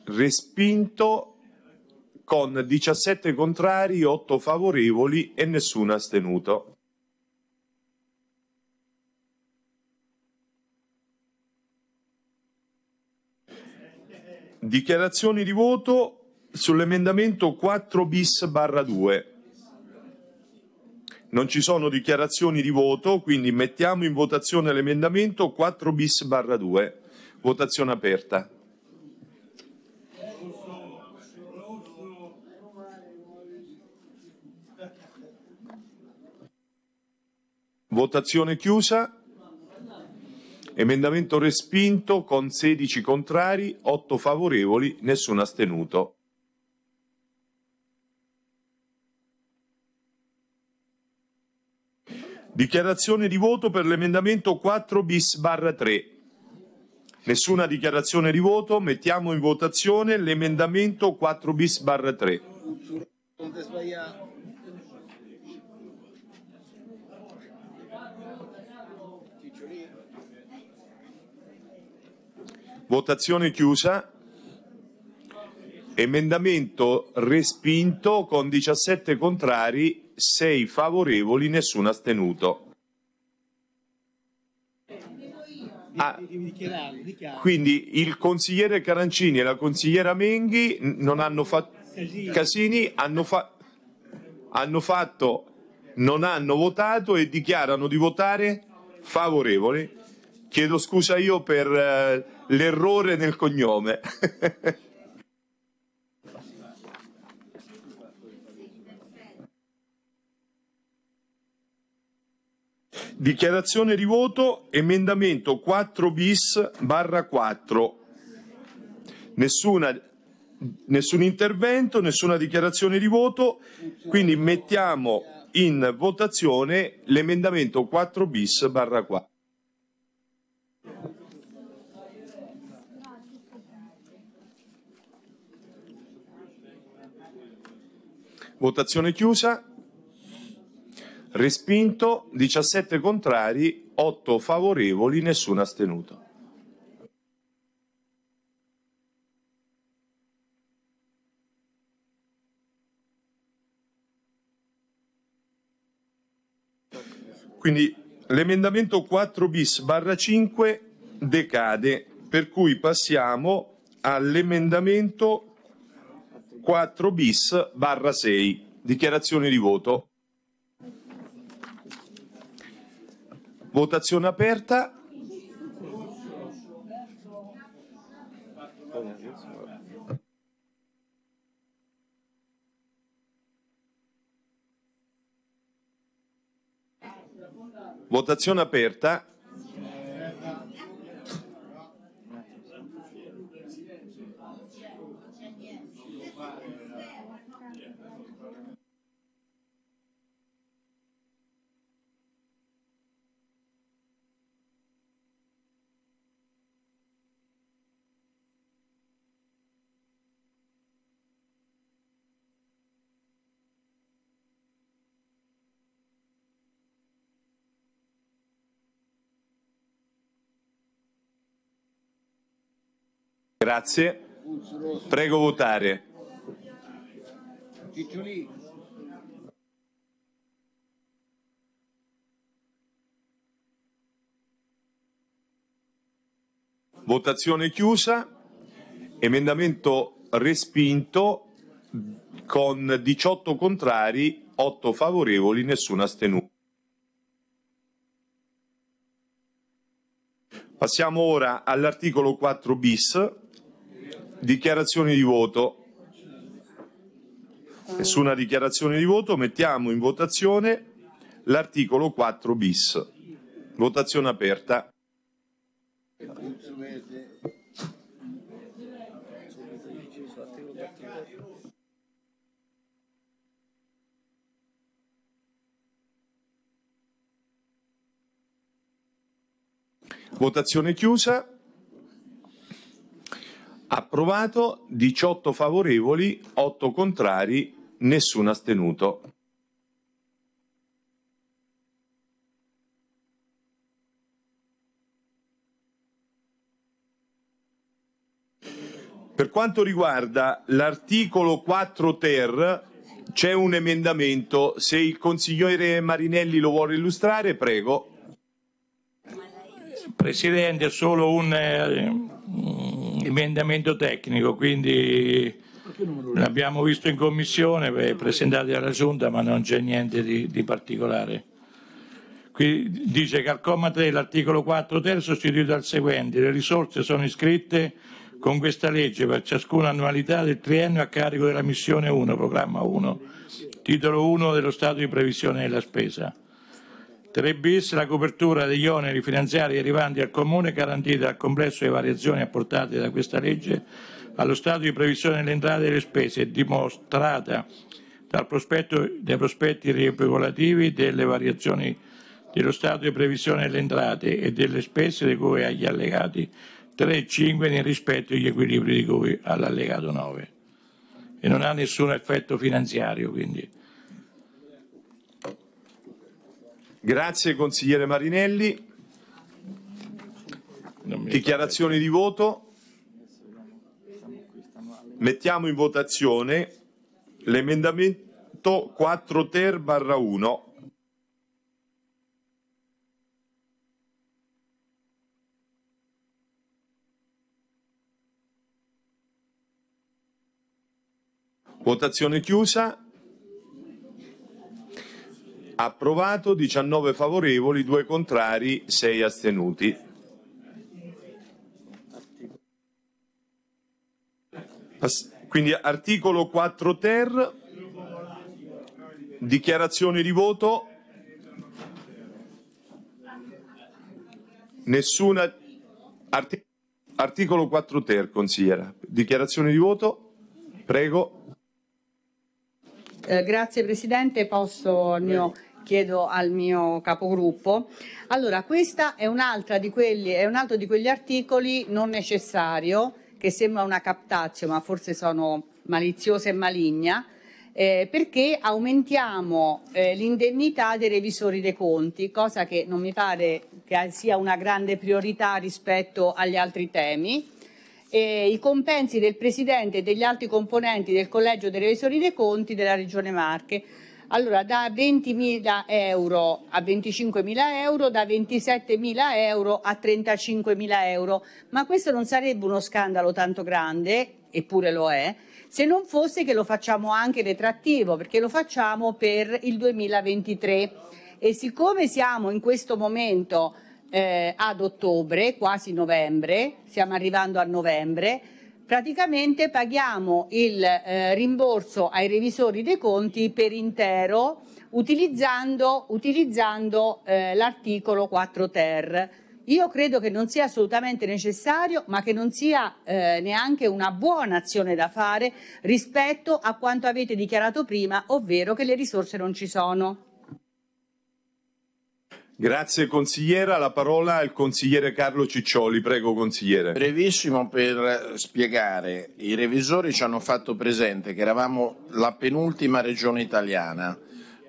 Respinto con 17 contrari, 8 favorevoli e nessuno astenuto. Dichiarazioni di voto sull'emendamento 4 bis barra 2. Non ci sono dichiarazioni di voto, quindi mettiamo in votazione l'emendamento 4 bis barra 2. Votazione aperta. Votazione chiusa. Emendamento respinto con 16 contrari, 8 favorevoli, nessuno astenuto. Dichiarazione di voto per l'emendamento 4 bis barra 3. Nessuna dichiarazione di voto, mettiamo in votazione l'emendamento 4 bis barra 3. Votazione chiusa. Emendamento respinto con 17 contrari 6 favorevoli, nessuno astenuto. Ah, ah, quindi il consigliere Carancini e la consigliera Menghi non hanno fatto Casini hanno, fa hanno fatto non hanno votato e dichiarano di votare favorevoli. Chiedo scusa io per eh, l'errore nel cognome. [LAUGHS] Dichiarazione di voto, emendamento 4 bis barra 4. Nessuna, nessun intervento, nessuna dichiarazione di voto, quindi mettiamo in votazione l'emendamento 4 bis barra 4. Votazione chiusa. Respinto 17 contrari, 8 favorevoli, nessuno astenuto. Quindi l'emendamento 4 bis barra 5 decade, per cui passiamo all'emendamento 4 bis barra 6. Dichiarazione di voto. Votazione aperta. Votazione aperta. Grazie. Prego votare. Votazione chiusa. Emendamento respinto con 18 contrari, 8 favorevoli, nessuno astenuto. Passiamo ora all'articolo 4 bis dichiarazioni di voto. Nessuna dichiarazione di voto, mettiamo in votazione l'articolo 4 bis. Votazione aperta. Votazione chiusa. Approvato 18 favorevoli, 8 contrari, nessuno astenuto. Per quanto riguarda l'articolo 4 ter, c'è un emendamento. Se il consigliere Marinelli lo vuole illustrare, prego. Presidente, solo un, eh, emendamento tecnico, quindi l'abbiamo visto in commissione, ah, presentati alla Giunta, ma non c'è niente di, di particolare. Qui dice che al comma 3 l'articolo 4 ter sostituito al seguente, le risorse sono iscritte con questa legge per ciascuna annualità del triennio a carico della missione 1, programma 1, titolo 1 dello Stato di previsione della spesa. 3 bis, la copertura degli oneri finanziari derivanti al Comune garantita al complesso di variazioni apportate da questa legge allo stato di previsione delle entrate e delle spese dimostrata prospetto, dai prospetti regolativi delle variazioni dello stato di previsione delle entrate e delle spese di cui agli allegati 3 e 5 nel rispetto degli equilibri di cui all'allegato 9 e non ha nessun effetto finanziario quindi Grazie consigliere Marinelli. Dichiarazioni di voto. Mettiamo in votazione l'emendamento 4 ter barra 1. Votazione chiusa. Approvato 19 favorevoli, 2 contrari, 6 astenuti. Quindi articolo 4 ter, dichiarazione di voto. Nessuna. Articolo 4 ter, consigliera. Dichiarazione di voto. Prego. Eh, grazie Presidente, posso al mio chiedo al mio capogruppo. Allora, questa è, quelli, è un altro di quegli articoli non necessario, che sembra una captazio, ma forse sono maliziosa e maligna, eh, perché aumentiamo eh, l'indennità dei revisori dei conti, cosa che non mi pare che sia una grande priorità rispetto agli altri temi. E I compensi del Presidente e degli altri componenti del Collegio dei Revisori dei Conti della Regione Marche allora, da 20.000 euro a 25.000 euro, da 27.000 euro a 35.000 euro. Ma questo non sarebbe uno scandalo tanto grande, eppure lo è, se non fosse che lo facciamo anche retrattivo, perché lo facciamo per il 2023. E siccome siamo in questo momento eh, ad ottobre, quasi novembre, stiamo arrivando a novembre, praticamente paghiamo il eh, rimborso ai revisori dei conti per intero utilizzando, utilizzando eh, l'articolo 4 ter. Io credo che non sia assolutamente necessario, ma che non sia eh, neanche una buona azione da fare rispetto a quanto avete dichiarato prima, ovvero che le risorse non ci sono. Grazie consigliera, la parola al consigliere Carlo Ciccioli, prego consigliere. Brevissimo per spiegare, i revisori ci hanno fatto presente che eravamo la penultima regione italiana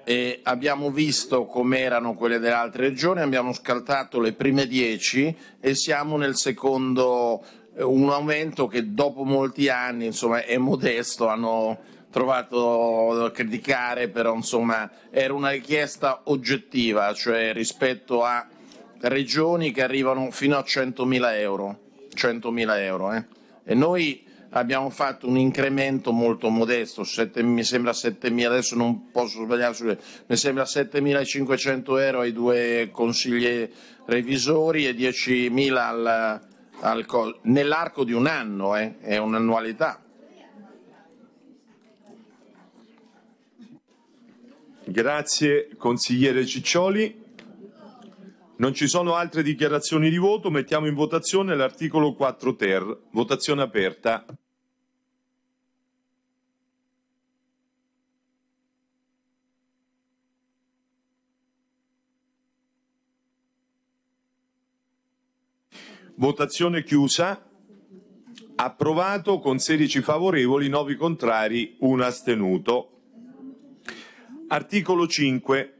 e abbiamo visto com'erano quelle delle altre regioni, abbiamo scaltato le prime dieci e siamo nel secondo, eh, un aumento che dopo molti anni insomma, è modesto, hanno trovato da criticare, però insomma era una richiesta oggettiva, cioè rispetto a regioni che arrivano fino a 100.000 euro. 100.000 euro eh. E noi abbiamo fatto un incremento molto modesto, 7, mi sembra 7.000, adesso non posso sbagliare, mi sembra 7.500 euro ai due consiglieri revisori e 10.000 al, al, nell'arco di un anno, eh, è un'annualità. Grazie consigliere Ciccioli. Non ci sono altre dichiarazioni di voto, mettiamo in votazione l'articolo 4 ter. Votazione aperta. Votazione chiusa. Approvato con 16 favorevoli, 9 contrari, 1 astenuto. Articolo 5.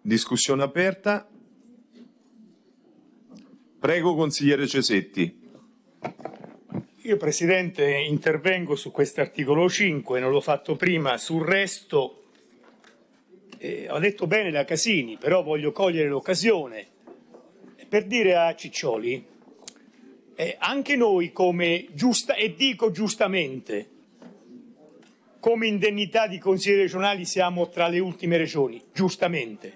Discussione aperta. Prego, consigliere Cesetti. Io Presidente intervengo su questo articolo 5, non l'ho fatto prima, sul resto eh, ho detto bene da Casini, però voglio cogliere l'occasione per dire a Ciccioli, eh, anche noi come giusta, e dico giustamente, come indennità di consiglieri regionali siamo tra le ultime regioni, giustamente.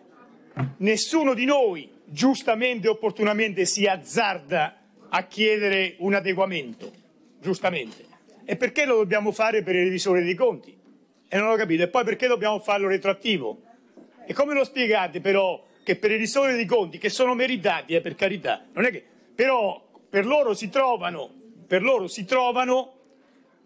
Nessuno di noi, giustamente e opportunamente, si azzarda a chiedere un adeguamento, giustamente. E perché lo dobbiamo fare per il revisore dei conti? E non ho capito. E poi perché dobbiamo farlo retroattivo? E come lo spiegate però che per il revisori dei conti, che sono meritati, eh, per carità, non è che... Però per loro si trovano, per loro si trovano,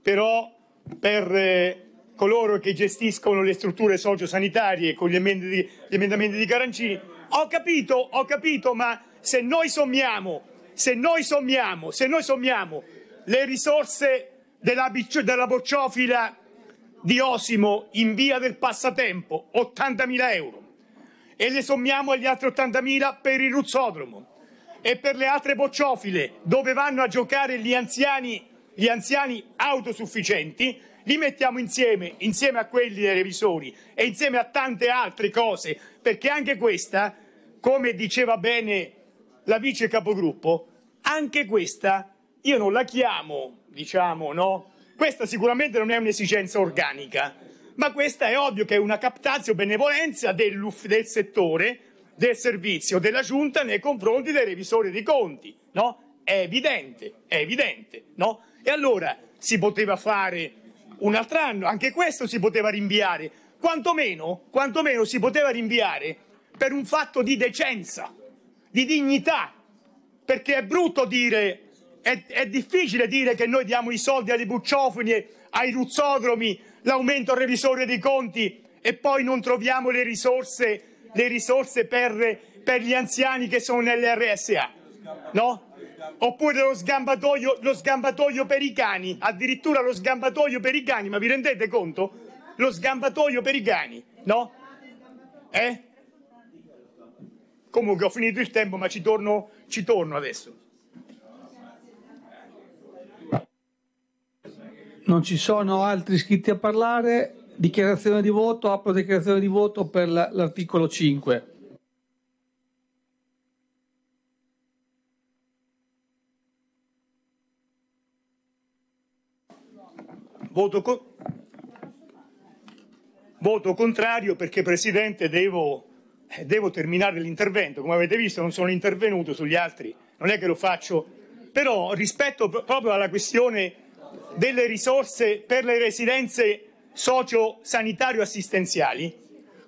però per... Eh, coloro che gestiscono le strutture sociosanitarie con gli emendamenti, gli emendamenti di Carancini. Ho capito, ho capito, ma se noi sommiamo, se noi sommiamo, se noi sommiamo le risorse della, della bocciofila di Osimo in via del passatempo, 80.000 euro, e le sommiamo agli altri 80.000 per il ruzzodromo e per le altre bocciofile dove vanno a giocare gli anziani, gli anziani autosufficienti, li mettiamo insieme, insieme a quelli dei revisori e insieme a tante altre cose, perché anche questa, come diceva bene la vice capogruppo, anche questa io non la chiamo, diciamo, no? Questa sicuramente non è un'esigenza organica, ma questa è ovvio che è una captazio benevolenza del, del settore, del servizio, della giunta nei confronti dei revisori dei conti, no? È evidente, è evidente, no? E allora si poteva fare un altro anno, anche questo si poteva rinviare, quantomeno, quantomeno si poteva rinviare per un fatto di decenza, di dignità, perché è brutto dire, è, è difficile dire che noi diamo i soldi alle bucciofoni, ai ruzzodromi, l'aumento revisore dei conti e poi non troviamo le risorse, le risorse per, per gli anziani che sono nelle RSA. No? Oppure lo sgambatoio, lo sgambatoio per i cani, addirittura lo sgambatoio per i cani, ma vi rendete conto? Lo sgambatoio per i cani, no? Eh? Comunque ho finito il tempo, ma ci torno, ci torno adesso. Non ci sono altri iscritti a parlare. Dichiarazione di voto, apro dichiarazione di voto per l'articolo 5. Voto, co voto contrario perché Presidente devo, eh, devo terminare l'intervento. Come avete visto non sono intervenuto sugli altri, non è che lo faccio. Però rispetto proprio alla questione delle risorse per le residenze socio-sanitario-assistenziali,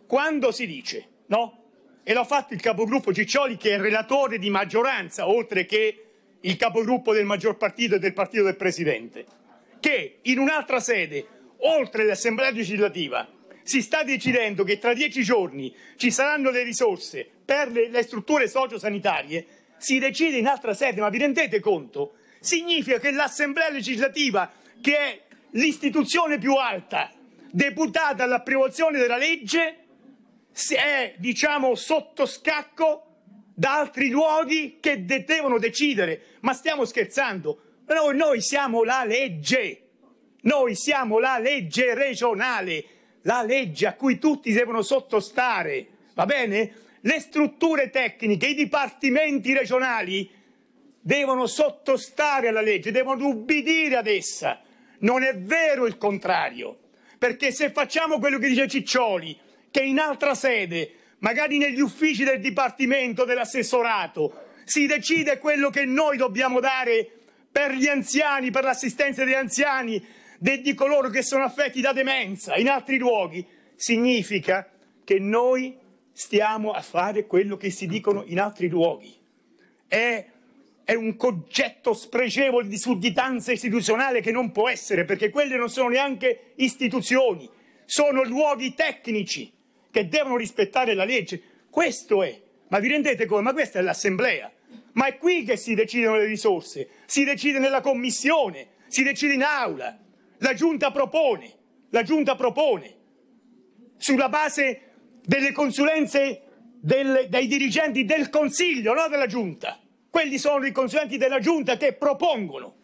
quando si dice, no? E l'ha fatto il capogruppo Ciccioli che è relatore di maggioranza, oltre che il capogruppo del maggior partito e del partito del Presidente che in un'altra sede, oltre l'Assemblea legislativa, si sta decidendo che tra dieci giorni ci saranno le risorse per le, le strutture sociosanitarie, si decide in altra sede, ma vi rendete conto? Significa che l'Assemblea legislativa, che è l'istituzione più alta deputata all'approvazione della legge, è diciamo sotto scacco da altri luoghi che de- devono decidere. Ma stiamo scherzando? No, noi siamo la legge, noi siamo la legge regionale, la legge a cui tutti devono sottostare, va bene? Le strutture tecniche, i dipartimenti regionali devono sottostare alla legge, devono ubbidire ad essa. Non è vero il contrario, perché se facciamo quello che dice Ciccioli, che in altra sede, magari negli uffici del dipartimento, dell'assessorato, si decide quello che noi dobbiamo dare per gli anziani, per l'assistenza degli anziani, de, di coloro che sono affetti da demenza in altri luoghi, significa che noi stiamo a fare quello che si dicono in altri luoghi. È, è un concetto spregevole di sudditanza istituzionale che non può essere, perché quelle non sono neanche istituzioni, sono luoghi tecnici che devono rispettare la legge. Questo è. Ma vi rendete conto? Ma questa è l'assemblea. Ma è qui che si decidono le risorse, si decide nella commissione, si decide in aula. La giunta propone, la giunta propone, sulla base delle consulenze del, dei dirigenti del Consiglio, non della giunta. Quelli sono i consulenti della giunta che propongono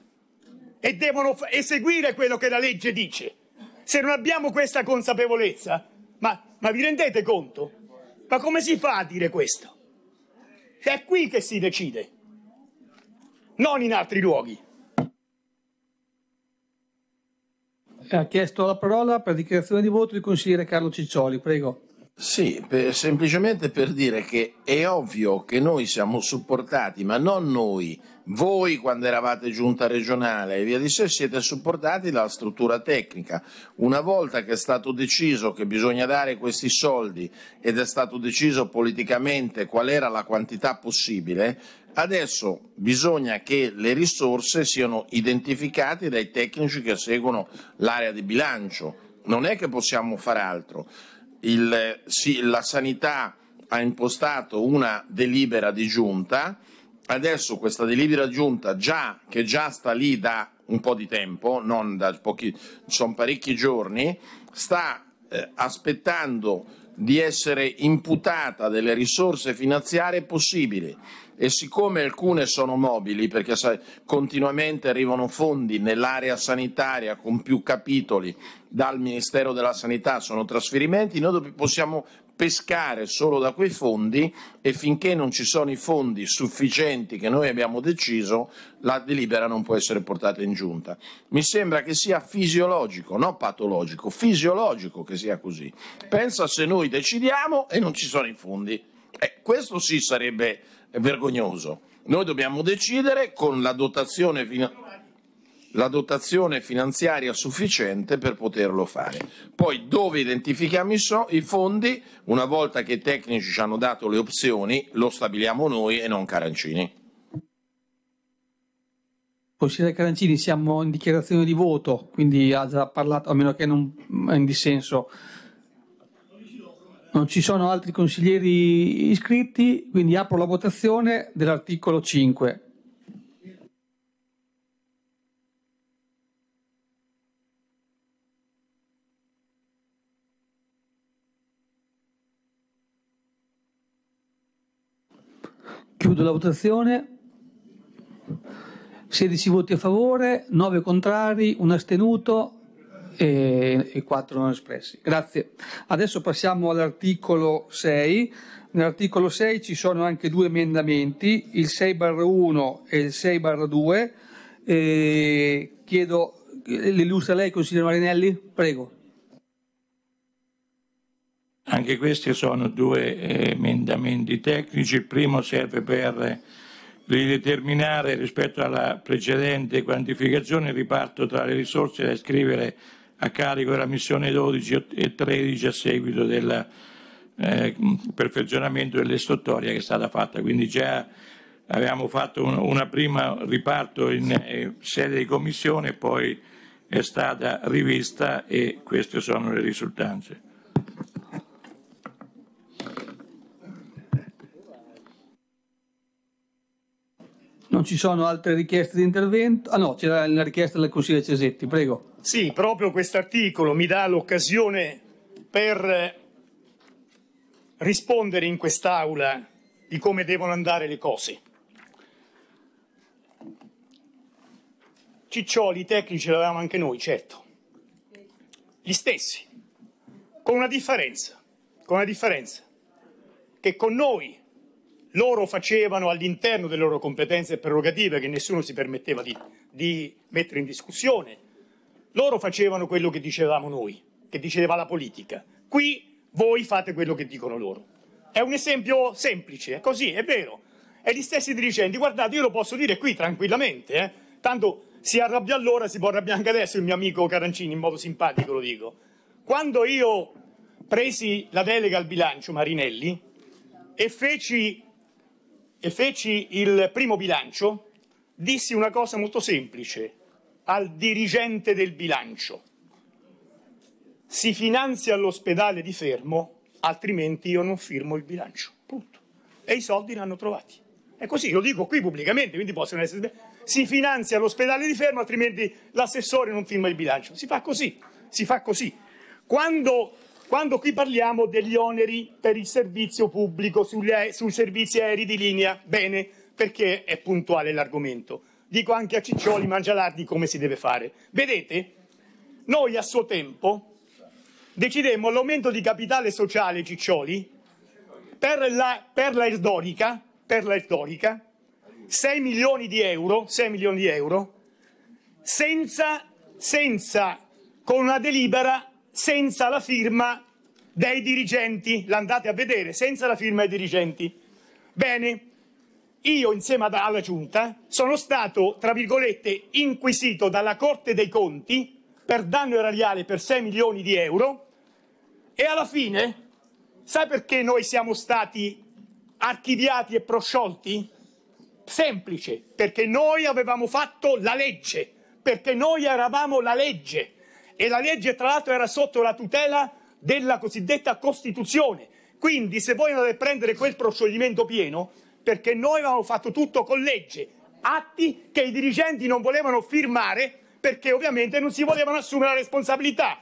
e devono eseguire quello che la legge dice. Se non abbiamo questa consapevolezza, ma, ma vi rendete conto? Ma come si fa a dire questo? È qui che si decide, non in altri luoghi. Ha chiesto la parola per dichiarazione di voto il consigliere Carlo Ciccioli, prego. Sì, per, semplicemente per dire che è ovvio che noi siamo supportati, ma non noi, voi quando eravate giunta regionale e via di sé siete supportati dalla struttura tecnica. Una volta che è stato deciso che bisogna dare questi soldi ed è stato deciso politicamente qual era la quantità possibile, adesso bisogna che le risorse siano identificate dai tecnici che seguono l'area di bilancio. Non è che possiamo fare altro il, sì, la sanità ha impostato una delibera di giunta, adesso questa delibera di giunta già, che già sta lì da un po' di tempo, non da pochi, sono parecchi giorni, sta eh, aspettando di essere imputata delle risorse finanziarie possibili e siccome alcune sono mobili, perché sai, continuamente arrivano fondi nell'area sanitaria con più capitoli dal Ministero della Sanità, sono trasferimenti, noi possiamo pescare solo da quei fondi e finché non ci sono i fondi sufficienti che noi abbiamo deciso, la delibera non può essere portata in giunta. Mi sembra che sia fisiologico, non patologico, fisiologico che sia così. Pensa se noi decidiamo e non ci sono i fondi. Eh, questo sì sarebbe vergognoso. Noi dobbiamo decidere con la dotazione, la dotazione finanziaria sufficiente per poterlo fare. Poi dove identifichiamo i, so, i fondi? Una volta che i tecnici ci hanno dato le opzioni, lo stabiliamo noi e non Carancini. Consigliere Carancini, siamo in dichiarazione di voto, quindi ha già parlato, a meno che non mm, in dissenso non ci sono altri consiglieri iscritti, quindi apro la votazione dell'articolo 5. Chiudo la votazione. 16 voti a favore, 9 contrari, un astenuto, e, e 4 non espressi. Grazie. Adesso passiamo all'articolo 6. Nell'articolo 6 ci sono anche due emendamenti, il 6-1 e il 6-2. Eh, chiedo, l'illustra lei, consigliere Marinelli? Prego. Anche questi sono due eh, emendamenti tecnici. Il primo serve per rideterminare rispetto alla precedente quantificazione il riparto tra le risorse da iscrivere a carico della missione 12 e 13 a seguito del eh, perfezionamento dell'estottoria che è stata fatta. Quindi già avevamo fatto un, una prima riparto in eh, sede di commissione, poi è stata rivista e queste sono le risultanze. Non ci sono altre richieste di intervento? Ah no, c'era una richiesta del consigliere Cesetti, prego. Sì, proprio questo articolo mi dà l'occasione per eh, rispondere in quest'Aula di come devono andare le cose. Ciccioli, i tecnici ce l'avevamo anche noi, certo. Gli stessi, con una differenza, con una differenza, che con noi loro facevano all'interno delle loro competenze e prerogative che nessuno si permetteva di, di, mettere in discussione. Loro facevano quello che dicevamo noi, che diceva la politica. Qui voi fate quello che dicono loro. È un esempio semplice, è così, è vero. E gli stessi dirigenti, guardate, io lo posso dire qui tranquillamente, eh? tanto si arrabbia allora, si può arrabbiare anche adesso il mio amico Carancini, in modo simpatico lo dico. Quando io presi la delega al bilancio Marinelli e feci e feci il primo bilancio, dissi una cosa molto semplice al dirigente del bilancio. Si finanzia l'ospedale di Fermo, altrimenti io non firmo il bilancio. Punto. E i soldi l'hanno hanno trovati. È così, lo dico qui pubblicamente, quindi possono essere... Si finanzia l'ospedale di Fermo, altrimenti l'assessore non firma il bilancio. Si fa così, si fa così. Quando quando qui parliamo degli oneri per il servizio pubblico sugli, sui servizi aerei di linea, bene, perché è puntuale l'argomento. Dico anche a Ciccioli Mangialardi come si deve fare. Vedete, noi a suo tempo decidemmo l'aumento di capitale sociale Ciccioli per la, Erdorica, per la Esdorica 6, milioni euro, 6 milioni di euro, senza, senza con una delibera senza la firma dei dirigenti. L'andate a vedere, senza la firma dei dirigenti. Bene, io insieme alla Giunta sono stato, tra virgolette, inquisito dalla Corte dei Conti per danno erariale per 6 milioni di euro e alla fine, sai perché noi siamo stati archiviati e prosciolti? Semplice, perché noi avevamo fatto la legge, perché noi eravamo la legge e la legge tra l'altro era sotto la tutela della cosiddetta Costituzione. Quindi se voi andate a prendere quel proscioglimento pieno, perché noi avevamo fatto tutto con legge, atti che i dirigenti non volevano firmare perché ovviamente non si volevano assumere la responsabilità.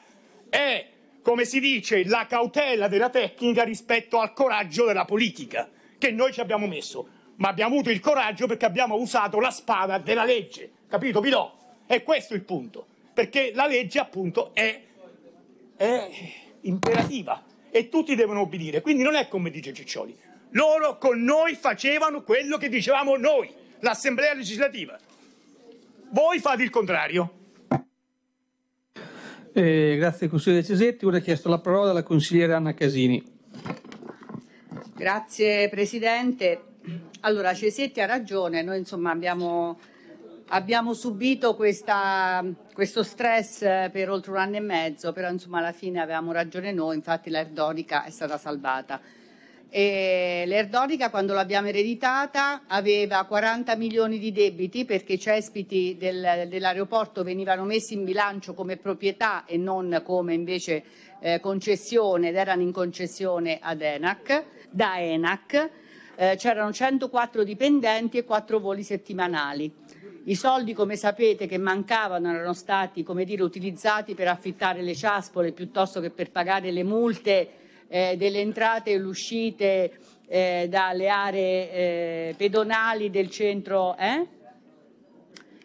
È, come si dice, la cautela della tecnica rispetto al coraggio della politica che noi ci abbiamo messo. Ma abbiamo avuto il coraggio perché abbiamo usato la spada della legge. Capito, Pilò? È questo il punto perché la legge appunto è, è imperativa e tutti devono obbedire. Quindi non è come dice Ciccioli. Loro con noi facevano quello che dicevamo noi, l'Assemblea legislativa. Voi fate il contrario. Eh, grazie consigliere Cesetti, ora ha chiesto la parola alla consigliera Anna Casini. Grazie Presidente. Allora Cesetti ha ragione, noi insomma abbiamo abbiamo subito questa, questo stress eh, per oltre un anno e mezzo, però insomma alla fine avevamo ragione noi, infatti l'erdonica è stata salvata. E l'erdonica quando l'abbiamo ereditata aveva 40 milioni di debiti perché i cespiti del, dell'aeroporto venivano messi in bilancio come proprietà e non come invece eh, concessione ed erano in concessione ad ENAC, da ENAC. Eh, c'erano 104 dipendenti e 4 voli settimanali i soldi, come sapete, che mancavano erano stati dire, utilizzati per affittare le ciaspole piuttosto che per pagare le multe eh, delle entrate e le uscite eh, dalle aree eh, pedonali del centro. Eh?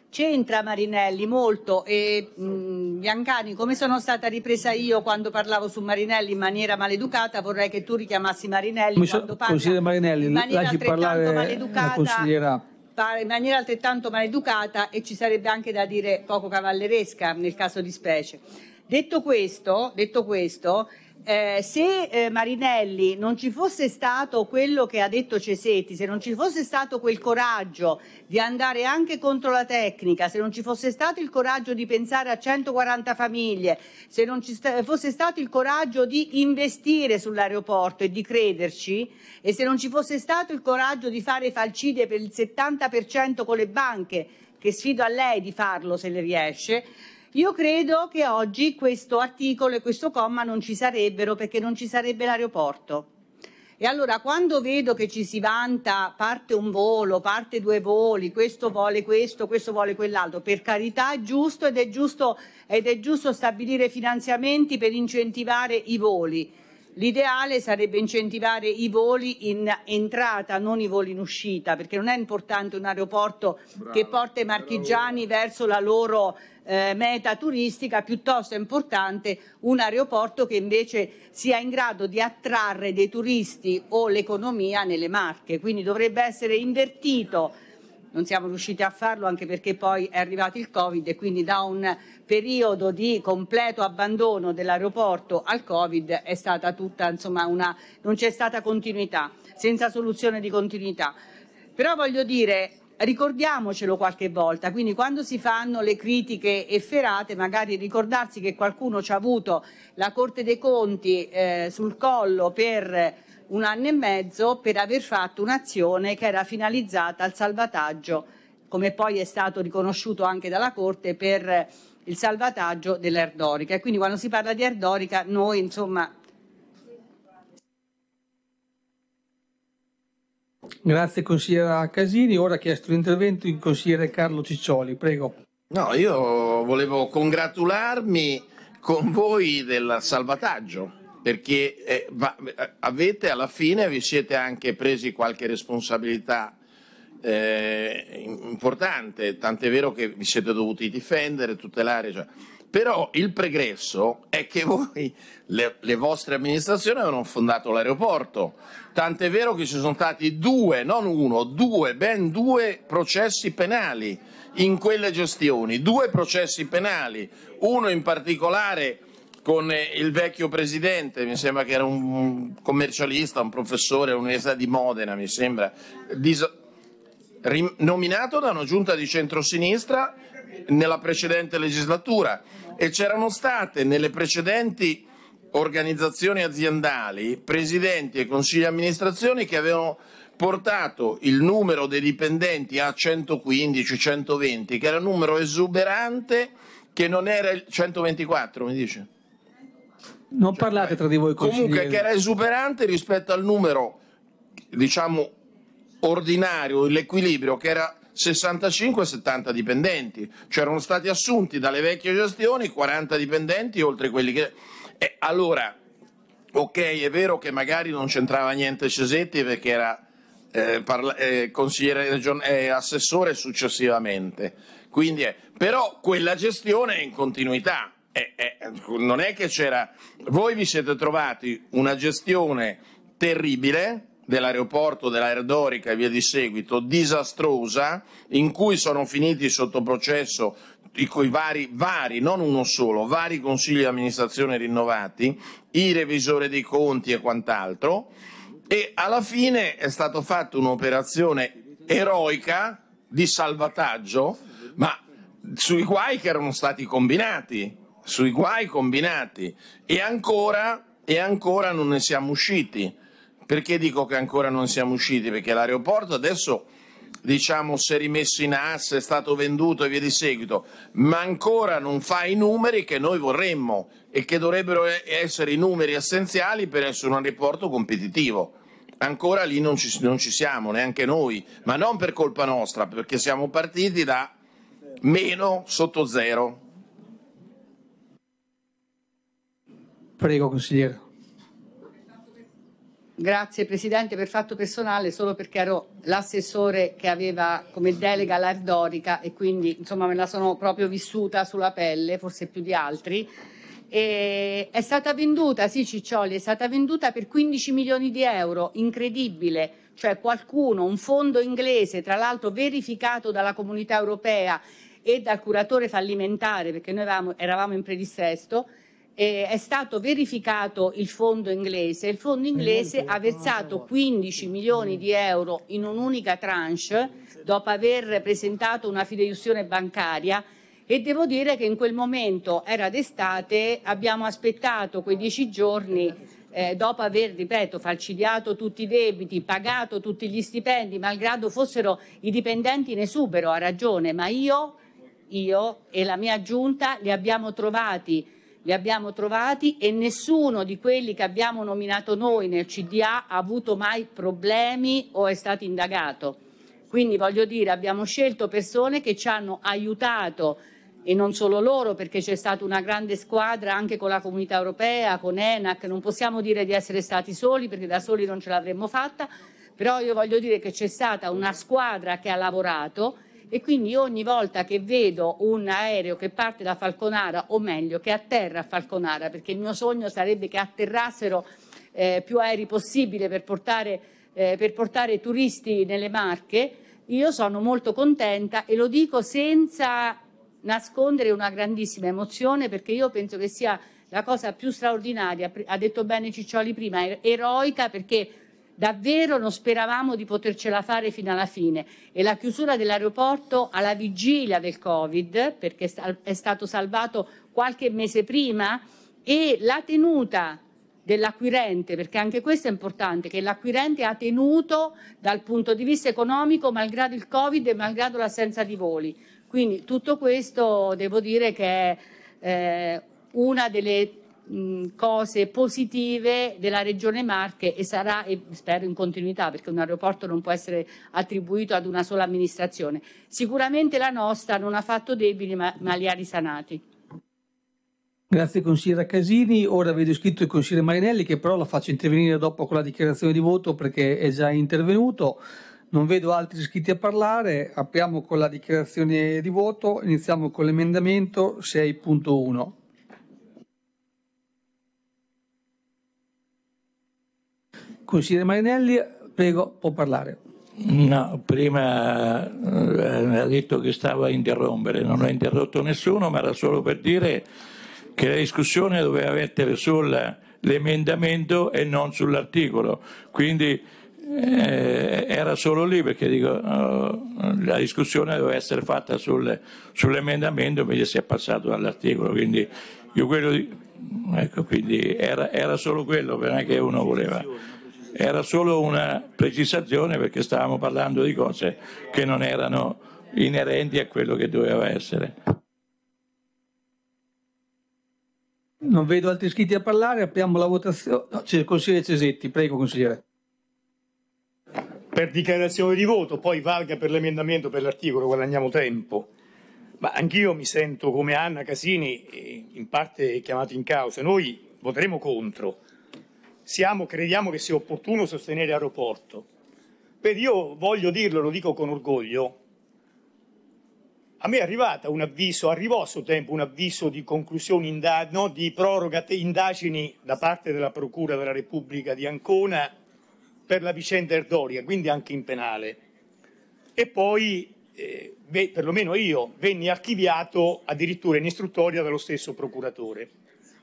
C'entra Marinelli molto e mh, mm, Biancani, come sono stata ripresa io quando parlavo su Marinelli in maniera maleducata, vorrei che tu richiamassi Marinelli Mi so, quando parla Marinelli, in maniera altrettanto maleducata in maniera altrettanto maleducata e ci sarebbe anche da dire poco cavalleresca nel caso di specie. Detto questo, detto questo eh, se eh, Marinelli non ci fosse stato quello che ha detto Cesetti, se non ci fosse stato quel coraggio di andare anche contro la tecnica, se non ci fosse stato il coraggio di pensare a 140 famiglie, se non ci sta- fosse stato il coraggio di investire sull'aeroporto e di crederci e se non ci fosse stato il coraggio di fare falcide per il 70% con le banche, che sfido a lei di farlo se le riesce, io credo che oggi questo articolo e questo comma non ci sarebbero perché non ci sarebbe l'aeroporto. E allora quando vedo che ci si vanta parte un volo, parte due voli, questo vuole questo, questo vuole quell'altro, per carità è giusto ed è giusto, ed è giusto stabilire finanziamenti per incentivare i voli. L'ideale sarebbe incentivare i voli in entrata, non i voli in uscita, perché non è importante un aeroporto bravo, che porta i marchigiani bravo. verso la loro eh, meta turistica piuttosto importante un aeroporto che invece sia in grado di attrarre dei turisti o l'economia nelle Marche. Quindi dovrebbe essere invertito non siamo riusciti a farlo anche perché poi è arrivato il Covid e quindi da un periodo di completo abbandono dell'aeroporto al Covid è stata tutta, insomma, una, non c'è stata continuità, senza soluzione di continuità. Però voglio dire, ricordiamocelo qualche volta, quindi quando si fanno le critiche efferate magari ricordarsi che qualcuno ci ha avuto la Corte dei Conti eh, sul collo per un anno e mezzo per aver fatto un'azione che era finalizzata al salvataggio, come poi è stato riconosciuto anche dalla Corte per il salvataggio dell'Erdorica. E quindi quando si parla di Erdorica noi insomma Grazie consigliera Casini. Ora ha chiesto l'intervento il consigliere Carlo Ciccioli, prego. No, io volevo congratularmi con voi del salvataggio perché eh, va, avete alla fine vi siete anche presi qualche responsabilità eh, importante, tant'è vero che vi siete dovuti difendere, tutelare. Cioè. Però il pregresso è che voi, le, le vostre amministrazioni avevano fondato l'aeroporto, Tant'è vero che ci sono stati due, non uno, due, ben due processi penali in quelle gestioni, due processi penali, uno in particolare con eh, il vecchio presidente, mi sembra che era un commercialista, un professore all'Università di Modena, mi sembra, nominato da una giunta di centrosinistra nella precedente legislatura e c'erano state nelle precedenti organizzazioni aziendali, presidenti e consigli di amministrazione che avevano portato il numero dei dipendenti a 115, 120, che era un numero esuberante che non era il 124, mi dice? Non cioè, parlate tra di voi così. Comunque che era esuberante rispetto al numero, diciamo, ordinario, l'equilibrio che era 65-70 dipendenti. C'erano stati assunti dalle vecchie gestioni 40 dipendenti oltre quelli che eh, allora, ok, è vero che magari non c'entrava niente Cesetti perché era eh, parla- eh, consigliere region- eh, assessore successivamente. Quindi, però quella gestione è in continuità. non è che c'era. Voi vi siete trovati una gestione terribile dell'aeroporto, dell'aerodorica e via di seguito, disastrosa, in cui sono finiti sotto processo tutti i vari, vari, non uno solo, vari consigli di amministrazione rinnovati, il revisore dei conti e quant'altro, e alla fine è stata fatta un'operazione eroica di salvataggio, ma sui guai che erano stati combinati, sui guai combinati, e ancora, e ancora non ne siamo usciti. Perché dico che ancora non siamo usciti? Perché l'aeroporto adesso diciamo, si è rimesso in asse, è stato venduto e via di seguito, ma ancora non fa i numeri che noi vorremmo e che dovrebbero essere i numeri essenziali per essere un aeroporto competitivo. Ancora lì non ci, non ci siamo, neanche noi, ma non per colpa nostra, perché siamo partiti da meno sotto zero. Prego, consigliere. Grazie Presidente, per fatto personale solo perché ero l'assessore che aveva come delega l'Ardorica e quindi insomma me la sono proprio vissuta sulla pelle, forse più di altri. E è stata venduta, sì Ciccioli, è stata venduta per 15 milioni di euro, incredibile cioè qualcuno, un fondo inglese, tra l'altro verificato dalla comunità europea e dal curatore fallimentare, perché noi eravamo, eravamo in predissesto, eh, è stato verificato il fondo inglese. Il fondo inglese ha versato 15 milioni di euro in un'unica tranche dopo aver presentato una fideiussione bancaria e devo dire che in quel momento era d'estate, abbiamo aspettato quei dieci giorni eh, dopo aver, ripeto, falcidiato tutti i debiti, pagato tutti gli stipendi, malgrado fossero i dipendenti in esubero, ha ragione, ma io, io e la mia giunta li abbiamo trovati li abbiamo trovati e nessuno di quelli che abbiamo nominato noi nel CDA ha avuto mai problemi o è stato indagato. Quindi voglio dire, abbiamo scelto persone che ci hanno aiutato e non solo loro, perché c'è stata una grande squadra anche con la comunità europea, con ENAC, non possiamo dire di essere stati soli perché da soli non ce l'avremmo fatta, però io voglio dire che c'è stata una squadra che ha lavorato e quindi ogni volta che vedo un aereo che parte da Falconara o meglio che atterra a Falconara perché il mio sogno sarebbe che atterrassero eh, più aerei possibile per portare, eh, per portare turisti nelle Marche, io sono molto contenta e lo dico senza nascondere una grandissima emozione perché io penso che sia la cosa più straordinaria, ha detto bene Ciccioli prima, er-, eroica perché Davvero non speravamo di potercela fare fino alla fine e la chiusura dell'aeroporto alla vigilia del Covid, perché è stato salvato qualche mese prima, e la tenuta dell'acquirente, perché anche questo è importante, che l'acquirente ha tenuto dal punto di vista economico malgrado il Covid e malgrado l'assenza di voli. Quindi tutto questo devo dire che è eh, una delle cose positive della Regione Marche e sarà, e spero in continuità, perché un aeroporto non può essere attribuito ad una sola amministrazione. Sicuramente la nostra non ha fatto debiti, ma, ma li ha risanati. Grazie consigliera Casini. Ora vedo iscritto il consigliere Marinelli che però la faccio intervenire dopo con la dichiarazione di voto perché è già intervenuto. Non vedo altri iscritti a parlare. Apriamo con la dichiarazione di voto. Iniziamo con l'emendamento 6.1. Consigliere Marinelli, prego, può parlare. No, prima eh, ha detto che stava a interrompere, non ho interrotto nessuno, ma era solo per dire che la discussione doveva mettere sull'emendamento e non sull'articolo. Quindi eh, era solo lì perché dico, oh, la discussione doveva essere fatta sul, sull'emendamento, invece si è passato all'articolo. Quindi io quello di, ecco, quindi era, era solo quello, non è che uno voleva. Era solo una precisazione perché stavamo parlando di cose che non erano inerenti a quello che doveva essere. Non vedo altri iscritti a parlare, apriamo la votazione. No, consigliere Cesetti, prego consigliere. Per dichiarazione di voto, poi valga per l'emendamento, per l'articolo, guadagniamo tempo. Ma anch'io mi sento come Anna Casini, eh, in parte chiamata in causa. Noi voteremo contro, siamo, crediamo che sia opportuno sostenere l'aeroporto. Vedi, io voglio dirlo, lo dico con orgoglio, a me è arrivato un avviso, arrivò a suo tempo un avviso di conclusione inda- no, di proroga indagini da parte della Procura della Repubblica di Ancona per la vicenda Erdoria, quindi anche in penale. E poi, eh, beh, perlomeno io, venni archiviato addirittura in istruttoria dallo stesso procuratore,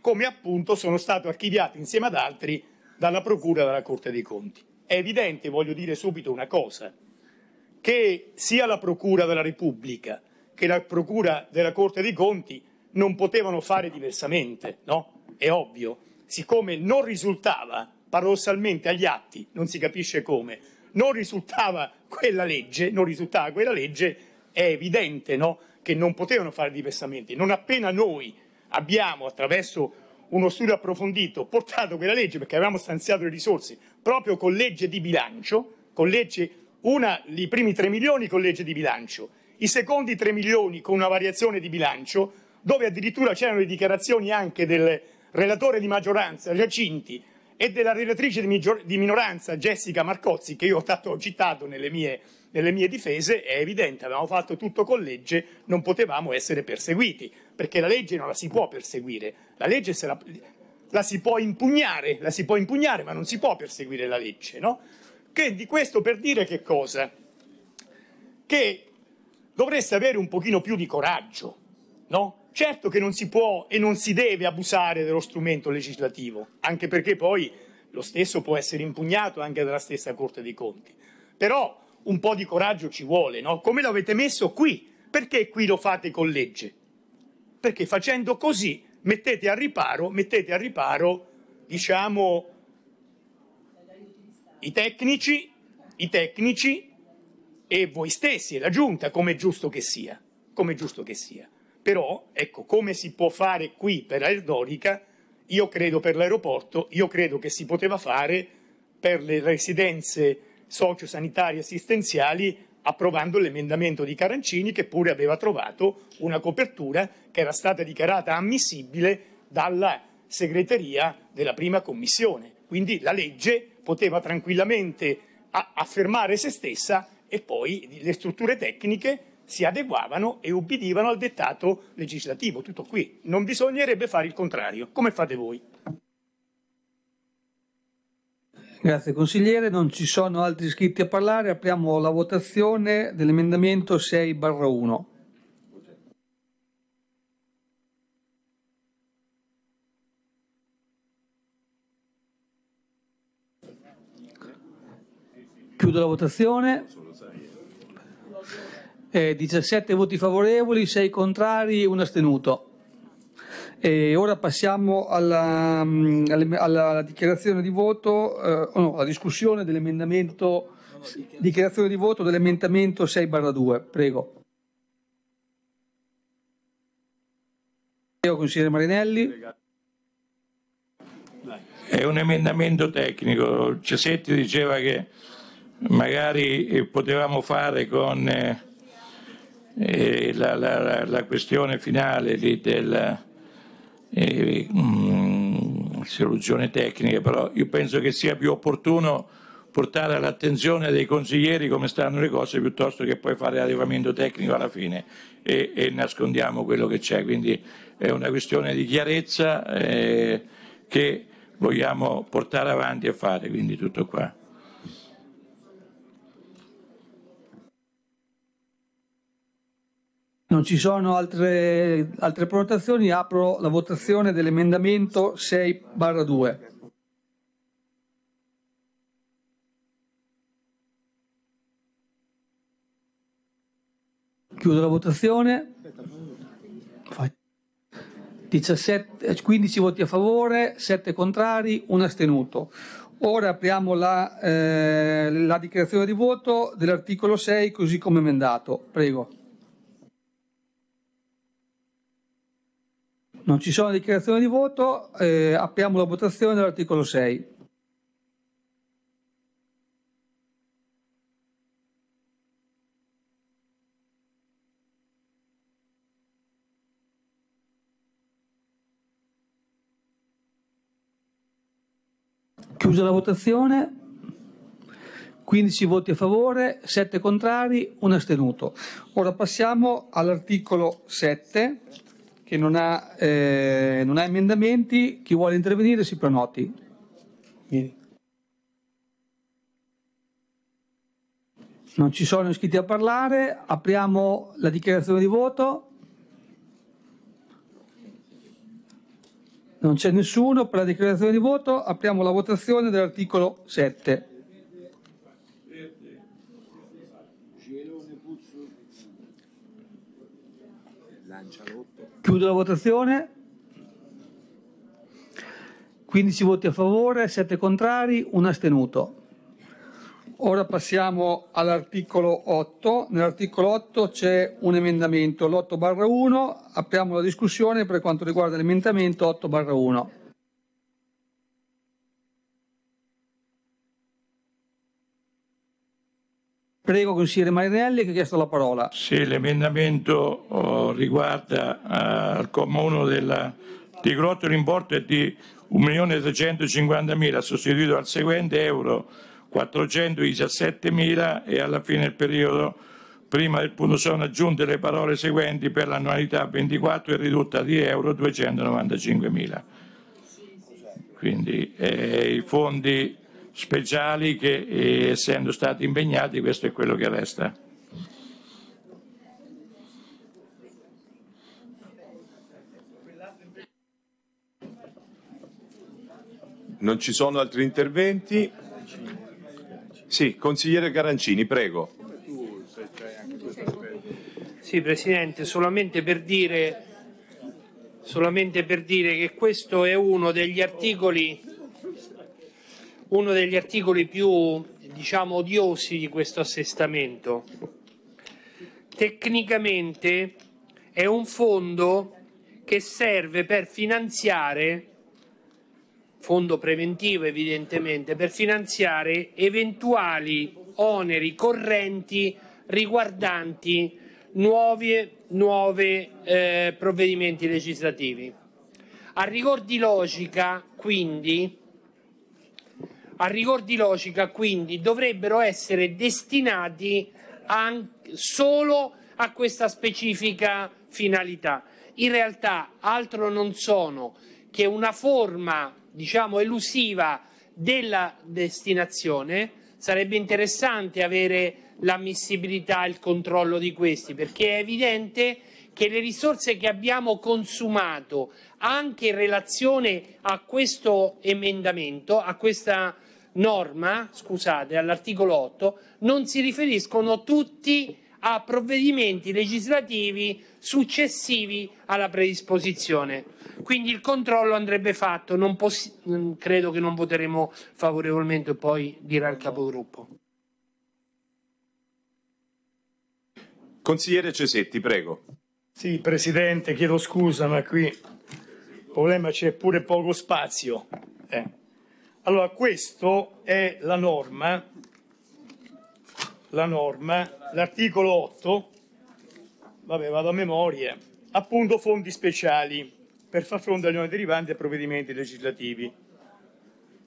come appunto sono stato archiviato insieme ad altri dalla Procura e dalla Corte dei Conti. È evidente, voglio dire subito una cosa, che sia la Procura della Repubblica che la Procura della Corte dei Conti non potevano fare diversamente, no? È ovvio, siccome non risultava paradossalmente agli atti, non si capisce come, non risultava quella legge, non risultava quella legge, è evidente, no? Che non potevano fare diversamente. Non appena noi abbiamo, attraverso uno studio approfondito portato quella legge perché avevamo stanziato le risorse proprio con legge di bilancio, con legge, una, i primi 3 milioni con legge di bilancio, i secondi 3 milioni con una variazione di bilancio, dove addirittura c'erano le dichiarazioni anche del relatore di maggioranza Giacinti e della relatrice di, minoranza Jessica Marcozzi, che io ho citato nelle mie nelle mie difese è evidente, avevamo fatto tutto con legge, non potevamo essere perseguiti, perché la legge non la si può perseguire, la legge la, la, si può impugnare, la si può impugnare, ma non si può perseguire la legge, no? Che di questo per dire che cosa? Che dovreste avere un pochino più di coraggio, no? Certo che non si può e non si deve abusare dello strumento legislativo, anche perché poi lo stesso può essere impugnato anche dalla stessa Corte dei Conti. Però un po' di coraggio ci vuole, no? Come l'avete messo qui? Perché qui lo fate con legge? Perché facendo così mettete al riparo, mettete al riparo, diciamo, i tecnici, i tecnici e voi stessi e la giunta, come è giusto che sia, come è giusto che sia. Però, ecco, come si può fare qui per l'Erdorica, io credo per l'aeroporto, io credo che si poteva fare per le residenze sociosanitari assistenziali approvando l'emendamento di Carancini che pure aveva trovato una copertura che era stata dichiarata ammissibile dalla segreteria della prima commissione. Quindi la legge poteva tranquillamente affermare se stessa e poi le strutture tecniche si adeguavano e ubbidivano al dettato legislativo. Tutto qui. Non bisognerebbe fare il contrario, come fate voi. Grazie consigliere, non ci sono altri iscritti a parlare, apriamo la votazione dell'emendamento 6 1. Chiudo la votazione. Eh, 17 voti favorevoli, 6 contrari, e 1 astenuto. E ora passiamo alla, mm, alla dichiarazione di voto, eh, oh no, alla discussione dell'emendamento, dichiarazione di voto dell'emendamento 6-2. Prego. Prego, consigliere Marinelli. È un emendamento tecnico. Cesetti diceva che magari eh, potevamo fare con eh, eh la, la, la, questione finale del eh, mh, mm, soluzioni tecniche, però io penso che sia più opportuno portare all'attenzione dei consiglieri come stanno le cose piuttosto che poi fare allevamento tecnico alla fine e, e nascondiamo quello che c'è. Quindi è una questione di chiarezza eh, che vogliamo portare avanti e fare, quindi tutto qua. Non ci sono altre, altre prenotazioni, apro la votazione dell'emendamento 6-2. barra Chiudo la votazione. 17, 15 voti a favore, 7 contrari, 1 astenuto. Ora apriamo la, eh, la dichiarazione di voto dell'articolo 6 così come emendato. Prego. Non ci sono dichiarazioni di voto, eh, apriamo la votazione dell'articolo 6. Chiusa la votazione, 15 voti a favore, 7 contrari, 1 astenuto. Ora passiamo all'articolo 7 che non ha, eh, non ha emendamenti, chi vuole intervenire si prenoti. Vieni. Non ci sono iscritti a parlare, apriamo la dichiarazione di voto. Non c'è nessuno per la dichiarazione di voto, apriamo la votazione dell'articolo 7. Lancialo. Chiudo la votazione. 15 voti a favore, 7 contrari, 1 astenuto. Ora passiamo all'articolo 8. Nell'articolo 8 c'è un emendamento, l'8 1. Apriamo la discussione per quanto riguarda l'emendamento 8 1. Prego, consigliere Marinelli, che ha chiesto la parola. Sì, l'emendamento oh, riguarda eh, comma 1 dell'articolo 8 l'importo è di 1.350.000 sostituito al seguente euro 417.000 e alla fine del periodo prima del punto sono aggiunte le parole seguenti per l'annualità 24 e ridotta di euro 295.000. Quindi eh, i fondi speciali che eh, essendo stati impegnati questo è quello che resta. Non ci sono altri interventi? Sì, consigliere Garancini, prego. Sì, Presidente, solamente per dire, solamente per dire che questo è uno degli articoli uno degli articoli più diciamo, odiosi di questo assestamento. Tecnicamente è un fondo che serve per finanziare fondo preventivo evidentemente per finanziare eventuali oneri correnti riguardanti nuovi eh, provvedimenti legislativi. A rigor di logica, quindi, a rigor di logica quindi dovrebbero essere destinati anche, solo a questa specifica finalità. In realtà altro non sono che una forma diciamo elusiva della destinazione. Sarebbe interessante avere l'ammissibilità e il controllo di questi perché è evidente che le risorse che abbiamo consumato anche in relazione a questo emendamento, a questa norma, scusate, all'articolo 8, non si riferiscono tutti a provvedimenti legislativi successivi alla predisposizione. Quindi il controllo andrebbe fatto, poss- mm, credo che non voteremo favorevolmente, poi dirà il capogruppo. Consigliere Cesetti, prego. Sì, Presidente, chiedo scusa, ma qui il problema c'è pure poco spazio. Eh. Allora, questa è la norma, la norma, l'articolo 8, vabbè vado a memoria, appunto fondi speciali per far fronte agli oneri derivanti a provvedimenti legislativi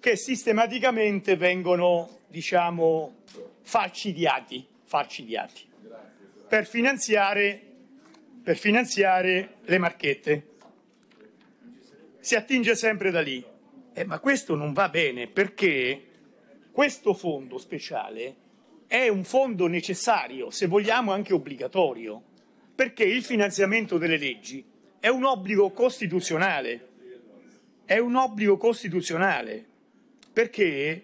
che sistematicamente vengono, diciamo, falcidiati, falcidiati per, finanziare, per finanziare le marchette. Si attinge sempre da lì. Eh, ma questo non va bene perché questo fondo speciale è un fondo necessario, se vogliamo anche obbligatorio, perché il finanziamento delle leggi è un obbligo costituzionale. È un obbligo costituzionale perché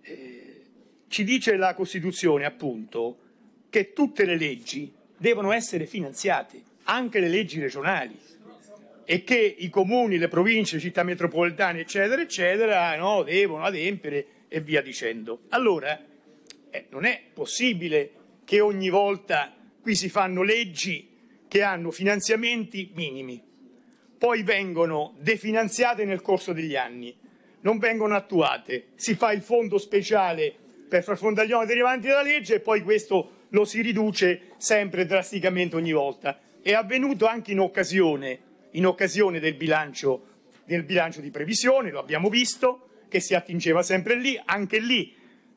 eh, ci dice la Costituzione, appunto, che tutte le leggi devono essere finanziate, anche le leggi regionali e che i comuni, le province, le città metropolitane, eccetera, eccetera, no, devono adempiere e via dicendo. Allora, eh, non è possibile che ogni volta qui si fanno leggi che hanno finanziamenti minimi, poi vengono definanziate nel corso degli anni, non vengono attuate, si fa il fondo speciale per far fronte agli oneri derivanti dalla legge e poi questo lo si riduce sempre drasticamente ogni volta. È avvenuto anche in occasione in occasione del bilancio, del bilancio di previsione, lo abbiamo visto, che si attingeva sempre lì, anche lì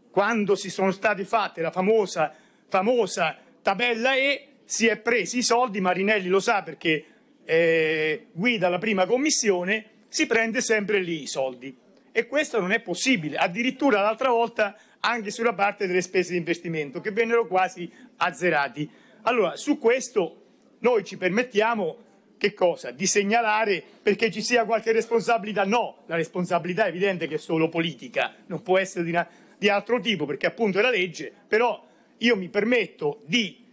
quando si sono state fatte la famosa, famosa tabella E si è presi i soldi, Marinelli lo sa perché eh, guida la prima commissione, si prende sempre lì i soldi e questo non è possibile, addirittura l'altra volta anche sulla parte delle spese di investimento che vennero quasi azzerati. Allora, su questo noi ci permettiamo che cosa? Di segnalare perché ci sia qualche responsabilità? No, la responsabilità è evidente che è solo politica, non può essere di, una, di altro tipo perché appunto è la legge, però io mi permetto di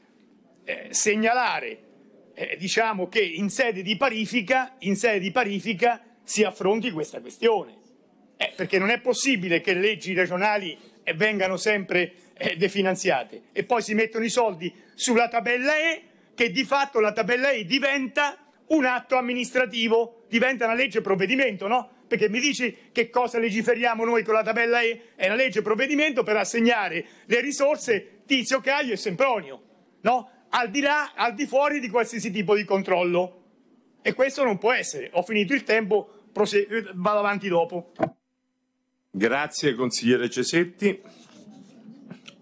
eh, segnalare eh, diciamo che in sede, parifica, in sede, di parifica, si affronti questa questione, eh, perché non è possibile che le leggi regionali eh, vengano sempre eh, definanziate e poi si mettono i soldi sulla tabella E che di fatto la tabella E diventa un atto amministrativo diventa una legge provvedimento, no? Perché mi dici che cosa legiferiamo noi con la tabella E? È una legge provvedimento per assegnare le risorse Tizio, Caio e Sempronio, no? Al di là, al di fuori di qualsiasi tipo di controllo. E questo non può essere. Ho finito il tempo, prosegu- vado avanti dopo. Grazie consigliere Cesetti.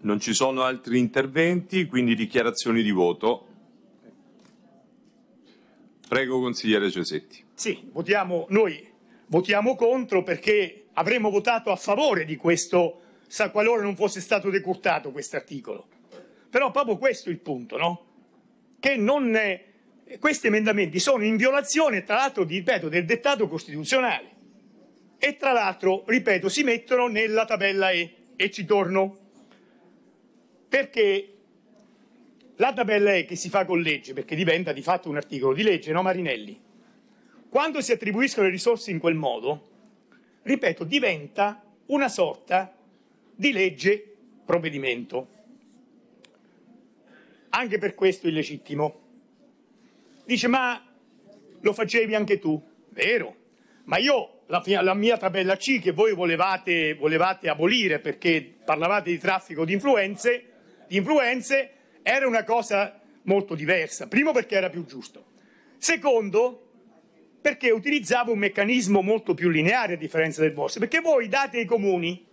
Non ci sono altri interventi, quindi dichiarazioni di voto. Prego, consigliere Cesetti. Sì, votiamo, noi votiamo contro perché avremmo votato a favore di questo qualora non fosse stato decurtato questo articolo. Però proprio questo è il punto, no? Che non, eh, questi emendamenti sono in violazione, tra l'altro, ripeto, del dettato costituzionale. E tra l'altro, ripeto, si mettono nella tabella E, e ci torno. Perché la tabella E che si fa con legge, perché diventa di fatto un articolo di legge, no Marinelli? Quando si attribuiscono le risorse in quel modo, ripeto, diventa una sorta di legge provvedimento. Anche per questo illegittimo. Dice, ma lo facevi anche tu, vero? Ma io la, la mia tabella C che voi volevate, volevate abolire perché parlavate di traffico di influenze, di influenze era una cosa molto diversa. Primo perché era più giusto. Secondo perché utilizzava un meccanismo molto più lineare a differenza del vostro. Perché voi date ai comuni,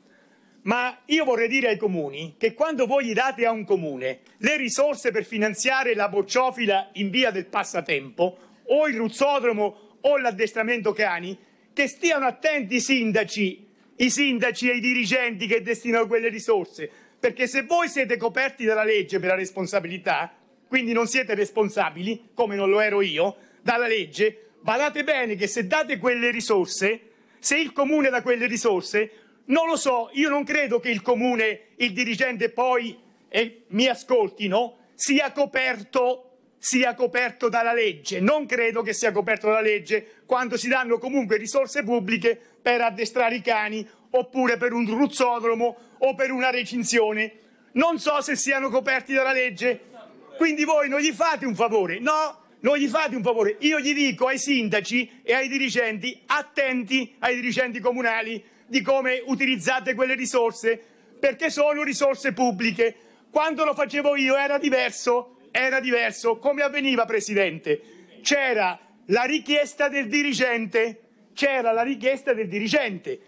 ma io vorrei dire ai comuni che quando voi gli date a un comune le risorse per finanziare la bocciofila in via del passatempo o il ruzzodromo o l'addestramento cani, che stiano attenti i sindaci, i sindaci e i dirigenti che destinano quelle risorse, perché se voi siete coperti dalla legge per la responsabilità, quindi non siete responsabili, come non lo ero io, dalla legge, badate bene che se date quelle risorse, se il comune dà quelle risorse, non lo so, io non credo che il comune, il dirigente poi, e mi ascoltino, sia coperto sia coperto dalla legge. Non credo che sia coperto dalla legge quando si danno comunque risorse pubbliche per addestrare i cani oppure per un ruzzodromo o per una recinzione. Non so se siano coperti dalla legge. Quindi voi non gli fate un favore. No, non gli fate un favore. Io gli dico ai sindaci e ai dirigenti, attenti ai dirigenti comunali di come utilizzate quelle risorse, perché sono risorse pubbliche. Quando lo facevo io era diverso, era diverso. Come avveniva, Presidente? C'era la richiesta del dirigente, c'era la richiesta del dirigente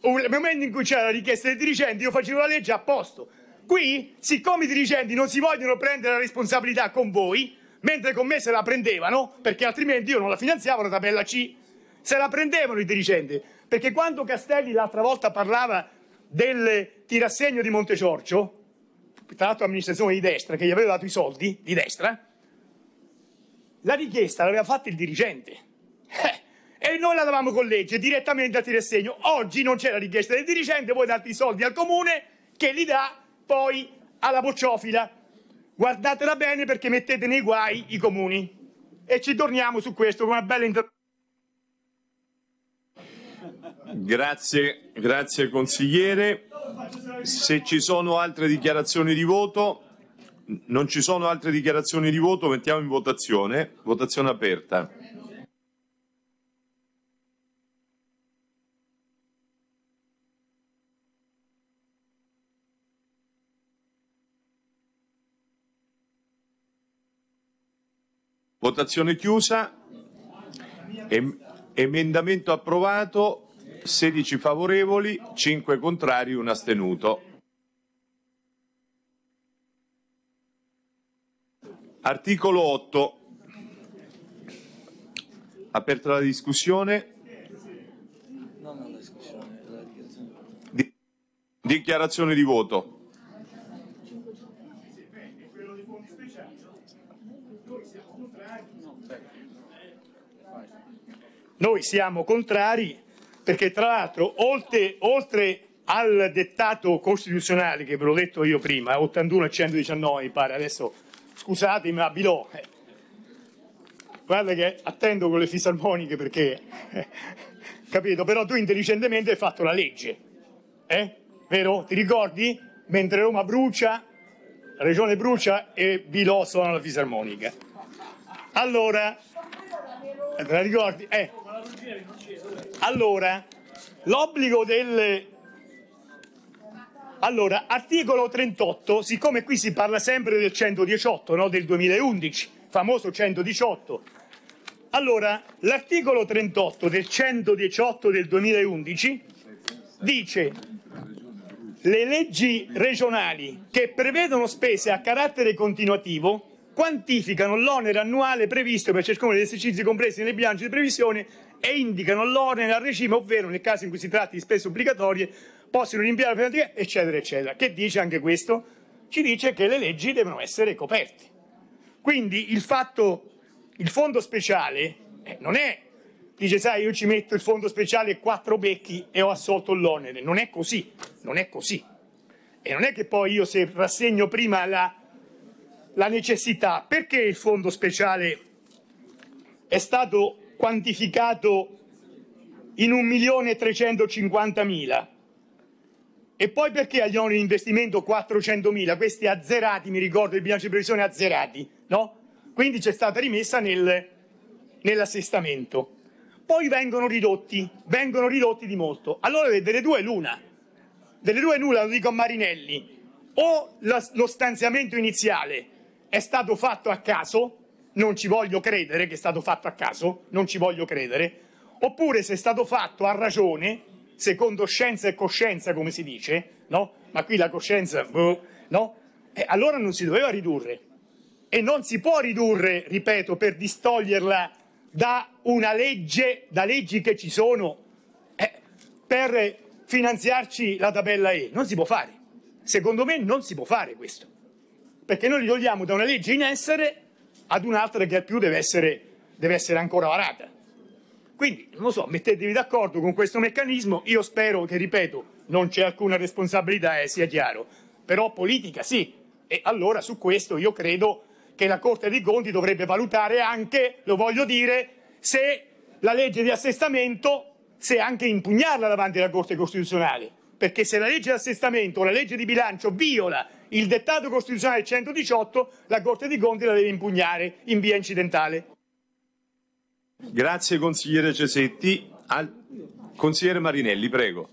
nel momento in cui c'era la richiesta dei dirigenti, io facevo la legge a posto. Qui, siccome i dirigenti non si vogliono prendere la responsabilità con voi, mentre con me se la prendevano, perché altrimenti io non la finanziavo la tabella C, se la prendevano i dirigenti. Perché quando Castelli l'altra volta parlava del tirassegno di Monteciorcio, tra l'altro amministrazione di destra, che gli aveva dato i soldi, di destra, la richiesta l'aveva fatta il dirigente. Eh e noi la davamo con legge direttamente a al segno. Oggi non c'è la richiesta del dirigente, voi date i soldi al comune che li dà poi alla bocciofila. Guardatela bene perché mettete nei guai i comuni. E ci torniamo su questo con una bella interrogazione. Grazie, grazie consigliere. Se ci sono altre dichiarazioni di voto, non ci sono altre dichiarazioni di voto, mettiamo in votazione. Votazione aperta. Votazione chiusa. Em emendamento approvato, 16 favorevoli, 5 contrari, 1 astenuto. Articolo 8. Aperta la discussione. Dichiarazione di voto. Noi siamo contrari perché tra l'altro oltre, oltre al dettato costituzionale che ve l'ho detto io prima, 81 e 119 mi pare, adesso scusatemi ma Bilò, eh. guarda che attendo con le fisarmoniche perché, eh, capito, però tu intelligentemente hai fatto la legge, eh? vero? Ti ricordi? Mentre Roma brucia, la regione brucia e Bilò suona la fisarmonica. Allora, te la ricordi? Eh, allora, l'obbligo delle... Allora, articolo 38, siccome qui si parla sempre del 118, no? del 2011, famoso 118. Allora, l'articolo 38 del 118 del 2011 dice le leggi regionali che prevedono spese a carattere continuativo quantificano l'onere annuale previsto per ciascuno degli esercizi compresi nel bilancio di previsione e indicano l'ordine al regime, ovvero nel caso in cui si tratti di spese obbligatorie, possono rinviare la penalità, eccetera, eccetera. Che dice anche questo? Ci dice che le leggi devono essere coperte. Quindi il fatto, il fondo speciale eh, non è, dice sai io ci metto il fondo speciale e quattro becchi e ho assolto l'onere, non è così, non è così. E non è che poi io se rassegno prima la, la necessità, perché il fondo speciale è stato quantificato in 1 milione e 350 mila. E poi perché agli oneri di investimento 400 mila? questi azzerati, mi ricordo il bilancio di previsione azzerati, no? Quindi c'è stata rimessa nel, nell'assestamento. Poi vengono ridotti, vengono ridotti di molto. Allora delle due l'una, delle due nulla, lo dico a Marinelli, o lo stanziamento iniziale è stato fatto a caso, non ci voglio credere che è stato fatto a caso, non ci voglio credere, oppure se è stato fatto a ragione, secondo scienza e coscienza, come si dice, no? Ma qui la coscienza, boh, no? E allora non si doveva ridurre. E non si può ridurre, ripeto, per distoglierla da una legge, da leggi che ci sono, eh, per finanziarci la tabella E. Non si può fare. Secondo me non si può fare questo. Perché noi li togliamo da una legge in essere ad un'altra che al più deve essere, deve essere ancora varata. Quindi, non lo so, mettetevi d'accordo con questo meccanismo, io spero che, ripeto, non c'è alcuna responsabilità, eh, sia chiaro, però politica sì, e allora su questo io credo che la Corte dei Conti dovrebbe valutare anche, lo voglio dire, se la legge di assestamento, se anche impugnarla davanti alla Corte Costituzionale, perché se la legge di assestamento o la legge di bilancio viola il dettato costituzionale 118 la Corte di Conti la deve impugnare in via incidentale. Grazie consigliere Cesetti. Al... Consigliere Marinelli, prego.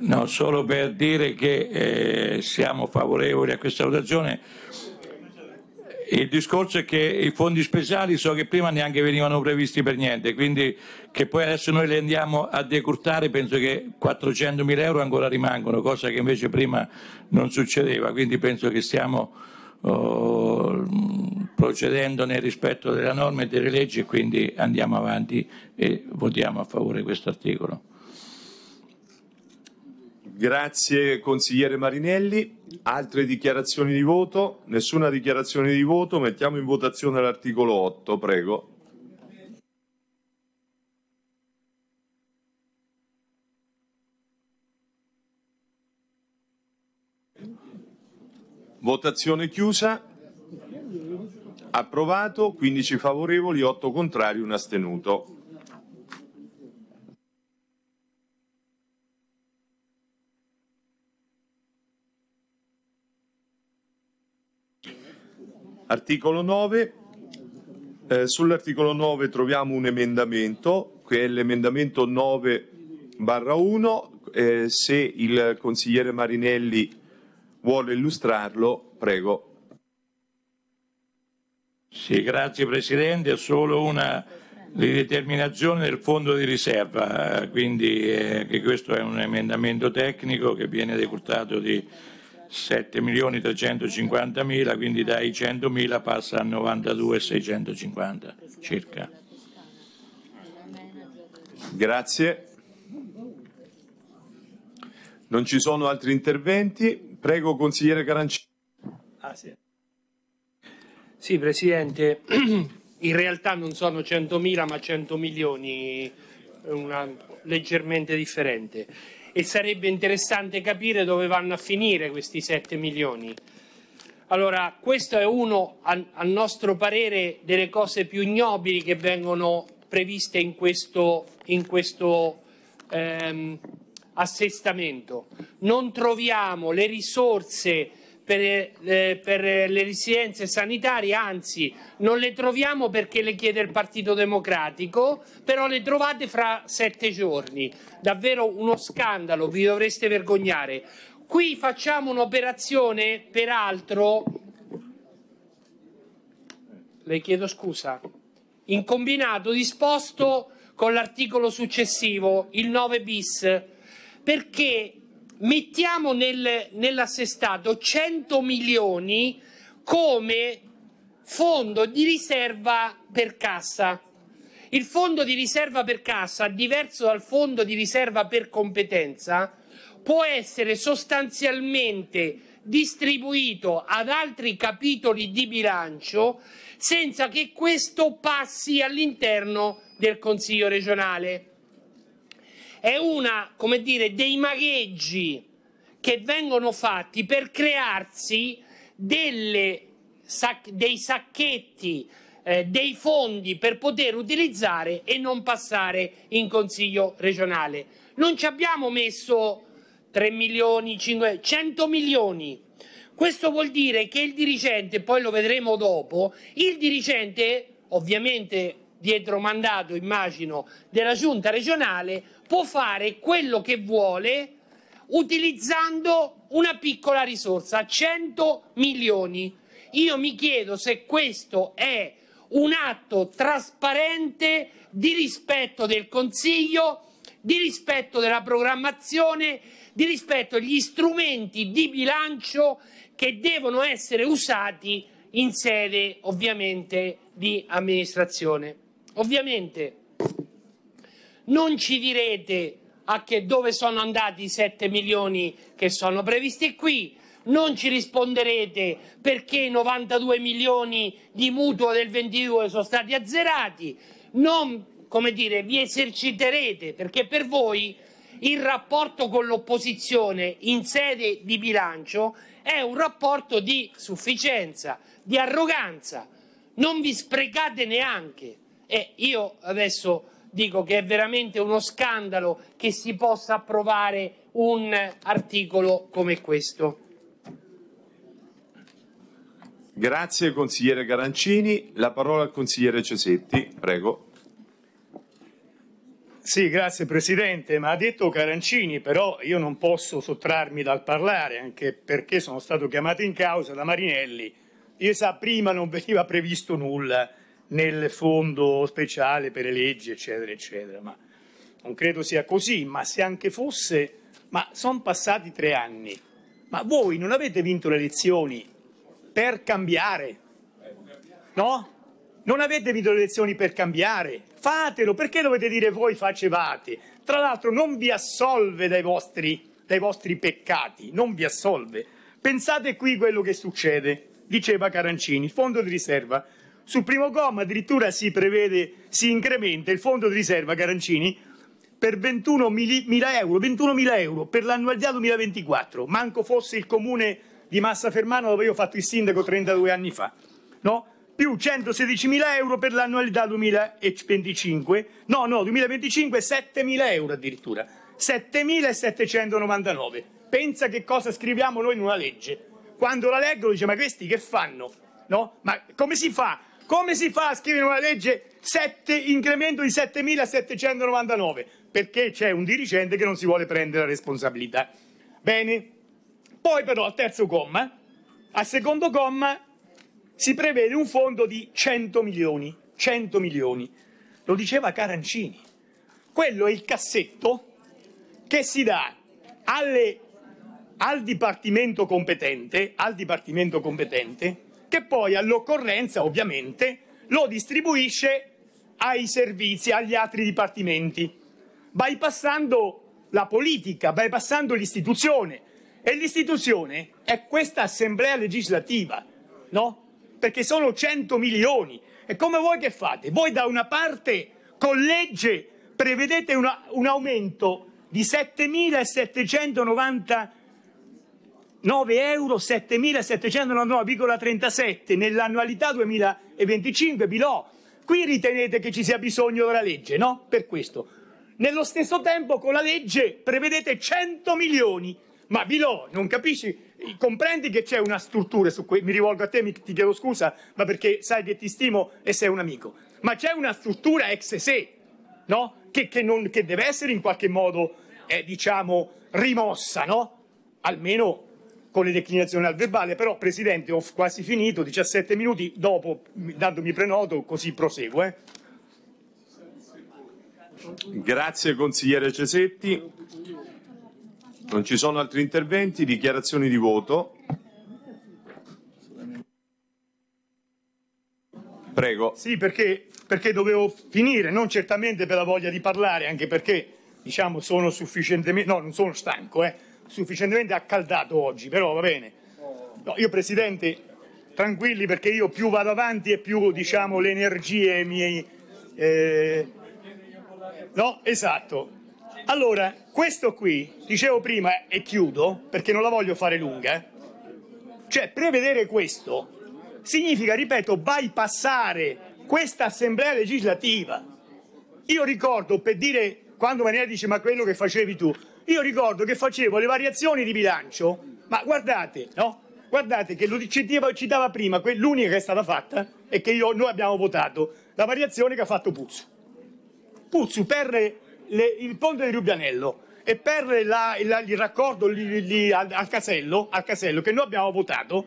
No, solo per dire che eh, siamo favorevoli a questa votazione il discorso è che i fondi speciali so che prima neanche venivano previsti per niente, quindi che poi adesso noi li andiamo a decurtare, penso che 400 mila euro ancora rimangono, cosa che invece prima non succedeva, quindi penso che stiamo oh, procedendo nel rispetto della norma e delle leggi e quindi andiamo avanti e votiamo a favore di questo articolo. Grazie consigliere Marinelli. Altre dichiarazioni di voto? Nessuna dichiarazione di voto. Mettiamo in votazione l'articolo 8, prego. Votazione chiusa. Approvato, 15 favorevoli, 8 contrari, 1 astenuto. Articolo 9. Eh, sull'articolo 9 troviamo un emendamento, che è l'emendamento 9 1. Eh, se il consigliere Marinelli vuole illustrarlo, prego. Sì, grazie Presidente. Solo una rideterminazione del fondo di riserva, eh, quindi eh, che questo è un emendamento tecnico che viene decurtato di 7 milioni 350 mila, quindi dai 100 mila passa a 92.650 circa. Grazie. Non ci sono altri interventi. Prego, consigliere Carancini. Ah, sì. sì, Presidente, [CLEARS THROAT] in realtà non sono 100 mila ma 100 milioni, una leggermente differente e sarebbe interessante capire dove vanno a finire questi 7 milioni. Allora, questo è uno, a, nostro parere, delle cose più ignobili che vengono previste in questo, in questo ehm, assestamento. Non troviamo le risorse per, eh, per, le residenze sanitarie, anzi non le troviamo perché le chiede il Partito Democratico, però le trovate fra sette giorni. Davvero uno scandalo, vi dovreste vergognare. Qui facciamo un'operazione, peraltro, le chiedo scusa, in combinato disposto con l'articolo successivo, il 9 bis, perché mettiamo nel, nell'assestato 100 milioni come fondo di riserva per cassa. Il fondo di riserva per cassa, diverso dal fondo di riserva per competenza, può essere sostanzialmente distribuito ad altri capitoli di bilancio senza che questo passi all'interno del Consiglio regionale è una, come dire, dei magheggi che vengono fatti per crearsi delle, sac, dei sacchetti, eh, dei fondi per poter utilizzare e non passare in consiglio regionale. Non ci abbiamo messo 3 milioni, 5, 100 milioni. Questo vuol dire che il dirigente, poi lo vedremo dopo, il dirigente, ovviamente dietro mandato, immagino, della giunta regionale, può fare quello che vuole utilizzando una piccola risorsa, 100 milioni. Io mi chiedo se questo è un atto trasparente di rispetto del Consiglio, di rispetto della programmazione, di rispetto agli strumenti di bilancio che devono essere usati in sede ovviamente di amministrazione. Ovviamente non ci direte a che dove sono andati i 7 milioni che sono previsti qui, non ci risponderete perché i 92 milioni di mutuo del 22 sono stati azzerati, non come dire, vi eserciterete perché per voi il rapporto con l'opposizione in sede di bilancio è un rapporto di sufficienza, di arroganza, non vi sprecate neanche. E io adesso dico che è veramente uno scandalo che si possa approvare un articolo come questo. Grazie consigliere Garancini, la parola al consigliere Cesetti, prego. Sì, grazie Presidente, ma ha detto Carancini, però io non posso sottrarmi dal parlare, anche perché sono stato chiamato in causa da Marinelli. Io sa, prima non veniva previsto nulla nel fondo speciale per le leggi, eccetera, eccetera. Ma non credo sia così, ma se anche fosse, ma sono passati tre anni, ma voi non avete vinto le elezioni per cambiare, no? Non avete vinto le elezioni per cambiare, fatelo, perché dovete dire voi facevate? Tra l'altro non vi assolve dai vostri, dai vostri peccati, non vi assolve. Pensate qui quello che succede, diceva Carancini, il fondo di riserva sul primo comma addirittura si prevede, si incrementa il fondo di riserva Garancini per 21.000 euro, 21 euro per l'annualità 2024, manco fosse il comune di Massafermano dove io ho fatto il sindaco 32 anni fa, no? più 116.000 euro per l'annualità 2025, no, no, 2025 7.000 euro addirittura, 7.799. Pensa che cosa scriviamo noi in una legge. Quando la leggono dice ma questi che fanno? No? Ma come si fa come si fa a scrivere una legge 7, incremento di 7.799? Perché c'è un dirigente che non si vuole prendere la responsabilità. Bene, poi però al terzo comma, al secondo comma, si prevede un fondo di 100 milioni. 100 milioni. Lo diceva Carancini. Quello è il cassetto che si dà alle, al dipartimento competente, al dipartimento competente che poi all'occorrenza ovviamente lo distribuisce ai servizi, agli altri dipartimenti, bypassando la politica, bypassando l'istituzione. E l'istituzione è questa assemblea legislativa, no? Perché sono 100 milioni. E come voi che fate? Voi da una parte con legge prevedete una, un aumento di 7.790 milioni 9 euro 7.799,37 nell'annualità 2025, Bilò. Qui ritenete che ci sia bisogno della legge, no? Per questo. Nello stesso tempo con la legge prevedete 100 milioni. Ma Bilò, non capisci? Comprendi che c'è una struttura su cui mi rivolgo a te, mi, ti chiedo scusa, ma perché sai che ti stimo e sei un amico. Ma c'è una struttura ex sé, no? Che, che, non, che deve essere in qualche modo, eh, diciamo, rimossa, no? Almeno con le declinazioni al verbale, però Presidente ho quasi finito, 17 minuti dopo, dandomi prenoto, così prosegue. Eh. Grazie consigliere Cesetti. Non ci sono altri interventi, dichiarazioni di voto. Prego. Sì, perché, perché dovevo finire, non certamente per la voglia di parlare, anche perché diciamo sono sufficientemente, no, non sono stanco, eh sufficientemente accaldato oggi, però va bene. No, io Presidente, tranquilli perché io più vado avanti e più diciamo, le energie miei... Eh... No, esatto. Allora, questo qui, dicevo prima e chiudo, perché non la voglio fare lunga, eh. cioè prevedere questo significa, ripeto, bypassare questa assemblea legislativa. Io ricordo, per dire, quando Maniera dice ma quello che facevi tu, io ricordo che facevo le variazioni di bilancio, ma guardate, no? Guardate che lo citava prima, l'unica che è stata fatta e che io, noi abbiamo votato, la variazione che ha fatto Puzzu. Puzzu per le, il ponte di Rubianello e per la, la, il raccordo lì, lì al, al, casello, al, casello, che noi abbiamo votato,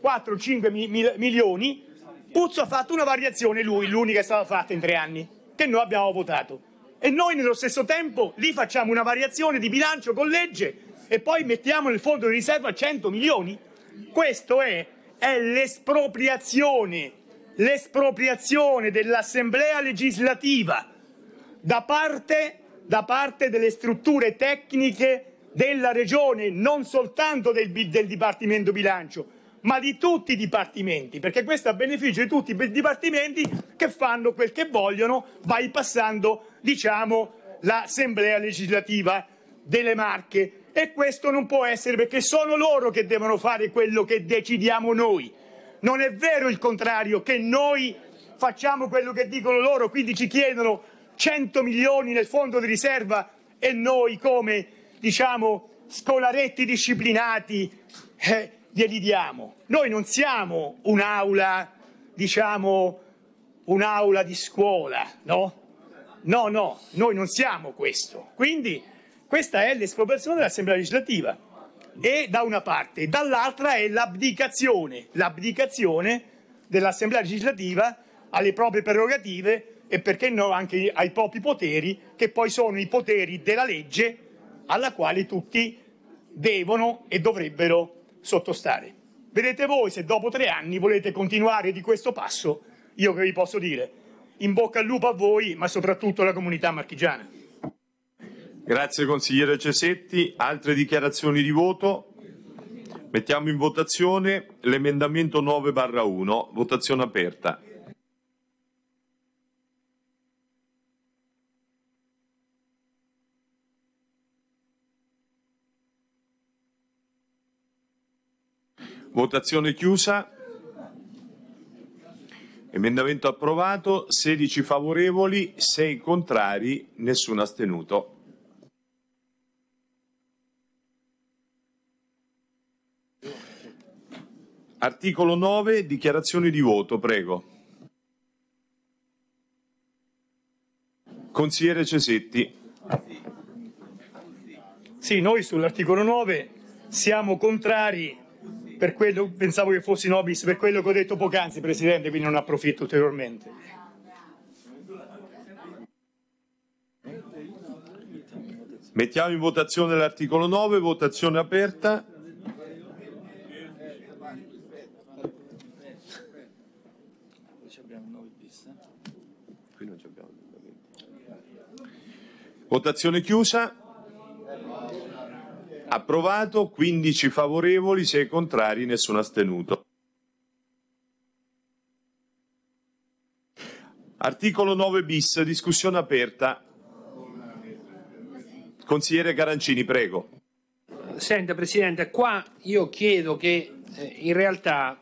4-5 mi, mi, milioni, Puzzo ha fatto una variazione lui, l'unica che è stata fatta in tre anni, che noi abbiamo votato e noi nello stesso tempo lì facciamo una variazione di bilancio con legge e poi mettiamo nel fondo di riserva 100 milioni? Questo è, è l'espropriazione, l'espropriazione dell'Assemblea legislativa da parte, da parte, delle strutture tecniche della Regione, non soltanto del, del Dipartimento Bilancio, ma di tutti i dipartimenti, perché questo è a beneficio di tutti i dipartimenti che fanno quel che vogliono, bypassando diciamo, l'assemblea legislativa delle Marche. E questo non può essere perché sono loro che devono fare quello che decidiamo noi. Non è vero il contrario, che noi facciamo quello che dicono loro, quindi ci chiedono 100 milioni nel fondo di riserva e noi come, diciamo, scolaretti disciplinati, eh, glieli diamo. Noi non siamo un'aula, diciamo, un'aula di scuola, no? No, no, noi non siamo questo. Quindi questa è l'espropriazione dell'Assemblea legislativa e da una parte, dall'altra è l'abdicazione, l'abdicazione dell'Assemblea legislativa alle proprie prerogative e perché no anche ai propri poteri che poi sono i poteri della legge alla quale tutti devono e dovrebbero sottostare. Vedete voi se dopo tre anni volete continuare di questo passo, io che vi posso dire, in bocca al lupo a voi, ma soprattutto alla comunità marchigiana. Grazie consigliere Cesetti. Altre dichiarazioni di voto? Mettiamo in votazione l'emendamento 9 1. Votazione aperta. Votazione chiusa. Emendamento approvato, 16 favorevoli, 6 contrari, nessuno astenuto. Articolo 9, dichiarazione di voto, prego. Consigliere Cesetti. Sì, noi sull'articolo 9 siamo contrari per quello pensavo che fossi nobis, per quello che ho detto poc'anzi, Presidente, quindi non approfitto ulteriormente. Mettiamo in votazione l'articolo 9, votazione aperta. Votazione chiusa. Approvato, 15 favorevoli, 6 contrari, nessuno astenuto. Articolo 9 bis, discussione aperta. Consigliere Garancini, prego. Senta Presidente, qua io chiedo che eh, in realtà,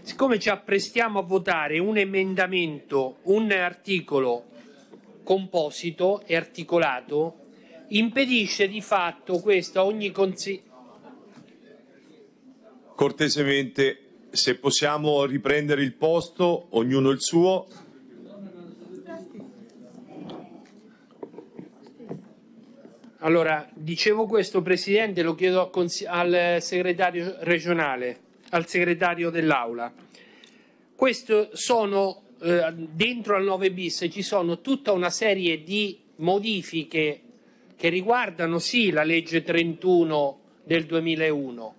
siccome ci apprestiamo a votare un emendamento, un articolo composito e articolato, impedisce di fatto questo a ogni consiglio. Cortesemente, se possiamo riprendere il posto, ognuno il suo. Allora, dicevo questo, Presidente, lo chiedo al segretario regionale, al segretario dell'Aula. Questo sono, eh, dentro al 9 bis ci sono tutta una serie di modifiche che riguardano sì la legge 31 del 2001,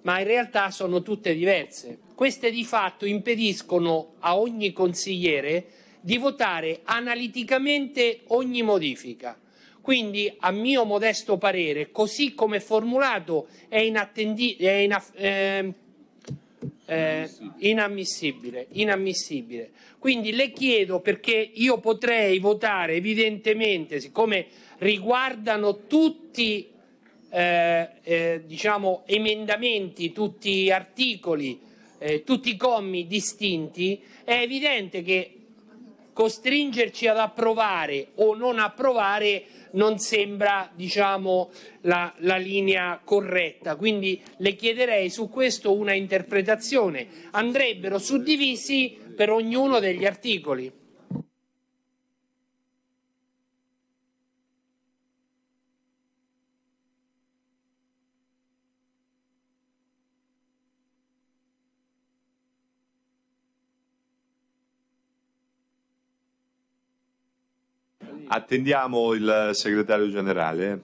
ma in realtà sono tutte diverse. Queste di fatto impediscono a ogni consigliere di votare analiticamente ogni modifica. Quindi, a mio modesto parere, così come formulato, è, inattendi- è in- eh, eh, inammissibile, inammissibile. Quindi le chiedo perché io potrei votare evidentemente, siccome riguardano tutti eh, eh, diciamo emendamenti, tutti articoli, eh, tutti i commi distinti, è evidente che costringerci ad approvare o non approvare non sembra diciamo, la, la, linea corretta. Quindi le chiederei su questo una interpretazione. Andrebbero suddivisi per ognuno degli articoli. Attendiamo il segretario generale.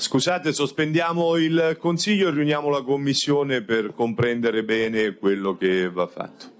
Scusate, sospendiamo il Consiglio e riuniamo la Commissione per comprendere bene quello che va fatto.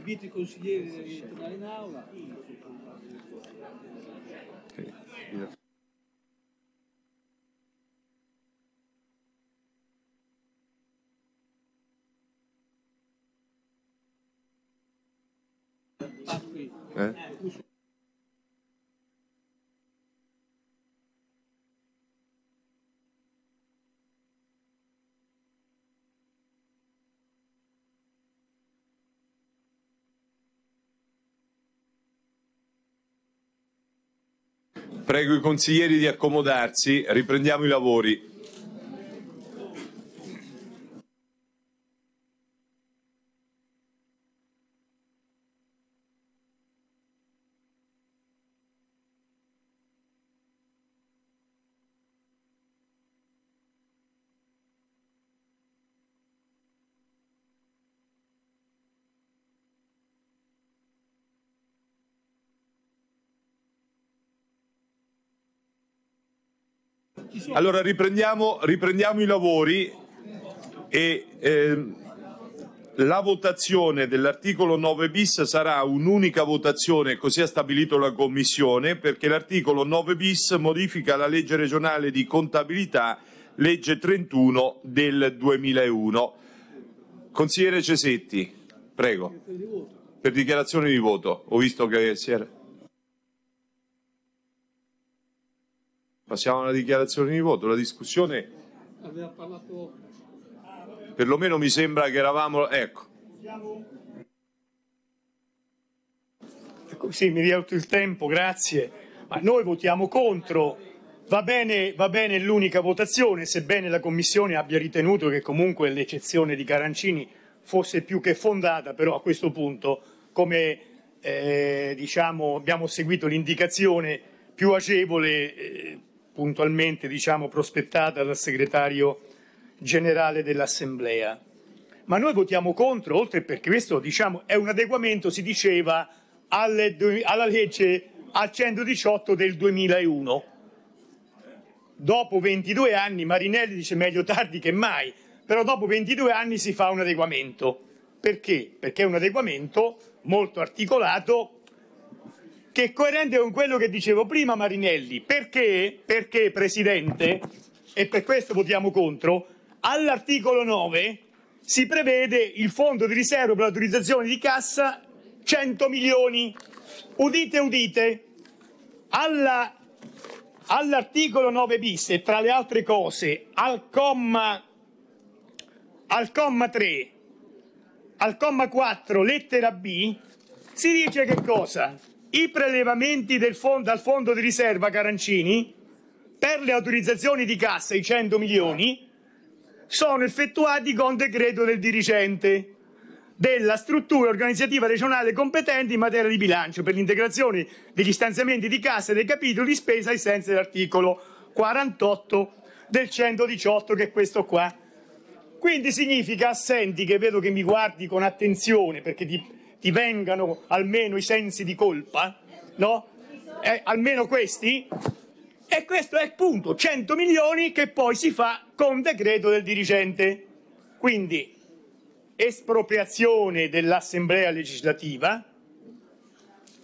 invito i consiglieri di tornare in aula. Eh? Prego i consiglieri di accomodarsi, riprendiamo i lavori. Allora riprendiamo, riprendiamo i lavori e eh, la votazione dell'articolo 9 bis sarà un'unica votazione, così ha stabilito la Commissione, perché l'articolo 9 bis modifica la legge regionale di contabilità, legge 31 del 2001. Consigliere Cesetti, prego, per dichiarazione di voto. Ho visto che si era... Passiamo alla dichiarazione di voto. La discussione... Aveva parlato... Perlomeno mi sembra che eravamo... Ecco. sì, mi dia il tempo, grazie. Ma noi votiamo contro. Va bene, va bene l'unica votazione, sebbene la Commissione abbia ritenuto che comunque l'eccezione di Carancini fosse più che fondata, però a questo punto, come eh, diciamo, abbiamo seguito l'indicazione più agevole... Eh, puntualmente diciamo, prospettata dal segretario generale dell'Assemblea. Ma noi votiamo contro, oltre perché questo diciamo, è un adeguamento, si diceva, alle, alla legge al 118 del 2001. Dopo 22 anni, Marinelli dice meglio tardi che mai, però dopo 22 anni si fa un adeguamento. Perché? Perché è un adeguamento molto articolato che è coerente con quello che dicevo prima Marinelli. Perché? Perché, Presidente, e per questo votiamo contro, all'articolo 9 si prevede il fondo di riserva per l'autorizzazione di cassa 100 milioni. Udite, udite, alla, all'articolo 9 bis e tra le altre cose al comma, al comma 3, al comma 4, lettera B, si dice che cosa? i prelevamenti fondo, dal fondo di riserva Carancini per le autorizzazioni di cassa, i 100 milioni, sono effettuati con decreto del dirigente della struttura organizzativa regionale competente in materia di bilancio per l'integrazione degli stanziamenti di cassa e dei capitoli di spesa ai sensi dell'articolo 48 del 118 che è questo qua. Quindi significa, assenti che vedo che mi guardi con attenzione perché ti ti vengano almeno i sensi di colpa? No? Eh, almeno questi? E questo è il punto, 100 milioni che poi si fa con decreto del dirigente. Quindi espropriazione dell'Assemblea legislativa,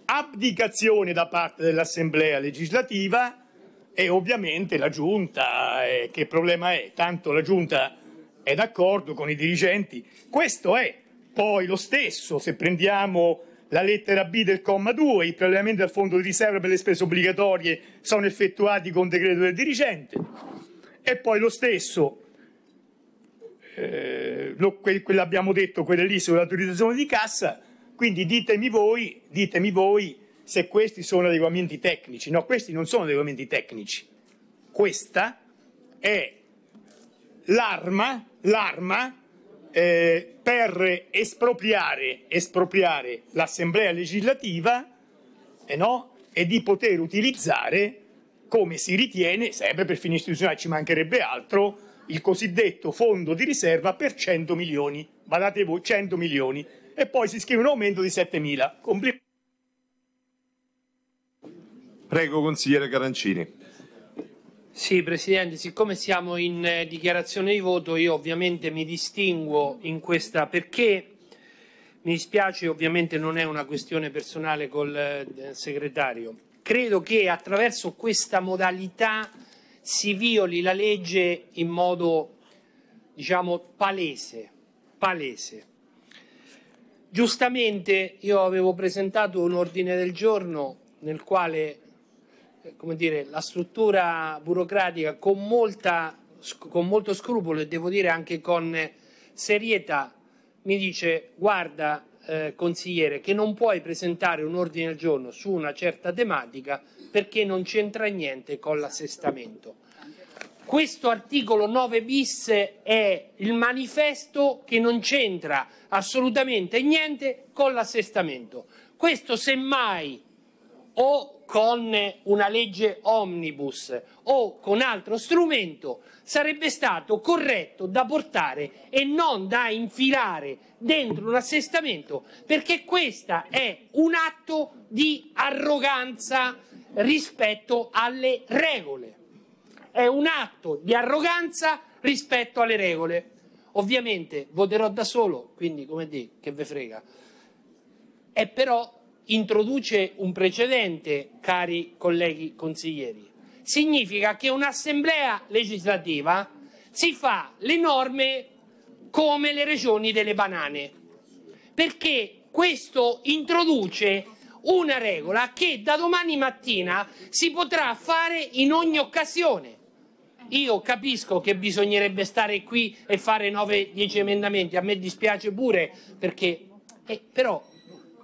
abdicazione da parte dell'Assemblea legislativa e ovviamente la Giunta. Eh, che problema è? Tanto la Giunta è d'accordo con i dirigenti. Questo è poi lo stesso, se prendiamo la lettera B del comma 2, i prelevamenti al fondo di riserva per le spese obbligatorie sono effettuati con decreto del dirigente. E poi lo stesso, eh, lo, que, quell'abbiamo detto, quelle lì sull'autorizzazione di cassa, quindi ditemi voi, ditemi voi se questi sono adeguamenti tecnici. No, questi non sono adeguamenti tecnici. Questa è l'arma, l'arma eh, per espropriare, espropriare l'Assemblea legislativa eh no? e di poter utilizzare, come si ritiene, sempre per fini istituzionali ci mancherebbe altro, il cosiddetto fondo di riserva per 100 milioni. Guardate voi, 100 milioni. E poi si scrive un aumento di 7 mila. Complimenti. Prego, consigliere Carancini. Sì, Presidente, siccome siamo in eh, dichiarazione di voto, io ovviamente mi distingo in questa perché mi dispiace, ovviamente non è una questione personale col eh, segretario. Credo che attraverso questa modalità si violi la legge in modo, diciamo, palese. palese. Giustamente io avevo presentato un ordine del giorno nel quale come dire, la struttura burocratica con, molta, con molto scrupolo e devo dire anche con serietà mi dice guarda eh, consigliere che non puoi presentare un ordine al giorno su una certa tematica perché non c'entra niente con l'assestamento. Questo articolo 9 bis è il manifesto che non c'entra assolutamente niente con l'assestamento. Questo semmai o con una legge omnibus o con altro strumento sarebbe stato corretto da portare e non da infilare dentro un assestamento perché questo è un atto di arroganza rispetto alle regole. È un atto di arroganza rispetto alle regole. Ovviamente voterò da solo, quindi come dire, che ve frega. È però introduce un precedente, cari colleghi consiglieri. Significa che un'assemblea legislativa si fa le norme come le regioni delle banane, perché questo introduce una regola che da domani mattina si potrà fare in ogni occasione. Io capisco che bisognerebbe stare qui e fare 9-10 emendamenti, a me dispiace pure perché eh, però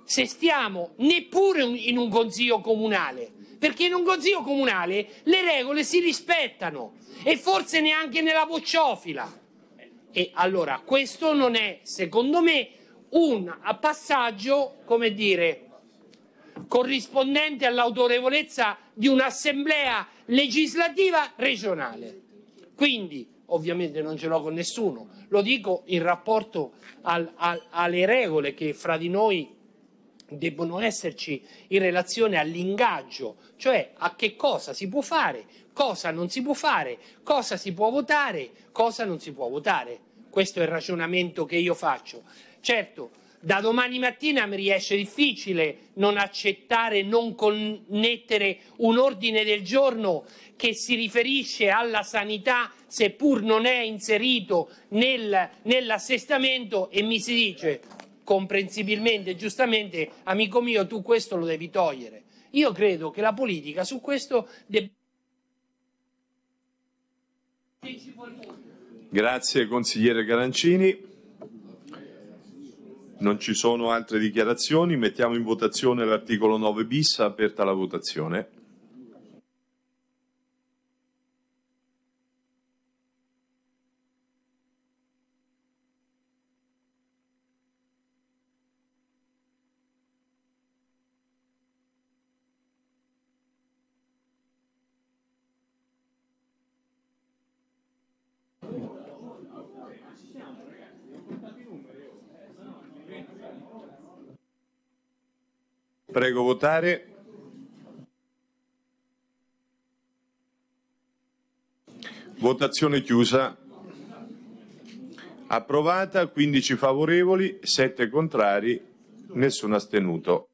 se stiamo neppure in un consiglio comunale, perché in un consiglio comunale le regole si rispettano e forse neanche nella bocciofila. E allora questo non è, secondo me, un passaggio, come dire, corrispondente all'autorevolezza di un'assemblea legislativa regionale. Quindi, ovviamente non ce l'ho con nessuno, lo dico in rapporto al, al, alle regole che fra di noi debbono esserci in relazione all'ingaggio, cioè a che cosa si può fare, cosa non si può fare, cosa si può votare, cosa non si può votare. Questo è il ragionamento che io faccio. Certo, da domani mattina mi riesce difficile non accettare, non connettere un ordine del giorno che si riferisce alla sanità, seppur non è inserito nel, nell'assestamento, e mi si dice comprensibilmente e giustamente, amico mio, tu questo lo devi togliere. Io credo che la politica su questo debba. Grazie consigliere Garancini. Non ci sono altre dichiarazioni, mettiamo in votazione l'articolo 9 bis, aperta la votazione. Prego votare. Votazione chiusa. Approvata, 15 favorevoli, 7 contrari, nessuno astenuto.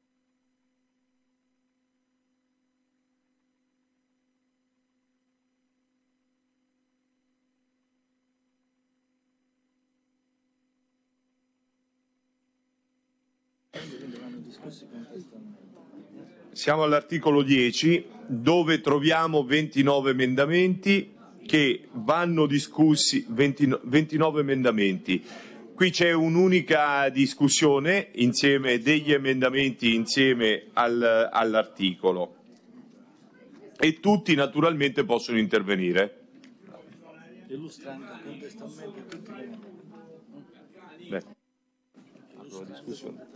siamo all'articolo 10 dove troviamo 29 emendamenti che vanno discussi, 20, 29 emendamenti. Qui c'è un'unica discussione insieme degli emendamenti insieme al, all'articolo e tutti naturalmente possono intervenire. Illustrando contestualmente tutti Beh, allora, discussione.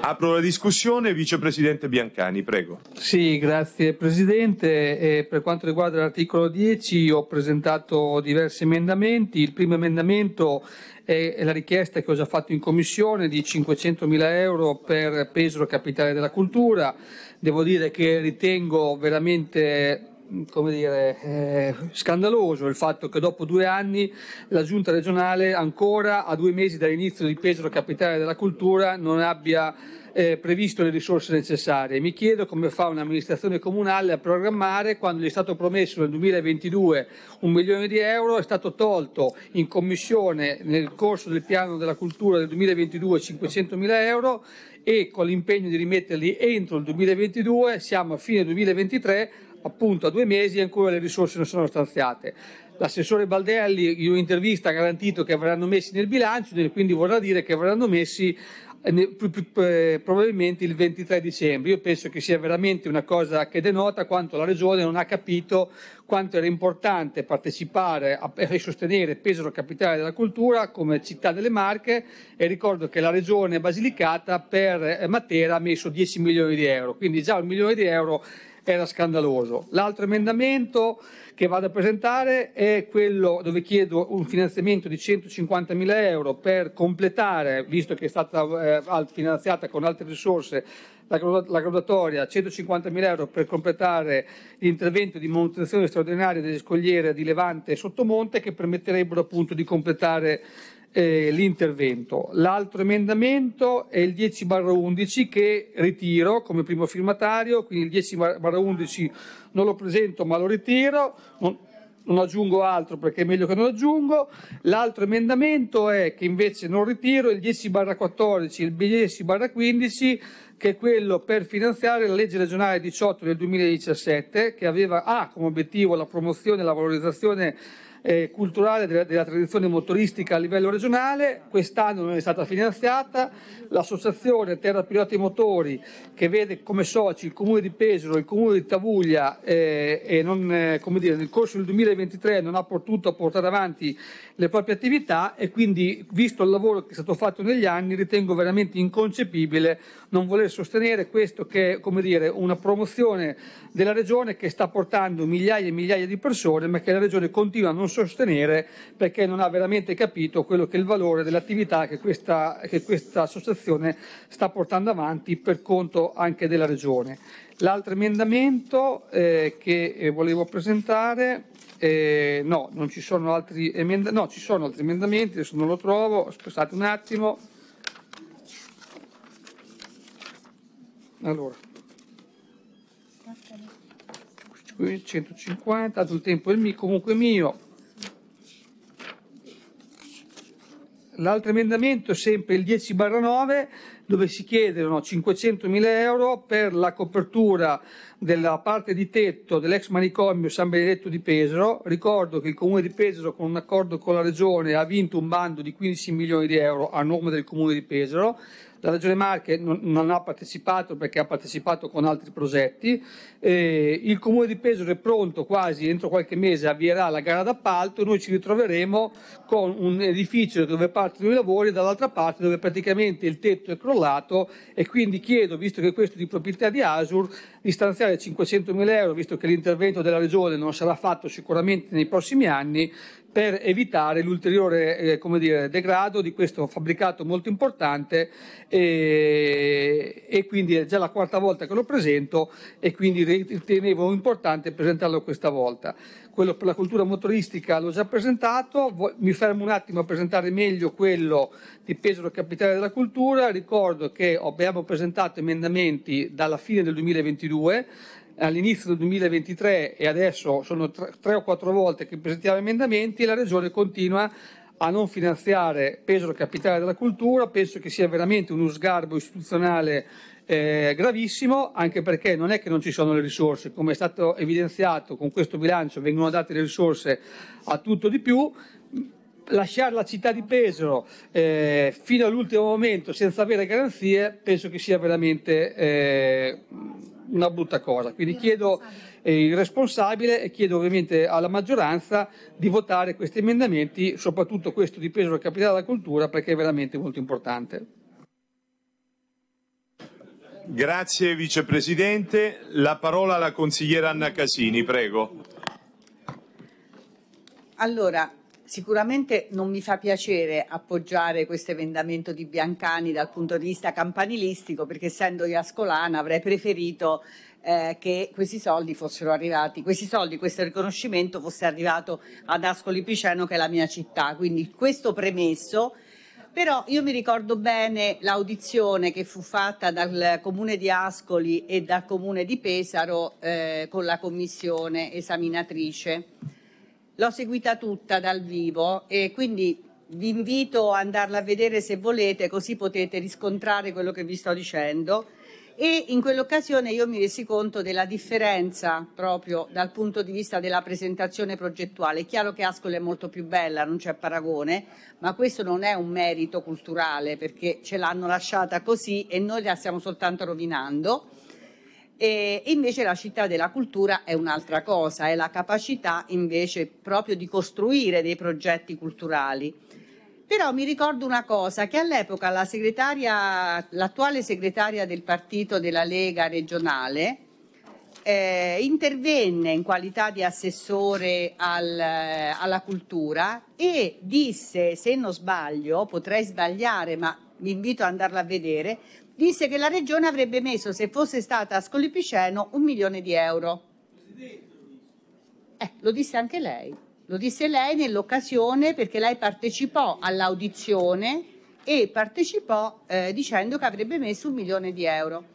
Apro la discussione, vicepresidente Biancani, prego. Sì, grazie Presidente. Eh, per quanto riguarda l'articolo 10 ho presentato diversi emendamenti. Il primo emendamento è la richiesta che ho già fatto in Commissione di 500.000 euro per Pesaro Capitale della Cultura. Devo dire che ritengo veramente come dire, eh, scandaloso il fatto che dopo due anni la giunta regionale, ancora a due mesi dall'inizio di Pesaro Capitale della Cultura, non abbia eh, previsto le risorse necessarie. Mi chiedo come fa un'amministrazione comunale a programmare quando gli è stato promesso nel 2022 un milione di euro, è stato tolto in commissione nel corso del piano della cultura del 2022 500 mila euro e con l'impegno di rimetterli entro il 2022 siamo a fine 2023 appunto a due mesi e ancora le risorse non sono stanziate. L'assessore Baldelli in un'intervista ha garantito che verranno messi nel bilancio, quindi vorrà dire che verranno messi eh, eh, probabilmente il 23 dicembre. Io penso che sia veramente una cosa che denota quanto la Regione non ha capito quanto era importante partecipare e sostenere Pesaro Capitale della Cultura come città delle Marche e ricordo che la Regione Basilicata per eh, Matera ha messo 10 milioni di euro, quindi già un milione di euro era scandaloso. L'altro emendamento che vado a presentare è quello dove chiedo un finanziamento di 150.000 euro per completare, visto che è stata eh, finanziata con altre risorse, la, la graduatoria 150.000 euro per completare l'intervento di manutenzione straordinaria delle scogliere di Levante e Sottomonte che permetterebbero appunto di completare eh, l'intervento. L'altro emendamento è il 10-11 che ritiro come primo firmatario, quindi il 10-11 non lo presento ma lo ritiro. Non, non aggiungo altro perché è meglio che non aggiungo. L'altro emendamento è che invece non ritiro il 10-14 e il 10-15 che è quello per finanziare la legge regionale 18 del 2017 che aveva ah, come obiettivo la promozione e la valorizzazione eh, culturale della, della, tradizione motoristica a livello regionale, quest'anno non è stata finanziata, l'associazione Terra Piloti Motori che vede come soci il comune di Pesaro e il comune di Tavuglia eh, e non, eh, dire, nel corso del 2023 non ha potuto portare avanti le proprie attività e quindi visto il lavoro che è stato fatto negli anni ritengo veramente inconcepibile non voler sostenere questo che è dire, una promozione della regione che sta portando migliaia e migliaia di persone ma che la regione continua a non sostenere perché non ha veramente capito quello che è il valore dell'attività che questa, che questa associazione sta portando avanti per conto anche della Regione. L'altro emendamento eh, che eh, volevo presentare, eh, no, non ci sono altri emendamenti, no, ci sono altri emendamenti, adesso non lo trovo, aspettate un attimo. Allora, 150, tanto il tempo è mio, comunque mio. L'altro emendamento, è sempre il 10-9, dove si chiedono 500.000 euro per la copertura della parte di tetto dell'ex manicomio San Benedetto di Pesaro. Ricordo che il Comune di Pesaro, con un accordo con la Regione, ha vinto un bando di 15 milioni di euro a nome del Comune di Pesaro. La Regione Marche non, non ha partecipato perché ha partecipato con altri progetti. Eh, il Comune di Pesaro è pronto quasi entro qualche mese avvierà la gara d'appalto e noi ci ritroveremo con un edificio dove partono i lavori e dall'altra parte dove praticamente il tetto è crollato e quindi chiedo, visto che questo è di proprietà di Asur, di stanziare 500 mila euro, visto che l'intervento della Regione non sarà fatto sicuramente nei prossimi anni, per evitare l'ulteriore eh, dire, degrado di questo fabbricato molto importante e, e, quindi è già la quarta volta che lo presento e quindi ritenevo importante presentarlo questa volta. Quello per la cultura motoristica l'ho già presentato, mi fermo un attimo a presentare meglio quello di Pesaro Capitale della Cultura, ricordo che abbiamo presentato emendamenti dalla fine del 2022 all'inizio del 2023 e adesso sono tre, o quattro volte che presentiamo emendamenti e la Regione continua a non finanziare Pesaro Capitale della Cultura, penso che sia veramente uno sgarbo istituzionale eh, gravissimo, anche perché non è che non ci sono le risorse, come è stato evidenziato con questo bilancio vengono date le risorse a tutto di più. Lasciare la città di Pesaro eh, fino all'ultimo momento senza avere garanzie penso che sia veramente eh, una brutta cosa. Quindi chiedo eh, il responsabile e chiedo ovviamente alla maggioranza di votare questi emendamenti, soprattutto questo di peso del capitale della cultura, perché è veramente molto importante. Grazie Vicepresidente. La parola alla consigliera Anna Casini, prego. Allora, sicuramente non mi fa piacere appoggiare questo emendamento di Biancani dal punto di vista campanilistico, perché essendo io ascolana avrei preferito eh, che questi soldi fossero arrivati, questi soldi, questo riconoscimento fosse arrivato ad Ascoli Piceno, che è la mia città. Quindi questo premesso. Però io mi ricordo bene l'audizione che fu fatta dal comune di Ascoli e dal comune di Pesaro eh, con la commissione esaminatrice l'ho seguita tutta dal vivo e quindi vi invito ad andarla a vedere se volete, così potete riscontrare quello che vi sto dicendo. E in quell'occasione io mi resi conto della differenza proprio dal punto di vista della presentazione progettuale. È chiaro che Ascoli è molto più bella, non c'è paragone, ma questo non è un merito culturale perché ce l'hanno lasciata così e noi la stiamo soltanto rovinando. E invece la città della cultura è un'altra cosa, è la capacità invece proprio di costruire dei progetti culturali. Però mi ricordo una cosa, che all'epoca la segretaria, l'attuale segretaria del partito della Lega regionale, eh, intervenne in qualità di assessore al, eh, alla cultura e disse, se non sbaglio, potrei sbagliare, ma vi invito ad andarla a vedere, disse che la regione avrebbe messo, se fosse stata a Scolipiceno, un milione di euro. Eh, lo disse anche lei. Lo disse lei nell'occasione perché lei partecipò all'audizione e partecipò eh, dicendo che avrebbe messo un milione di euro.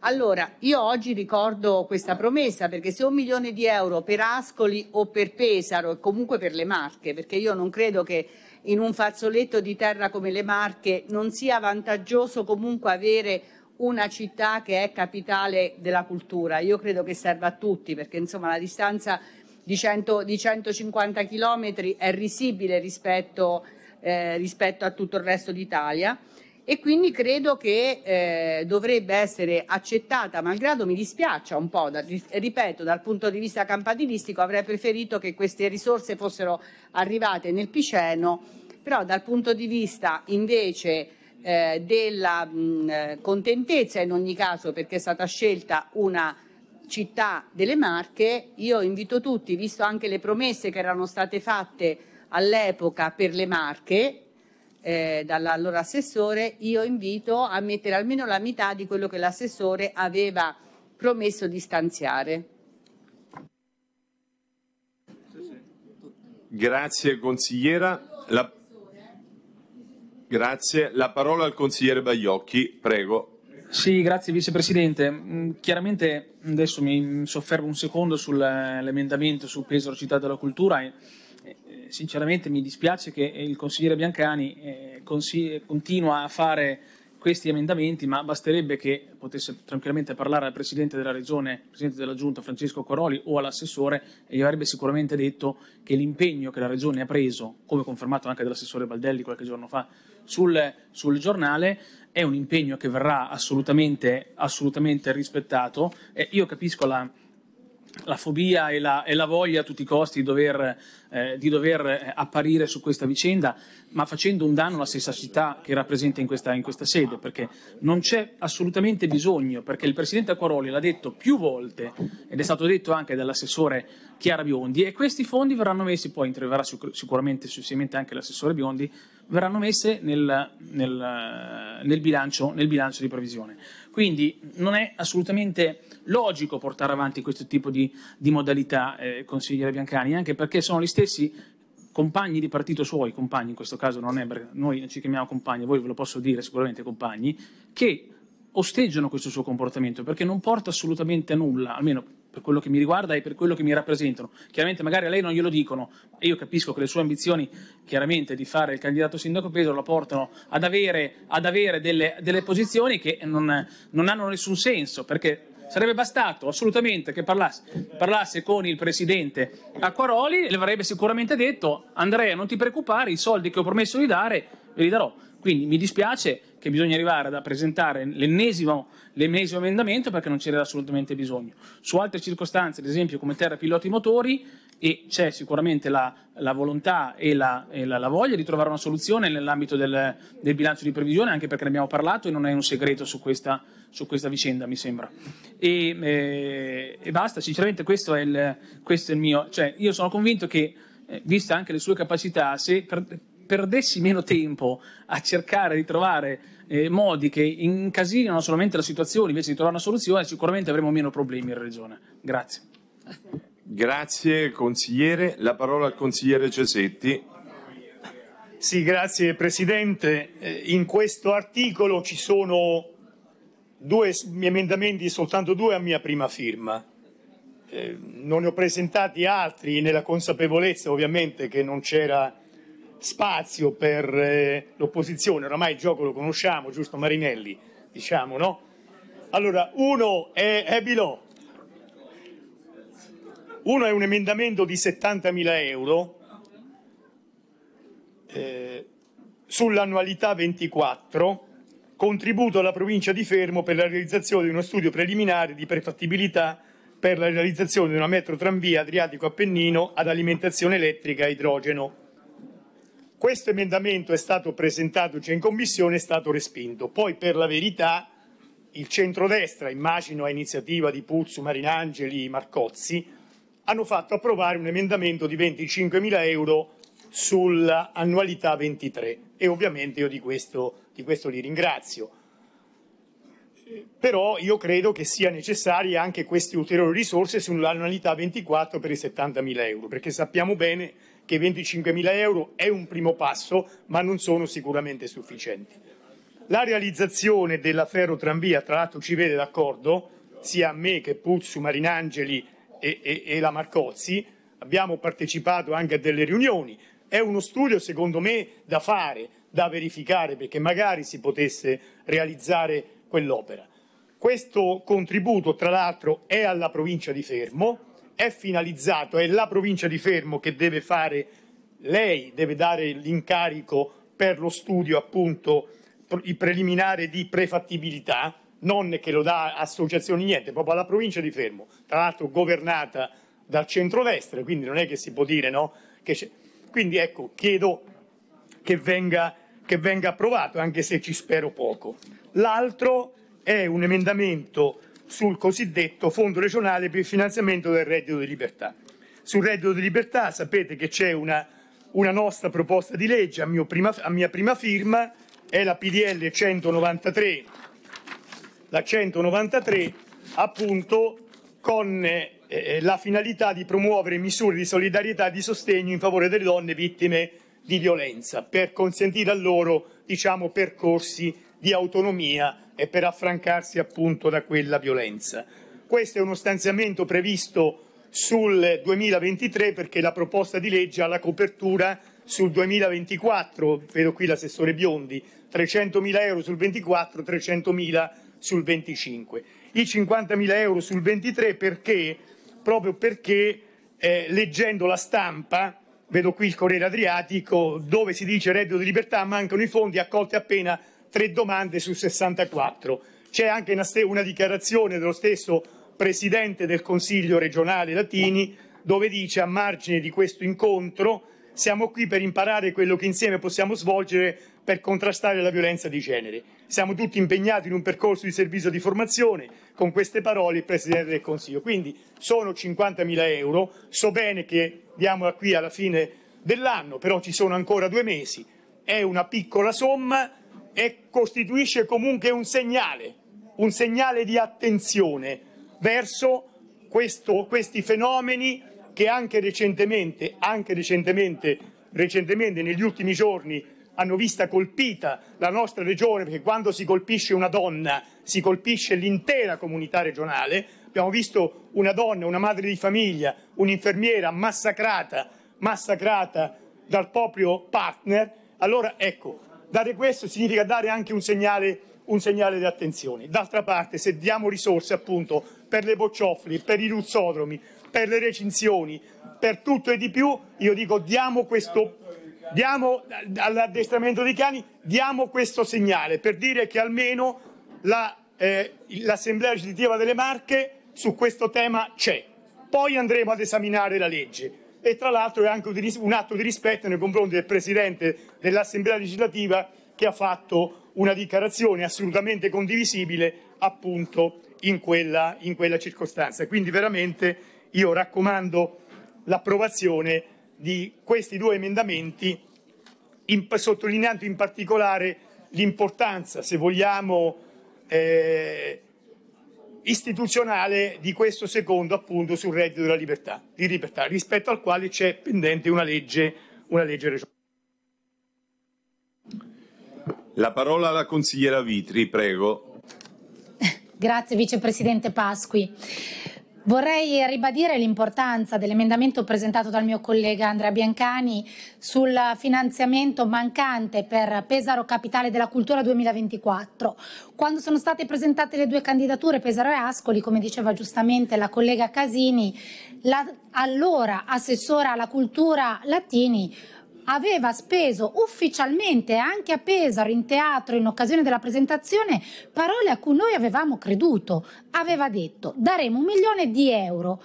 Allora, io oggi ricordo questa promessa perché se un milione di euro per Ascoli o per Pesaro e comunque per le Marche, perché io non credo che in un fazzoletto di terra come le Marche non sia vantaggioso comunque avere una città che è capitale della cultura. Io credo che serva a tutti perché insomma la distanza di, 100, di 150 chilometri è risibile rispetto, eh, rispetto a tutto il resto d'Italia e quindi credo che eh, dovrebbe essere accettata, malgrado mi dispiaccia un po', da, ripeto, dal punto di vista campanilistico avrei preferito che queste risorse fossero arrivate nel Piceno, però dal punto di vista invece eh, della mh, contentezza in ogni caso perché è stata scelta una città delle Marche, io invito tutti, visto anche le promesse che erano state fatte all'epoca per le Marche, eh, dall'allora assessore, io invito a mettere almeno la metà di quello che l'assessore aveva promesso di stanziare. Grazie consigliera. La... Grazie. La parola al consigliere Bagliocchi, prego. Sì, grazie vicepresidente. Mm, chiaramente adesso mi soffermo un secondo sull'emendamento sul peso della città della cultura. E sinceramente mi dispiace che il consigliere Biancani eh, consigli- continua a fare questi emendamenti, ma basterebbe che potesse tranquillamente parlare al Presidente della Regione, Presidente della Giunta Francesco Coroli o all'assessore e gli avrebbe sicuramente detto che l'impegno che la Regione ha preso, come confermato anche dall'assessore Baldelli qualche giorno fa sul, sul giornale, è un impegno che verrà assolutamente, assolutamente rispettato. Eh, io capisco la, la fobia e la, e la, voglia a tutti i costi di dover eh, di dover eh, apparire su questa vicenda, ma facendo un danno alla stessa città che rappresenta in questa, in questa sede, perché non c'è assolutamente bisogno, perché il Presidente Acquaroli l'ha detto più volte ed è stato detto anche dall'assessore Chiara Biondi e questi fondi verranno messi, poi interverrà sicuramente successivamente anche l'assessore Biondi, verranno messe nel, nel, nel, bilancio, nel bilancio di previsione. Quindi non è assolutamente logico portare avanti questo tipo di, di modalità, eh, consigliere Biancani, anche perché sono gli stessi stessi compagni di partito suoi, compagni in questo caso non è, noi ci chiamiamo compagni, voi ve lo posso dire sicuramente compagni, che osteggiano questo suo comportamento perché non porta assolutamente a nulla, almeno per quello che mi riguarda e per quello che mi rappresentano. Chiaramente magari a lei non glielo dicono e io capisco che le sue ambizioni chiaramente di fare il candidato sindaco Pedro la portano ad avere, ad avere delle, delle, posizioni che non, non hanno nessun senso perché Sarebbe bastato assolutamente che parlasse, parlasse con il presidente Acquaroli, e le avrebbe sicuramente detto Andrea non ti preoccupare, i soldi che ho promesso di dare ve li darò. Quindi mi dispiace, che bisogna arrivare a presentare l'ennesimo, l'ennesimo emendamento perché non c'era assolutamente bisogno. Su altre circostanze, ad esempio come terra piloti motori, e c'è sicuramente la, la volontà e, la, e la, la, voglia di trovare una soluzione nell'ambito del, del, bilancio di previsione, anche perché ne abbiamo parlato e non è un segreto su questa, su questa vicenda, mi sembra. E, eh, e basta, sinceramente questo è, il, questo è il, mio... Cioè, io sono convinto che, eh, vista anche le sue capacità, se per, perdessi meno tempo a cercare di trovare eh, modi che incasinano solamente la situazione invece di trovare una soluzione, sicuramente avremo meno problemi in regione. Grazie. Grazie consigliere. La parola al consigliere Cesetti. Sì, grazie Presidente. Eh, in questo articolo ci sono due emendamenti, soltanto due a mia prima firma. Eh, non ne ho presentati altri nella consapevolezza ovviamente che non c'era spazio per eh, l'opposizione, oramai il gioco lo conosciamo, giusto Marinelli, diciamo, no? Allora, uno è Ebilò, uno è un emendamento di 70.000 euro eh, sull'annualità 24, contributo alla provincia di Fermo per la realizzazione di uno studio preliminare di prefattibilità per la realizzazione di una metro tranvia Adriatico-Appennino ad alimentazione elettrica e idrogeno questo emendamento è stato presentato già in commissione, è stato respinto. Poi per la verità il centrodestra, immagino a iniziativa di Puzzu, Marinangeli, Marcozzi, hanno fatto approvare un emendamento di 25 mila euro sull'annualità 23 e ovviamente io di questo, di questo li ringrazio. Però io credo che sia necessarie anche queste ulteriori risorse sull'annualità 24 per i 70 mila euro, perché sappiamo bene che 25.000 euro è un primo passo, ma non sono sicuramente sufficienti. La realizzazione della ferrotranvia, tra l'altro, ci vede d'accordo, sia a me che Puzzu, Marinangeli e, e, e la Marcozzi, abbiamo partecipato anche a delle riunioni. È uno studio, secondo me, da fare, da verificare, perché magari si potesse realizzare quell'opera. Questo contributo, tra l'altro, è alla provincia di Fermo è finalizzato, è la provincia di Fermo che deve fare, lei deve dare l'incarico per lo studio appunto il preliminare di prefattibilità, non che lo dà associazioni niente, proprio alla provincia di Fermo, tra l'altro governata dal centrodestra, quindi non è che si può dire no? Quindi ecco, chiedo che venga, che venga approvato, anche se ci spero poco. L'altro è un emendamento sul cosiddetto Fondo regionale per il finanziamento del reddito di libertà. Sul reddito di libertà sapete che c'è una, una nostra proposta di legge a, prima, a mia prima firma, è la PDL 193, la 193 appunto con eh, eh, la finalità di promuovere misure di solidarietà e di sostegno in favore delle donne vittime di violenza per consentire a loro diciamo, percorsi di autonomia e per affrancarsi appunto da quella violenza. Questo è uno stanziamento previsto sul 2023 perché la proposta di legge ha la copertura sul 2024, vedo qui l'assessore Biondi, 300.000 euro sul 24, 300.000 sul 25. I 50.000 euro sul 23 perché? Proprio perché eh, leggendo la stampa, vedo qui il Corriere Adriatico, dove si dice reddito di libertà, mancano i fondi accolti appena tre domande su 64. C'è anche una, una dichiarazione dello stesso Presidente del Consiglio regionale Latini dove dice a margine di questo incontro siamo qui per imparare quello che insieme possiamo svolgere per contrastare la violenza di genere. Siamo tutti impegnati in un percorso di servizio di formazione. Con queste parole il Presidente del Consiglio. Quindi sono 50.000 euro. So bene che diamo qui alla fine dell'anno, però ci sono ancora due mesi. È una piccola somma e costituisce comunque un segnale, un segnale di attenzione verso questo, questi fenomeni che anche recentemente, anche recentemente, recentemente negli ultimi giorni hanno vista colpita la nostra regione, perché quando si colpisce una donna si colpisce l'intera comunità regionale. Abbiamo visto una donna, una madre di famiglia, un'infermiera massacrata, massacrata dal proprio partner. Allora ecco, Dare questo significa dare anche un segnale, un segnale di attenzione. D'altra parte, se diamo risorse appunto per le bocciofili, per i ruzzodromi, per le recinzioni, per tutto e di più, io dico diamo questo diamo all'addestramento dei cani, diamo questo segnale per dire che almeno la, eh, l'Assemblea legislativa delle Marche su questo tema c'è. Poi andremo ad esaminare la legge e tra l'altro è anche un atto di rispetto nei confronti del Presidente dell'Assemblea legislativa che ha fatto una dichiarazione assolutamente condivisibile appunto in quella, in quella circostanza. Quindi veramente io raccomando l'approvazione di questi due emendamenti, in, sottolineando in particolare l'importanza, se vogliamo, eh, istituzionale di questo secondo appunto sul reddito della libertà, di libertà rispetto al quale c'è pendente una legge, una legge regionale. La parola alla consigliera Vitri, prego. [LAUGHS] Grazie Vicepresidente Pasqui. Vorrei ribadire l'importanza dell'emendamento presentato dal mio collega Andrea Biancani sul finanziamento mancante per Pesaro Capitale della Cultura 2024. Quando sono state presentate le due candidature, Pesaro e Ascoli, come diceva giustamente la collega Casini, la allora assessora alla cultura Latini aveva speso ufficialmente anche a Pesaro in teatro in occasione della presentazione parole a cui noi avevamo creduto. Aveva detto daremo un milione di euro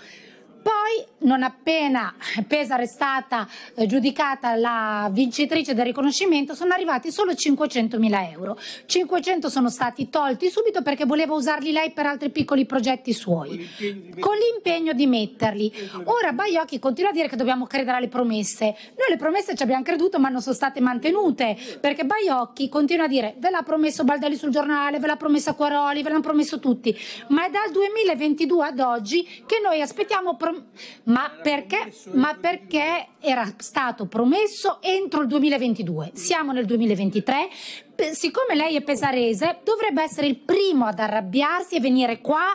poi, non appena Pesaro è stata eh, giudicata la vincitrice del riconoscimento, sono arrivati solo 500.000 euro. 500 sono stati tolti subito perché voleva usarli lei per altri piccoli progetti suoi, con l'impegno di metterli. Esatto. Ora Baiocchi continua a dire che dobbiamo credere alle promesse. Noi le promesse ci abbiamo creduto ma non sono state mantenute, perché Baiocchi continua a dire ve l'ha promesso Baldelli sul giornale, ve l'ha promesso Quaroli, ve l'hanno promesso tutti, ma è dal 2022 ad oggi che noi aspettiamo promesse ma perché, ma perché era stato promesso entro il 2022. Siamo nel 2023, siccome lei è pesarese, dovrebbe essere il primo ad arrabbiarsi e venire qua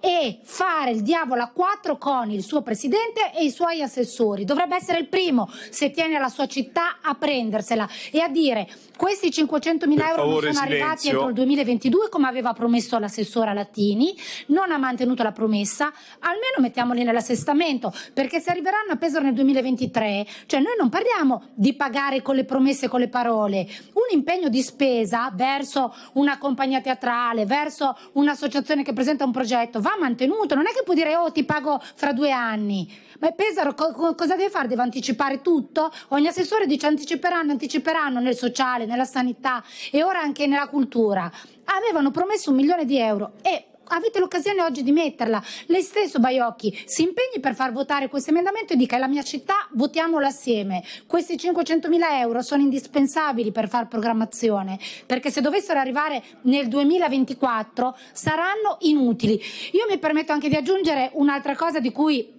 e fare il diavolo a quattro con il suo presidente e i suoi assessori. Dovrebbe essere il primo, se tiene alla sua città, a prendersela e a dire questi 500 mila euro favore, non sono silenzio. arrivati entro il 2022 come aveva promesso l'assessora Latini, non ha mantenuto la promessa, almeno mettiamoli nell'assestamento, perché se arriveranno a Pesaro nel 2023, cioè noi non parliamo di pagare con le promesse e con le parole, un impegno di spesa spesa verso una compagnia teatrale, verso un'associazione che presenta un progetto, va mantenuto. Non è che puoi dire, oh, ti pago fra due anni. Ma Pesaro co- cosa deve fare? Deve anticipare tutto? Ogni assessore dice anticiperanno, anticiperanno nel sociale, nella sanità e ora anche nella cultura. Avevano promesso un milione di euro e avete l'occasione oggi di metterla. Lei stesso, Baiocchi, si impegni per far votare questo emendamento e dica è la mia città, votiamolo assieme. Questi 500.000 euro sono indispensabili per far programmazione, perché se dovessero arrivare nel 2024 saranno inutili. Io mi permetto anche di aggiungere un'altra cosa di cui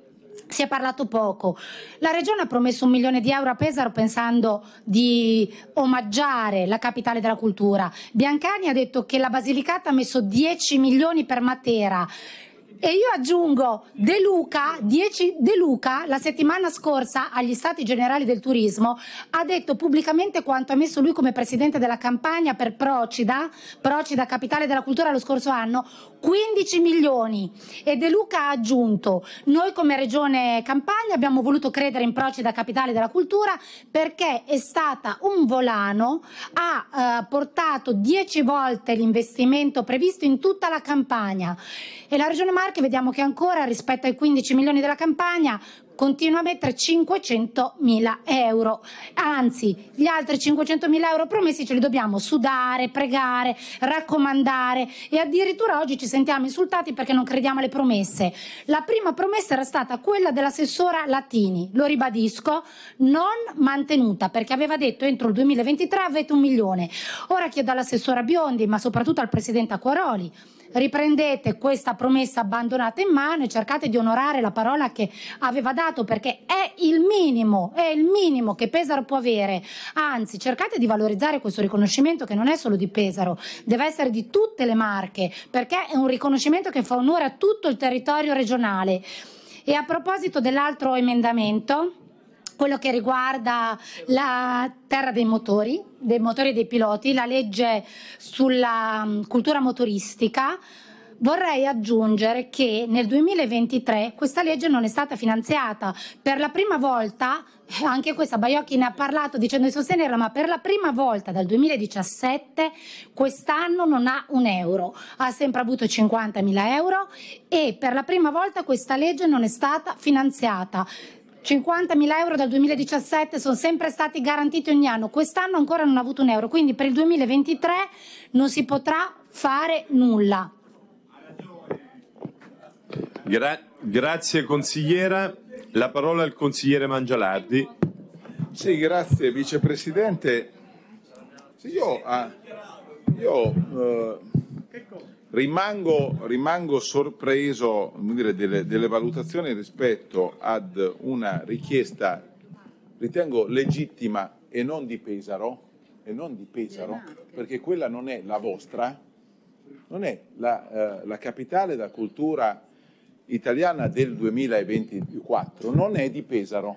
si è parlato poco. La regione ha promesso un milione di euro a Pesaro pensando di omaggiare la capitale della cultura. Biancani ha detto che la Basilicata ha messo 10 milioni per Matera. E io aggiungo De Luca, 10 De Luca la settimana scorsa agli Stati Generali del Turismo ha detto pubblicamente quanto ha messo lui come presidente della campagna per Procida, Procida capitale della cultura lo scorso anno, 15 milioni e De Luca ha aggiunto noi come regione Campania abbiamo voluto credere in Procida capitale della cultura perché è stata un volano, ha eh, portato 10 volte l'investimento previsto in tutta la campagna e la regione Marche parchi, vediamo che ancora rispetto ai 15 milioni della campagna continua a mettere 500 mila euro. Anzi, gli altri 500 mila euro promessi ce li dobbiamo sudare, pregare, raccomandare e addirittura oggi ci sentiamo insultati perché non crediamo alle promesse. La prima promessa era stata quella dell'assessora Latini, lo ribadisco, non mantenuta perché aveva detto entro il 2023 avete un milione. Ora chiedo all'assessora Biondi, ma soprattutto al presidente Acquaroli riprendete questa promessa abbandonata in mano e cercate di onorare la parola che aveva dato perché è il minimo, è il minimo che Pesaro può avere. Anzi, cercate di valorizzare questo riconoscimento che non è solo di Pesaro, deve essere di tutte le marche perché è un riconoscimento che fa onore a tutto il territorio regionale. E a proposito dell'altro emendamento, quello che riguarda la terra dei motori, dei motori e dei piloti, la legge sulla mm, cultura motoristica. Vorrei aggiungere che nel 2023 questa legge non è stata finanziata. Per la prima volta, eh, anche questa Baiocchi ne ha parlato dicendo di sostenerla, ma per la prima volta dal 2017 quest'anno non ha un euro, ha sempre avuto 50.000 euro e per la prima volta questa legge non è stata finanziata. 50.000 euro dal 2017 sono sempre stati garantiti ogni anno, quest'anno ancora non ha avuto un euro, quindi per il 2023 non si potrà fare nulla. Gra grazie consigliera, la parola al consigliere Mangialardi. Sì, grazie vicepresidente. Sì, io, ah, io eh, Rimango, rimango sorpreso dire, delle, delle valutazioni rispetto ad una richiesta, ritengo legittima e non di Pesaro, e non di Pesaro, perché quella non è la vostra, non è la, eh, la, capitale della cultura italiana del 2024, non è di Pesaro.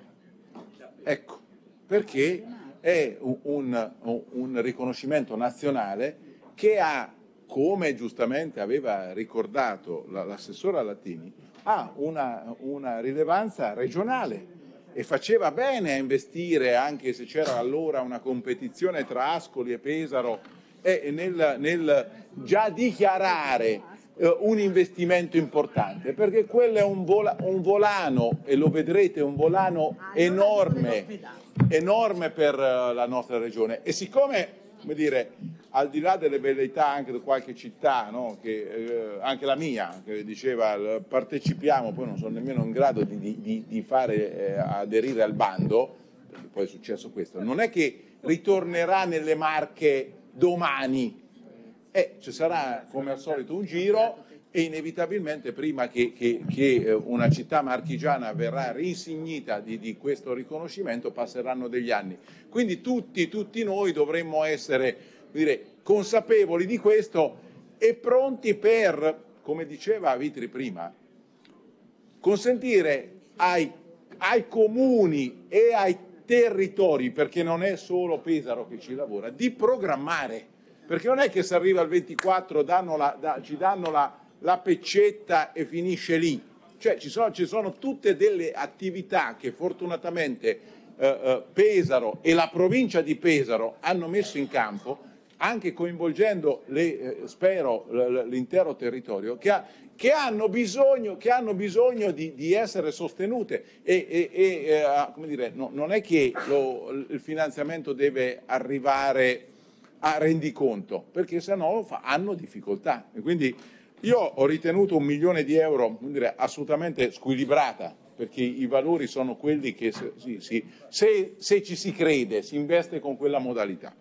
Ecco, perché è un, un, un riconoscimento nazionale che ha come giustamente aveva ricordato l'assessore Latini, ha una, una rilevanza regionale e faceva bene a investire, anche se c'era allora una competizione tra Ascoli e Pesaro, eh, nel, nel, già dichiarare eh, un investimento importante, perché quello è un, vola, un volano, e lo vedrete, un volano ah, enorme, enorme per eh, la nostra regione. E siccome come dire, al di là delle velleità anche di qualche città, no? che, eh, anche la mia, che diceva partecipiamo, poi non sono nemmeno in grado di, di, di fare eh, aderire al bando, perché poi è successo questo, non è che ritornerà nelle Marche domani, eh, ci sarà come al solito un giro e inevitabilmente prima che, che, che, eh, una città marchigiana verrà rinsignita di, di, questo riconoscimento passeranno degli anni. Quindi tutti, tutti noi dovremmo essere dire, consapevoli di questo e pronti per, come diceva Vitri prima, consentire ai, ai comuni e ai territori, perché non è solo Pesaro che ci lavora, di programmare. Perché non è che se arriva il 24 danno la, da, ci danno la, la peccetta e finisce lì. Cioè ci sono, ci sono tutte delle attività che fortunatamente eh, eh Pesaro e la provincia di Pesaro hanno messo in campo anche coinvolgendo le, eh, spero l'intero territorio, che, ha, che, hanno bisogno, che, hanno bisogno, di, di essere sostenute e, e, e eh, ah, dire, no, non è che lo, il finanziamento deve arrivare a rendiconto, perché se no hanno difficoltà. E quindi, io ho ritenuto un milione di euro dire, assolutamente squilibrata perché i valori sono quelli che sì, sì, se, se, ci si crede si investe con quella modalità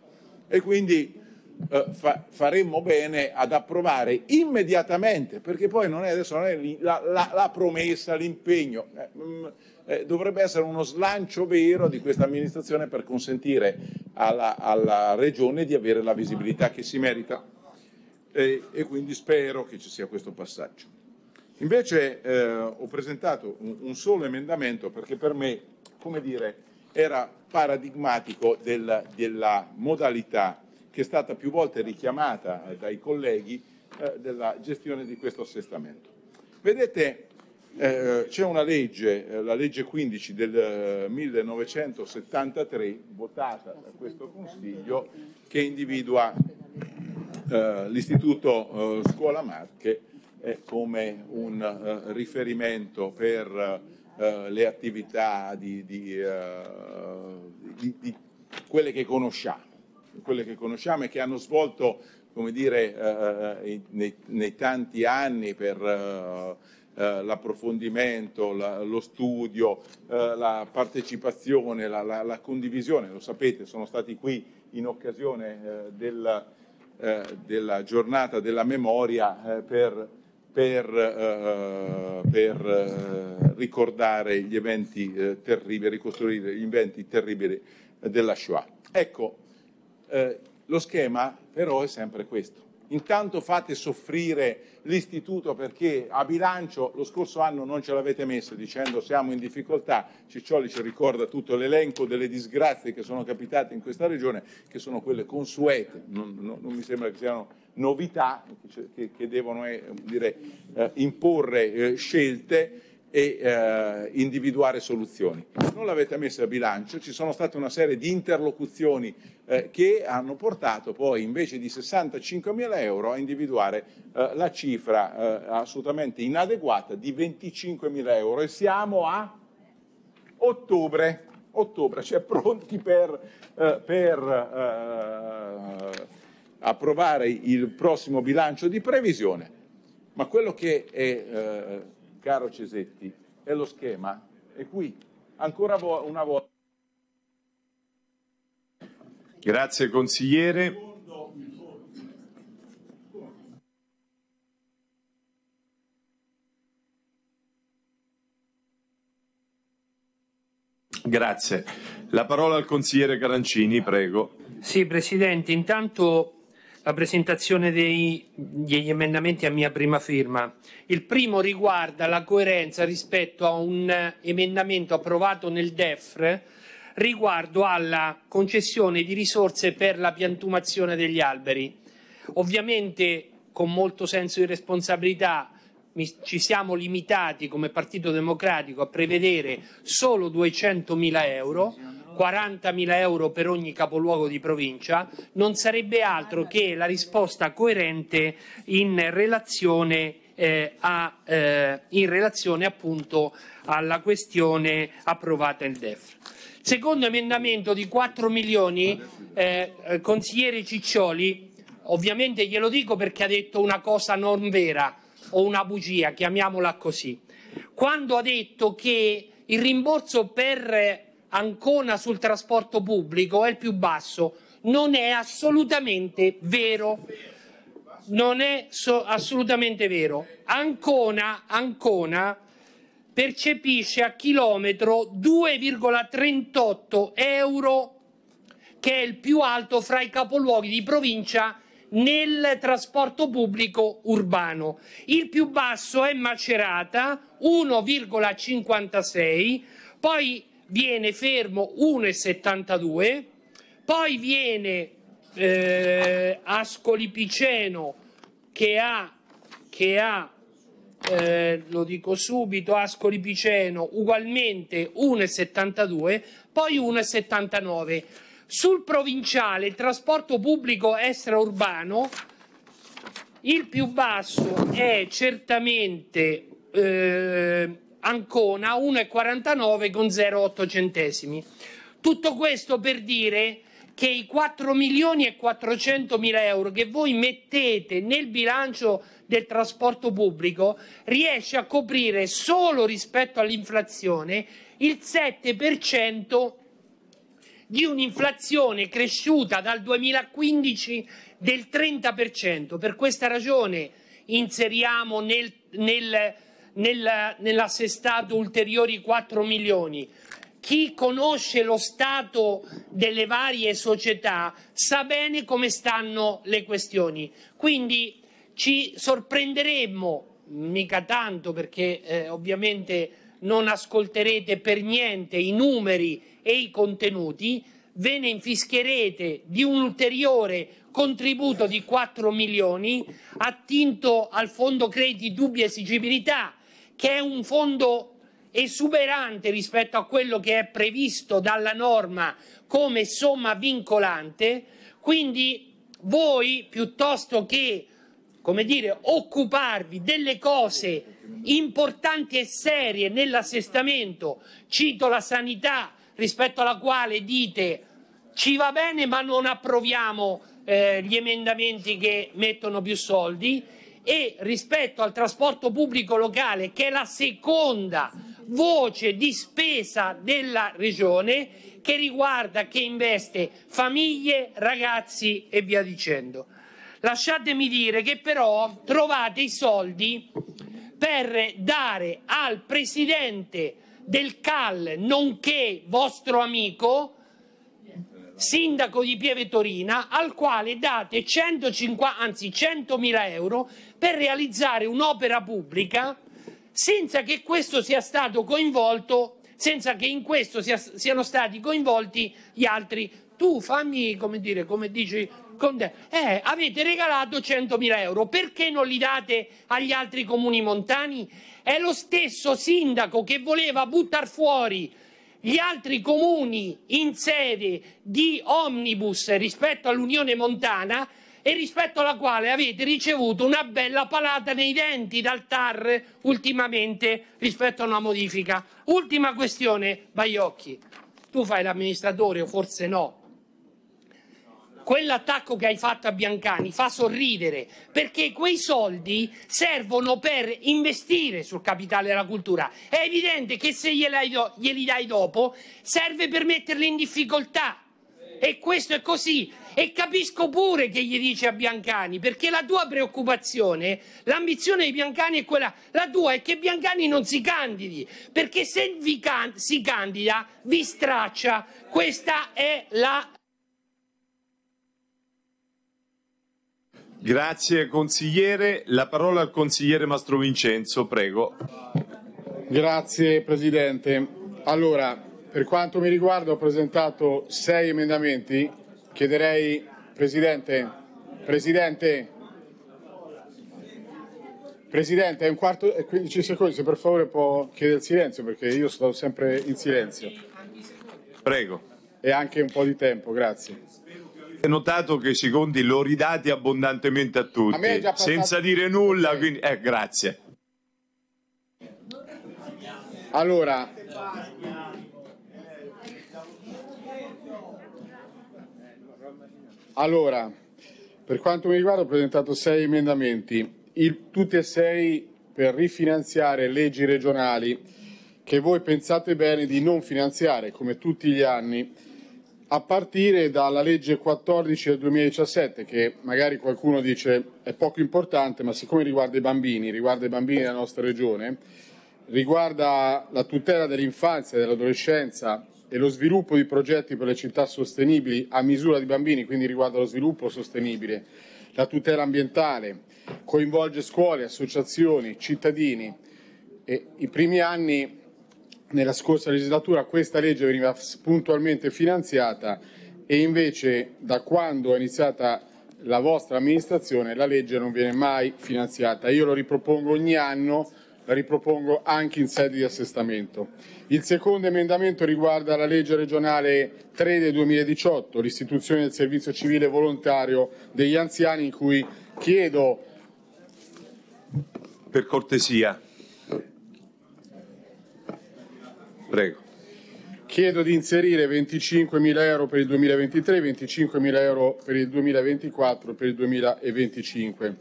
e quindi eh, fa, faremmo bene ad approvare immediatamente perché poi non è, adesso non è la, la, la promessa, l'impegno eh, mm, eh, dovrebbe essere uno slancio vero di questa amministrazione per consentire alla, alla regione di avere la visibilità che si merita e, e quindi spero che ci sia questo passaggio. Invece eh, ho presentato un, un, solo emendamento perché per me, come dire, era paradigmatico del, della modalità che è stata più volte richiamata dai colleghi eh, della gestione di questo assestamento. Vedete, eh, c'è una legge, eh, la legge 15 del 1973, eh, votata da questo Consiglio, che individua eh, l'Istituto eh, Scuola Marche come un riferimento per le attività di, di, di, di quelle che conosciamo quelle che conosciamo e che hanno svolto come dire, eh, nei, nei, tanti anni per eh, eh, l'approfondimento, la, lo studio, eh, la partecipazione, la, la, la, condivisione. Lo sapete, sono stati qui in occasione eh, del, eh, della giornata della memoria eh, per, per, per ricordare gli eventi terribili, ricostruire gli eventi terribili della Shoah. Ecco, lo schema però è sempre questo intanto fate soffrire l'istituto perché a bilancio lo scorso anno non ce l'avete messo dicendo siamo in difficoltà, Ciccioli ci ricorda tutto l'elenco delle disgrazie che sono capitate in questa regione, che sono quelle consuete, non, non, non mi sembra che siano novità che, che devono eh, dire, eh, imporre eh, scelte e eh, individuare soluzioni. Non l'avete messo a bilancio, ci sono state una serie di interlocuzioni eh, che hanno portato poi invece di 65 mila euro a individuare eh, la cifra eh, assolutamente inadeguata di 25 mila euro e siamo a ottobre, ottobre cioè pronti per, eh, per eh, approvare il prossimo bilancio di previsione. Ma quello che è caro Cesetti, è lo schema, è qui, ancora una volta. Grazie consigliere. Grazie. La parola al consigliere Carancini, prego. Sì, Presidente, intanto la presentazione dei, degli emendamenti a mia prima firma. Il primo riguarda la coerenza rispetto a un emendamento approvato nel DEFR riguardo alla concessione di risorse per la piantumazione degli alberi. Ovviamente con molto senso di responsabilità ci siamo limitati come Partito Democratico a prevedere solo 200.000 euro 40.000 euro per ogni capoluogo di provincia, non sarebbe altro che la risposta coerente in relazione eh, a, eh, in relazione appunto alla questione approvata nel DEF. Secondo emendamento di 4 milioni, eh, eh, consigliere Ciccioli, ovviamente glielo dico perché ha detto una cosa non vera o una bugia, chiamiamola così, quando ha detto che il rimborso per Ancona sul trasporto pubblico è il più basso. Non è assolutamente vero. Non è so assolutamente vero. Ancona, Ancona percepisce a chilometro 2,38 euro, che è il più alto fra i capoluoghi di provincia nel trasporto pubblico urbano. Il più basso è Macerata, 1,56, poi viene fermo 1,72, poi viene eh, Ascoli Piceno che ha, che ha eh, lo dico subito, Ascoli Piceno ugualmente 1,72, poi 1,79. Sul provinciale trasporto pubblico extraurbano il più basso è certamente eh, Ancona 1,49 con 0,8 centesimi. Tutto questo per dire che i 4 milioni e 400 mila euro che voi mettete nel bilancio del trasporto pubblico riesce a coprire solo rispetto all'inflazione il 7% di un'inflazione cresciuta dal 2015 del 30%. Per questa ragione inseriamo nel, nel nel, nell'assestato ulteriori 4 milioni. Chi conosce lo stato delle varie società sa bene come stanno le questioni. Quindi ci sorprenderemmo, mica tanto perché eh, ovviamente non ascolterete per niente i numeri e i contenuti, ve ne infischierete di un ulteriore contributo di 4 milioni attinto al fondo crediti dubbi esigibilità che è un fondo esuberante rispetto a quello che è previsto dalla norma come somma vincolante, quindi voi piuttosto che come dire, occuparvi delle cose importanti e serie nell'assestamento, cito la sanità rispetto alla quale dite ci va bene ma non approviamo eh, gli emendamenti che mettono più soldi e rispetto al trasporto pubblico locale che è la seconda voce di spesa della regione che riguarda, che investe famiglie, ragazzi e via dicendo. Lasciatemi dire che però trovate i soldi per dare al presidente del CAL, nonché vostro amico, sindaco di Pieve Pievetorina, al quale date 150, anzi 100.000 euro per realizzare un'opera pubblica senza che questo sia stato coinvolto, senza che in questo sia, siano stati coinvolti gli altri. Tu fammi, come dire, come dici, con te, eh, avete regalato 100.000 euro, perché non li date agli altri comuni montani? È lo stesso sindaco che voleva buttare fuori gli altri comuni in sede di omnibus rispetto all'Unione Montana e rispetto alla quale avete ricevuto una bella palata nei denti dal TAR ultimamente rispetto a una modifica. Ultima questione, Baiocchi, tu fai l'amministratore o forse no. Quell'attacco che hai fatto a Biancani fa sorridere perché quei soldi servono per investire sul capitale della cultura. È evidente che se glieli dai dopo serve per metterli in difficoltà e questo è così. E capisco pure che gli dice a Biancani, perché la tua preoccupazione, l'ambizione di Biancani è quella, la tua è che Biancani non si candidi, perché se can si candida vi straccia. Questa è la... Grazie consigliere. La parola al consigliere Mastro Vincenzo, prego. Grazie Presidente. Allora, per quanto mi riguarda ho presentato sei emendamenti. Chiederei, Presidente, Presidente, Presidente, è un quarto e eh, 15 secondi, se per favore può chiedere il silenzio perché io sto sempre in silenzio. Prego. E anche un po' di tempo, grazie. Ho notato che i secondi l'ho ridati abbondantemente a tutti, a passato... senza dire nulla, okay. quindi... Eh, grazie. Allora, Allora, per quanto mi riguarda ho presentato sei emendamenti, il, tutti e sei per rifinanziare leggi regionali che voi pensate bene di non finanziare come tutti gli anni, a partire dalla legge 14 del 2017 che magari qualcuno dice è poco importante, ma siccome riguarda i bambini, riguarda i bambini della nostra regione, riguarda la tutela dell'infanzia, e dell'adolescenza, e lo sviluppo di progetti per le città sostenibili a misura di bambini, quindi riguarda lo sviluppo sostenibile, la tutela ambientale, coinvolge scuole, associazioni, cittadini. E I primi anni nella scorsa legislatura questa legge veniva puntualmente finanziata e invece da quando è iniziata la vostra amministrazione la legge non viene mai finanziata. Io lo ripropongo ogni anno ripropongo anche in sede di assestamento. Il secondo emendamento riguarda la legge regionale 3 del 2018, l'istituzione del servizio civile volontario degli anziani, in cui chiedo... Per cortesia. Prego. Chiedo di inserire 25.000 euro per il 2023, 25.000 euro per il 2024 e per il 2025.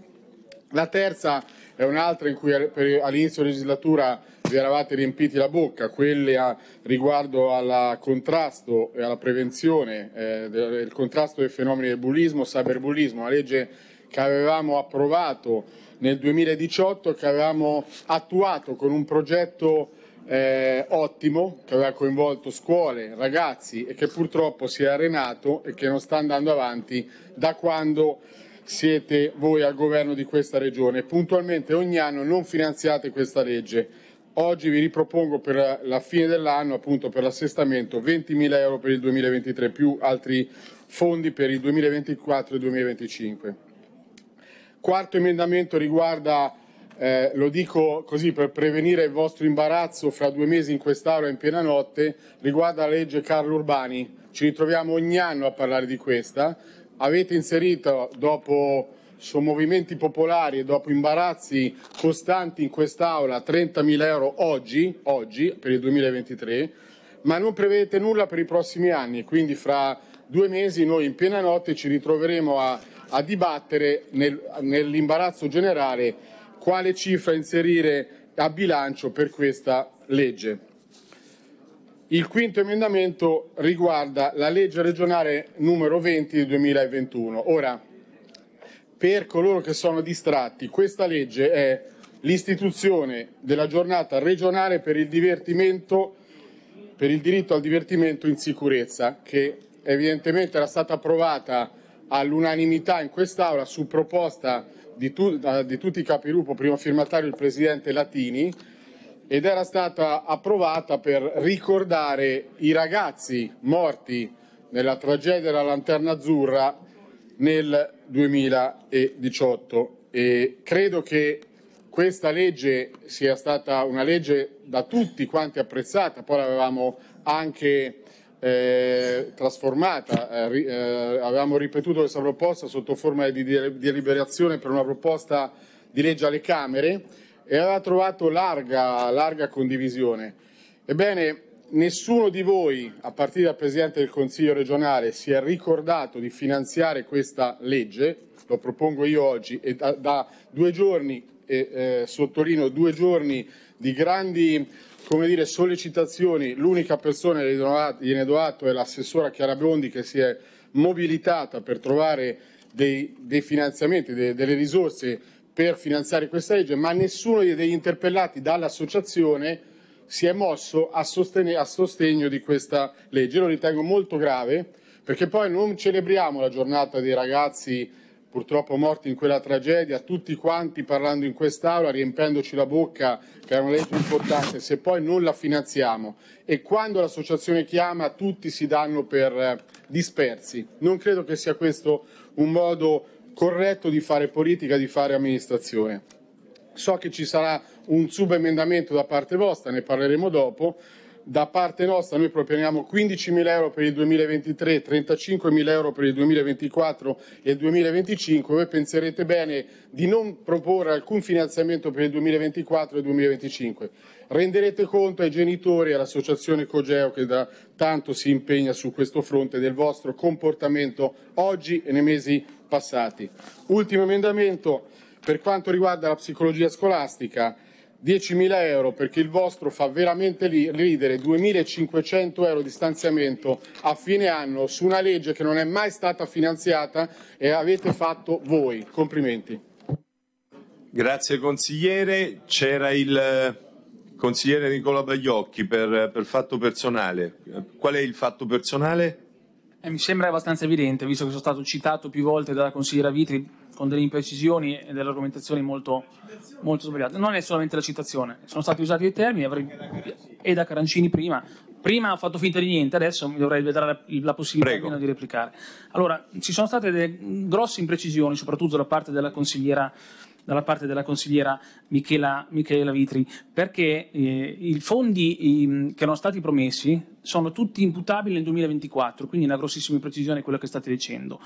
La terza è un'altra in cui all'inizio legislatura vi eravate riempiti la bocca, quelle a, riguardo al contrasto e alla prevenzione, eh, del contrasto dei fenomeni del bullismo, cyberbullismo, una legge che avevamo approvato nel 2018 che avevamo attuato con un progetto eh, ottimo che aveva coinvolto scuole, ragazzi e che purtroppo si è arenato e che non sta andando avanti da quando siete voi al governo di questa regione. Puntualmente ogni anno non finanziate questa legge. Oggi vi ripropongo per la fine dell'anno, appunto per l'assestamento, 20.000 euro per il 2023 più altri fondi per il 2024 e 2025. Quarto emendamento riguarda, eh, lo dico così per prevenire il vostro imbarazzo fra due mesi in quest'Aula in piena notte, riguarda la legge Carlo Urbani. Ci ritroviamo ogni anno a parlare di questa avete inserito dopo sommovimenti popolari e dopo imbarazzi costanti in quest'Aula 30.000 euro oggi, oggi, per il 2023, ma non prevedete nulla per i prossimi anni, quindi fra due mesi noi in piena notte ci ritroveremo a, a dibattere nel, nell'imbarazzo generale quale cifra inserire a bilancio per questa legge. Il quinto emendamento riguarda la legge regionale numero 20 del 2021. Ora, per coloro che sono distratti, questa legge è l'istituzione della giornata regionale per il, per il diritto al divertimento in sicurezza, che evidentemente era stata approvata all'unanimità in quest'Aula su proposta di, tu, di tutti i capirupo, primo firmatario il Presidente Latini, ed era stata approvata per ricordare i ragazzi morti nella tragedia della Lanterna Azzurra nel 2018 e credo che questa legge sia stata una legge da tutti quanti apprezzata, poi l'avevamo anche eh, trasformata, eh, eh, avevamo ripetuto questa proposta sotto forma di deliberazione per una proposta di legge alle Camere e aveva trovato larga, larga condivisione. Ebbene, nessuno di voi, a partire dal Presidente del Consiglio regionale, si è ricordato di finanziare questa legge, lo propongo io oggi, e da, da due giorni, e, eh, sottolineo due giorni di grandi dire, sollecitazioni, l'unica persona che gliene do atto è l'assessora Chiara Biondi che si è mobilitata per trovare dei, dei finanziamenti, dei, delle risorse per finanziare questa legge, ma nessuno degli interpellati dall'associazione si è mosso a, sostene, a sostegno di questa legge. Lo ritengo molto grave perché poi non celebriamo la giornata dei ragazzi purtroppo morti in quella tragedia, tutti quanti parlando in quest'Aula, riempendoci la bocca che era una legge importante, se poi non la finanziamo e quando l'associazione chiama tutti si danno per eh, dispersi. Non credo che sia questo un modo corretto di fare politica, di fare amministrazione. So che ci sarà un subemendamento da parte vostra, ne parleremo dopo. Da parte nostra noi proponiamo 15.000 euro per il 2023, 35.000 euro per il 2024 e il 2025. Voi penserete bene di non proporre alcun finanziamento per il 2024 e il 2025. Renderete conto ai genitori e all'associazione Cogeo che da tanto si impegna su questo fronte del vostro comportamento oggi e nei mesi passati. Ultimo emendamento per quanto riguarda la psicologia scolastica. 10.000 euro perché il vostro fa veramente ridere 2.500 euro di stanziamento a fine anno su una legge che non è mai stata finanziata e avete fatto voi. Complimenti. Grazie consigliere. C'era il eh, consigliere Nicola Bagliocchi per, eh, per fatto personale. Qual è il fatto personale? Eh, mi sembra abbastanza evidente, visto che sono stato citato più volte dalla consigliera Vitri con delle imprecisioni e delle argomentazioni molto, molto sbagliate. Non è solamente la citazione, sono stati usati dei termini avrei... e da Carancini prima. Prima ho fatto finta di niente, adesso mi dovrei vedere la, la possibilità di replicare. Allora, ci sono state delle grosse imprecisioni, soprattutto da parte della consigliera Vitri dalla parte della consigliera Michela, Michela Vitri, perché eh, i fondi i, ehm, che erano stati promessi sono tutti imputabili nel 2024, quindi una grossissima imprecisione quello che state dicendo.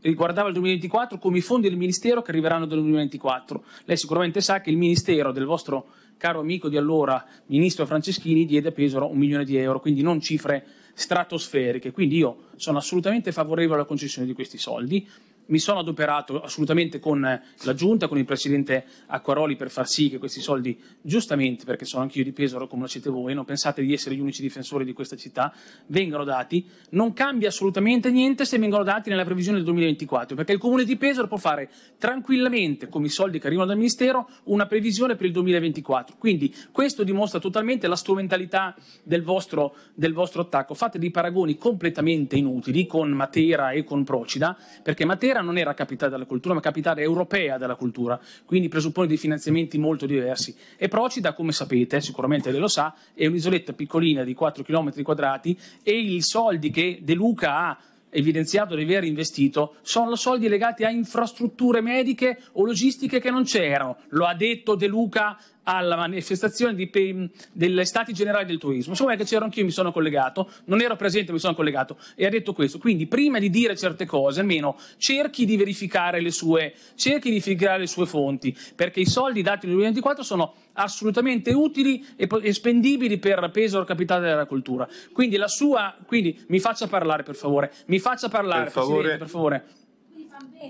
Riguardava il 2024 come i fondi del Ministero che arriveranno nel 2024. Lei sicuramente sa che il Ministero del vostro caro amico di allora, Ministro Franceschini, diede a Pesaro un milione di euro, quindi non cifre stratosferiche. Quindi io sono assolutamente favorevole alla concessione di questi soldi mi sono adoperato assolutamente con la Giunta, con il Presidente Acquaroli per far sì che questi soldi, giustamente perché sono anch'io di Pesaro come lo siete voi, non pensate di essere gli unici difensori di questa città, vengano dati. Non cambia assolutamente niente se vengono dati nella previsione del 2024, perché il Comune di Pesaro può fare tranquillamente, con i soldi che arrivano dal Ministero, una previsione per il 2024. Quindi questo dimostra totalmente la strumentalità del vostro, del vostro attacco. Fate dei paragoni completamente inutili con Matera e con Procida, perché Matera Matera non era capitale della cultura, ma capitale europea della cultura, quindi presuppone dei finanziamenti molto diversi. E Procida, come sapete, sicuramente lei lo sa, è un'isoletta piccolina di 4 km quadrati e i soldi che De Luca ha evidenziato di aver investito sono soldi legati a infrastrutture mediche o logistiche che non c'erano. Lo ha detto De Luca alla manifestazione di, delle Stati Generali del Turismo. Siccome che c'ero anch'io mi sono collegato, non ero presente, mi sono collegato e ha detto questo. Quindi prima di dire certe cose, almeno cerchi di verificare le sue, cerchi di figurare le sue fonti, perché i soldi dati nel 2024 sono assolutamente utili e, e spendibili per peso capitale della cultura. Quindi la sua, quindi mi faccia parlare per favore, mi faccia parlare per favore. Per favore.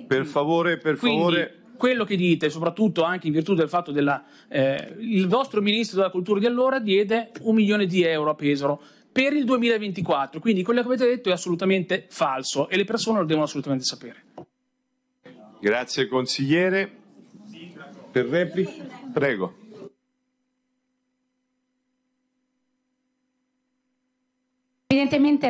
Per favore, per Quindi, favore, quello che dite, soprattutto anche in virtù del fatto che eh, il vostro ministro della cultura di allora diede un milione di euro a Pesaro per il 2024, quindi quello che avete detto è assolutamente falso e le persone lo devono assolutamente sapere. Grazie consigliere. Per replica, prego. Evidentemente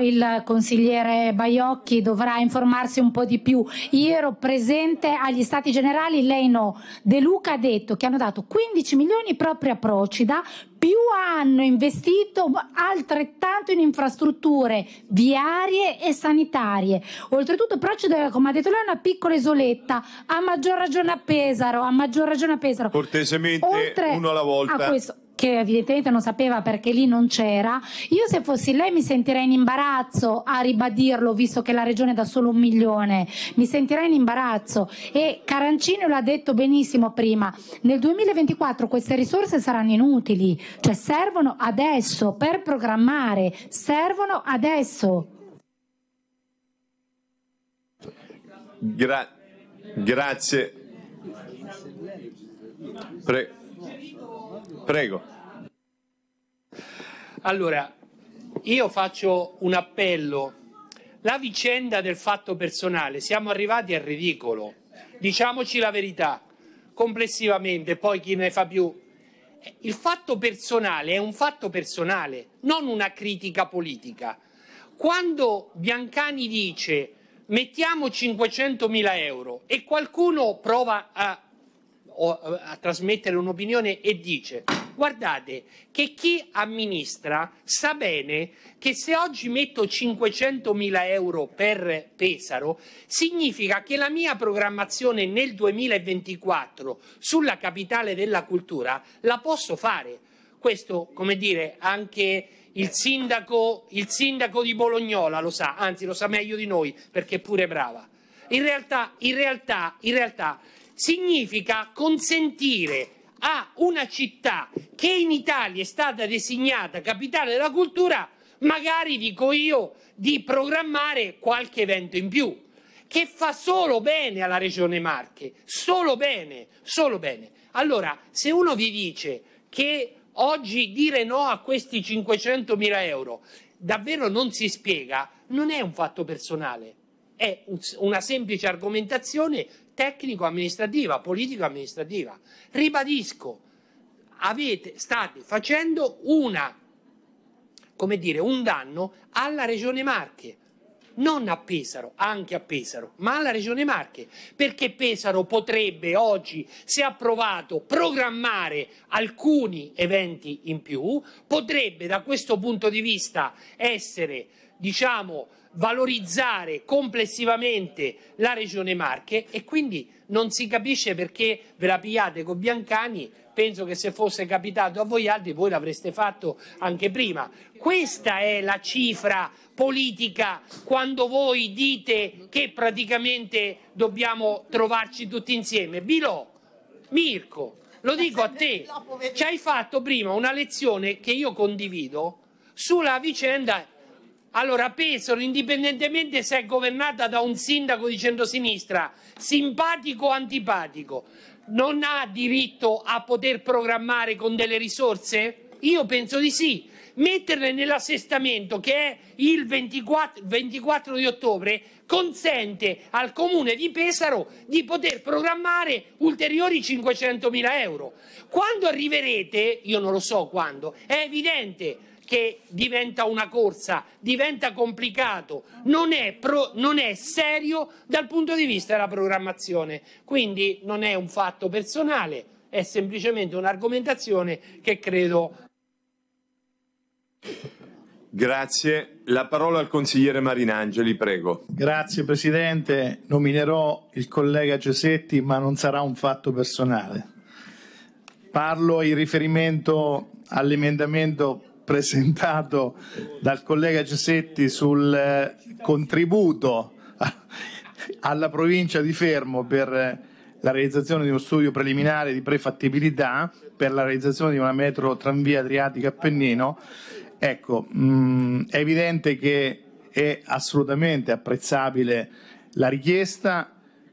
il consigliere Baiocchi dovrà informarsi un po' di più. Io ero presente agli Stati Generali, lei no. De Luca ha detto che hanno dato 15 milioni proprio a Procida, più hanno investito altrettanto in infrastrutture viarie e sanitarie. Oltretutto Procida, come ha detto lei, è una piccola isoletta, a maggior ragione a Pesaro, a maggior ragione a Pesaro. Cortesemente Oltre uno alla volta. A questo, che evidentemente non sapeva perché lì non c'era, io se fossi lei mi sentirei in imbarazzo a ribadirlo, visto che la regione dà solo un milione, mi sentirei in imbarazzo e Carancino l'ha detto benissimo prima, nel 2024 queste risorse saranno inutili, cioè servono adesso per programmare, servono adesso. Gra- grazie. Pre- Prego. Allora, io faccio un appello. La vicenda del fatto personale, siamo arrivati al ridicolo. Diciamoci la verità, complessivamente, poi chi ne fa più. Il fatto personale è un fatto personale, non una critica politica. Quando Biancani dice mettiamo 500 mila euro e qualcuno prova a eh, a trasmettere un'opinione e dice guardate che chi amministra sa bene che se oggi metto 500.000 euro per Pesaro significa che la mia programmazione nel 2024 sulla capitale della cultura la posso fare. Questo, come dire, anche il sindaco, il sindaco di Bolognola lo sa, anzi lo sa meglio di noi perché è pure brava. In realtà, in realtà, in realtà significa consentire a una città che in Italia è stata designata capitale della cultura, magari dico io, di programmare qualche evento in più, che fa solo bene alla regione Marche, solo bene, solo bene. Allora, se uno vi dice che oggi dire no a questi 500.000 euro davvero non si spiega, non è un fatto personale, è una semplice argomentazione tecnico-amministrativa, politico-amministrativa. Ribadisco, avete, state facendo una, come dire, un danno alla Regione Marche non a Pesaro, anche a Pesaro, ma alla Regione Marche, perché Pesaro potrebbe oggi, se approvato, programmare alcuni eventi in più, potrebbe da questo punto di vista essere diciamo, valorizzare complessivamente la regione Marche e quindi non si capisce perché ve la pigliate con Biancani, penso che se fosse capitato a voi altri voi l'avreste fatto anche prima. Questa è la cifra politica quando voi dite che praticamente dobbiamo trovarci tutti insieme. Bilò, Mirko, lo dico a te, [LAUGHS] ci hai fatto prima una lezione che io condivido sulla vicenda allora, Pesaro, indipendentemente se è governata da un sindaco di centrosinistra, simpatico o antipatico, non ha diritto a poter programmare con delle risorse? Io penso di sì. Metterle nell'assestamento, che è il 24, 24 di ottobre, consente al comune di Pesaro di poter programmare ulteriori 500 mila euro. Quando arriverete, io non lo so quando, è evidente, che diventa una corsa, diventa complicato, non è, pro, non è, serio dal punto di vista della programmazione. Quindi non è un fatto personale, è semplicemente un'argomentazione che credo. Grazie. La parola al consigliere Marinangeli, prego. Grazie Presidente. Nominerò il collega Gesetti, ma non sarà un fatto personale. Parlo in riferimento all'emendamento presentato dal collega Giusetti sul eh, contributo [LAUGHS] alla provincia di Fermo per eh, la realizzazione di uno studio preliminare di prefattibilità per la realizzazione di una metro tranvia adriatica Appennino, ecco, mh, mm, è evidente che è assolutamente apprezzabile la richiesta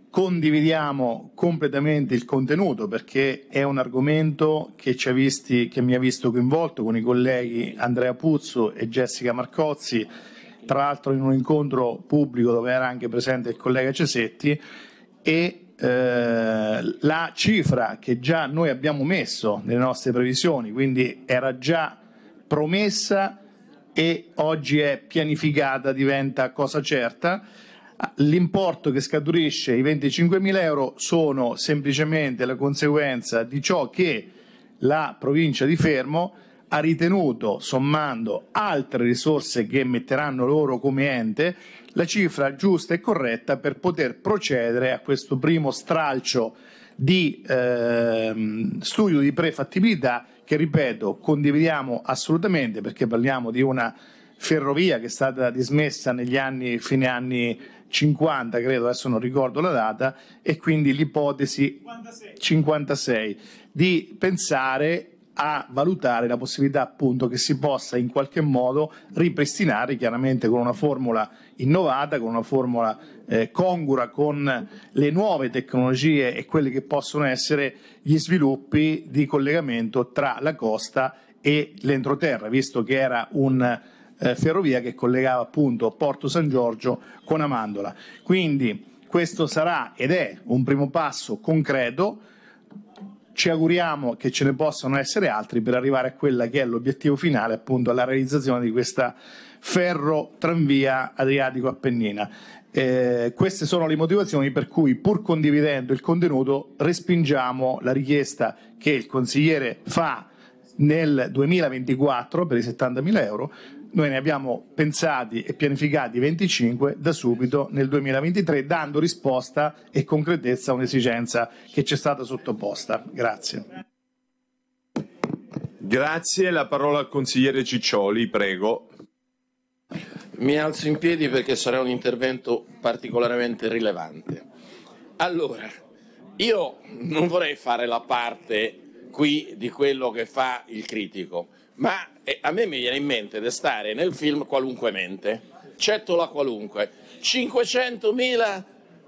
condividiamo completamente il contenuto perché è un argomento che, visti, che, mi ha visto coinvolto con i colleghi Andrea Puzzo e Jessica Marcozzi, tra l'altro in un incontro pubblico dove era anche presente il collega Cesetti e eh, la cifra che già noi abbiamo messo nelle nostre previsioni, quindi era già promessa e oggi è pianificata, diventa cosa certa L'importo che scaturisce i 25.000 euro sono semplicemente la conseguenza di ciò che la provincia di Fermo ha ritenuto, sommando altre risorse che metteranno loro come ente, la cifra giusta e corretta per poter procedere a questo primo stralcio di eh, studio di prefattibilità che, ripeto, condividiamo assolutamente perché parliamo di una ferrovia che è stata dismessa negli anni, fine anni 50, credo, adesso non ricordo la data, e quindi l'ipotesi 56, 56 di pensare a valutare la possibilità appunto che si possa in qualche modo ripristinare chiaramente con una formula innovata, con una formula eh, congrua con le nuove tecnologie e quelli che possono essere gli sviluppi di collegamento tra la costa e l'entroterra, visto che era un eh, ferrovia che collegava appunto Porto San Giorgio con Amandola. Quindi questo sarà ed è un primo passo concreto. Ci auguriamo che ce ne possano essere altri per arrivare a quella che è l'obiettivo finale, appunto alla realizzazione di questa ferro tranvia Adriatico-Appennina. Eh, queste sono le motivazioni per cui, pur condividendo il contenuto, respingiamo la richiesta che il consigliere fa nel 2024 per i 70.000 euro noi ne abbiamo pensati e pianificati 25 da subito nel 2023, dando risposta e concretezza a un'esigenza che ci è stata sottoposta. Grazie. Grazie, la parola al consigliere Ciccioli, prego. Mi alzo in piedi perché sarà un intervento particolarmente rilevante. Allora, io non vorrei fare la parte qui di quello che fa il critico ma eh, a me mi viene in mente di stare nel film qualunque mente, eccetto la qualunque, 500.000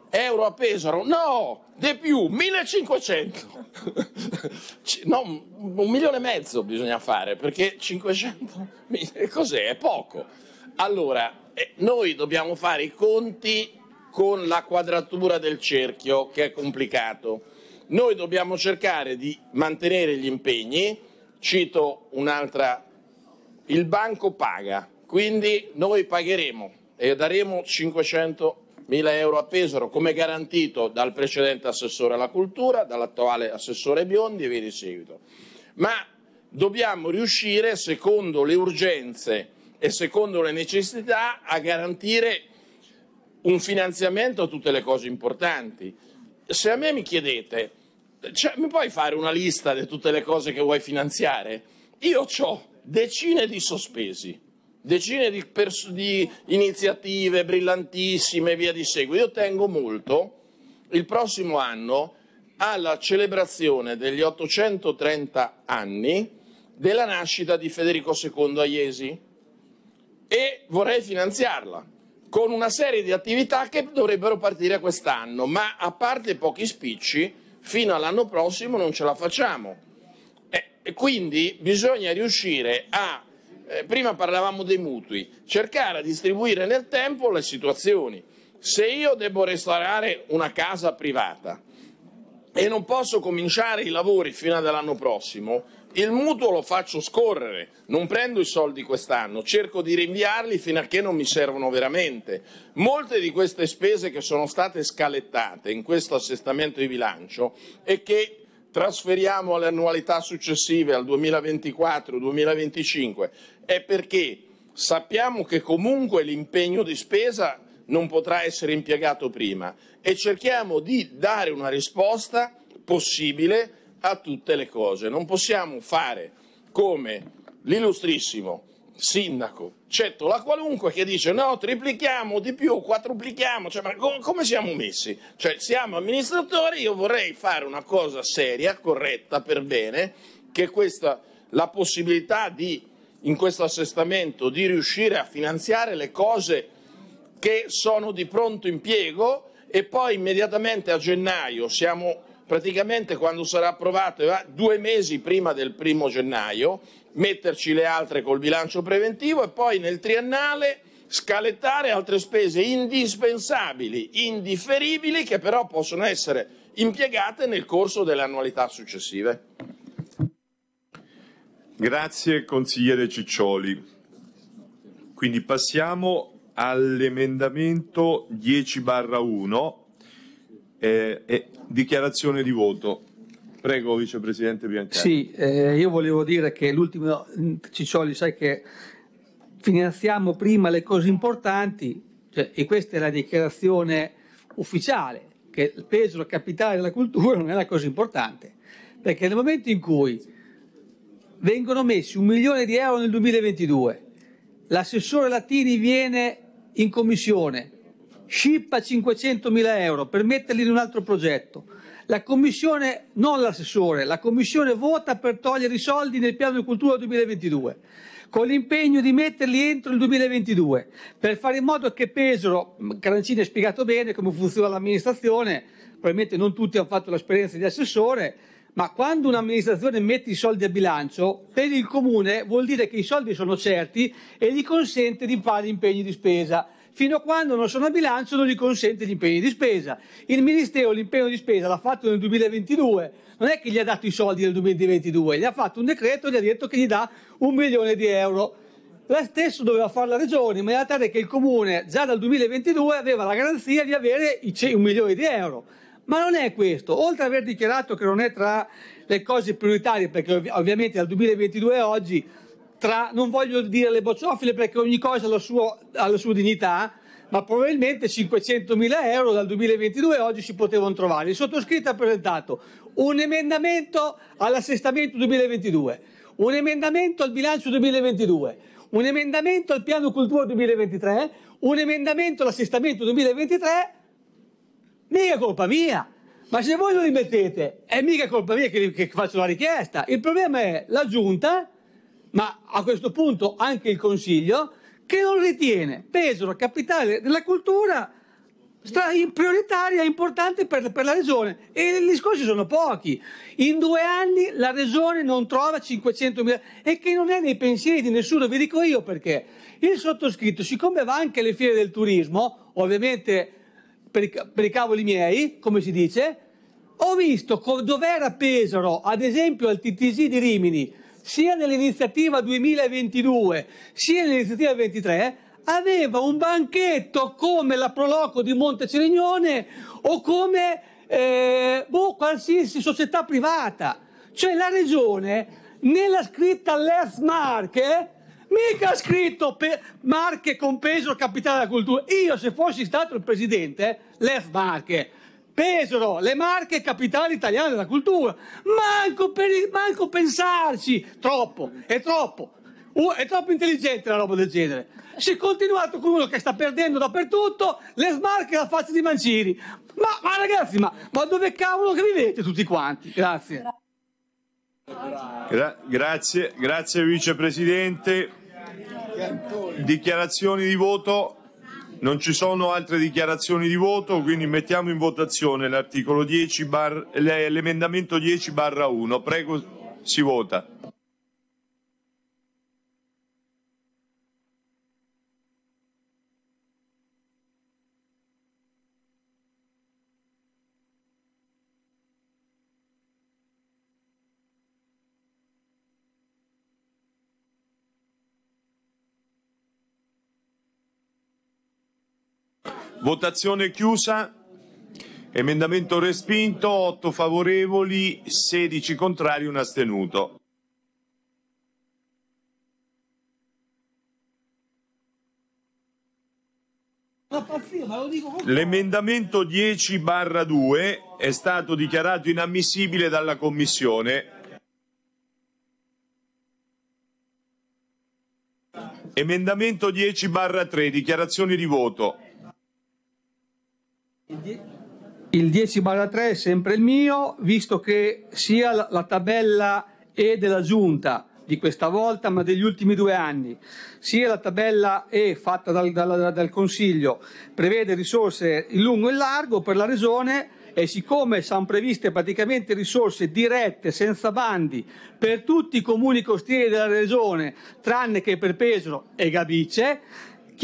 euro a Pesaro, no, di più, 1500, [LAUGHS] no, un milione e mezzo bisogna fare, perché 500.000 eh, cos'è, è poco. Allora, eh, noi dobbiamo fare i conti con la quadratura del cerchio, che è complicato. Noi dobbiamo cercare di mantenere gli impegni, Cito un'altra, il banco paga, quindi noi pagheremo e daremo 500 mila euro a Pesaro come garantito dal precedente assessore alla cultura, dall'attuale assessore Biondi e via di seguito. Ma dobbiamo riuscire, secondo le urgenze e secondo le necessità, a garantire un finanziamento a tutte le cose importanti. Se a me mi chiedete cioè, mi puoi fare una lista di tutte le cose che vuoi finanziare? Io ho decine di sospesi, decine di, pers- di iniziative brillantissime e via di seguito. Io tengo molto il prossimo anno alla celebrazione degli 830 anni della nascita di Federico II a Iesi e vorrei finanziarla con una serie di attività che dovrebbero partire quest'anno, ma a parte pochi spicci fino all'anno prossimo non ce la facciamo. Eh, e quindi bisogna riuscire a, eh, prima parlavamo dei mutui, cercare di distribuire nel tempo le situazioni. Se io devo restaurare una casa privata e non posso cominciare i lavori fino all'anno prossimo, il mutuo lo faccio scorrere, non prendo i soldi quest'anno, cerco di rinviarli fino a che non mi servono veramente. Molte di queste spese che sono state scalettate in questo assestamento di bilancio e che trasferiamo alle annualità successive, al 2024-2025, è perché sappiamo che comunque l'impegno di spesa non potrà essere impiegato prima e cerchiamo di dare una risposta possibile a tutte le cose. Non possiamo fare come l'illustrissimo sindaco certo, la qualunque che dice no, triplichiamo di più, quadruplichiamo, cioè, ma com come siamo messi? Cioè, siamo amministratori, io vorrei fare una cosa seria, corretta, per bene, che questa, la possibilità di, in questo assestamento, di riuscire a finanziare le cose che sono di pronto impiego e poi immediatamente a gennaio siamo praticamente quando sarà approvato, eh, due mesi prima del primo gennaio, metterci le altre col bilancio preventivo e poi nel triennale scalettare altre spese indispensabili, indifferibili, che però possono essere impiegate nel corso delle annualità successive. Grazie consigliere Ciccioli. Quindi passiamo all'emendamento 10 1 e, e dichiarazione di voto. Prego, vicepresidente Bianchini. Sì, eh, io volevo dire che l'ultimo mm, Ciccioli, sai che finanziamo prima le cose importanti, cioè, e questa è la dichiarazione ufficiale, che il peso, la capitale della cultura non è la cosa importante, perché nel momento in cui vengono messi un milione di euro nel 2022, l'assessore Latini viene in commissione, SCIP a 500.000 euro per metterli in un altro progetto. La commissione, non l'assessore, la commissione vota per togliere i soldi nel piano di cultura 2022 con l'impegno di metterli entro il 2022 per fare in modo che Pesaro, mm, Carancini ha spiegato bene come funziona l'amministrazione, probabilmente non tutti hanno fatto l'esperienza di assessore, ma quando un'amministrazione mette i soldi a bilancio, per il comune vuol dire che i soldi sono certi e gli consente di fare impegni di spesa fino a quando non sono a bilancio non gli consente gli impegni di spesa. Il Ministero l'impegno di spesa l'ha fatto nel 2022, non è che gli ha dato i soldi nel 2022, gli ha fatto un decreto e gli ha detto che gli dà un milione di euro. La stessa doveva fare la regione, ma in realtà è che il comune già dal 2022 aveva la garanzia di avere un milione di euro. Ma non è questo, oltre ad aver dichiarato che non è tra le cose prioritarie, perché ov- ovviamente dal 2022 a oggi tra, non voglio dire le bocciofile perché ogni cosa ha la sua, ha la sua dignità, ma probabilmente 500.000 euro dal 2022 oggi si potevano trovare. Il sottoscritto ha presentato un emendamento all'assestamento 2022, un emendamento al bilancio 2022, un emendamento al piano cultura 2023, un emendamento all'assestamento 2023, mica colpa mia. Ma se voi non li mettete, è mica colpa mia che, che faccio la richiesta. Il problema è la giunta ma a questo punto anche il Consiglio, che non ritiene Pesaro capitale della cultura prioritaria e importante per, per, la regione e gli scorsi sono pochi in due anni la regione non trova 500 mila e che non è nei pensieri di nessuno vi dico io perché il sottoscritto siccome va anche alle fiere del turismo ovviamente per, per i cavoli miei come si dice ho visto dove era Pesaro ad esempio al TTC di Rimini sia nell'iniziativa 2022 sia nell'iniziativa 23 aveva un banchetto come la Proloco di Monte Cerignione o come eh, boh, qualsiasi società privata. Cioè la regione nella scritta Less Marche mica ha scritto Marche compeso capitale della cultura. Io se fossi stato il presidente, Less Marche, Pesaro, le Marche, capitali italiane della cultura. Manco, per, manco pensarci, troppo, è troppo. è troppo intelligente una roba del genere. Se continuate con uno che sta perdendo dappertutto, le smarche la faccia di Mancini. Ma, ma ragazzi, ma, ma, dove cavolo che vivete tutti quanti? Grazie. Gra- grazie, grazie vicepresidente. Dichiarazioni di voto. Non ci sono altre dichiarazioni di voto, quindi mettiamo in votazione l'emendamento 10 barra 1. Prego, si vota. Votazione chiusa. Emendamento respinto, 8 favorevoli, 16 contrari, un astenuto. L'emendamento 10 barra 2 è stato dichiarato inammissibile dalla Commissione. Emendamento 10 barra 3, dichiarazioni di voto. Il 10-3 barra è sempre il mio, visto che sia la tabella E della giunta di questa volta, ma degli ultimi due anni, sia la tabella E fatta dal, dal, dal Consiglio prevede risorse in lungo e in largo per la regione e siccome sono previste praticamente risorse dirette, senza bandi, per tutti i comuni costieri della regione, tranne che per Pesaro e Gabice,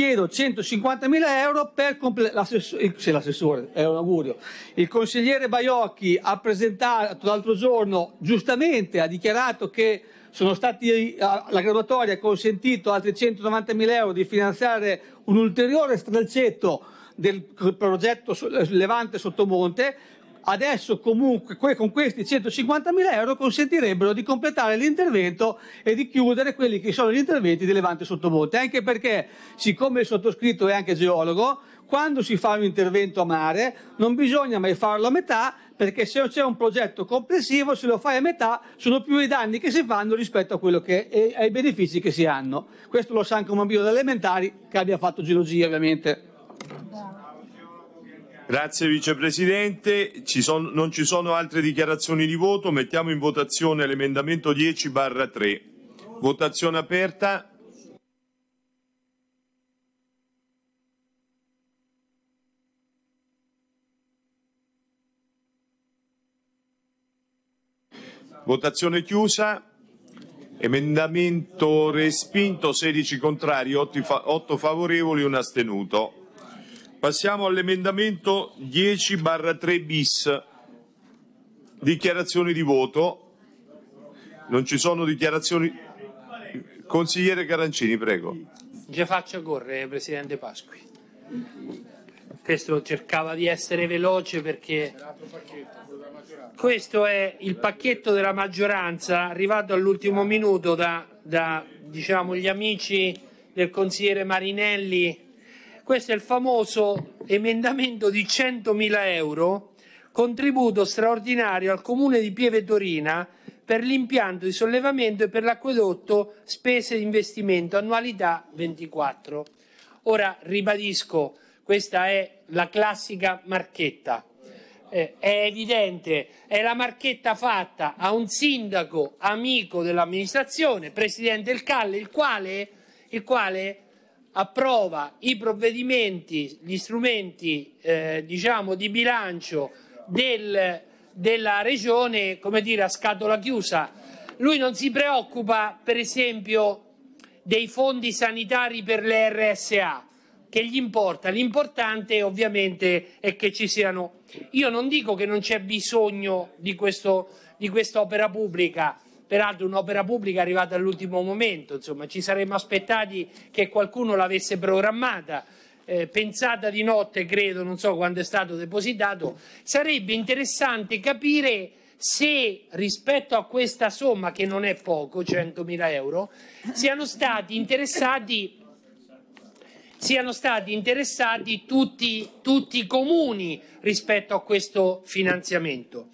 chiedo 150.000 euro per completare. sì, l'assessore, è un augurio, il consigliere Baiocchi ha presentato l'altro giorno, giustamente ha dichiarato che stati, la graduatoria ha consentito altri 190.000 euro di finanziare un ulteriore stralcetto del progetto Levante Sottomonte, adesso comunque con questi 150 mila euro consentirebbero di completare l'intervento e di chiudere quelli che sono gli interventi di Levante Sottomonte, anche perché siccome il sottoscritto è anche geologo, quando si fa un intervento a mare non bisogna mai farlo a metà perché se c'è un progetto complessivo se lo fai a metà sono più i danni che si fanno rispetto che, ai benefici che si hanno. Questo lo sa anche un bambino delle elementari che abbia fatto geologia ovviamente. Grazie Vicepresidente, ci son, non ci sono altre dichiarazioni di voto, mettiamo in votazione l'emendamento 10 3. Votazione aperta. Votazione chiusa. Emendamento respinto, 16 contrari, 8, fa 8 favorevoli, 1 astenuto. Passiamo all'emendamento 10 3 bis. Dichiarazioni di voto. Non ci sono dichiarazioni. Consigliere Carancini, prego. Già faccio correre, Presidente Pasqui. Questo cercava di essere veloce perché questo è il pacchetto della maggioranza arrivato all'ultimo minuto da, da diciamo, gli amici del consigliere Marinelli questo è il famoso emendamento di 100.000 euro, contributo straordinario al comune di Pieve Torina per l'impianto di sollevamento e per l'acquedotto spese di investimento annualità 24. Ora ribadisco, questa è la classica marchetta. Eh, è evidente, è la marchetta fatta a un sindaco amico dell'amministrazione, presidente del Calle, il quale, il quale approva i provvedimenti, gli strumenti eh, diciamo, di bilancio del, della regione come dire, a scatola chiusa. Lui non si preoccupa per esempio dei fondi sanitari per le RSA, che gli importa? L'importante ovviamente è che ci siano. Io non dico che non c'è bisogno di, questo, di quest'opera pubblica, peraltro un'opera pubblica arrivata all'ultimo momento, insomma ci saremmo aspettati che qualcuno l'avesse programmata. Eh, pensata di notte, credo, non so quando è stato depositato, sarebbe interessante capire se rispetto a questa somma, che non è poco, 100.000 euro, siano stati interessati, siano stati interessati tutti, tutti i comuni rispetto a questo finanziamento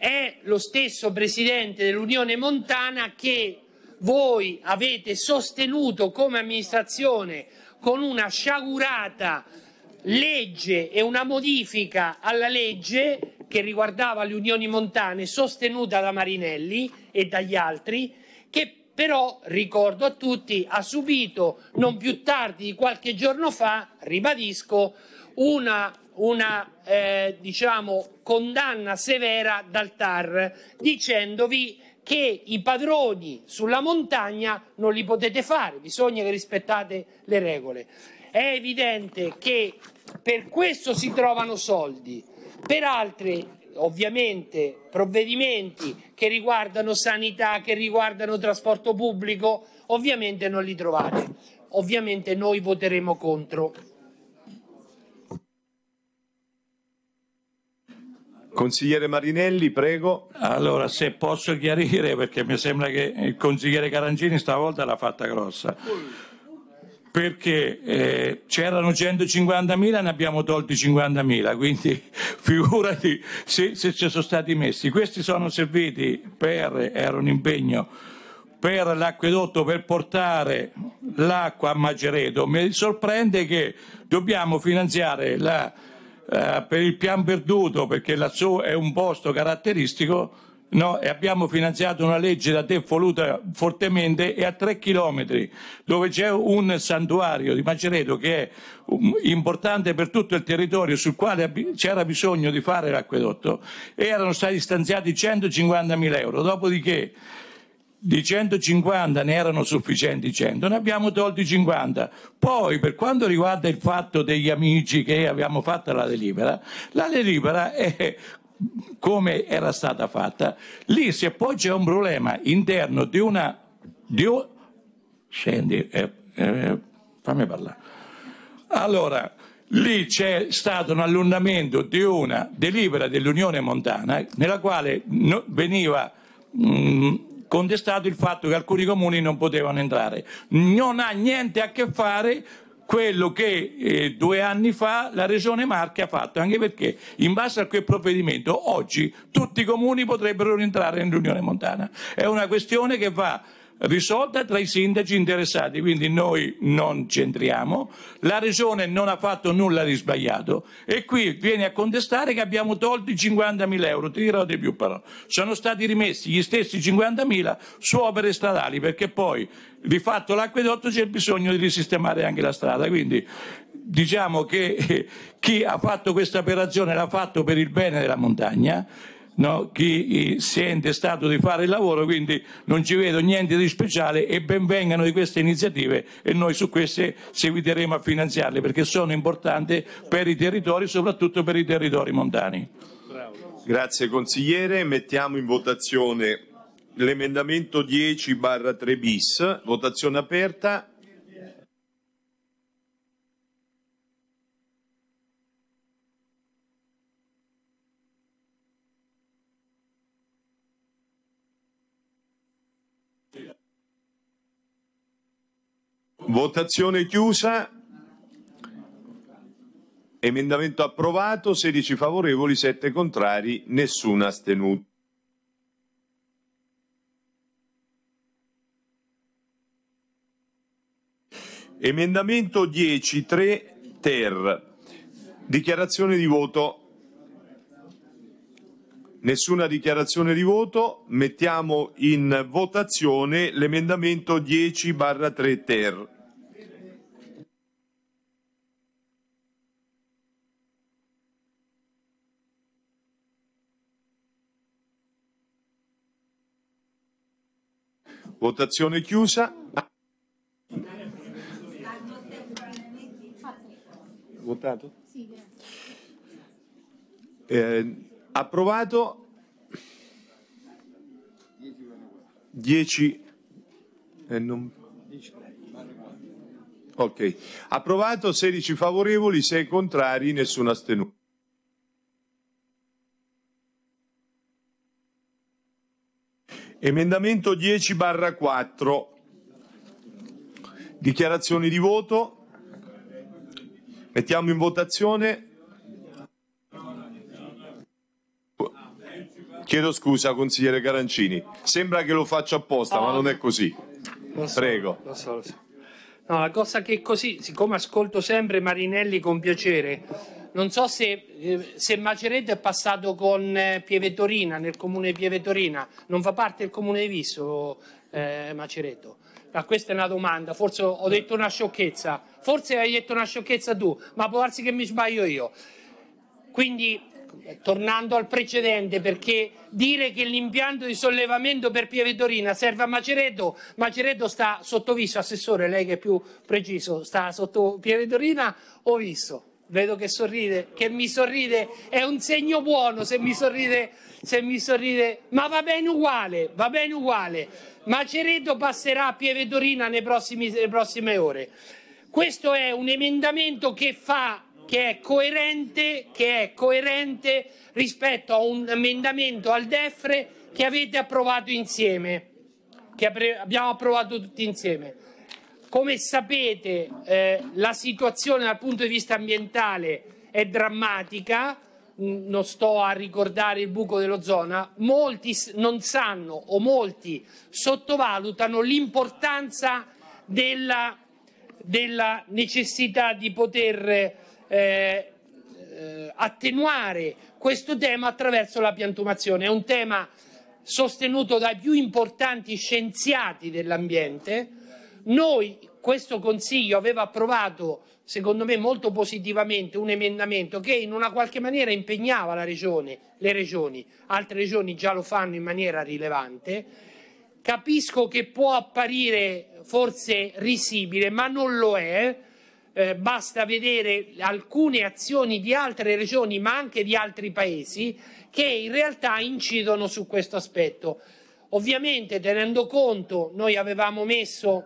è lo stesso presidente dell'Unione Montana che voi avete sostenuto come amministrazione con una sciagurata legge e una modifica alla legge che riguardava le unioni montane sostenuta da Marinelli e dagli altri che però ricordo a tutti ha subito non più tardi di qualche giorno fa ribadisco una una eh, diciamo, condanna severa dal TAR dicendovi che i padroni sulla montagna non li potete fare, bisogna che rispettate le regole. È evidente che per questo si trovano soldi, per altri ovviamente provvedimenti che riguardano sanità, che riguardano trasporto pubblico, ovviamente non li trovate. Ovviamente noi voteremo contro. Consigliere Marinelli, prego. Allora, se posso chiarire, perché mi sembra che il consigliere Carangini stavolta l'ha fatta grossa. Perché eh, c'erano 150.000, ne abbiamo tolti 50.000, quindi [LAUGHS] figurati se, se ci sono stati messi. Questi sono serviti per, era un impegno, per l'acquedotto per portare l'acqua a Magereto. Mi sorprende che dobbiamo finanziare la eh, per il pian perduto, perché lassù è un posto caratteristico, no? e abbiamo finanziato una legge da te voluta fortemente e a tre chilometri dove c'è un santuario di Macereto che è um, importante per tutto il territorio sul quale c'era bisogno di fare l'acquedotto e erano stati stanziati 150.000 euro. Dopodiché di 150 ne erano sufficienti 100, ne abbiamo tolti 50. Poi per quanto riguarda il fatto degli amici che abbiamo fatto la delibera, la delibera è come era stata fatta. Lì se poi c'è un problema interno di una... Di un... Scendi, eh, eh, fammi parlare. Allora, lì c'è stato un allungamento di una delibera dell'Unione Montana nella quale veniva... Mh, mm, contestato il fatto che alcuni comuni non potevano entrare. Non ha niente a che fare quello che eh, due anni fa la Regione Marche ha fatto, anche perché in base a quel provvedimento oggi tutti i comuni potrebbero rientrare nell'Unione Montana. È una questione che va risolta tra i sindaci interessati, quindi noi non c'entriamo, la regione non ha fatto nulla di sbagliato e qui viene a contestare che abbiamo tolto i 50.000 euro, ti dirò di più però, sono stati rimessi gli stessi 50.000 su opere stradali perché poi rifatto l'acquedotto c'è bisogno di risistemare anche la strada, quindi diciamo che eh, chi ha fatto questa operazione l'ha fatto per il bene della montagna no? chi si è intestato di fare il lavoro, quindi non ci vedo niente di speciale e benvengano di queste iniziative e noi su queste seguiteremo a finanziarle perché sono importanti per i territori, soprattutto per i territori montani. Grazie consigliere, mettiamo in votazione l'emendamento 10 3 bis, votazione aperta. Votazione chiusa. Emendamento approvato, 16 favorevoli, 7 contrari, nessuna astenuta. Emendamento 10.3 ter. Dichiarazione di voto. Nessuna dichiarazione di voto, mettiamo in votazione l'emendamento 10 3 ter. Votazione chiusa. Votato? Eh, approvato 10 eh, non... ok approvato 16 favorevoli 6 contrari nessuno astenuto Emendamento 10 barra 4. Dichiarazioni di voto. Mettiamo in votazione. Chiedo scusa, consigliere Carancini. Sembra che lo faccia apposta, ma non è così. Prego. No, la cosa che è così, siccome ascolto sempre Marinelli con piacere, non so se, eh, se Macereto è passato con eh, Pieve Torina, nel comune di Pieve Torina, non fa parte del comune di Visso eh, Macereto. Ma ah, questa è una domanda, forse ho detto una sciocchezza, forse hai detto una sciocchezza tu, ma può darsi che mi sbaglio io. Quindi tornando al precedente, perché dire che l'impianto di sollevamento per Pieve Pievetorina serve a Macereto, Macereto sta sotto viso, assessore, lei che è più preciso, sta sotto Pieve Pievetorina o visto, Vedo che sorride, che mi sorride, è un segno buono se mi sorride, se mi sorride, ma va bene uguale, va bene uguale. Macereto passerà a Pieve Pievetorina nelle prossime ore. Questo è un emendamento che fa che è coerente, che è coerente rispetto a un emendamento al DEFRE che avete approvato insieme, che abbiamo approvato tutti insieme. Come sapete eh, la situazione dal punto di vista ambientale è drammatica, non sto a ricordare il buco dell'ozona, molti non sanno o molti sottovalutano l'importanza della, della necessità di poter eh, attenuare questo tema attraverso la piantumazione. È un tema sostenuto dai più importanti scienziati dell'ambiente. Noi, questo Consiglio aveva approvato, secondo me molto positivamente, un emendamento che in una qualche maniera impegnava la regione, le regioni, altre regioni già lo fanno in maniera rilevante. Capisco che può apparire forse risibile, ma non lo è eh, basta vedere alcune azioni di altre regioni, ma anche di altri paesi, che in realtà incidono su questo aspetto. Ovviamente tenendo conto, noi avevamo messo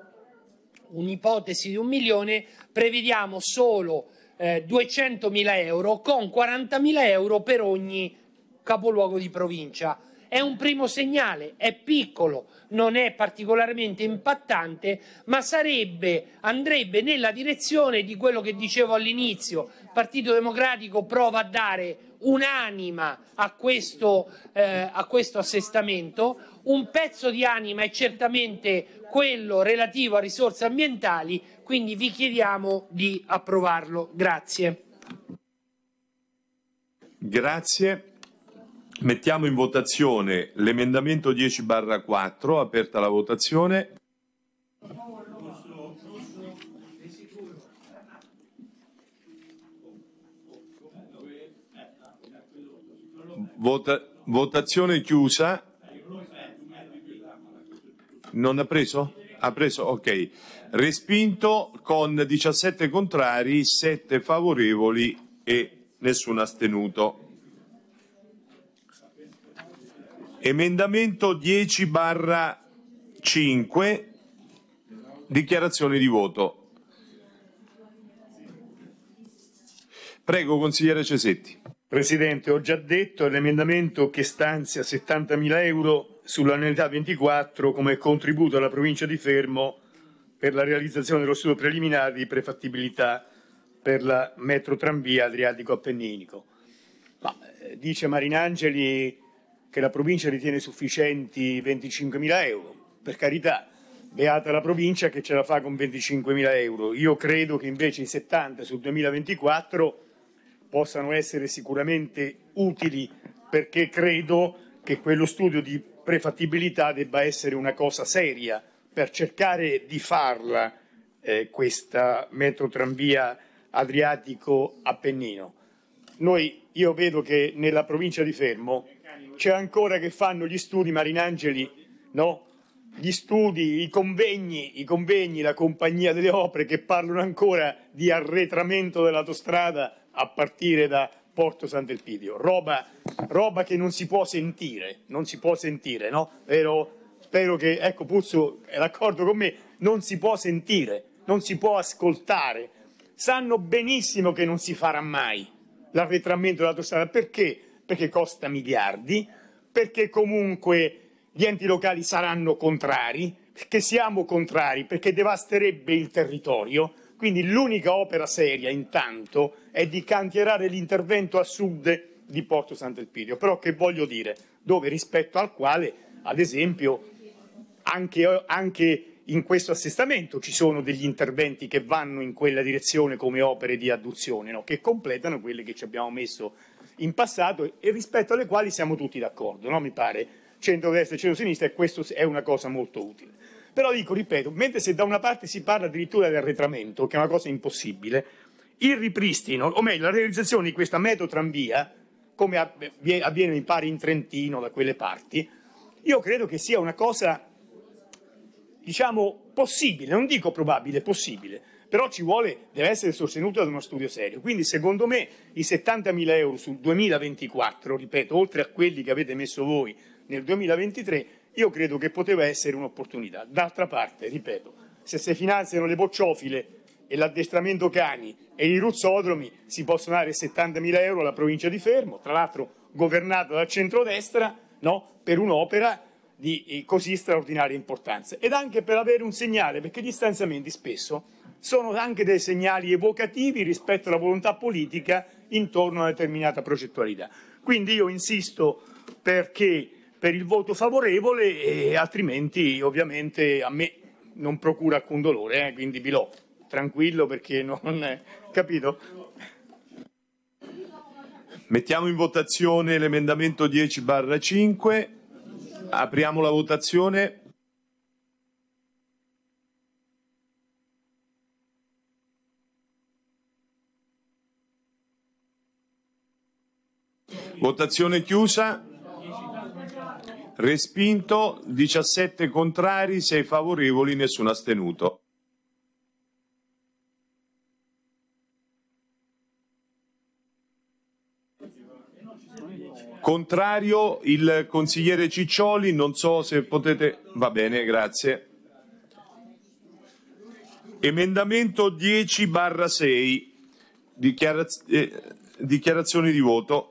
un'ipotesi di un milione, prevediamo solo eh, 200.000 euro con 40.000 euro per ogni capoluogo di provincia. È un primo segnale, è piccolo, non è particolarmente impattante, ma sarebbe, andrebbe nella direzione di quello che dicevo all'inizio. Il Partito Democratico prova a dare un'anima a questo, eh, a questo assestamento, un pezzo di anima è certamente quello relativo a risorse ambientali, quindi vi chiediamo di approvarlo. Grazie. Grazie. Mettiamo in votazione l'emendamento 10 barra 4, aperta la votazione. Vota votazione chiusa. Non ha preso? Ha preso? Ok. Respinto con 17 contrari, 7 favorevoli e nessun astenuto. Emendamento 10 barra 5, dichiarazione di voto. Prego, consigliere Cesetti. Presidente, ho già detto l'emendamento che stanzia 70.000 euro sull'annualità 24 come contributo alla provincia di Fermo per la realizzazione dello studio preliminare di prefattibilità per la metro tranvia Adriatico-Appenninico. Ma eh, dice Marinangeli che la provincia ritiene sufficienti 25.000 euro. Per carità, beata la provincia che ce la fa con 25.000 euro. Io credo che invece i 70 sul 2024 possano essere sicuramente utili perché credo che quello studio di prefattibilità debba essere una cosa seria per cercare di farla eh, questa tranvia Adriatico-Appennino. Noi, io vedo che nella provincia di Fermo c'è ancora che fanno gli studi Marinangeli, no? Gli studi, i convegni, i convegni, la compagnia delle opere che parlano ancora di arretramento dell'autostrada a partire da Porto Sant'Elpidio, roba, roba che non si può sentire, non si può sentire, no? Vero? Spero che, ecco Puzzo è d'accordo con me, non si può sentire, non si può ascoltare. Sanno benissimo che non si farà mai l'arretramento dell'autostrada, perché? perché costa miliardi, perché comunque gli enti locali saranno contrari, perché siamo contrari, perché devasterebbe il territorio. Quindi l'unica opera seria intanto è di cantierare l'intervento a sud di Porto Sant'Elpidio, però che voglio dire, dove rispetto al quale, ad esempio, anche, anche in questo assestamento ci sono degli interventi che vanno in quella direzione come opere di adduzione, no? che completano quelle che ci abbiamo messo in passato e rispetto alle quali siamo tutti d'accordo, no? mi pare, centro-destra e centro-sinistra, e questo è una cosa molto utile. Però dico, ripeto, mentre se da una parte si parla addirittura di arretramento, che è una cosa impossibile, il ripristino, o meglio la realizzazione di questa metotranvia, come avviene mi pare in Trentino, da quelle parti, io credo che sia una cosa, diciamo, possibile, non dico probabile, possibile però ci vuole, deve essere sostenuto da uno studio serio. Quindi secondo me i 70.000 euro sul 2024, ripeto, oltre a quelli che avete messo voi nel 2023, io credo che poteva essere un'opportunità. D'altra parte, ripeto, se si finanziano le bocciofile e l'addestramento cani e i ruzzodromi si possono dare 70.000 euro alla provincia di Fermo, tra l'altro governata dal centrodestra, no? per un'opera di eh, così straordinaria importanza ed anche per avere un segnale, perché gli stanziamenti spesso sono anche dei segnali evocativi rispetto alla volontà politica intorno a una determinata progettualità. Quindi io insisto perché per il voto favorevole e altrimenti ovviamente a me non procura alcun dolore, eh, quindi Bilò, tranquillo perché non... [LAUGHS] È... capito? Mettiamo in votazione l'emendamento 10 5, apriamo la votazione. Votazione chiusa. Respinto, 17 contrari, 6 favorevoli, nessuno astenuto. Contrario il consigliere Ciccioli, non so se potete... Va bene, grazie. Emendamento 10 barra 6, eh, dichiarazioni di voto.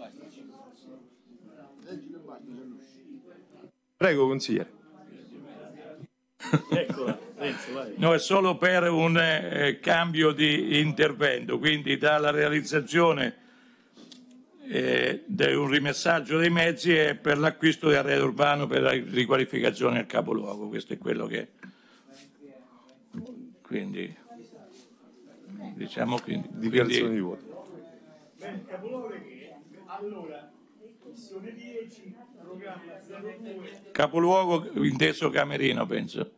Prego, consigliere. Ecco, no, è solo per un eh, cambio di intervento, quindi dalla realizzazione eh, di un rimessaggio dei mezzi e per l'acquisto di arredo urbano per la riqualificazione del capoluogo. Questo è quello che... Quindi, diciamo quindi... Dichiarazione di voto. Beh, il capoluogo è che allora Missione 10, programma 02. Capoluogo inteso Camerino, penso.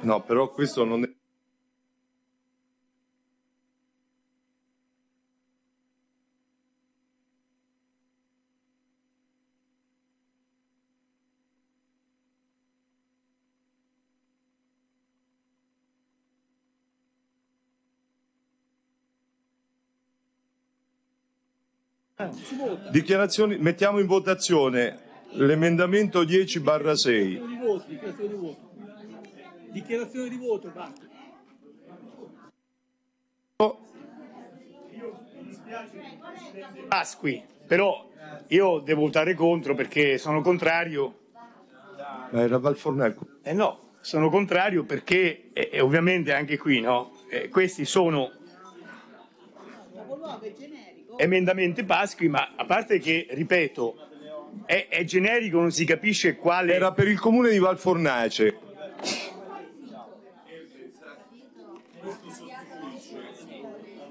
No, però questo non è... Dichiarazioni, mettiamo in votazione l'emendamento 10 6. Dichiarazione di voto, basta. Pasqui, però io devo votare contro perché sono contrario. Ma era Valfornello. Eh no, sono contrario perché eh, eh, ovviamente anche qui no, eh, questi sono emendamenti Paschi, ma a parte che, ripeto, è, è generico, non si capisce quale... Era per il comune di Valfornace.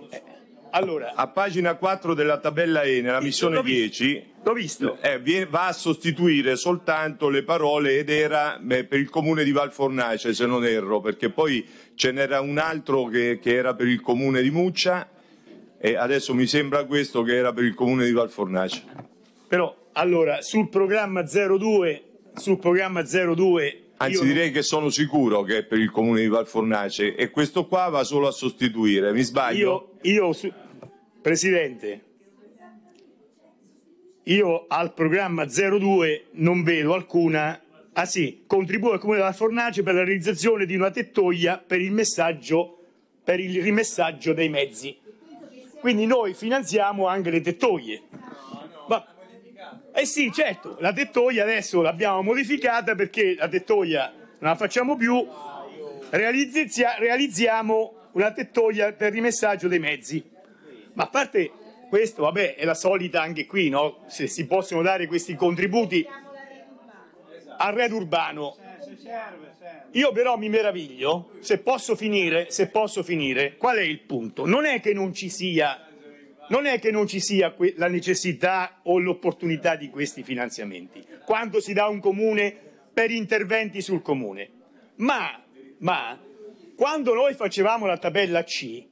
Eh, allora, a pagina 4 della tabella E, nella missione 10, l'ho visto. Eh, viene, va a sostituire soltanto le parole ed era beh, per il comune di Valfornace, se non erro, perché poi ce n'era un altro che, che era per il comune di Muccia e adesso mi sembra questo che era per il comune di Valfornace. Però, allora, sul programma 02, sul programma 02 Anzi, direi che sono sicuro che è per il comune di Valfornace e questo qua va solo a sostituire, mi sbaglio? Io, io su... Presidente, io al programma 02 non vedo alcuna. Ah sì, contribuo al comune di Valfornace per la realizzazione di una tettoia per il, per il rimessaggio dei mezzi. Quindi noi finanziamo anche le tettoie. Ma... Eh sì, certo, la tettoia adesso l'abbiamo modificata perché la tettoia non la facciamo più, Realizzia... realizziamo una tettoia per il messaggio dei mezzi. Ma a parte questo, vabbè, è la solita anche qui, no? Se si possono dare questi contributi al red urbano, io però mi meraviglio, se posso finire, se posso finire, qual è il punto? Non è che non ci sia, non è che non ci sia que- la necessità o l'opportunità di questi finanziamenti, quando si dà un comune per interventi sul comune, ma, ma quando noi facevamo la tabella C,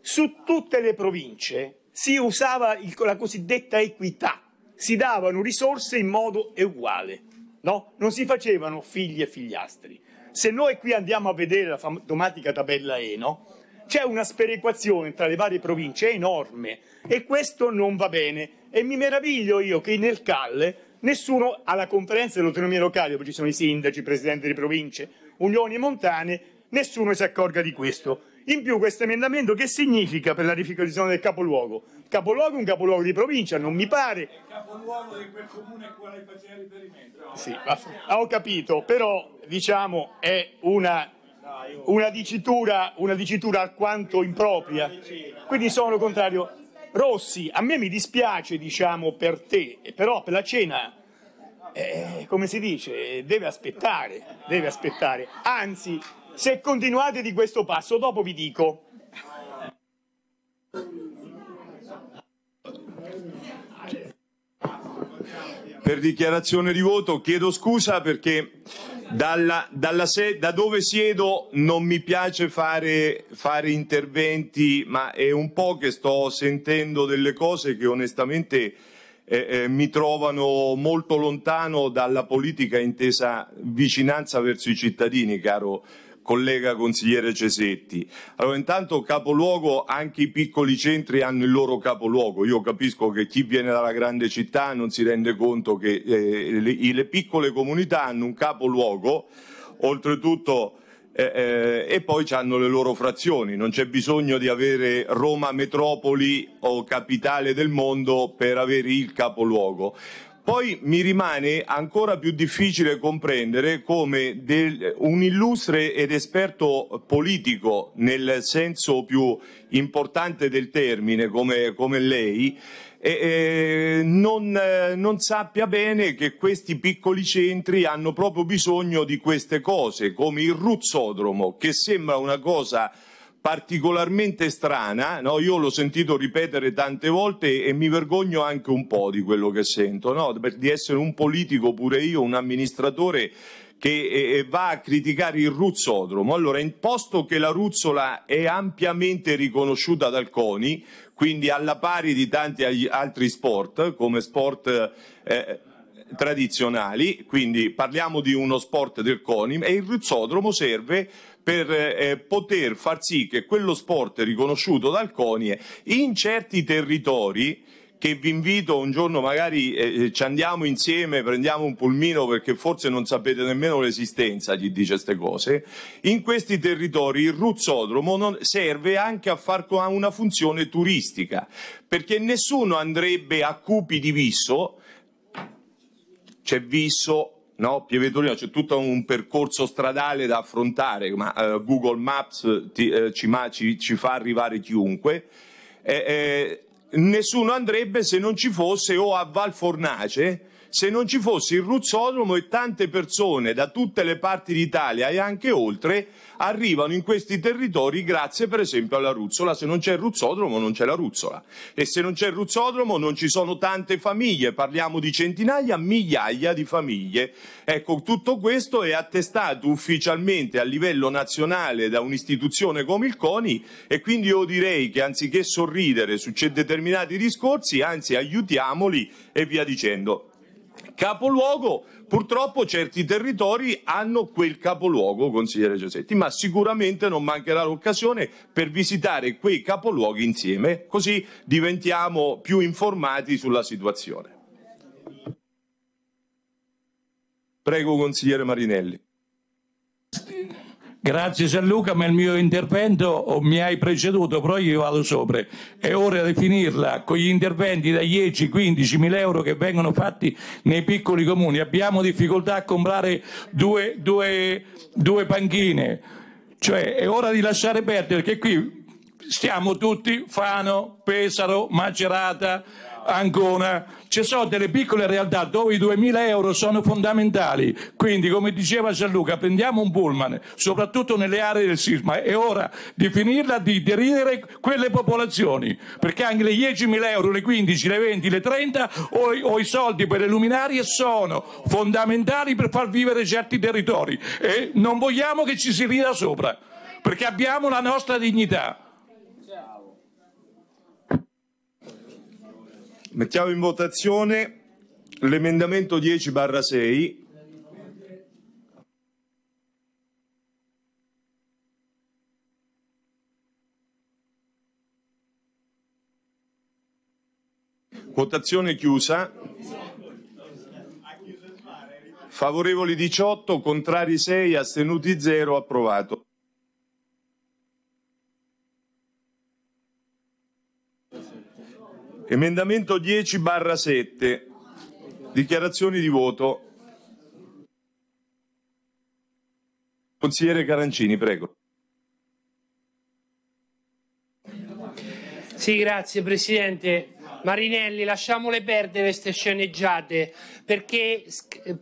su tutte le province si usava il, la cosiddetta equità, si davano risorse in modo uguale no? Non si facevano figli e figliastri. Se noi qui andiamo a vedere la domatica tabella E, C'è una sperequazione tra le varie province enorme e questo non va bene. E mi meraviglio io che nel Calle nessuno alla conferenza dell'autonomia locale, dove ci sono i sindaci, i presidenti di province, unioni montane, nessuno si accorga di questo. In più questo emendamento che significa per la rificazione del capoluogo? Capoluogo è un capoluogo di provincia, non mi pare. Il capoluogo di quel comune a quale faceva riferimento. Sì, ah, ho capito, però diciamo è una, una, dicitura, una dicitura alquanto impropria. Quindi sono contrario. Rossi, a me mi dispiace diciamo per te, però per la cena eh, come si dice, deve aspettare, deve aspettare. Anzi, se continuate di questo passo, dopo vi dico. Per dichiarazione di voto chiedo scusa perché dalla, dalla se, da dove siedo non mi piace fare, fare interventi, ma è un po' che sto sentendo delle cose che onestamente eh, eh, mi trovano molto lontano dalla politica intesa vicinanza verso i cittadini, caro collega consigliere Cesetti. Allora, intanto capoluogo, anche i piccoli centri hanno il loro capoluogo. Io capisco che chi viene dalla grande città non si rende conto che eh, le, le, piccole comunità hanno un capoluogo, oltretutto eh, eh, e poi hanno le loro frazioni, non c'è bisogno di avere Roma metropoli o capitale del mondo per avere il capoluogo. Poi mi rimane ancora più difficile comprendere come del, un illustre ed esperto politico, nel senso più importante del termine, come, come lei, eh, non, eh, non, sappia bene che questi piccoli centri hanno proprio bisogno di queste cose, come il ruzzodromo, che sembra una cosa particolarmente strana, no? io l'ho sentito ripetere tante volte e mi vergogno anche un po' di quello che sento, no? di essere un politico pure io, un amministratore che va a criticare il ruzzodromo. Allora, in posto che la ruzzola è ampiamente riconosciuta dal CONI, quindi alla pari di tanti altri sport, come sport... Eh, tradizionali, quindi parliamo di uno sport del CONI e il ruzzodromo serve per eh, poter far sì che quello sport riconosciuto dal CONIE in certi territori che vi invito un giorno magari eh, eh, ci andiamo insieme, prendiamo un pulmino perché forse non sapete nemmeno l'esistenza gli dice queste cose, in questi territori il ruzzodromo serve anche a fare una funzione turistica, perché nessuno andrebbe a Cupi di Visso, c'è Visso, no? Pieve Torino c'è tutto un percorso stradale da affrontare, ma eh, Google Maps ti, eh, ci, ci, ci, fa arrivare chiunque. Eh, nessuno andrebbe se non ci fosse o a Val Valfornace se non ci fosse il ruzzodromo e tante persone da tutte le parti d'Italia e anche oltre arrivano in questi territori grazie per esempio alla ruzzola. Se non c'è il ruzzodromo non c'è la ruzzola e se non c'è il ruzzodromo non ci sono tante famiglie, parliamo di centinaia, migliaia di famiglie. Ecco, tutto questo è attestato ufficialmente a livello nazionale da un'istituzione come il CONI e quindi io direi che anziché sorridere su determinati discorsi, anzi aiutiamoli e via dicendo capoluogo. Purtroppo certi territori hanno quel capoluogo, consigliere Giusetti, ma sicuramente non mancherà l'occasione per visitare quei capoluoghi insieme, così diventiamo più informati sulla situazione. Prego, consigliere Marinelli. Grazie Gianluca, ma il mio intervento oh, mi hai preceduto, però io vado sopra. È ora di finirla con gli interventi da 10-15 mila euro che vengono fatti nei piccoli comuni. Abbiamo difficoltà a comprare due, due, due panchine. Cioè è ora di lasciare perdere, perché qui stiamo tutti Fano, Pesaro, Macerata Ancona, ci sono delle piccole realtà dove i 2.000 euro sono fondamentali, quindi come diceva Gianluca prendiamo un pullman, soprattutto nelle aree del sisma, è ora di finirla di deridere quelle popolazioni, perché anche le 10.000 euro, le 15, le 20, le 30 o, o i soldi per le luminarie sono fondamentali per far vivere certi territori e non vogliamo che ci si rida sopra, perché abbiamo la nostra dignità. Mettiamo in votazione l'emendamento 10 barra 6. Votazione chiusa. Favorevoli 18, contrari 6, astenuti 0, approvato. Emendamento 10 barra 7. Dichiarazioni di voto. Consigliere Carancini, prego. Sì, grazie Presidente. Marinelli, lasciamole perdere queste sceneggiate, perché,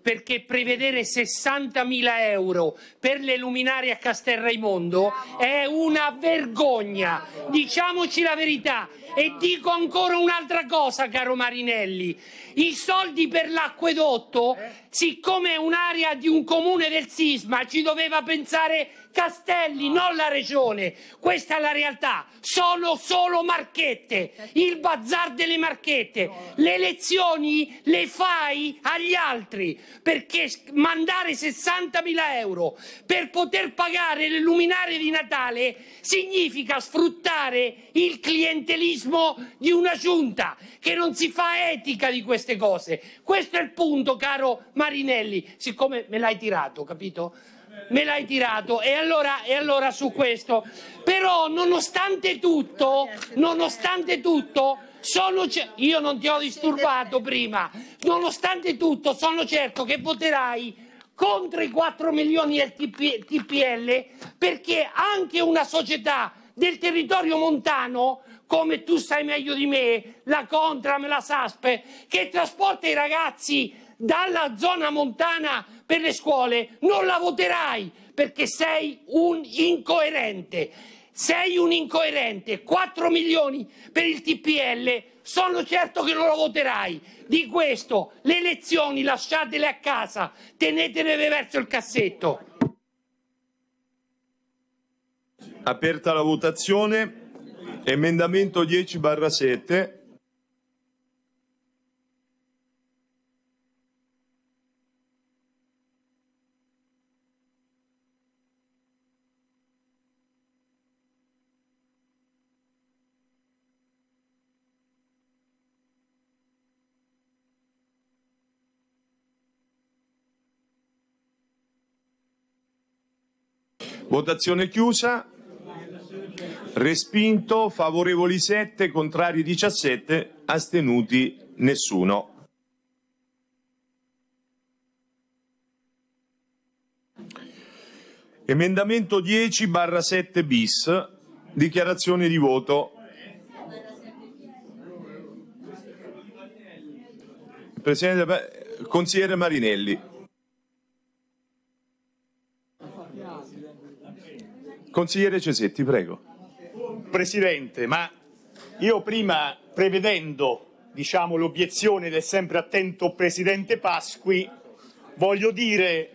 perché prevedere 60.000 euro per le luminari a Castel Raimondo è una vergogna, diciamoci la verità. E dico ancora un'altra cosa, caro Marinelli, i soldi per l'acquedotto, eh? siccome è un'area di un comune del sisma, ci doveva pensare Castelli, non la regione. Questa è la realtà. Sono solo marchette, il bazar delle marchette. Le elezioni le fai agli altri perché mandare 60.000 euro per poter pagare le luminarie di Natale significa sfruttare il clientelismo di una giunta che non si fa etica di queste cose. Questo è il punto, caro Marinelli, siccome me l'hai tirato, capito? me l'hai tirato e allora, e allora, su questo però nonostante tutto nonostante tutto sono ce- io non ti ho disturbato prima nonostante tutto sono certo che voterai contro i 4 milioni del TP- TPL perché anche una società del territorio montano come tu sai meglio di me la Contra, me la Saspe che trasporta i ragazzi dalla zona montana per le scuole, non la voterai perché sei un incoerente. Sei un incoerente. 4 milioni per il TPL, sono certo che non lo voterai. Di questo, le elezioni lasciatele a casa, tenetele verso il cassetto. Aperta la votazione. Emendamento 10 7. Votazione chiusa. Respinto, favorevoli 7, contrari 17, astenuti nessuno. Emendamento 10 barra 7 bis, dichiarazione di voto. Presidente, consigliere Marinelli. Consigliere Cesetti, prego. Presidente, ma io prima, prevedendo diciamo, l'obiezione del sempre attento Presidente Pasqui, voglio dire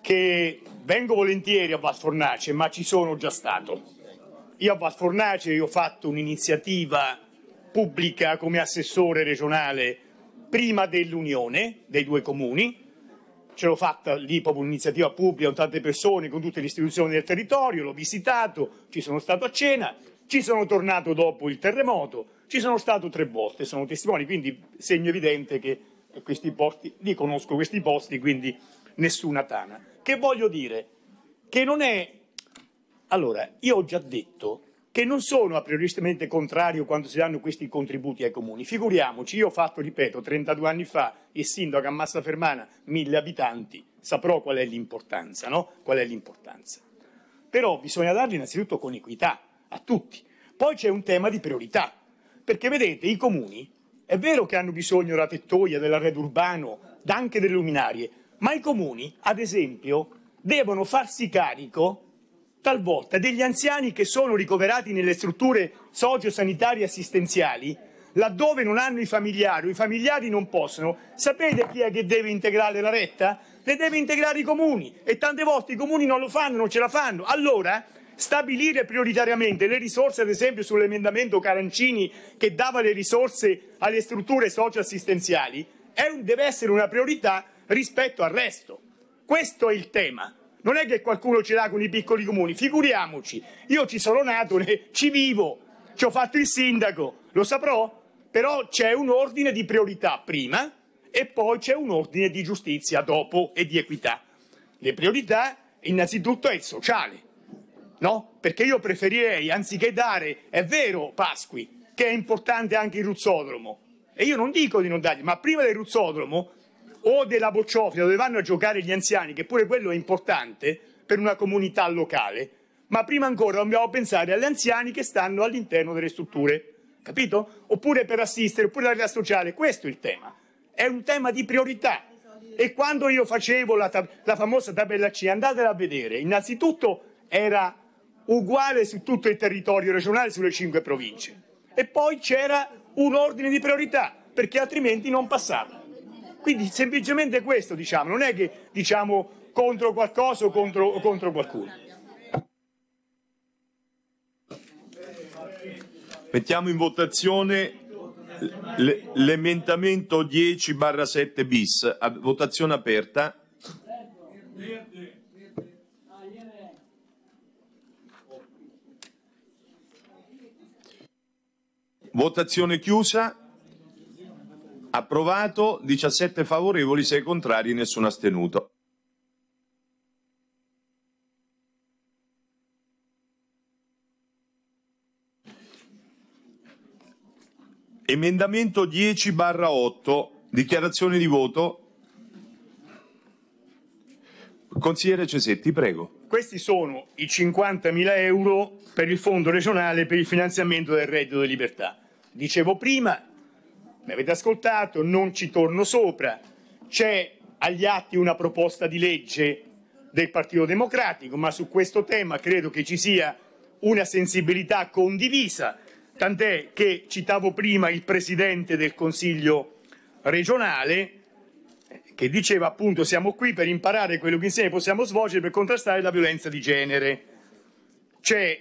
che vengo volentieri a Valfornace, ma ci sono già stato. Io a Valfornace ho fatto un'iniziativa pubblica come assessore regionale prima dell'unione dei due comuni, ce l'ho fatta lì proprio un'iniziativa pubblica con tante persone, con tutte le istituzioni del territorio, l'ho visitato, ci sono stato a cena, ci sono tornato dopo il terremoto, ci sono stato tre volte, sono testimoni, quindi segno evidente che questi posti, li conosco questi posti, quindi nessuna tana. Che voglio dire? Che non è... Allora, io ho già detto che non sono a prioristicamente contrario quando si danno questi contributi ai comuni. Figuriamoci, io ho fatto, ripeto, 32 anni fa il sindaco a Massafermana, mille abitanti, saprò qual è l'importanza, no? Qual è l'importanza. Però bisogna darli innanzitutto con equità a tutti. Poi c'è un tema di priorità, perché vedete, i comuni è vero che hanno bisogno della tettoia, dell'arredo urbano, anche delle luminarie, ma i comuni, ad esempio, devono farsi carico Talvolta degli anziani che sono ricoverati nelle strutture sociosanitarie assistenziali, laddove non hanno i familiari o i familiari non possono, sapete chi è che deve integrare la retta? Le deve integrare i comuni e tante volte i comuni non lo fanno, non ce la fanno. Allora stabilire prioritariamente le risorse, ad esempio sull'emendamento Carancini che dava le risorse alle strutture socioassistenziali, un, deve essere una priorità rispetto al resto. Questo è il tema. Non è che qualcuno ce l'ha con i piccoli comuni, figuriamoci. Io ci sono nato, ci vivo, ci ho fatto il sindaco, lo saprò? Però c'è un ordine di priorità prima e poi c'è un ordine di giustizia dopo e di equità. Le priorità innanzitutto è il sociale, no? Perché io preferirei, anziché dare, è vero Pasqui, che è importante anche il ruzzodromo, e io non dico di non dargli, ma prima del ruzzodromo o della bocciofila dove vanno a giocare gli anziani, che pure quello è importante per una comunità locale, ma prima ancora dobbiamo pensare agli anziani che stanno all'interno delle strutture, capito? Oppure per assistere, oppure l'area sociale, questo è il tema, è un tema di priorità. E quando io facevo la, tab- la famosa tabella C, andatela a vedere, innanzitutto era uguale su tutto il territorio regionale, sulle cinque province. E poi c'era un ordine di priorità, perché altrimenti non passava. Quindi semplicemente questo diciamo, non è che diciamo contro qualcosa o contro, o contro qualcuno. Mettiamo in votazione l'emendamento 10 barra 7 bis, votazione aperta. Votazione chiusa. Approvato 17 favorevoli, 6 contrari, nessuno astenuto. Emendamento 10 barra 8, dichiarazione di voto. Consigliere Cesetti, prego. Questi sono i 50.000 euro per il Fondo regionale per il finanziamento del reddito di libertà. Dicevo prima, mi avete ascoltato, non ci torno sopra. C'è agli atti una proposta di legge del Partito Democratico, ma su questo tema credo che ci sia una sensibilità condivisa, tant'è che citavo prima il Presidente del Consiglio regionale che diceva appunto siamo qui per imparare quello che insieme possiamo svolgere per contrastare la violenza di genere. C'è,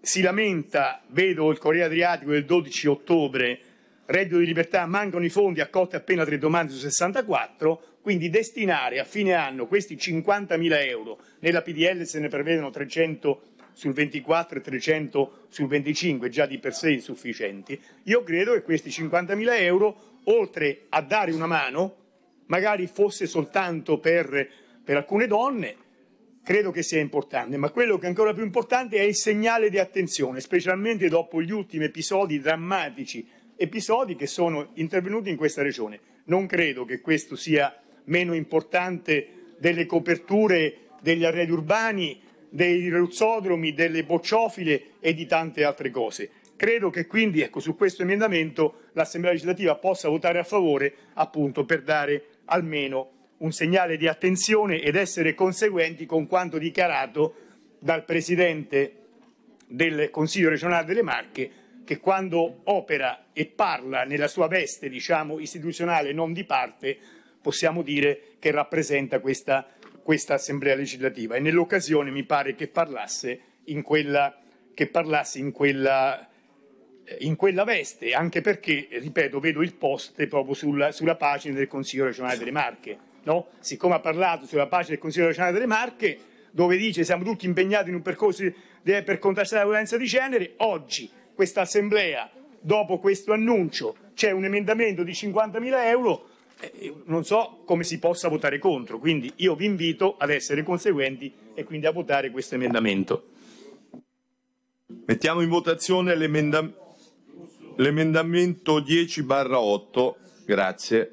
si lamenta, vedo il Corriere Adriatico del 12 ottobre, reddito di libertà mancano i fondi, accolti appena tre domande su 64, quindi destinare a fine anno questi 50.000 euro, nella PDL se ne prevedono 300 sul 24 e 300 sul 25, già di per sé insufficienti, io credo che questi 50.000 euro, oltre a dare una mano, magari fosse soltanto per, per alcune donne, credo che sia importante, ma quello che è ancora più importante è il segnale di attenzione, specialmente dopo gli ultimi episodi drammatici episodi che sono intervenuti in questa regione. Non credo che questo sia meno importante delle coperture degli arredi urbani, dei ruzzodromi, delle bocciofile e di tante altre cose. Credo che quindi ecco, su questo emendamento l'Assemblea legislativa possa votare a favore appunto per dare almeno un segnale di attenzione ed essere conseguenti con quanto dichiarato dal Presidente del Consiglio regionale delle Marche che quando opera e parla nella sua veste, diciamo, istituzionale non di parte, possiamo dire che rappresenta questa, questa Assemblea legislativa. E nell'occasione mi pare che parlasse in quella, parlasse in quella, eh, in quella veste, anche perché, ripeto, vedo il post proprio sulla, sulla pagina del Consiglio regionale delle Marche. No? Siccome ha parlato sulla pagina del Consiglio regionale delle Marche, dove dice siamo tutti impegnati in un percorso per contrastare la violenza di genere, oggi questa assemblea, dopo questo annuncio, c'è un emendamento di 50.000 euro, eh, non so come si possa votare contro. Quindi io vi invito ad essere conseguenti e quindi a votare questo emendamento. Mettiamo in votazione l'emendamento 10 8. Grazie.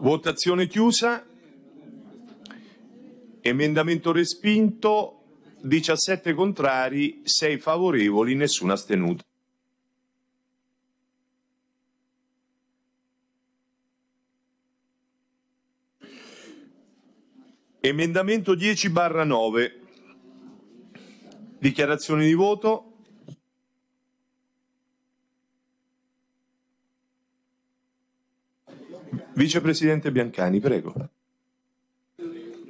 Votazione chiusa. Emendamento respinto, 17 contrari, 6 favorevoli, nessuna astenuta. Emendamento 10 barra 9. Dichiarazione di voto. Vicepresidente Biancani, prego.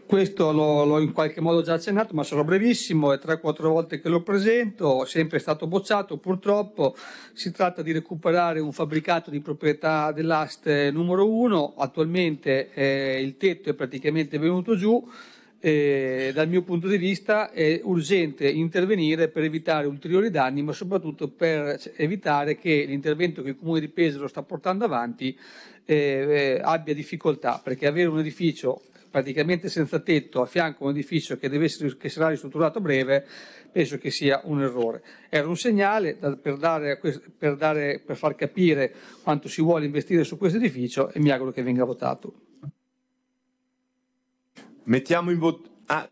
Questo l'ho, in qualche modo già accennato, ma sarò brevissimo, è 3-4 volte che lo presento, è sempre stato bocciato, purtroppo si tratta di recuperare un fabbricato di proprietà dell'aste numero 1, attualmente eh, il tetto è praticamente venuto giù, eh, dal mio punto di vista è urgente intervenire per evitare ulteriori danni, ma soprattutto per evitare che l'intervento che il Comune di Pesaro sta portando avanti eh, eh, abbia difficoltà, perché avere un edificio praticamente senza tetto a fianco a un edificio che, essere, che, sarà ristrutturato a breve, penso che sia un errore. Era un segnale da, per, dare, per, dare, per far capire quanto si vuole investire su questo edificio e mi auguro che venga votato. Mettiamo in voto. Ah,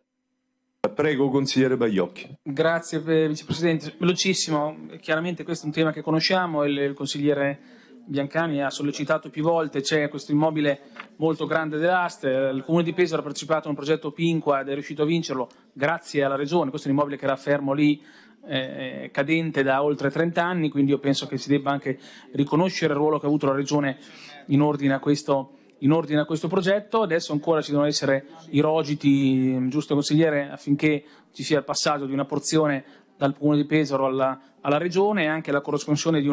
prego, consigliere Bagliocchi. Grazie, eh, vicepresidente. Velocissimo, chiaramente questo è un tema che conosciamo, il, il consigliere Biancani ha sollecitato più volte, c'è questo immobile molto grande dell'Aste, il Comune di Pesaro ha partecipato a un progetto Pinqua ed è riuscito a vincerlo grazie alla Regione, questo è un immobile che era fermo lì eh, cadente da oltre 30 anni, quindi io penso che si debba anche riconoscere il ruolo che ha avuto la Regione in ordine a questo, ordine a questo progetto. Adesso ancora ci devono essere i rogiti, mm, giusto consigliere, affinché ci sia il passaggio di una porzione dal comune di Pesaro alla, alla regione e anche la corresponsione di,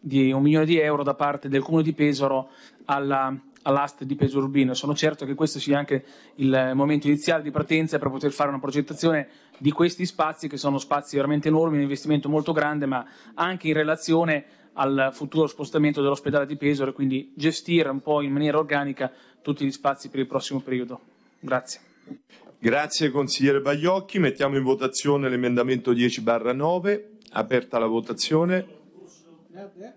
di, un milione di euro da parte del comune di Pesaro alla, all'AST di Pesaro Urbino. Sono certo che questo sia anche il momento iniziale di partenza per poter fare una progettazione di questi spazi che sono spazi veramente enormi, un investimento molto grande, ma anche in relazione al futuro spostamento dell'ospedale di Pesaro e quindi gestire un po' in maniera organica tutti gli spazi per il prossimo periodo. Grazie. Grazie consigliere Bagliocchi, mettiamo in votazione l'emendamento 10 9, aperta la votazione. Eh.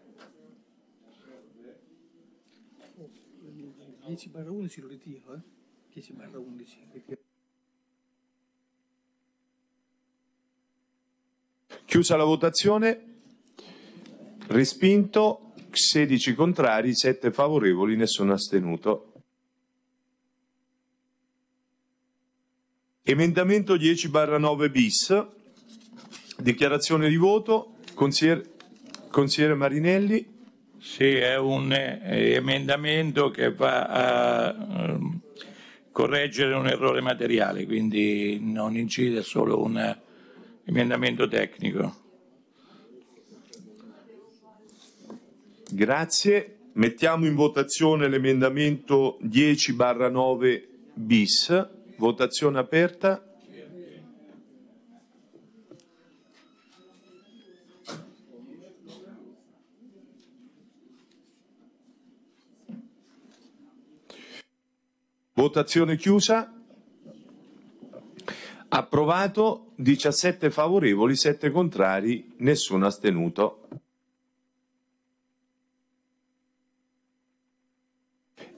Chiusa la votazione, respinto, 16 contrari, 7 favorevoli, nessuno astenuto. Emendamento 10 barra 9 bis, dichiarazione di voto, consigliere, consigliere Marinelli. Sì, è un eh, emendamento che va a ehm, correggere un errore materiale, quindi non incide, è solo un emendamento tecnico. Grazie. Mettiamo in votazione l'emendamento 10 barra 9 bis. Votazione aperta. Votazione chiusa. Approvato 17 favorevoli, 7 contrari, nessuno astenuto.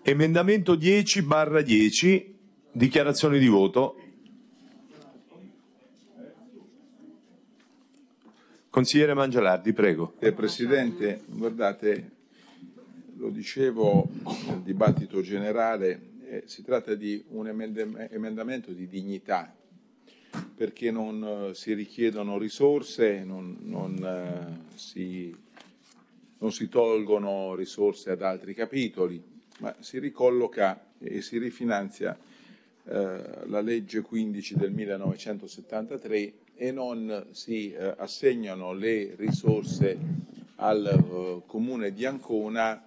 Emendamento 10 barra 10 dichiarazioni di voto. Consigliere Mangialardi, prego. Eh, Presidente, guardate, lo dicevo nel dibattito generale, eh, si tratta di un emendamento di dignità, perché non eh, si richiedono risorse, non, non, eh, si, non si tolgono risorse ad altri capitoli, ma si ricolloca e si rifinanzia eh, la legge 15 del 1973 e non si eh, assegnano le risorse al eh, comune di Ancona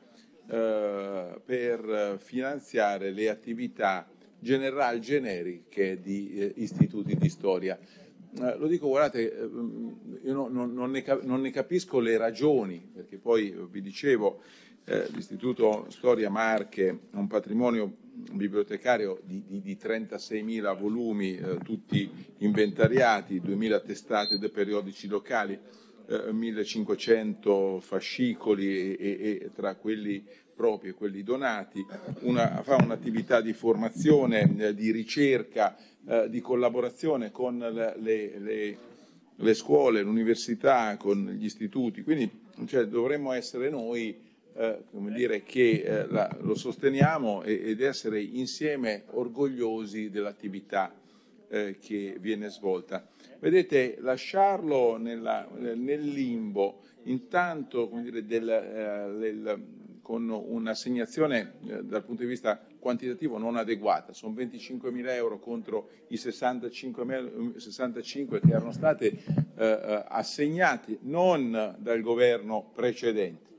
eh, per finanziare le attività general generiche di istituti di storia. Eh, lo dico, guardate, io no, no, non, ne non, ne capisco le ragioni, perché poi vi dicevo, eh, l'Istituto Storia Marche è un patrimonio bibliotecario di, di, di 36.000 volumi, eh, tutti inventariati, 2.000 testate da periodici locali, eh, 1.500 fascicoli e, e, e tra quelli propri e quelli donati, una, fa un'attività di formazione, eh, di ricerca, eh, di collaborazione con le, le, le scuole, l'università, con gli istituti. Quindi cioè, dovremmo essere noi eh, come dire, che eh, la, lo sosteniamo e, ed essere insieme orgogliosi dell'attività eh, che viene svolta. Vedete, lasciarlo nella, nel limbo, intanto dire, del, eh, del, con un'assegnazione eh, dal punto di vista quantitativo non adeguata, sono 25.000 euro contro i 65, 65 che erano stati assegnati non dal governo precedente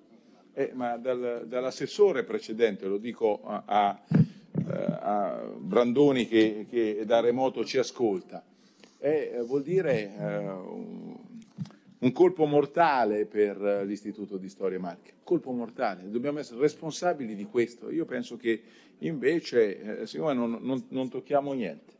eh, ma dal, dall'assessore precedente, lo dico a, a, eh, a Brandoni che, che, da remoto ci ascolta, eh, vuol dire eh, un colpo mortale per eh, l'Istituto di Storia Marche, colpo mortale, dobbiamo essere responsabili di questo. Io penso che invece, eh, siccome non, non, non tocchiamo niente,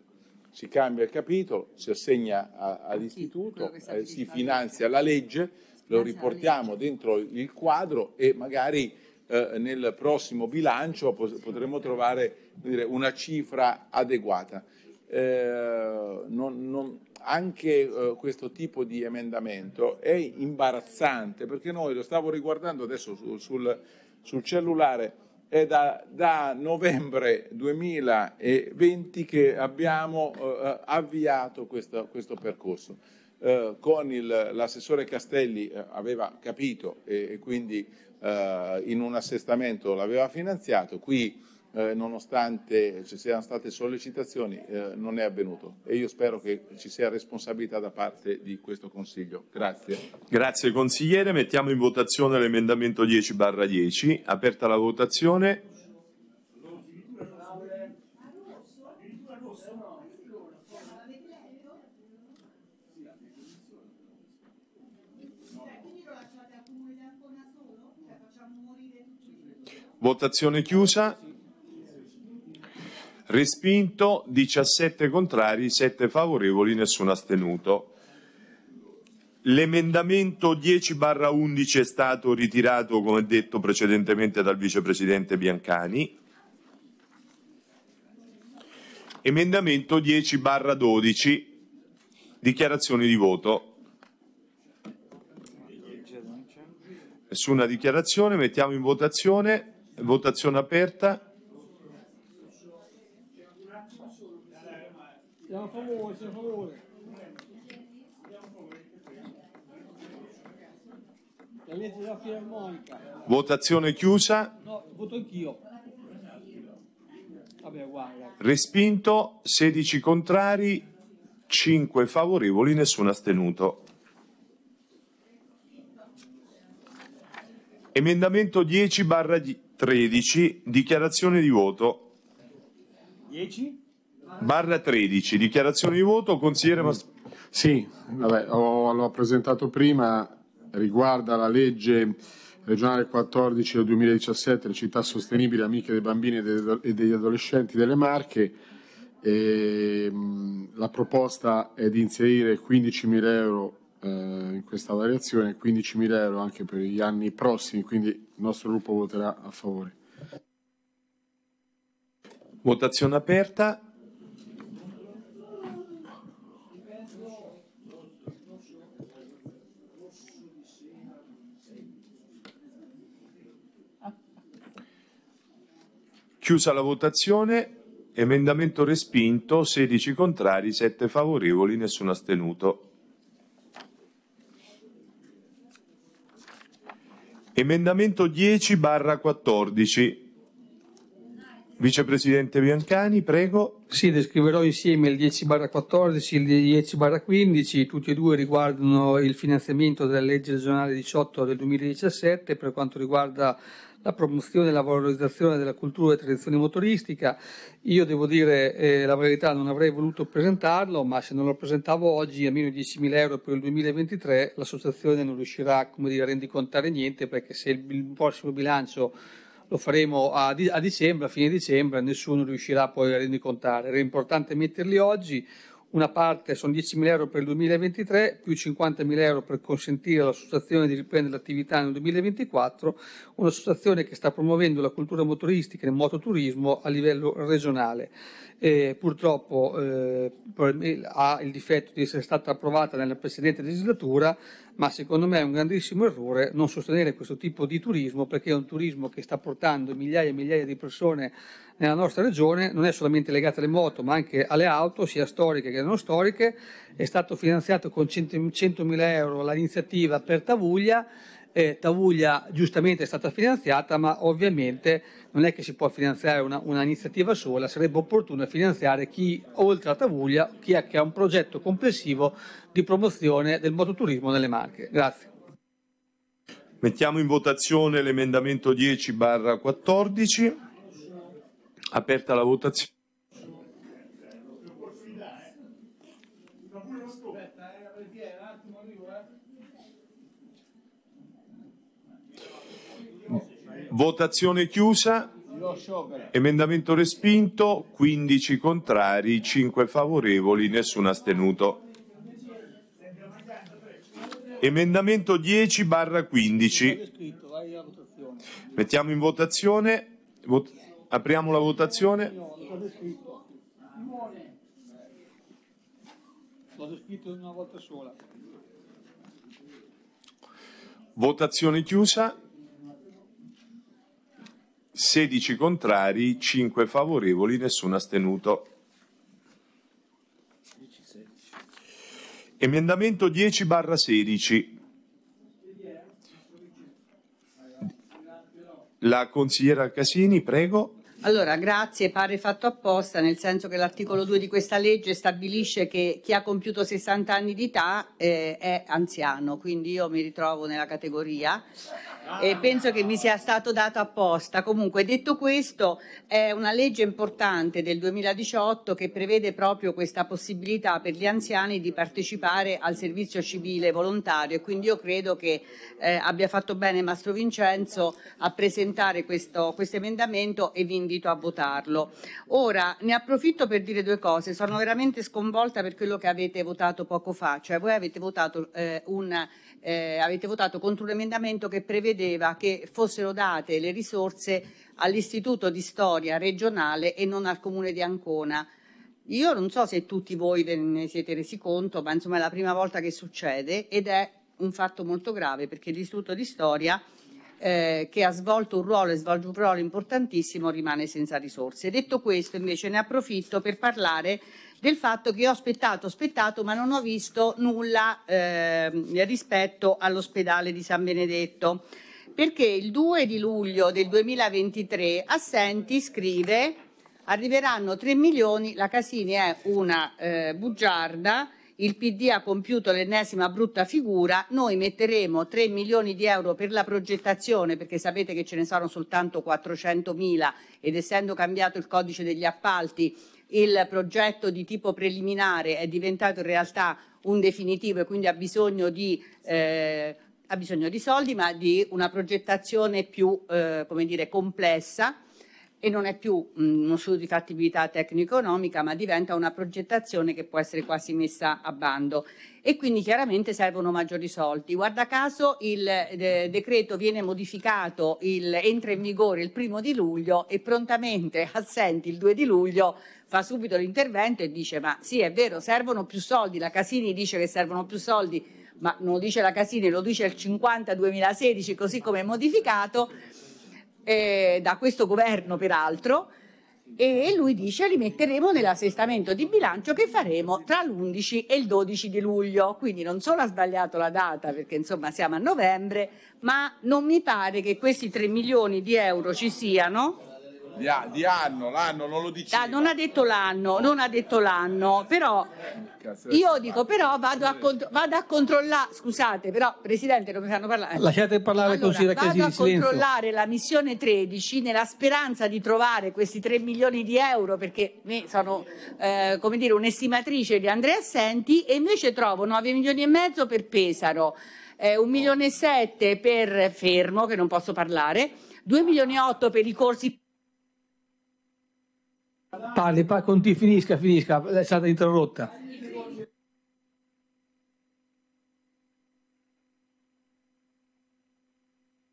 si cambia il capitolo, si assegna a, all'istituto, eh, si finanzia la legge, lo esatto. riportiamo dentro il quadro e magari eh, nel prossimo bilancio potremo trovare dire, una cifra adeguata. Eh, non, non, anche eh, questo tipo di emendamento è imbarazzante perché noi lo stavo riguardando adesso su, sul, sul, cellulare è da, da, novembre 2020 che abbiamo eh, avviato questo, questo percorso eh, con l'assessore Castelli eh, aveva capito e, e quindi eh, in un assestamento l'aveva finanziato, qui eh, nonostante ci siano state sollecitazioni eh, non è avvenuto e io spero che ci sia responsabilità da parte di questo Consiglio. Grazie. Grazie consigliere, mettiamo in votazione l'emendamento 10 10, aperta la votazione. Votazione chiusa. Respinto, 17 contrari, 7 favorevoli, nessuno astenuto. L'emendamento 10-11 è stato ritirato, come detto precedentemente, dal vicepresidente Biancani. Emendamento 10-12. Dichiarazioni di voto. Nessuna dichiarazione, mettiamo in votazione. Votazione aperta. Votazione chiusa. No, voto anch'io. Vabbè, Respinto, 16 contrari, 5 favorevoli, nessuno astenuto. Emendamento 10 barra 13, dichiarazione di voto. 10? Barra 13, dichiarazione di voto, consigliere Mastro. Sì, vabbè, ho, l'ho presentato prima, riguarda la legge regionale 14 del 2017, le città sostenibili amiche dei bambini e degli adolescenti delle Marche. E, ehm, mh, la proposta è di inserire 15.000 euro eh, in questa variazione, 15.000 euro anche per gli anni prossimi, quindi il nostro gruppo voterà a favore. Votazione aperta. Chiusa la votazione, emendamento respinto, 16 contrari, 7 favorevoli, nessuno astenuto. Emendamento 10 barra 14. Vicepresidente Biancani, prego. Sì, descriverò insieme il 10 barra 14 e il 10 barra 15, tutti e due riguardano il finanziamento della legge regionale 18 del 2017 per quanto riguarda la promozione e la valorizzazione della cultura e tradizione motoristica. Io devo dire eh, la verità, non avrei voluto presentarlo, ma se non lo presentavo oggi a meno di 10.000 euro per il 2023 l'associazione non riuscirà dire, a rendicontare niente perché se il prossimo bilancio lo faremo a, a dicembre, a fine dicembre, nessuno riuscirà poi a rendicontare. Era importante metterli oggi una parte sono 10.000 euro per il 2023 più 50.000 euro per consentire all'associazione di riprendere l'attività nel 2024, un'associazione che sta promuovendo la cultura motoristica e il mototurismo a livello regionale. E purtroppo eh, ha il difetto di essere stata approvata nella precedente legislatura ma secondo me è un grandissimo errore non sostenere questo tipo di turismo perché è un turismo che sta portando migliaia e migliaia di persone nella nostra regione, non è solamente legato alle moto ma anche alle auto, sia storiche che non storiche, è stato finanziato con 100.000 euro l'iniziativa per Tavuglia eh, Tavuglia giustamente è stata finanziata, ma ovviamente non è che si può finanziare una, una iniziativa sola, sarebbe opportuno finanziare chi, oltre a Tavuglia, chi è che ha un progetto complessivo di promozione del mototurismo nelle Marche. Grazie. Mettiamo in votazione l'emendamento 10 14. Aperta la votazione. Votazione chiusa. Emendamento respinto, 15 contrari, 5 favorevoli, nessuno astenuto. Emendamento 10 barra 15. Mettiamo in votazione. Vot apriamo la votazione. Votazione chiusa. 16 contrari, 5 favorevoli, nessuno astenuto. Emendamento 10 barra 16. La consigliera Casini, prego. Allora, grazie, pare fatto apposta, nel senso che l'articolo 2 di questa legge stabilisce che chi ha compiuto 60 anni di età eh, è anziano, quindi io mi ritrovo nella categoria e penso che mi sia stato dato apposta. Comunque, detto questo, è una legge importante del 2018 che prevede proprio questa possibilità per gli anziani di partecipare al servizio civile volontario e quindi io credo che eh, abbia fatto bene Mastro Vincenzo a presentare questo quest emendamento e vi invito a votarlo. Ora, ne approfitto per dire due cose. Sono veramente sconvolta per quello che avete votato poco fa, cioè voi avete votato eh, un eh, avete votato contro un emendamento che prevedeva che fossero date le risorse all'Istituto di Storia regionale e non al Comune di Ancona. Io non so se tutti voi ve ne siete resi conto, ma insomma è la prima volta che succede ed è un fatto molto grave perché l'Istituto di Storia eh, che ha svolto un ruolo e svolge un ruolo importantissimo rimane senza risorse. Detto questo invece ne approfitto per parlare del fatto che ho aspettato, aspettato, ma non ho visto nulla eh, rispetto all'ospedale di San Benedetto. Perché il 2 di luglio del 2023 Assenti scrive arriveranno 3 milioni, la Casini è una eh, bugiarda, il PD ha compiuto l'ennesima brutta figura, noi metteremo 3 milioni di euro per la progettazione, perché sapete che ce ne sono soltanto 400 mila ed essendo cambiato il codice degli appalti il progetto di tipo preliminare è diventato in realtà un definitivo e quindi ha bisogno di, eh, ha bisogno di soldi ma di una progettazione più eh, dire, complessa e non è più mh, mm, uno studio di fattibilità tecnico-economica ma diventa una progettazione che può essere quasi messa a bando e quindi chiaramente servono maggiori soldi. Guarda caso il eh, decreto viene modificato, il, entra in vigore il primo di luglio e prontamente assenti il 2 di luglio fa subito l'intervento e dice ma sì è vero servono più soldi, la Casini dice che servono più soldi, ma non lo dice la Casini, lo dice il 50 2016 così come è modificato eh, da questo governo peraltro e lui dice li metteremo nell'assestamento di bilancio che faremo tra l'11 e il 12 di luglio. Quindi non solo ha sbagliato la data perché insomma siamo a novembre, ma non mi pare che questi 3 milioni di euro ci siano di, di, anno, l'anno non lo diceva. Da, non ha detto l'anno, non ha detto l'anno, però io dico però vado a, contro- vado a controllare, scusate però Presidente non mi fanno parlare. Lasciate parlare allora, così ragazzi. Vado a controllare la missione 13 nella speranza di trovare questi 3 milioni di euro perché me sono eh, come dire un'estimatrice di Andrea Senti e invece trovo 9 milioni e mezzo per Pesaro, eh, 1 milione e 7 per Fermo che non posso parlare, 2 milioni e 8 per i corsi Parli, parli, continui, finisca, finisca, è stata interrotta.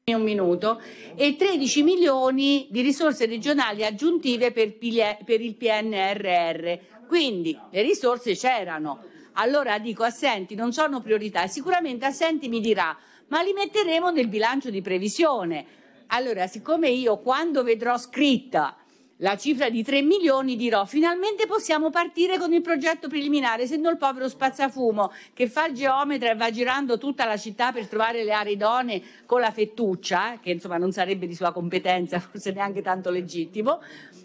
un minuto e 13 milioni di risorse regionali aggiuntive per, per il PNRR. Quindi le risorse c'erano. Allora dico assenti, non sono priorità. Sicuramente assenti mi dirà, ma li metteremo nel bilancio di previsione. Allora, siccome io quando vedrò scritta la cifra di 3 milioni, dirò finalmente possiamo partire con il progetto preliminare, se no il povero spazzafumo che fa il geometra e va girando tutta la città per trovare le aree idonee con la fettuccia, eh, che insomma non sarebbe di sua competenza, [LAUGHS] forse neanche tanto legittimo,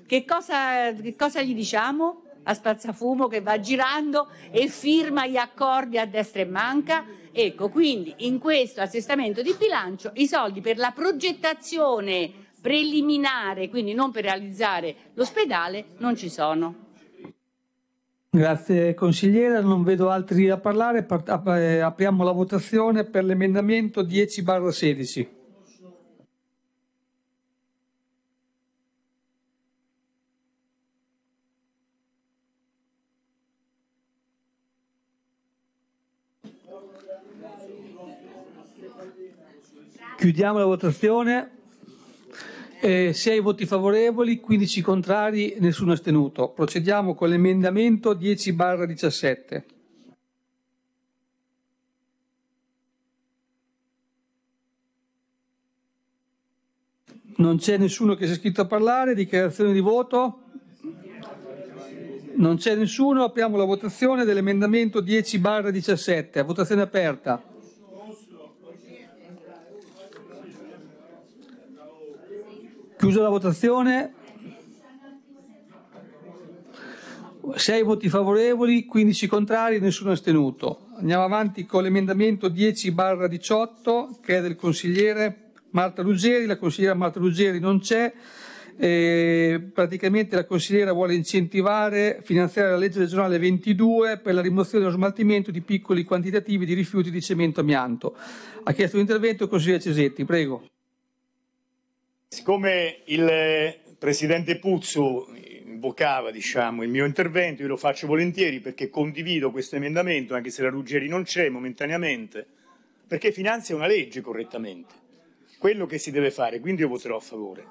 che cosa, che cosa gli diciamo? a spazzafumo che va girando e firma gli accordi a destra e manca. Ecco, quindi in questo assestamento di bilancio i soldi per la progettazione preliminare, quindi non per realizzare l'ospedale, non ci sono. Grazie consigliera, non vedo altri a parlare, eh, apriamo la votazione per l'emendamento 10-16. Chiudiamo la votazione. Eh, 6 voti favorevoli, 15 contrari, nessuno astenuto. Procediamo con l'emendamento 10 17. Non c'è nessuno che si è iscritto a parlare, dichiarazione di voto? Non c'è nessuno, apriamo la votazione dell'emendamento 10 17. Votazione aperta. Chiuso la votazione. 6 voti favorevoli, 15 contrari, nessuno astenuto. Andiamo avanti con l'emendamento 10-18 che è del consigliere Marta Ruggeri. La consigliera Marta Ruggeri non c'è. Eh, praticamente la consigliera vuole incentivare, finanziare la legge regionale 22 per la rimozione e lo smaltimento di piccoli quantitativi di rifiuti di cemento amianto. Ha chiesto l'intervento il consigliere Cesetti, prego. Siccome il eh, Presidente Puzzo invocava diciamo, il mio intervento, io lo faccio volentieri perché condivido questo emendamento, anche se la Ruggeri non c'è momentaneamente, perché finanzia una legge correttamente, quello che si deve fare, quindi io voterò a favore.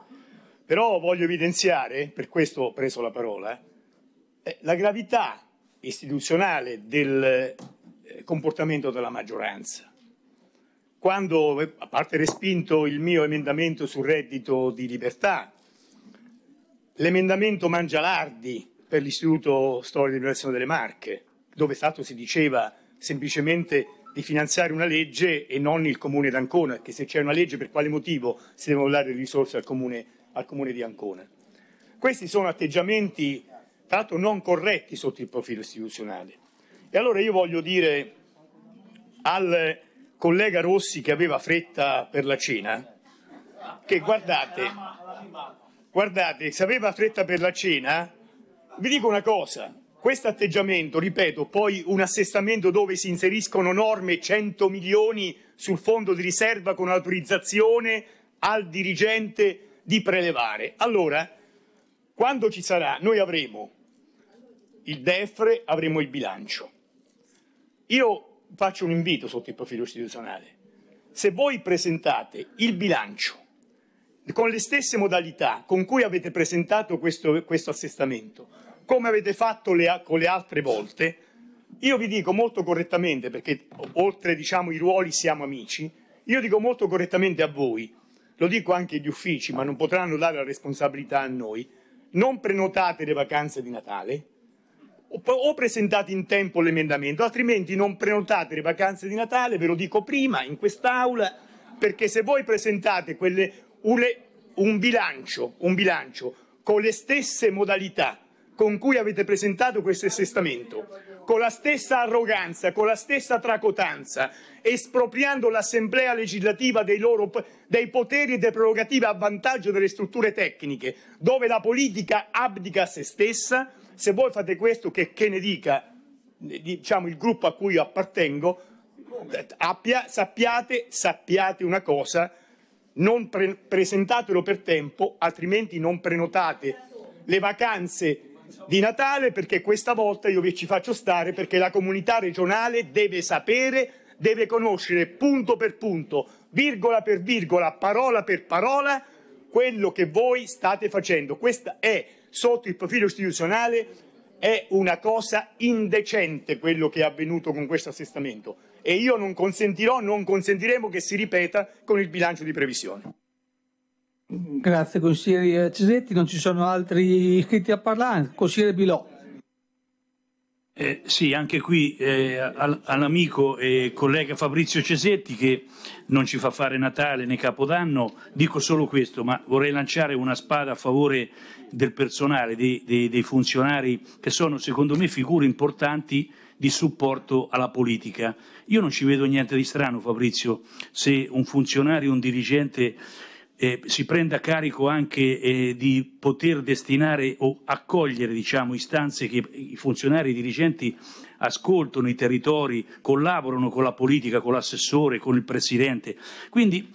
Però voglio evidenziare, per questo ho preso la parola, eh, la gravità istituzionale del eh, comportamento della maggioranza quando, eh, a parte respinto il mio emendamento sul reddito di libertà, l'emendamento Mangialardi per l'Istituto Storia dell'Università delle Marche, dove stato si diceva semplicemente di finanziare una legge e non il comune d'Ancona, perché se c'è una legge per quale motivo si devono dare risorse al comune, al comune di Ancona. Questi sono atteggiamenti, tra l'altro, non corretti sotto il profilo istituzionale. E allora io voglio dire al collega Rossi che aveva fretta per la cena, che guardate, guardate, se aveva fretta per la cena, vi dico una cosa, questo atteggiamento, ripeto, poi un assestamento dove si inseriscono norme 100 milioni sul fondo di riserva con autorizzazione al dirigente di prelevare. Allora, quando ci sarà, noi avremo il DEFRE, avremo il bilancio. Io faccio un invito sotto il profilo istituzionale. Se voi presentate il bilancio con le stesse modalità con cui avete presentato questo, questo assestamento, come avete fatto le, con le altre volte, io vi dico molto correttamente, perché oltre diciamo, i ruoli siamo amici, io dico molto correttamente a voi, lo dico anche agli uffici, ma non potranno dare la responsabilità a noi, non prenotate le vacanze di Natale, o presentate in tempo l'emendamento, altrimenti non prenotate le vacanze di Natale, ve lo dico prima, in quest'Aula, perché se voi presentate quelle, ule, un, bilancio, un bilancio con le stesse modalità con cui avete presentato questo assestamento, con la stessa arroganza, con la stessa tracotanza, espropriando l'Assemblea legislativa dei, loro, dei poteri e delle prerogative a vantaggio delle strutture tecniche, dove la politica abdica a se stessa, se voi fate questo, che, che ne dica diciamo, il gruppo a cui io appartengo, appia, sappiate, sappiate una cosa, non pre presentatelo per tempo, altrimenti non prenotate le vacanze di Natale perché questa volta io vi ci faccio stare perché la comunità regionale deve sapere, deve conoscere punto per punto, virgola per virgola, parola per parola quello che voi state facendo. Questa è sotto il profilo istituzionale è una cosa indecente quello che è avvenuto con questo assestamento e io non consentirò, non consentiremo che si ripeta con il bilancio di previsione. Grazie consigliere Cesetti, non ci sono altri iscritti a parlare. Consigliere Bilò. Eh, sì, anche qui eh, all'amico e collega Fabrizio Cesetti che non ci fa fare Natale né Capodanno, dico solo questo, ma vorrei lanciare una spada a favore del personale, dei, dei, dei funzionari che sono secondo me figure importanti di supporto alla politica. Io non ci vedo niente di strano, Fabrizio, se un funzionario, un dirigente eh, si prenda carico anche eh, di poter destinare o accogliere diciamo, istanze che i funzionari e i dirigenti ascoltano i territori, collaborano con la politica, con l'assessore, con il presidente. Quindi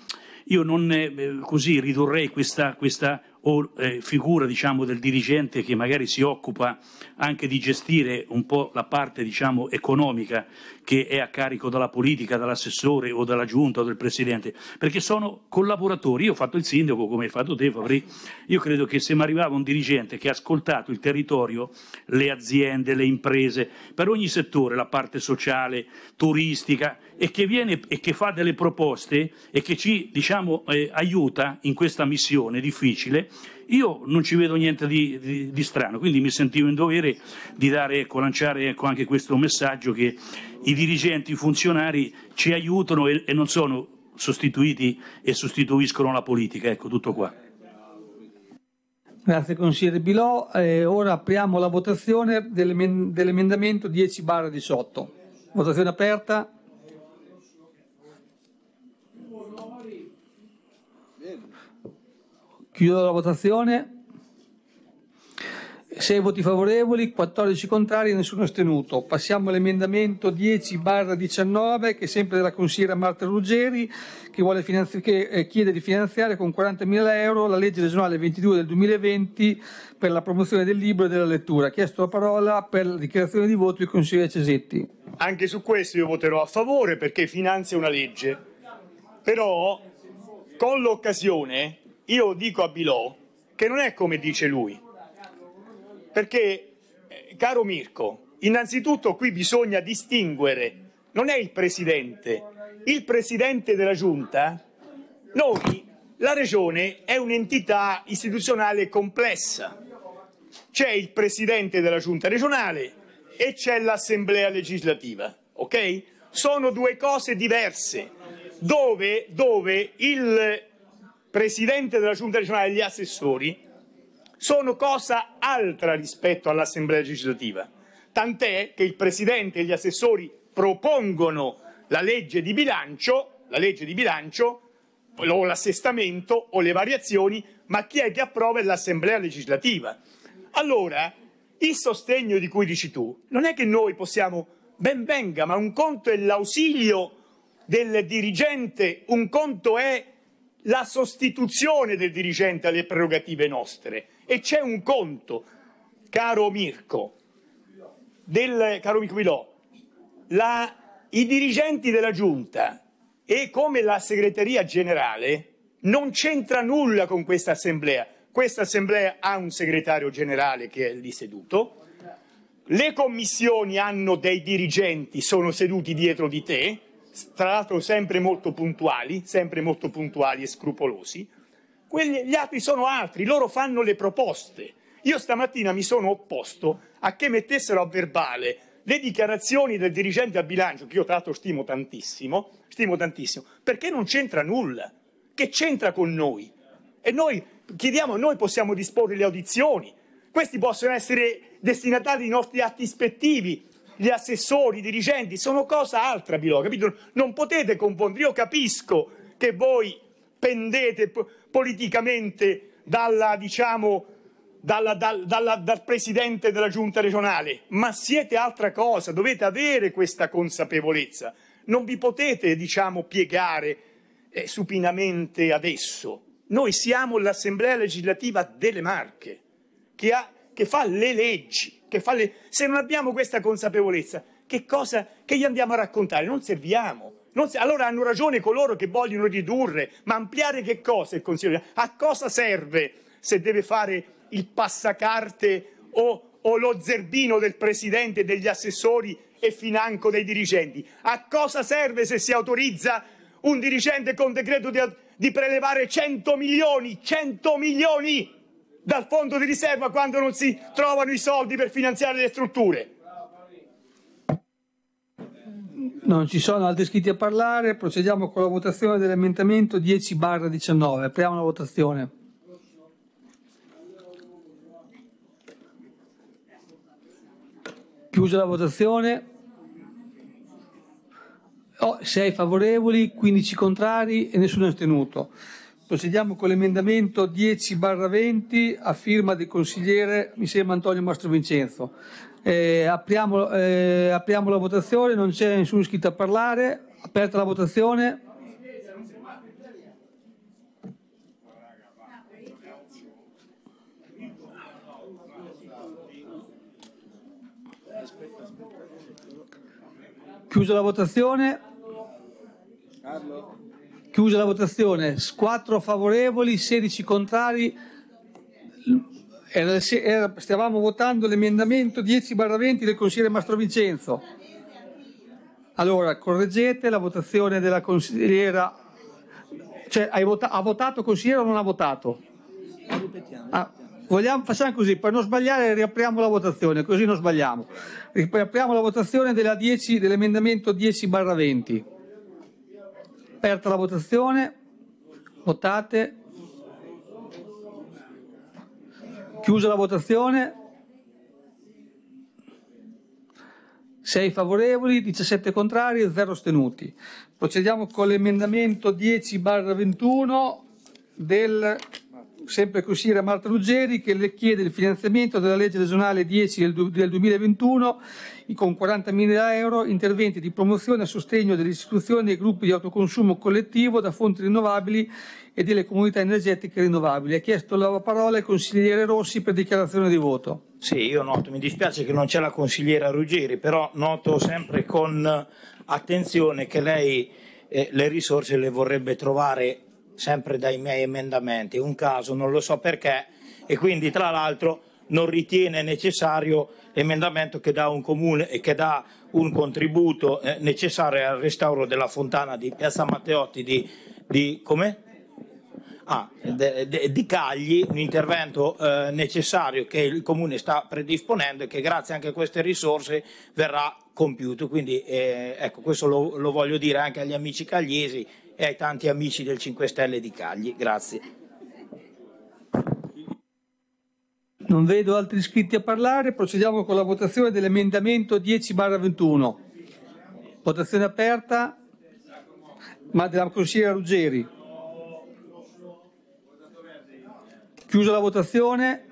io non eh, eh così ridurrei questa, questa o, eh, figura diciamo, del dirigente che magari si occupa anche di gestire un po' la parte diciamo, economica che è a carico della politica, dall'assessore o dalla giunta o del presidente, perché sono collaboratori. Io ho fatto il sindaco come hai fatto te Fabri, io credo che se mi arrivava un dirigente che ha ascoltato il territorio, le aziende, le imprese, per ogni settore, la parte sociale, turistica, e che viene e che fa delle proposte e che ci diciamo, eh, aiuta in questa missione difficile, io non ci vedo niente di, di, di strano, quindi mi sentivo in dovere di dare, ecco, lanciare ecco, anche questo messaggio che i dirigenti, i funzionari ci aiutano e, e non sono sostituiti e sostituiscono la politica. Ecco, tutto qua. Grazie consigliere Bilò. Eh, ora apriamo la votazione dell'emendamento 10 18. Votazione aperta. Chiudo la votazione. 6 voti favorevoli, 14 contrari, nessuno astenuto. Passiamo all'emendamento 10-19 che è sempre della consigliera Marta Ruggeri che, finanzi- che eh, chiede di finanziare con 40.000 euro la legge regionale 22 del 2020 per la promozione del libro e della lettura. Ha chiesto la parola per la dichiarazione di voto il consigliere Cesetti. Anche su questo io voterò a favore perché finanzia una legge, però con l'occasione io dico a Bilò che non è come dice lui. Perché, eh, caro Mirko, innanzitutto qui bisogna distinguere, non è il presidente, il presidente della giunta, noi, la regione è un'entità istituzionale complessa. C'è il presidente della giunta regionale e c'è l'assemblea legislativa, ok? Sono due cose diverse dove, dove il presidente della giunta regionale e gli assessori sono cosa altra rispetto all'assemblea legislativa, tant'è che il presidente e gli assessori propongono la legge di bilancio, la legge di bilancio o l'assestamento o le variazioni, ma chi è che approva è l'assemblea legislativa. Allora, il sostegno di cui dici tu non è che noi possiamo ben venga, ma un conto è l'ausilio del dirigente, un conto è la sostituzione del dirigente alle prerogative nostre. E c'è un conto, caro Mirko, del, caro Mirko Milò, la, i dirigenti della Giunta e come la segreteria generale non c'entra nulla con questa assemblea. Questa assemblea ha un segretario generale che è lì seduto. Le commissioni hanno dei dirigenti, sono seduti dietro di te tra l'altro sempre molto puntuali, sempre molto puntuali e scrupolosi. Quelli, gli altri sono altri, loro fanno le proposte. Io stamattina mi sono opposto a che mettessero a verbale le dichiarazioni del dirigente a bilancio, che io tra l'altro stimo tantissimo, stimo tantissimo, perché non c'entra nulla. Che c'entra con noi? E noi chiediamo, noi possiamo disporre le audizioni, questi possono essere destinatari dei nostri atti ispettivi, gli assessori, i dirigenti, sono cosa altra, Bilò, capito? Non potete confondere. Io capisco che voi pendete politicamente dalla, diciamo, dalla, dal, dalla, dal presidente della giunta regionale, ma siete altra cosa, dovete avere questa consapevolezza. Non vi potete, diciamo, piegare eh, supinamente adesso. Noi siamo l'Assemblea legislativa delle Marche, che, ha, che fa le leggi che fa le... se non abbiamo questa consapevolezza, che cosa che gli andiamo a raccontare? Non serviamo. Non se... Allora hanno ragione coloro che vogliono ridurre, ma ampliare che cosa il Consiglio? A cosa serve se deve fare il passacarte o, o lo zerbino del Presidente, degli assessori e financo dei dirigenti? A cosa serve se si autorizza un dirigente con decreto di, di prelevare 100 milioni, 100 milioni dal fondo di riserva quando non si trovano i soldi per finanziare le strutture. Non ci sono altri iscritti a parlare, procediamo con la votazione dell'emendamento 10 19. Apriamo la votazione. Chiusa la votazione. Oh, 6 favorevoli, 15 contrari e nessuno astenuto. Procediamo con l'emendamento 10-20 a firma del consigliere, mi sembra Antonio Mastrovincenzo. Eh, apriamo, eh, apriamo, la votazione, non c'è nessuno iscritto a parlare, aperta la votazione. Chiusa la votazione. Carlo. Chiusa la votazione, 4 favorevoli, 16 contrari. Era, era, stavamo votando l'emendamento 10-20 del consigliere Mastro Vincenzo. Allora, correggete la votazione della consigliera. Cioè, vota, ha votato consigliere o non ha votato? Ah, vogliamo, facciamo così, per non sbagliare riapriamo la votazione, così non sbagliamo. Riapriamo la votazione dell'emendamento 10-20 aperta la votazione, votate, chiusa la votazione, 6 favorevoli, 17 contrari e 0 stenuti. Procediamo con l'emendamento 10 21 del sempre Cusira Marta Ruggeri, che le chiede il finanziamento della legge regionale 10 del 2021 con mila euro interventi di promozione a sostegno delle istituzioni e gruppi di autoconsumo collettivo da fonti rinnovabili e delle comunità energetiche rinnovabili. Ha chiesto la parola il consigliere Rossi per dichiarazione di voto. Sì, io noto, mi dispiace che non c'è la consigliera Ruggeri, però noto sempre con eh, attenzione che lei eh, le risorse le vorrebbe trovare sempre dai miei emendamenti, un caso, non lo so perché, e quindi tra l'altro non ritiene necessario l'emendamento che dà un comune e che dà un contributo eh, necessario al restauro della fontana di Piazza Matteotti di, di, ah, de, de, di Cagli, un intervento eh, necessario che il comune sta predisponendo e che grazie anche a queste risorse verrà compiuto. Quindi eh, ecco, questo lo, lo voglio dire anche agli amici cagliesi e ai tanti amici del 5 Stelle di Cagli. Grazie. Non vedo altri iscritti a parlare, procediamo con la votazione dell'emendamento 10-21. Votazione aperta, ma della consigliera Ruggeri. Chiusa la votazione.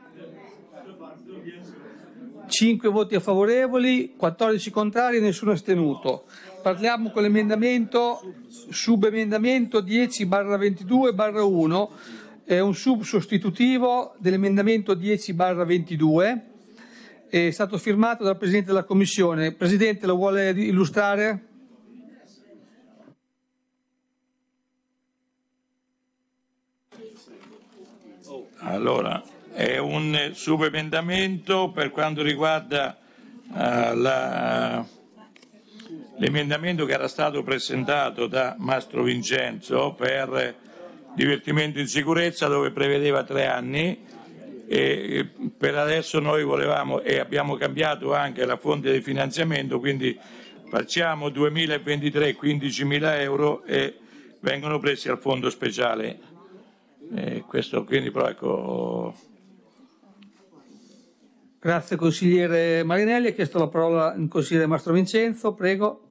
5 voti favorevoli, 14 contrari, nessuno astenuto. Parliamo con l'emendamento, subemendamento 10 barra 22 barra 1, è un subsostitutivo dell'emendamento 10 barra 22, è stato firmato dal Presidente della Commissione. Presidente, lo vuole illustrare? Allora, è un subemendamento per quanto riguarda uh, la l'emendamento che era stato presentato da Mastro Vincenzo per divertimento in sicurezza dove prevedeva tre anni e per adesso noi volevamo e abbiamo cambiato anche la fonte di finanziamento quindi facciamo 2023 15 mila euro e vengono presi al fondo speciale e questo quindi però ecco Grazie consigliere Marinelli, ha chiesto la parola il consigliere Mastro Vincenzo, prego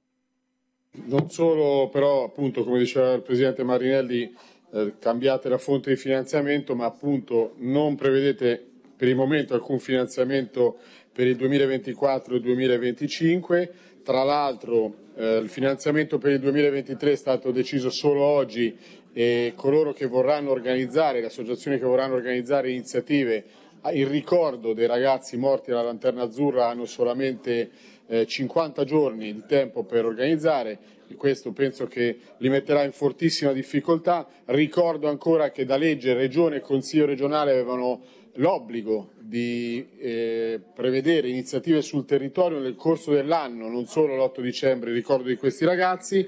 non solo però, appunto, come diceva il Presidente Marinelli, eh, cambiate la fonte di finanziamento, ma appunto non prevedete per il momento alcun finanziamento per il 2024 e 2025. Tra l'altro eh, il finanziamento per il 2023 è stato deciso solo oggi e coloro che vorranno organizzare, le associazioni che vorranno organizzare iniziative in ricordo dei ragazzi morti alla Lanterna Azzurra hanno solamente eh, 50 giorni di tempo per organizzare e questo penso che li metterà in fortissima difficoltà. Ricordo ancora che da legge Regione e Consiglio regionale avevano l'obbligo di eh, prevedere iniziative sul territorio nel corso dell'anno, non solo l'8 dicembre, ricordo di questi ragazzi.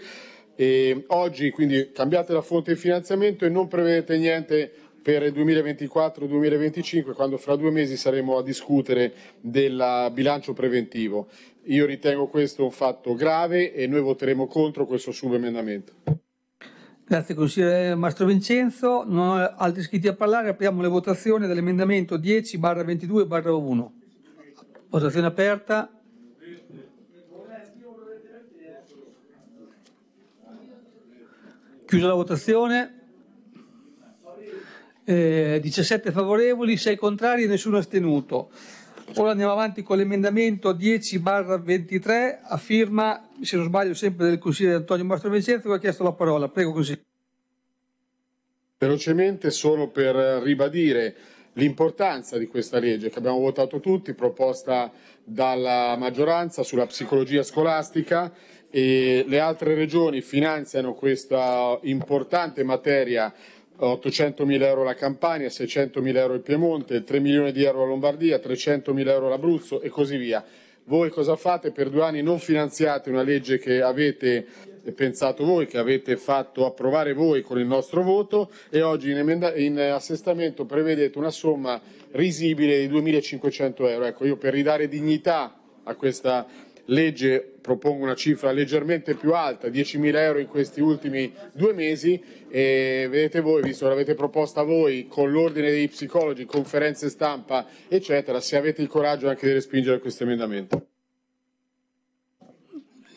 E oggi quindi cambiate la fonte di finanziamento e non prevedete niente per il 2024-2025 quando fra due mesi saremo a discutere del bilancio preventivo. Io ritengo questo un fatto grave e noi voteremo contro questo subemendamento. Grazie consigliere Mastro Vincenzo. Non ho altri iscritti a parlare. Apriamo le votazioni dell'emendamento 10-22-1. Votazione aperta. Chiusa la votazione. Eh, 17 favorevoli, 6 contrari e nessuno astenuto. Ora andiamo avanti con l'emendamento 10-23 barra a firma, se non sbaglio, sempre del consigliere Antonio Mastro Vincenzo che ha chiesto la parola. Prego, così. Velocemente solo per ribadire l'importanza di questa legge che abbiamo votato tutti, proposta dalla maggioranza sulla psicologia scolastica e le altre regioni finanziano questa importante materia 800.000 euro la Campania, 600.000 euro il Piemonte, 3 milioni di euro la Lombardia, 300.000 euro l'Abruzzo e così via. Voi cosa fate? Per due anni non finanziate una legge che avete pensato voi, che avete fatto approvare voi con il nostro voto e oggi in, emenda- in assestamento prevedete una somma risibile di 2.500 euro. Ecco, io per ridare dignità a questa legge propongo una cifra leggermente più alta, 10.000 euro in questi ultimi due mesi e vedete voi, visto che l'avete proposta voi con l'ordine dei psicologi, conferenze stampa eccetera, se avete il coraggio anche di respingere questo emendamento.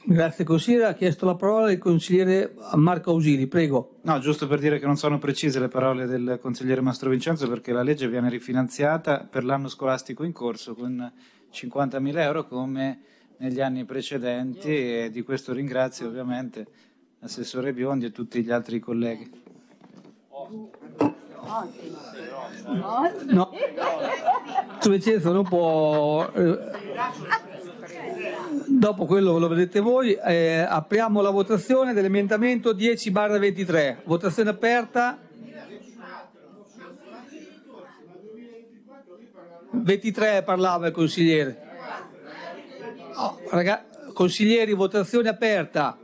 Grazie consigliere, ha chiesto la parola il consigliere Marco Ausili, prego. No, giusto per dire che non sono precise le parole del consigliere Mastro Vincenzo perché la legge viene rifinanziata per l'anno scolastico in corso con 50.000 euro come negli anni precedenti e di questo ringrazio ovviamente l'assessore Biondi e tutti gli altri colleghi. No, sono un po' dopo quello lo vedete voi, eh, apriamo la votazione dell'emendamento 10 23, votazione aperta. 23 parlava il consigliere. Oh, raga, consiglieri, votazione aperta.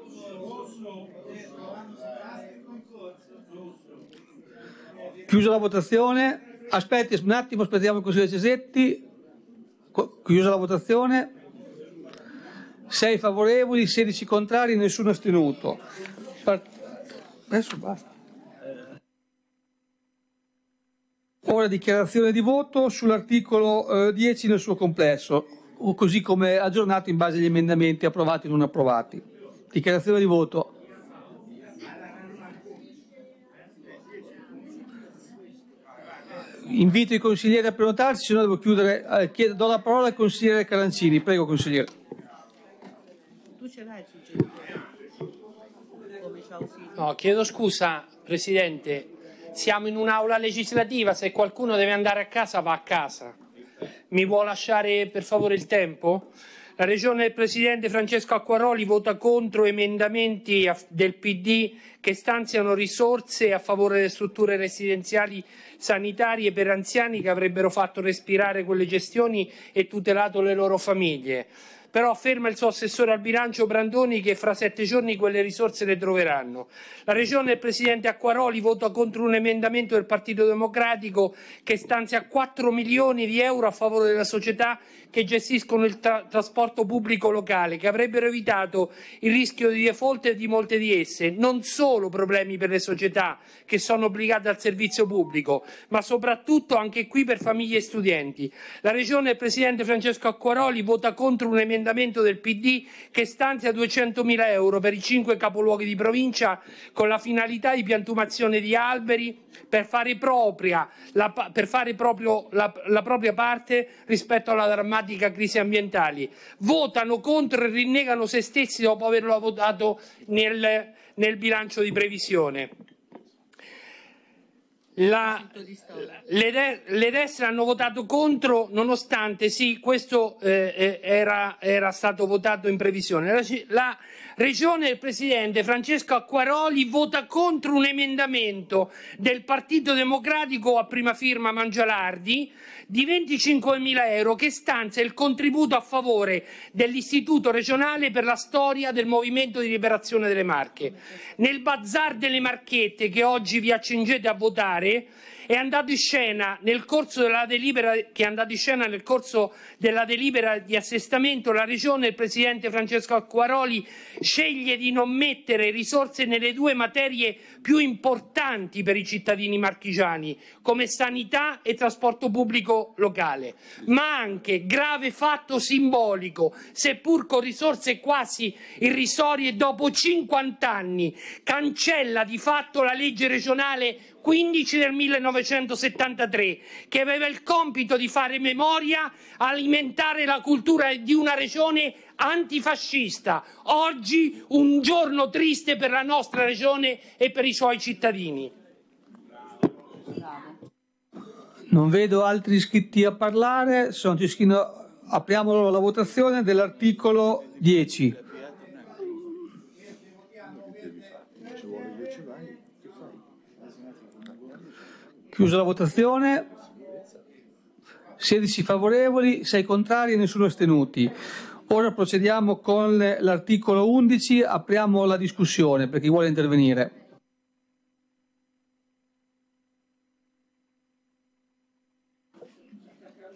Chiusa la votazione. Aspetti un attimo, aspettiamo il consigliere Cesetti. Chiusa la votazione. 6 favorevoli, 16 contrari, nessuno astenuto. Adesso basta. Ora dichiarazione di voto sull'articolo 10 eh, nel suo complesso o così come aggiornato in base agli emendamenti approvati o non approvati. Dichiarazione di voto. Invito i consiglieri a prenotarsi, se no devo chiudere. Eh, chiedo, do la parola al consigliere Carancini. Prego, consigliere. Tu ce l'hai il No, chiedo scusa, Presidente. Siamo in un'aula legislativa, se qualcuno deve andare a casa va a casa. Mi può lasciare per favore il tempo? La regione del presidente Francesco Acquaroli vota contro emendamenti del PD che stanziano risorse a favore delle strutture residenziali sanitarie per anziani che avrebbero fatto respirare quelle gestioni e tutelato le loro famiglie però afferma il suo assessore al bilancio Brandoni che fra sette giorni quelle risorse le troveranno. La Regione e il Presidente Acquaroli vota contro un emendamento del Partito Democratico che stanzia 4 milioni di euro a favore della società che gestiscono il tra- trasporto pubblico locale, che avrebbero evitato il rischio di default di molte di esse, non solo problemi per le società che sono obbligate al servizio pubblico, ma soprattutto anche qui per famiglie e studenti. La Regione e il Presidente Francesco Acquaroli vota contro un emendamento del PD che stanzia 200.000 euro per i cinque capoluoghi di provincia con la finalità di piantumazione di alberi per fare, propria, la, per fare proprio la, la propria parte rispetto alla drammatica drammatica crisi ambientali. votano contro e rinnegano se stessi dopo averlo votato nel, nel bilancio di previsione. La, le, de, le, destre hanno votato contro, nonostante sì, questo eh, eh era, era, stato votato in previsione. La, la regione del presidente Francesco Acquaroli vota contro un emendamento del Partito Democratico a prima firma Mangialardi di 25.000 euro che stanzia il contributo a favore dell'Istituto regionale per la storia del Movimento di Liberazione delle Marche. Nel bazar delle marchette che oggi vi accingete a votare è andato in scena nel corso della delibera, che è andato in scena nel corso della delibera di assestamento, la Regione il Presidente Francesco Acquaroli sceglie di non mettere risorse nelle due materie più importanti per i cittadini marchigiani, come sanità e trasporto pubblico locale, ma anche grave fatto simbolico, seppur con risorse quasi irrisorie dopo 50 anni, cancella di fatto la legge regionale 15 del 1973, che aveva il compito di fare memoria, alimentare la cultura di una regione antifascista. Oggi un giorno triste per la nostra regione e per i suoi cittadini. Non vedo altri iscritti a parlare, sono Cischino. Apriamo la votazione dell'articolo 10. Chiusa la votazione. 16 favorevoli, 6 contrari e nessuno astenuti. Ora procediamo con l'articolo 11, apriamo la discussione per chi vuole intervenire.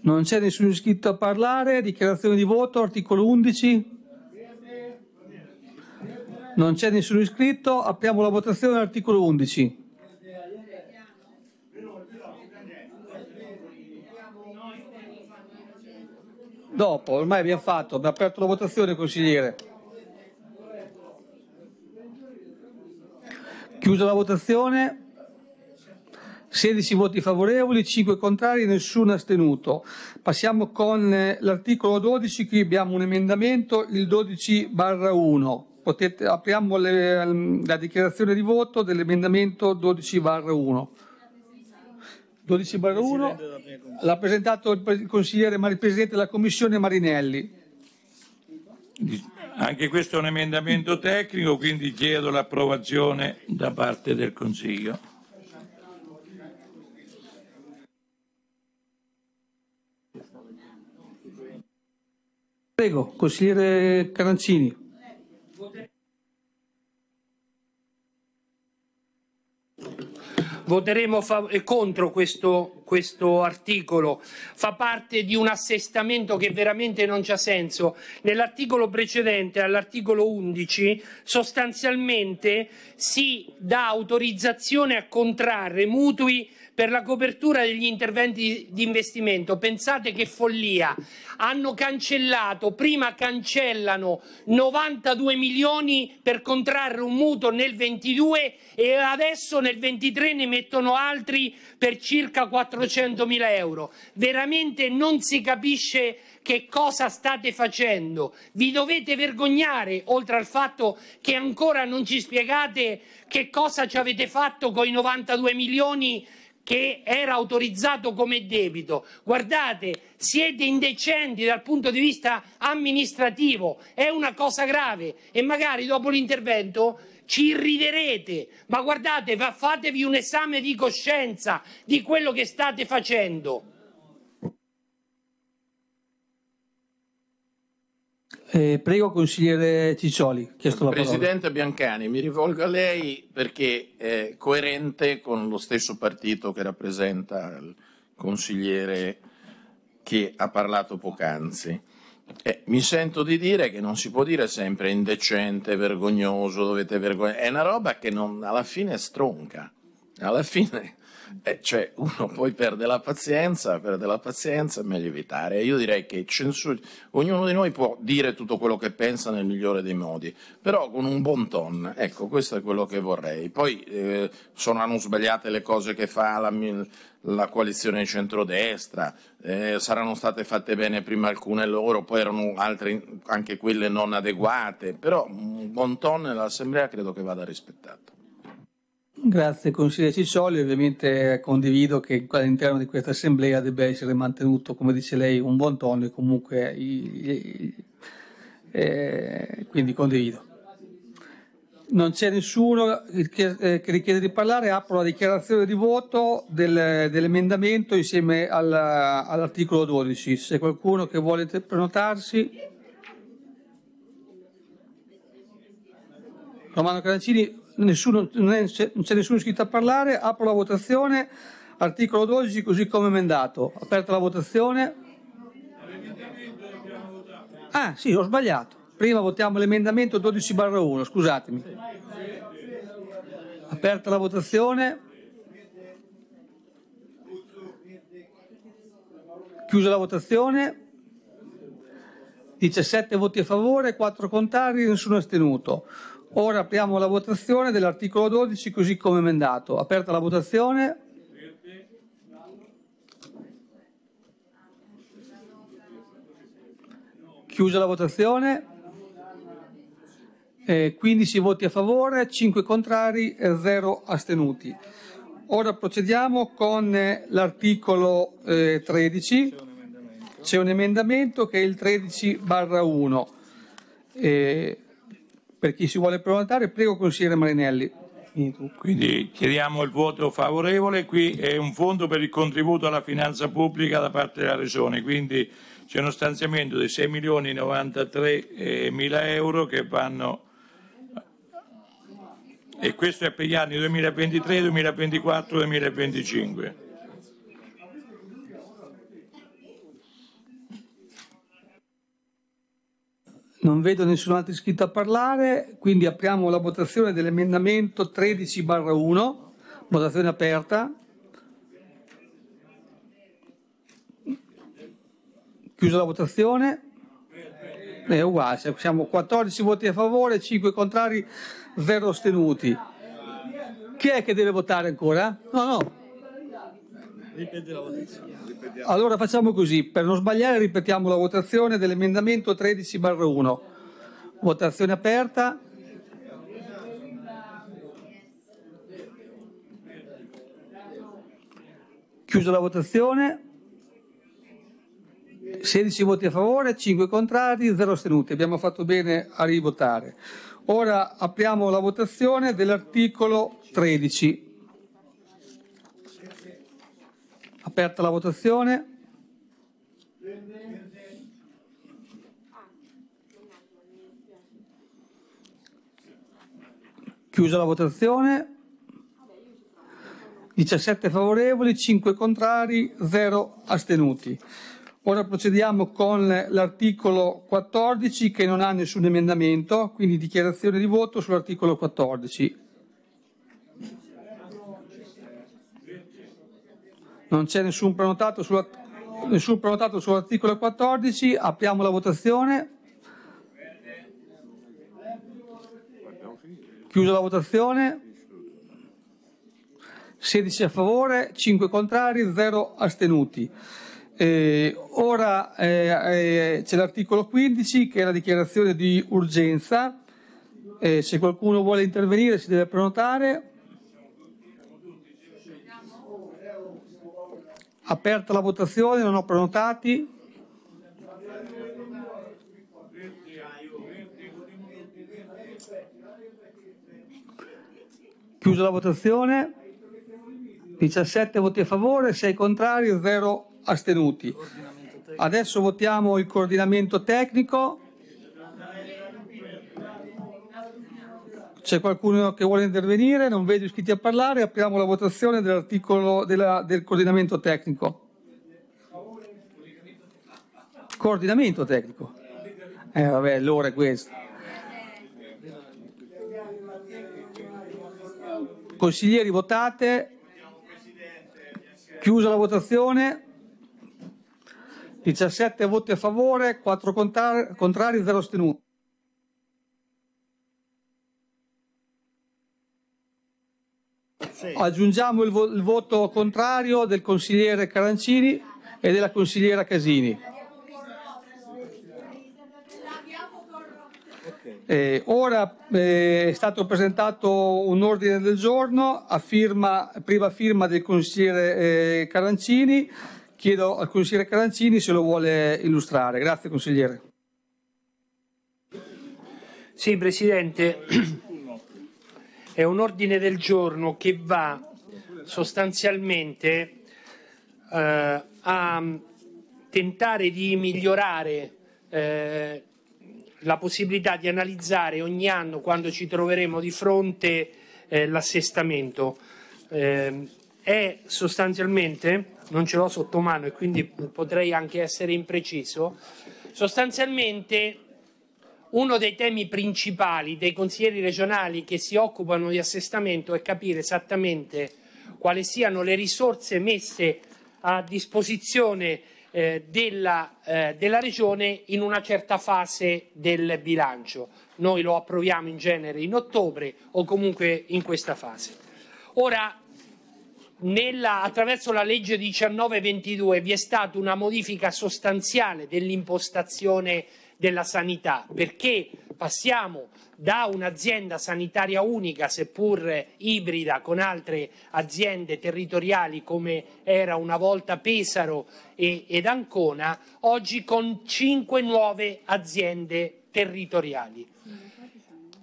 Non c'è nessuno iscritto a parlare, dichiarazione di voto, articolo 11. Non c'è nessuno iscritto, apriamo la votazione articolo 11. Dopo, ormai abbiamo fatto, abbiamo aperto la votazione, consigliere. Chiusa la votazione. 16 voti favorevoli, 5 contrari, nessuno astenuto. Passiamo con eh, l'articolo 12, qui abbiamo un emendamento, il 12 1. Potete, apriamo le, ehm, la dichiarazione di voto dell'emendamento 12 1. 12 1, l'ha presentato il consigliere, il presidente della commissione Marinelli. Anche questo è un emendamento tecnico, quindi chiedo l'approvazione da parte del Consiglio. Prego, consigliere Carancini. voteremo contro questo, questo articolo. Fa parte di un assestamento che veramente non c'ha senso. Nell'articolo precedente, all'articolo 11, sostanzialmente si dà autorizzazione a contrarre mutui per la copertura degli interventi di investimento. Pensate che follia! Hanno cancellato, prima cancellano 92 milioni per contrarre un mutuo nel 22 e adesso nel 23 ne mettono altri per circa 400 mila euro. Veramente non si capisce che cosa state facendo. Vi dovete vergognare, oltre al fatto che ancora non ci spiegate che cosa ci avete fatto con i 92 milioni che era autorizzato come debito. Guardate, siete indecenti dal punto di vista amministrativo, è una cosa grave e magari dopo l'intervento ci riderete, ma guardate, fatevi un esame di coscienza di quello che state facendo. Eh, prego, consigliere Ciccioli, chiesto la Presidente parola. Presidente Biancani, mi rivolgo a lei perché è coerente con lo stesso partito che rappresenta il consigliere che ha parlato poc'anzi. Eh, mi sento di dire che non si può dire sempre indecente, vergognoso, dovete vergognare. È una roba che non, alla fine stronca. Alla fine eh, cioè, uno poi perde la pazienza, perde la pazienza, è meglio evitare. Io direi che censur- ognuno di noi può dire tutto quello che pensa nel migliore dei modi, però con un buon ton. Ecco, questo è quello che vorrei. Poi eh, saranno sbagliate le cose che fa la, la coalizione di centrodestra, eh, saranno state fatte bene prima alcune loro, poi erano altre anche quelle non adeguate, però un buon ton nell'Assemblea credo che vada rispettato. Grazie consigliere Ciccioli, ovviamente eh, condivido che all'interno di questa assemblea debba essere mantenuto, come dice lei, un buon tono e comunque i, i, eh, quindi condivido. Non c'è nessuno che, eh, che, richiede di parlare, apro la dichiarazione di voto del, dell'emendamento insieme alla, all'articolo 12. Se qualcuno che vuole prenotarsi. Romano Carancini, nessuno, non, è, non c'è nessuno iscritto a parlare, apro la votazione, articolo 12 così come emendato, aperta la votazione. Ah sì, ho sbagliato, prima votiamo l'emendamento 12 barra 1, scusatemi. Aperta la votazione. Chiusa la votazione. 17 voti a favore, 4 contrari, nessuno astenuto. Ora apriamo la votazione dell'articolo 12 così come emendato. Aperta la votazione. Chiusa la votazione. Eh, 15 voti a favore, 5 contrari e 0 astenuti. Ora procediamo con eh, l'articolo eh, 13. C'è un emendamento che è il 13 1. Eh, per chi si vuole prenotare, prego consigliere Marinelli. Quindi chiediamo il voto favorevole, qui è un fondo per il contributo alla finanza pubblica da parte della Regione, quindi c'è uno stanziamento di 6 milioni 93 mila euro che vanno e questo è per gli anni 2023, 2024 2025. Non vedo nessun altro iscritto a parlare, quindi apriamo la votazione dell'emendamento 13-1, votazione aperta. Chiusa la votazione. È uguale, siamo 14 voti a favore, 5 contrari, 0 astenuti. Chi è che deve votare ancora? No, no. Ripeti la votazione. Allora facciamo così, per non sbagliare ripetiamo la votazione dell'emendamento 13 1. Votazione aperta. Chiusa la votazione. 16 voti a favore, 5 contrari, 0 astenuti. Abbiamo fatto bene a rivotare. Ora apriamo la votazione dell'articolo 13. Aperta la votazione. Chiusa la votazione. 17 favorevoli, 5 contrari, 0 astenuti. Ora procediamo con l'articolo 14 che non ha nessun emendamento, quindi dichiarazione di voto sull'articolo 14. Non c'è nessun prenotato, sulla, nessun prenotato sull'articolo 14. Apriamo la votazione. Chiusa la votazione. 16 a favore, 5 contrari, 0 astenuti. Eh, ora eh, eh, c'è l'articolo 15 che è la dichiarazione di urgenza. Eh, se qualcuno vuole intervenire si deve prenotare. Aperta la votazione, non ho prenotati. Chiusa la votazione. 17 voti a favore, 6 contrari, 0 astenuti. Adesso votiamo il coordinamento tecnico. C'è qualcuno che vuole intervenire? Non vedo iscritti a parlare. Apriamo la votazione dell'articolo della, del coordinamento tecnico. Coordinamento tecnico. Eh vabbè, allora è questo. Consiglieri votate. Chiusa la votazione. 17 voti a favore, 4 contrari, 0 astenuti. Aggiungiamo il, vo- il voto contrario del consigliere Carancini e della consigliera Casini. Eh, ora eh, è stato presentato un ordine del giorno a firma, prima firma del consigliere eh, Carancini. Chiedo al consigliere Carancini se lo vuole illustrare. Grazie consigliere. Sì, Presidente. [CLEARS THROAT] È un ordine del giorno che va sostanzialmente eh, a tentare di migliorare eh, la possibilità di analizzare ogni anno quando ci troveremo di fronte eh, l'assestamento. Eh, è sostanzialmente, non ce l'ho sotto mano e quindi potrei anche essere impreciso, sostanzialmente uno dei temi principali dei consiglieri regionali che si occupano di assestamento è capire esattamente quali siano le risorse messe a disposizione eh, della, eh, della, Regione in una certa fase del bilancio. Noi lo approviamo in genere in ottobre o comunque in questa fase. Ora, nella, attraverso la legge 1922 vi è stata una modifica sostanziale dell'impostazione della sanità, perché passiamo da un'azienda sanitaria unica, seppur ibrida, con altre aziende territoriali come era una volta Pesaro e, ed Ancona, oggi con cinque nuove aziende territoriali.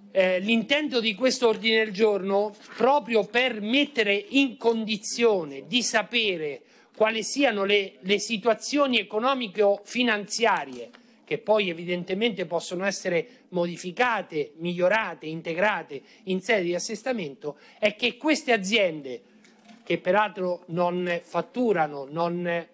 Eh, l'intento di questo ordine del giorno, proprio per mettere in condizione di sapere quali siano le, le situazioni economico-finanziarie che poi evidentemente possono essere modificate, migliorate, integrate in sede di assestamento, è che queste aziende, che peraltro non fatturano, non,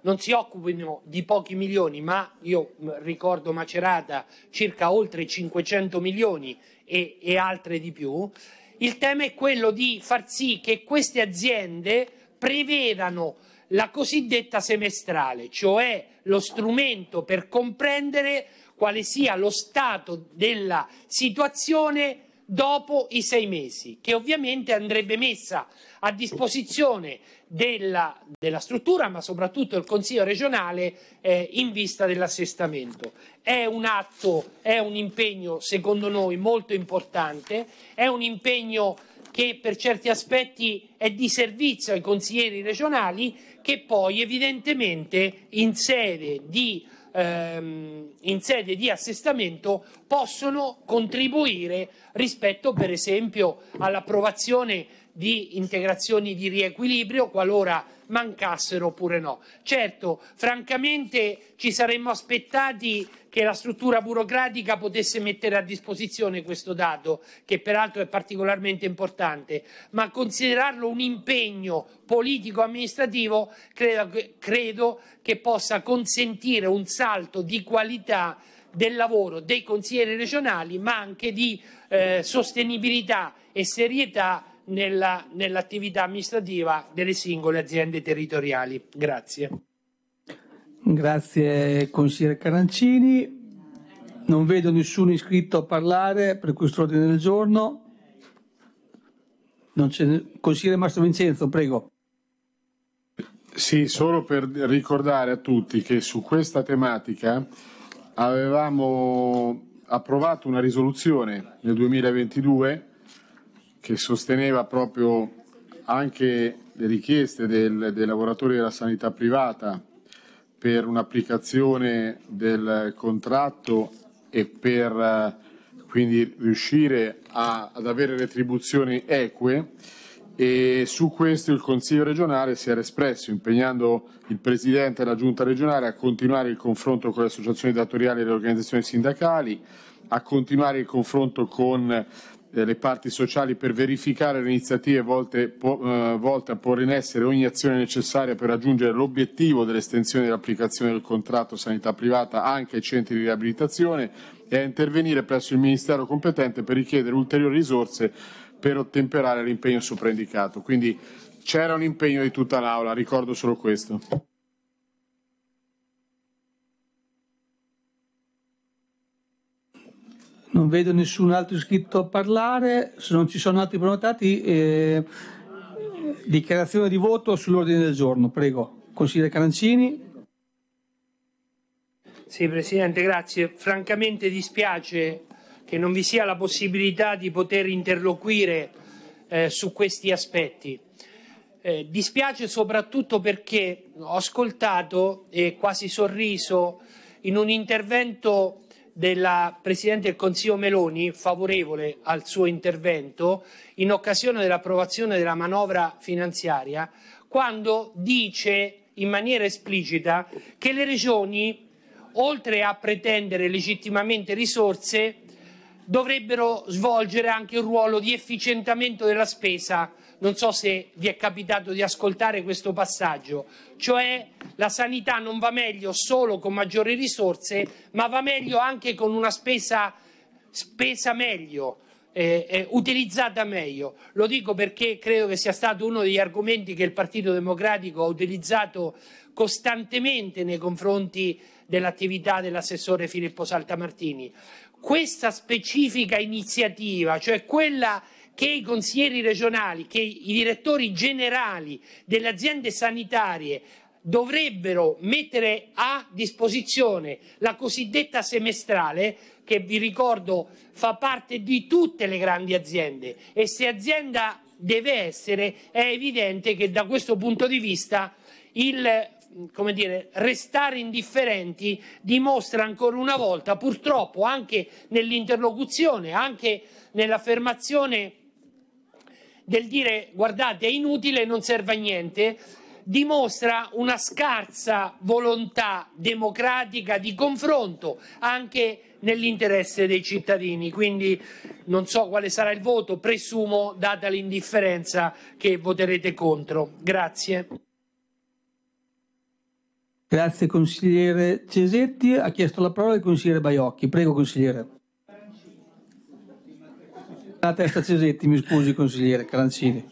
non si occupino di pochi milioni, ma io ricordo Macerata circa oltre 500 milioni e, e altre di più, il tema è quello di far sì che queste aziende prevedano la cosiddetta semestrale, cioè lo strumento per comprendere quale sia lo stato della situazione dopo i sei mesi, che ovviamente andrebbe messa a disposizione della, della struttura, ma soprattutto del Consiglio regionale eh, in vista dell'assestamento. È un atto, è un impegno secondo noi molto importante, è un impegno che per certi aspetti è di servizio ai consiglieri regionali, che poi evidentemente in sede di, ehm, in sede di assestamento possono contribuire rispetto per esempio all'approvazione di integrazioni di riequilibrio qualora mancassero oppure no. Certo, francamente ci saremmo aspettati che la struttura burocratica potesse mettere a disposizione questo dato, che peraltro è particolarmente importante, ma considerarlo un impegno politico-amministrativo credo, credo che possa consentire un salto di qualità del lavoro dei consiglieri regionali, ma anche di eh, sostenibilità e serietà nella, nell'attività amministrativa delle singole aziende territoriali. Grazie. Grazie consigliere Carancini. Non vedo nessuno iscritto a parlare per questo ordine del giorno. Consigliere Mastro Vincenzo, prego. Sì, solo per ricordare a tutti che su questa tematica avevamo approvato una risoluzione nel 2022 che sosteneva proprio anche le richieste del, dei lavoratori della sanità privata per un'applicazione del contratto e per eh, quindi riuscire a, ad avere retribuzioni eque e su questo il Consiglio regionale si era espresso impegnando il Presidente e la Giunta regionale a continuare il confronto con le associazioni datoriali e le organizzazioni sindacali, a continuare il confronto con eh, le parti sociali per verificare le iniziative volte, po, eh, volte, a porre in essere ogni azione necessaria per raggiungere l'obiettivo dell'estensione dell'applicazione del contratto sanità privata anche ai centri di riabilitazione e a intervenire presso il Ministero competente per richiedere ulteriori risorse per ottemperare l'impegno sopraindicato. Quindi c'era un impegno di tutta l'Aula, ricordo solo questo. Non vedo nessun altro iscritto a parlare, se non ci sono altri prenotati, eh, dichiarazione di voto sull'ordine del giorno, prego. Consigliere Carancini. Sì, Presidente, grazie. Francamente dispiace che non vi sia la possibilità di poter interloquire eh, su questi aspetti. Eh, dispiace soprattutto perché ho ascoltato e quasi sorriso in un intervento della Presidente del Consiglio Meloni favorevole al suo intervento in occasione dell'approvazione della manovra finanziaria quando dice in maniera esplicita che le regioni, oltre a pretendere legittimamente risorse, dovrebbero svolgere anche un ruolo di efficientamento della spesa non so se vi è capitato di ascoltare questo passaggio, cioè la sanità non va meglio solo con maggiori risorse, ma va meglio anche con una spesa, spesa meglio, eh, eh, utilizzata meglio. Lo dico perché credo che sia stato uno degli argomenti che il Partito Democratico ha utilizzato costantemente nei confronti dell'attività dell'assessore Filippo Saltamartini. Questa specifica iniziativa, cioè quella che i consiglieri regionali, che i direttori generali delle aziende sanitarie dovrebbero mettere a disposizione la cosiddetta semestrale che vi ricordo fa parte di tutte le grandi aziende e se azienda deve essere è evidente che da questo punto di vista il come dire, restare indifferenti dimostra ancora una volta purtroppo anche nell'interlocuzione, anche nell'affermazione del dire guardate è inutile, non serve a niente, dimostra una scarsa volontà democratica di confronto anche nell'interesse dei cittadini. Quindi non so quale sarà il voto, presumo, data l'indifferenza, che voterete contro. Grazie. Grazie consigliere Cesetti. Ha chiesto la parola il consigliere Baiocchi. Prego consigliere. La testa Cesetti, mi scusi consigliere Carancini.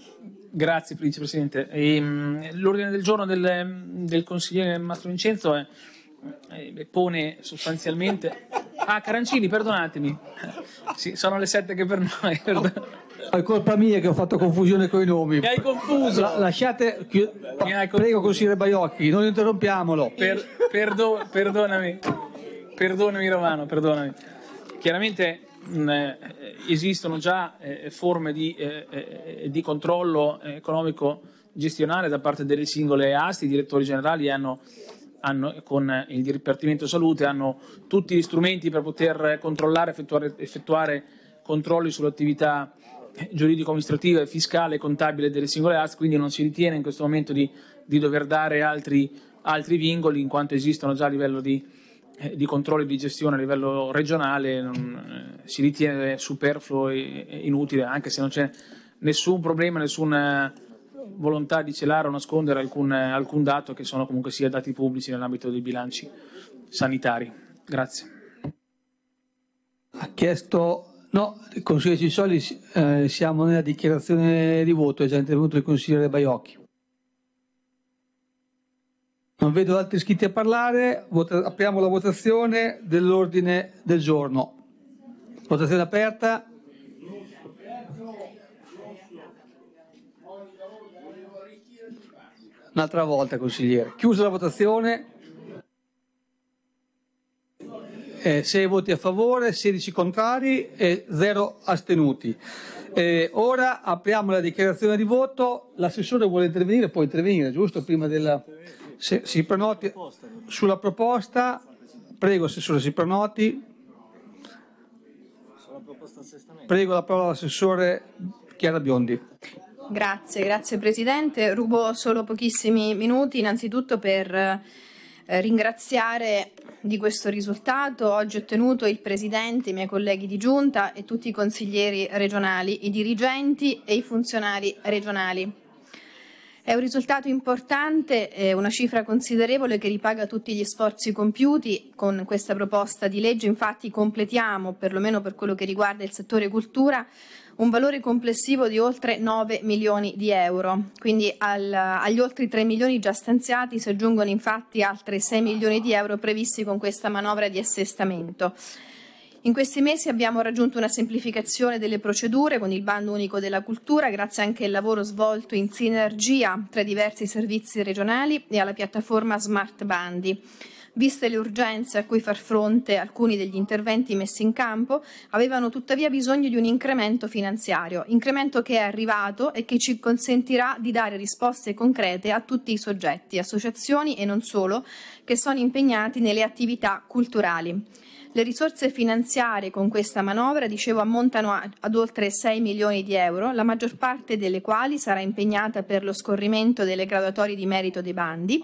Grazie Vicepresidente. Ehm, l'ordine del giorno del, del consigliere Mastro Vincenzo è, è, eh, eh, pone sostanzialmente... [LAUGHS] Ah, Carancini, perdonatemi. Sì, sono le sette che per noi. Oh, è colpa mia che ho fatto confusione con i nomi. Mi hai confuso. La, lasciate, chi, confuso. prego consigliere Baiocchi, non interrompiamolo. Per, perdo, perdonami, perdonami Romano, perdonami. Chiaramente mh, eh, esistono già eh, forme di, eh, eh, di, controllo economico gestionale da parte delle singole ASTI, i direttori generali hanno, hanno, con il Dipartimento Salute hanno tutti gli strumenti per poter controllare, effettuare, effettuare controlli sull'attività giuridico-amministrativa fiscale e contabile delle singole AST, quindi non si ritiene in questo momento di, di dover dare altri, altri, vincoli in quanto esistono già a livello di, eh, di controlli di gestione a livello regionale non, eh, si ritiene superfluo e, inutile, anche se non c'è nessun problema, nessuna eh, volontà di celare o nascondere alcun, alcun dato che sono comunque sia dati pubblici nell'ambito dei bilanci sanitari. Grazie. Ha chiesto No, consigliere Cisoli, eh, siamo nella dichiarazione di voto, è già intervenuto il consigliere Baiocchi. Non vedo altri iscritti a parlare, Vota apriamo la votazione dell'ordine del giorno. Votazione aperta. Un'altra volta, consigliere. Chiusa la votazione. Eh, 6 voti a favore, 16 contrari e 0 astenuti. Eh, ora apriamo la dichiarazione di voto. L'assessore vuole intervenire, può intervenire, giusto? Prima della... Se si prenoti sulla proposta, prego Assessore, si prenoti. Prego la parola all'assessore Chiara Biondi. Grazie, grazie Presidente. Rubo solo pochissimi minuti innanzitutto per eh, ringraziare di questo risultato oggi ottenuto il Presidente, i miei colleghi di Giunta e tutti i consiglieri regionali, i dirigenti e i funzionari regionali. È un risultato importante, eh, una cifra considerevole che ripaga tutti gli sforzi compiuti. Con questa proposta di legge infatti completiamo, perlomeno per quello che riguarda il settore cultura, un valore complessivo di oltre 9 milioni di euro. Quindi al, agli oltre 3 milioni già stanziati si aggiungono infatti altri 6 milioni di euro previsti con questa manovra di assestamento. In questi mesi abbiamo raggiunto una semplificazione delle procedure con il bando unico della cultura, grazie anche al lavoro svolto in sinergia tra i diversi servizi regionali e alla piattaforma Smart Bandi. Viste le urgenze a cui far fronte alcuni degli interventi messi in campo, avevano tuttavia bisogno di un incremento finanziario, incremento che è arrivato e che ci consentirà di dare risposte concrete a tutti i soggetti, associazioni e non solo, che sono impegnati nelle attività culturali. Le risorse finanziarie con questa manovra, dicevo, ammontano ad oltre 6 milioni di euro, la maggior parte delle quali sarà impegnata per lo scorrimento delle graduatorie di merito dei bandi,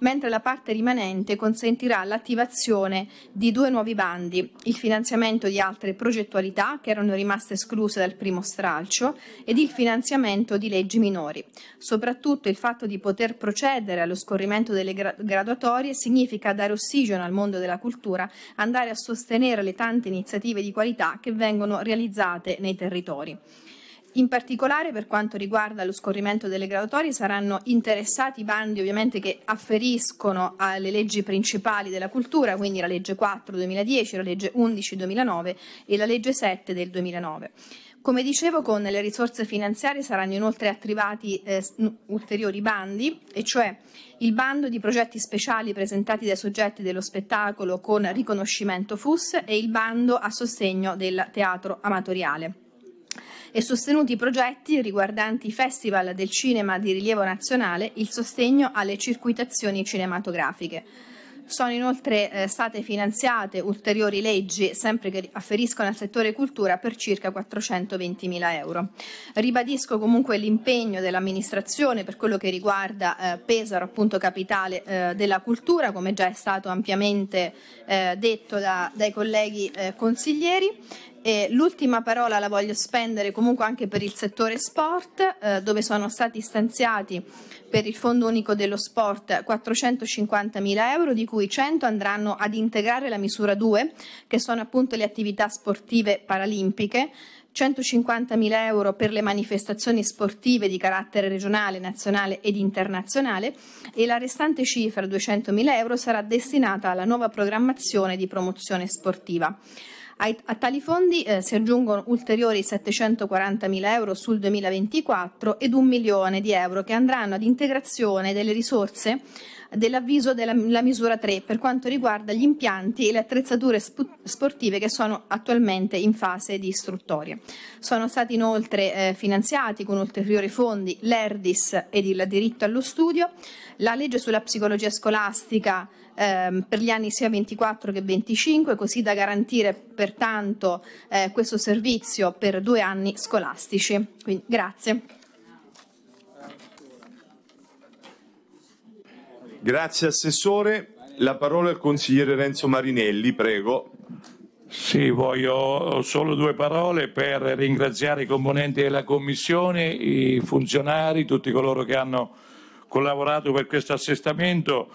mentre la parte rimanente consentirà l'attivazione di due nuovi bandi, il finanziamento di altre progettualità che erano rimaste escluse dal primo stralcio ed il finanziamento di leggi minori. Soprattutto il fatto di poter procedere allo scorrimento delle graduatorie significa dare ossigeno al mondo della cultura, andare a sostenere sostenere le tante iniziative di qualità che vengono realizzate nei territori. In particolare per quanto riguarda lo scorrimento delle graduatorie saranno interessati i bandi ovviamente che afferiscono alle leggi principali della cultura, quindi la legge 4 2010, la legge 11 2009 e la legge 7 del 2009. Come dicevo, con le risorse finanziarie saranno inoltre attivati eh, ulteriori bandi, e cioè il bando di progetti speciali presentati dai soggetti dello spettacolo con riconoscimento FUS e il bando a sostegno del teatro amatoriale. E sostenuti i progetti riguardanti i festival del cinema di rilievo nazionale, il sostegno alle circuitazioni cinematografiche. Sono inoltre eh, state finanziate ulteriori leggi, sempre che afferiscono al settore cultura, per circa 420 mila euro. Ribadisco comunque l'impegno dell'amministrazione per quello che riguarda eh, Pesaro, appunto capitale eh, della cultura, come già è stato ampiamente eh, detto da, dai colleghi eh, consiglieri. E l'ultima parola la voglio spendere comunque anche per il settore sport, eh, dove sono stati stanziati per il Fondo Unico dello Sport 450 mila euro, di cui 100 andranno ad integrare la misura 2, che sono appunto le attività sportive paralimpiche, 150.000 euro per le manifestazioni sportive di carattere regionale, nazionale ed internazionale e la restante cifra, 200.000 euro, sarà destinata alla nuova programmazione di promozione sportiva. Ai, a tali fondi eh, si aggiungono ulteriori 740 mila euro sul 2024 ed un milione di euro che andranno ad integrazione delle risorse dell'avviso della misura 3 per quanto riguarda gli impianti e le attrezzature sp- sportive che sono attualmente in fase di istruttoria. Sono stati inoltre eh, finanziati con ulteriori fondi l'ERDIS ed il diritto allo studio, la legge sulla psicologia scolastica ehm, per gli anni sia 24 che 25, così da garantire pertanto eh, questo servizio per due anni scolastici. Quindi, grazie. Grazie Assessore. La parola al consigliere Renzo Marinelli, prego. Sì, voglio solo due parole per ringraziare i componenti della Commissione, i funzionari, tutti coloro che hanno collaborato per questo assestamento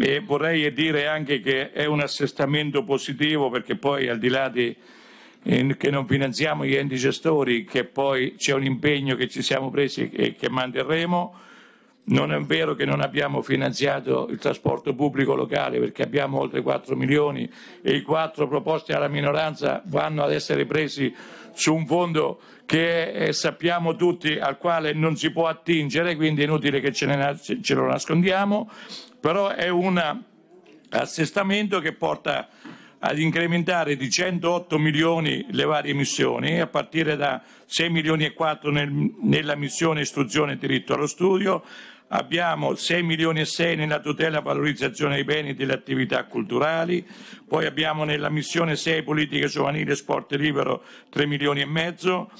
e vorrei dire anche che è un assestamento positivo perché poi al di là di eh, che non finanziamo gli enti gestori, che poi c'è un impegno che ci siamo presi e che manterremo, non è vero che non abbiamo finanziato il trasporto pubblico locale perché abbiamo oltre 4 milioni e i 4 proposti alla minoranza vanno ad essere presi su un fondo che è, eh, sappiamo tutti al quale non si può attingere, quindi è inutile che ce, ne, ce lo nascondiamo però è un assestamento che porta ad incrementare di 108 milioni le varie missioni, a partire da 6 milioni e 4 nel, nella missione istruzione e diritto allo studio, abbiamo 6 milioni e 6 nella tutela e valorizzazione dei beni e delle attività culturali, poi abbiamo nella missione 6 politiche giovanili e sport libero 3 milioni e mezzo,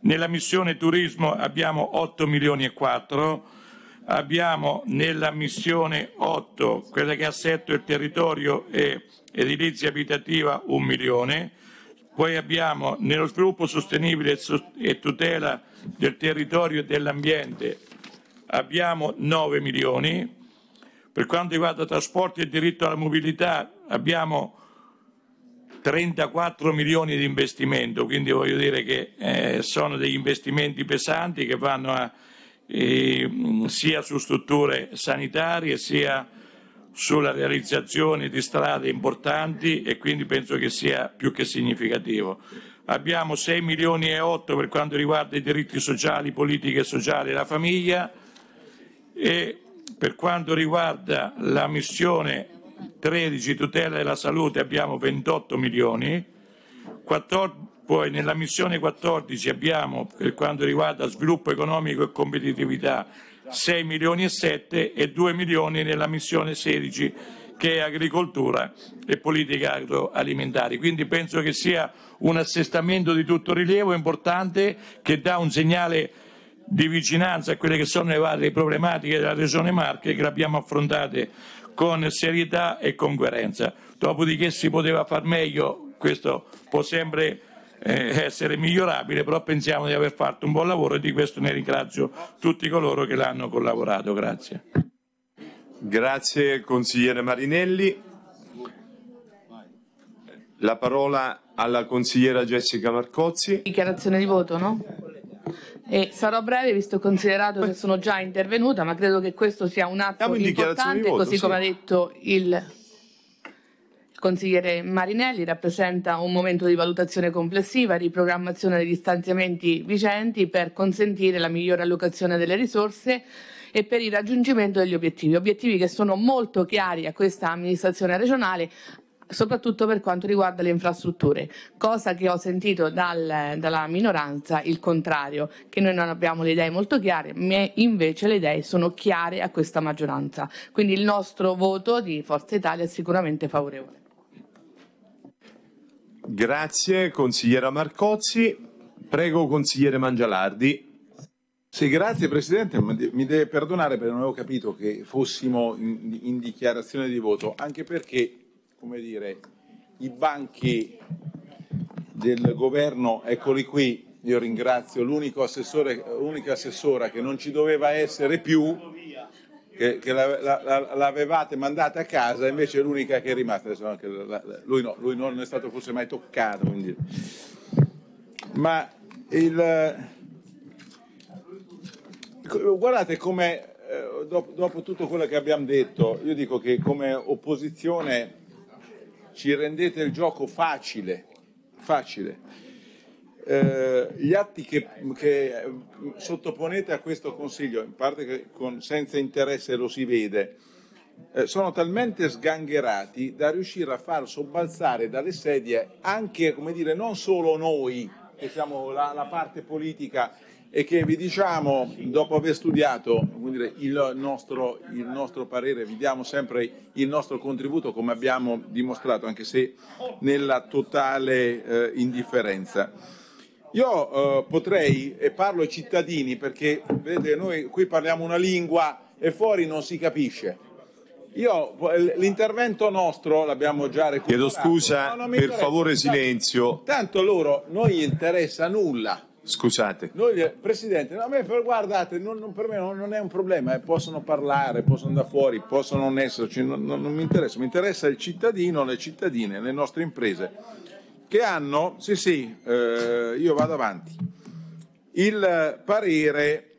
nella missione turismo abbiamo 8 milioni e 4 abbiamo nella missione 8, quella che assetto il territorio e edilizia abitativa, un milione. Poi abbiamo nello sviluppo sostenibile e tutela del territorio e dell'ambiente abbiamo 9 milioni. Per quanto riguarda trasporti e diritto alla mobilità abbiamo 34 milioni di investimento, quindi voglio dire che eh, sono degli investimenti pesanti che vanno a Mm, sia su strutture sanitarie sia sulla realizzazione di strade importanti e quindi penso che sia più che significativo. Abbiamo 6 milioni e 8 per quanto riguarda i diritti sociali, politiche e sociali e la famiglia e per quanto riguarda la missione 13 tutela della salute abbiamo 28 milioni, 14, poi nella missione 14 abbiamo per quanto riguarda sviluppo economico e competitività 6 milioni e 7 e 2 milioni nella missione 16 che è agricoltura e politica agroalimentare. Quindi penso che sia un assestamento di tutto rilievo importante che dà un segnale di vicinanza a quelle che sono le varie problematiche della Regione Marche che abbiamo affrontate con serietà e con coerenza. Dopodiché si poteva far meglio, questo può sempre eh, essere migliorabile, però pensiamo di aver fatto un buon lavoro e di questo ne ringrazio tutti coloro che l'hanno collaborato. Grazie. Grazie consigliere Marinelli. La parola alla consigliera Jessica Marcozzi. Dichiarazione di voto, no? E sarò breve visto considerato che sono già intervenuta, ma credo che questo sia un atto Siamo importante, voto, così sì. come ha detto il Consigliere Marinelli, rappresenta un momento di valutazione complessiva, riprogrammazione degli stanziamenti vigenti per consentire la migliore allocazione delle risorse e per il raggiungimento degli obiettivi, obiettivi che sono molto chiari a questa amministrazione regionale soprattutto per quanto riguarda le infrastrutture, cosa che ho sentito dal, dalla minoranza il contrario, che noi non abbiamo le idee molto chiare, ma invece le idee sono chiare a questa maggioranza. Quindi il nostro voto di Forza Italia è sicuramente favorevole. Grazie consigliera Marcozzi. Prego consigliere Mangialardi. Sì, grazie Presidente, mi deve perdonare perché non avevo capito che fossimo in, in dichiarazione di voto, anche perché, come dire, i banchi del governo, eccoli qui, io ringrazio l'unica assessora che non ci doveva essere più, che, che la, la, l'avevate mandata a casa, invece è l'unica che è rimasta. Lui, no, lui, non è stato forse mai toccato. Quindi. Ma il, eh, guardate come eh, dopo, dopo tutto quello che abbiamo detto, io dico che come opposizione ci rendete il gioco facile, facile. Eh, gli atti che, che, sottoponete a questo Consiglio, in parte con, senza interesse lo si vede, eh, sono talmente sgangherati da riuscire a far sobbalzare dalle sedie anche, come dire, non solo noi, che siamo la, la parte politica e che vi diciamo, dopo aver studiato dire, il, nostro, il, nostro, parere, vi diamo sempre il nostro contributo come abbiamo dimostrato, anche se nella totale eh, indifferenza. Io eh, potrei, e parlo ai cittadini, perché vedete, noi qui parliamo una lingua e fuori non si capisce. Io, l'intervento nostro l'abbiamo già recuperato. Chiedo scusa, no, per favore silenzio. Tanto loro non gli interessa nulla. Scusate. Noi, Presidente, no, a me, guardate, non, non, per me non, non, è un problema, eh, possono parlare, possono andare fuori, possono non esserci, non, mi interessa, mi interessa il cittadino, le cittadine, le nostre imprese che hanno, sì sì, eh, io vado avanti, il parere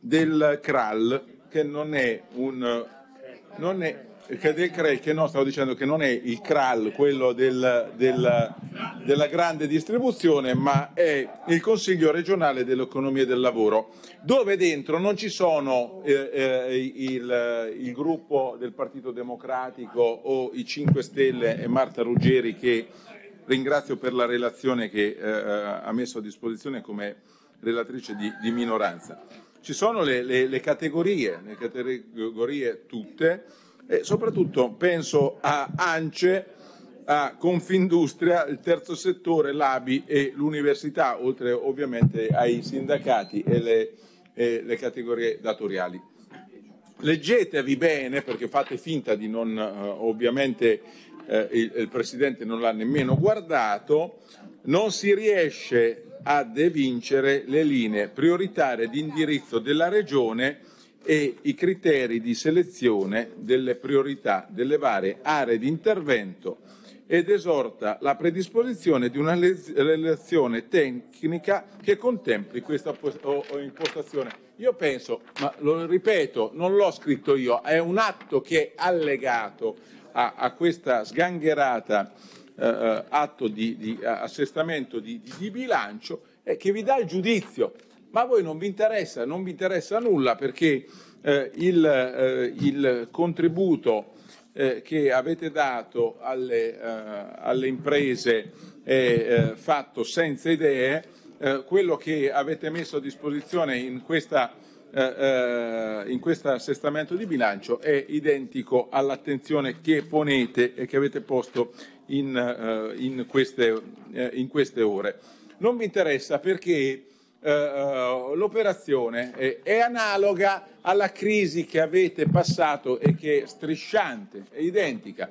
del CRAL, che non è un... Non è, che del CRAL, che no, stavo dicendo che non è il CRAL, quello del, del, della grande distribuzione, ma è il Consiglio regionale dell'economia e del lavoro, dove dentro non ci sono eh, eh, il, il gruppo del Partito Democratico o i 5 Stelle e Marta Ruggeri che ringrazio per la relazione che eh, eh, ha messo a disposizione come relatrice di, di minoranza. Ci sono le, le, le, categorie, le categorie tutte, e soprattutto penso a ANCE, a Confindustria, il terzo settore, l'ABI e l'università, oltre ovviamente ai sindacati e le, e le categorie datoriali. Leggetevi bene, perché fate finta di non eh, ovviamente eh, il, il Presidente non l'ha nemmeno guardato, non si riesce a devincere le linee prioritarie di indirizzo della Regione e i criteri di selezione delle priorità delle varie aree di intervento ed esorta la predisposizione di una relazione tecnica che contempli questa impostazione. Io penso, ma lo ripeto, non l'ho scritto io, è un atto che è allegato a, a questa sgangherata eh, eh atto di, di assestamento di, di, di bilancio eh, che vi dà il giudizio. Ma a voi non vi interessa, non vi interessa nulla perché eh, il, eh, il, contributo eh, che avete dato alle, alle imprese è fatto senza idee, quello che avete messo a disposizione in questa eh, eh, in questo assestamento di bilancio è identico all'attenzione che ponete e che avete posto in, eh, in, queste, eh, in queste, ore. Non mi interessa perché eh, eh, l'operazione è, è, analoga alla crisi che avete passato e che è strisciante, è identica.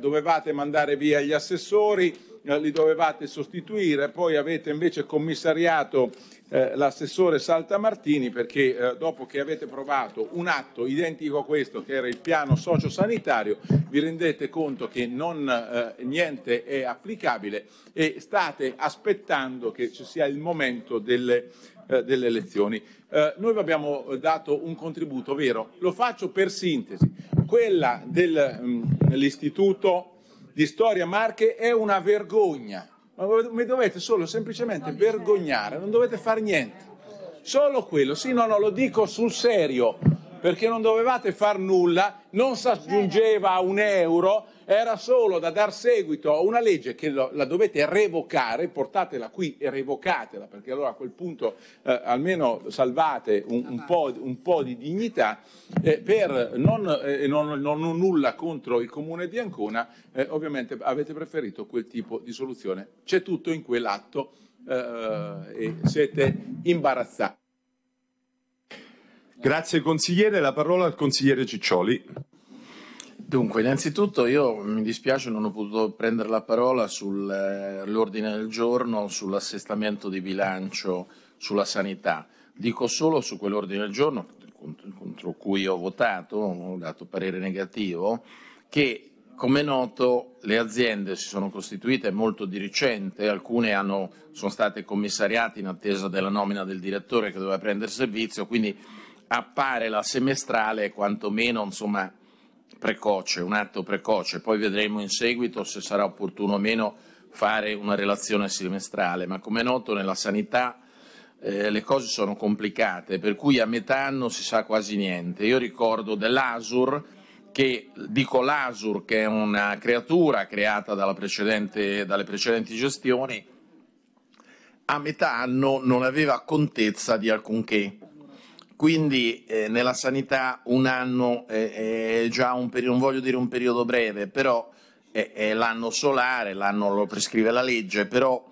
dovevate mandare via gli assessori, li dovevate sostituire, poi avete invece commissariato eh, l'assessore Saltamartini perché eh, dopo che avete provato un atto identico a questo che era il piano sociosanitario vi rendete conto che non, eh, niente è applicabile e state aspettando che ci sia il momento delle, eh, delle elezioni. Eh, noi vi abbiamo dato un contributo vero, lo faccio per sintesi, quella dell'istituto mm, di storia Marche è una vergogna ma mi dovete solo semplicemente vergognare, non dovete fare niente. Solo quello, sì, no, no, lo dico sul serio perché non dovevate far nulla, non si aggiungeva un euro, era solo da dar seguito a una legge che lo, la dovete revocare, portatela qui e revocatela, perché allora a quel punto eh, almeno salvate un, un, po', un, po', di dignità, eh, per non, eh, non, non, ho nulla contro il comune di Ancona, eh, ovviamente avete preferito quel tipo di soluzione. C'è tutto in quell'atto eh, e siete imbarazzati. Grazie consigliere, la parola al consigliere Ciccioli. Dunque, innanzitutto io mi dispiace non ho potuto prendere la parola sull'ordine eh, del giorno, sull'assestamento di bilancio, sulla sanità. Dico solo su quell'ordine del giorno contro cui ho votato, ho dato parere negativo, che come è noto le aziende si sono costituite molto di recente, alcune hanno, sono state commissariate in attesa della nomina del direttore che doveva prendere servizio, quindi appare la semestrale quantomeno insomma, precoce, un atto precoce. Poi vedremo in seguito se sarà opportuno o meno fare una relazione semestrale, ma come è noto nella sanità eh, le cose sono complicate, per cui a metà anno si sa quasi niente. Io ricordo dell'ASUR, che dico l'ASUR, che è una creatura creata precedente, dalle precedenti gestioni, a metà anno non aveva contezza di alcunché. Quindi eh, nella sanità un anno è, eh, è già un periodo, non voglio dire un periodo breve, però è, è l'anno solare, l'anno lo prescrive la legge, però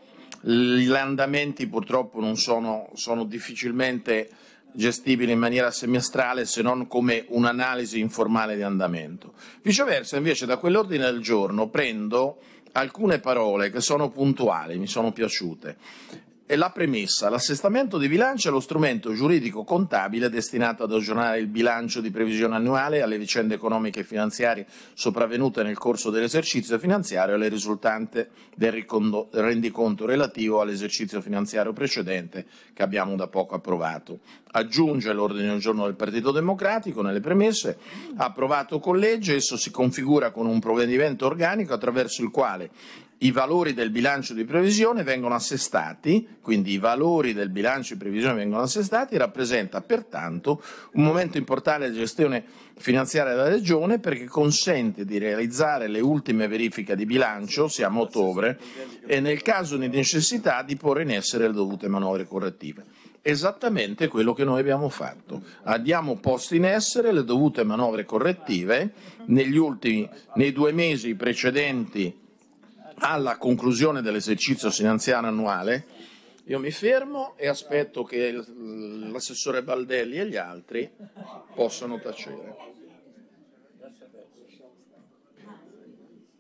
gli andamenti purtroppo non sono, sono difficilmente gestibili in maniera semestrale se non come un'analisi informale di andamento. Viceversa, invece, da quell'ordine del giorno prendo alcune parole che sono puntuali, mi sono piaciute è la premessa. L'assestamento di bilancio è lo strumento giuridico contabile destinato ad aggiornare il bilancio di previsione annuale alle vicende economiche e finanziarie sopravvenute nel corso dell'esercizio finanziario e alle risultante del rendiconto relativo all'esercizio finanziario precedente che abbiamo da poco approvato. Aggiunge l'ordine del giorno del Partito Democratico nelle premesse, approvato con legge, esso si configura con un provvedimento organico attraverso il quale i valori del bilancio di previsione vengono assestati, quindi i valori del bilancio di previsione vengono assestati, rappresenta pertanto un momento importante di gestione finanziaria della Regione perché consente di realizzare le ultime verifiche di bilancio, siamo a ottobre, e nel caso di necessità di porre in essere le dovute manovre correttive. Esattamente quello che noi abbiamo fatto. Abbiamo posto in essere le dovute manovre correttive negli ultimi, nei due mesi precedenti alla conclusione dell'esercizio finanziario annuale, io mi fermo e aspetto che l'assessore Baldelli e gli altri possano tacere.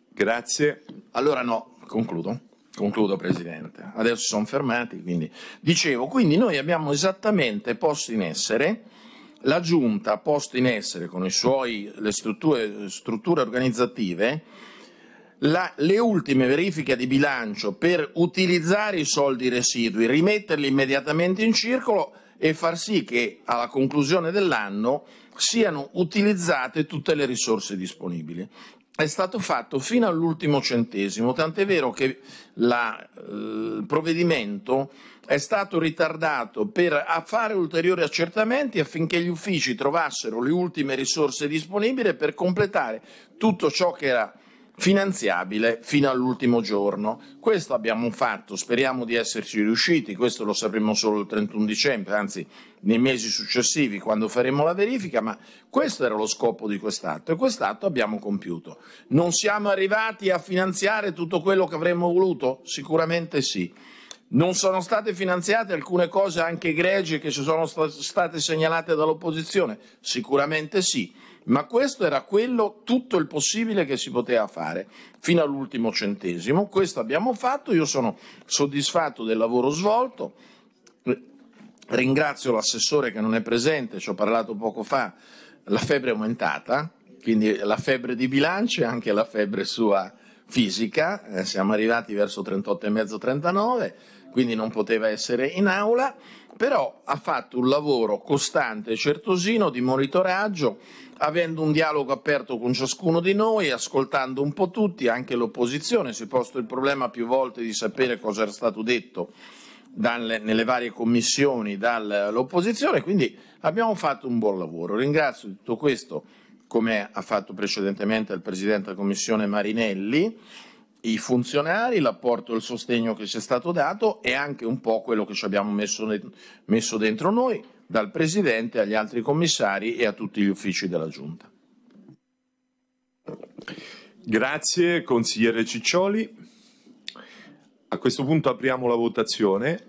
Grazie. Allora no, concludo. Concludo Presidente. Adesso sono fermati, quindi dicevo, quindi noi abbiamo esattamente posto in essere la Giunta ha posto in essere con suoi, le strutture, strutture organizzative la, le ultime verifiche di bilancio per utilizzare i soldi residui, rimetterli immediatamente in circolo e far sì che alla conclusione dell'anno siano utilizzate tutte le risorse disponibili. È stato fatto fino all'ultimo centesimo, tant'è vero che la, eh, il provvedimento è stato ritardato per fare ulteriori accertamenti affinché gli uffici trovassero le ultime risorse disponibili per completare tutto ciò che era finanziabile fino all'ultimo giorno. Questo abbiamo fatto, speriamo di esserci riusciti, questo lo sapremo solo il 31 dicembre, anzi nei mesi successivi quando faremo la verifica, ma questo era lo scopo di quest'atto e quest'atto abbiamo compiuto. Non siamo arrivati a finanziare tutto quello che avremmo voluto? Sicuramente sì. Non sono state finanziate alcune cose anche egregie che ci sono state segnalate dall'opposizione? Sicuramente sì ma questo era quello tutto il possibile che si poteva fare fino all'ultimo centesimo. Questo abbiamo fatto, io sono soddisfatto del lavoro svolto, ringrazio l'assessore che non è presente, ci ho parlato poco fa, la febbre è aumentata, quindi la febbre di bilancio e anche la febbre sua fisica, eh, siamo arrivati verso 38 e mezzo 39 quindi non poteva essere in aula però ha fatto un lavoro costante e certosino di monitoraggio, avendo un dialogo aperto con ciascuno di noi, ascoltando un po' tutti, anche l'opposizione, si è posto il problema più volte di sapere cosa era stato detto dalle, nelle varie commissioni dall'opposizione, quindi abbiamo fatto un buon lavoro. Ringrazio tutto questo, come ha fatto precedentemente il Presidente della Commissione Marinelli, i funzionari, l'apporto e il sostegno che ci è stato dato e anche un po' quello che ci abbiamo messo, messo dentro noi, dal Presidente agli altri commissari e a tutti gli uffici della Giunta. Grazie consigliere Ciccioli. A questo punto apriamo la votazione.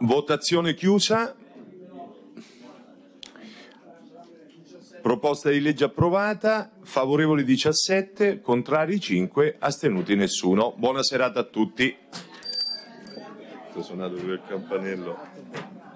Votazione chiusa. Proposta di legge approvata, favorevoli 17, contrari 5, astenuti nessuno. Buona serata a tutti. Sto suonando il campanello.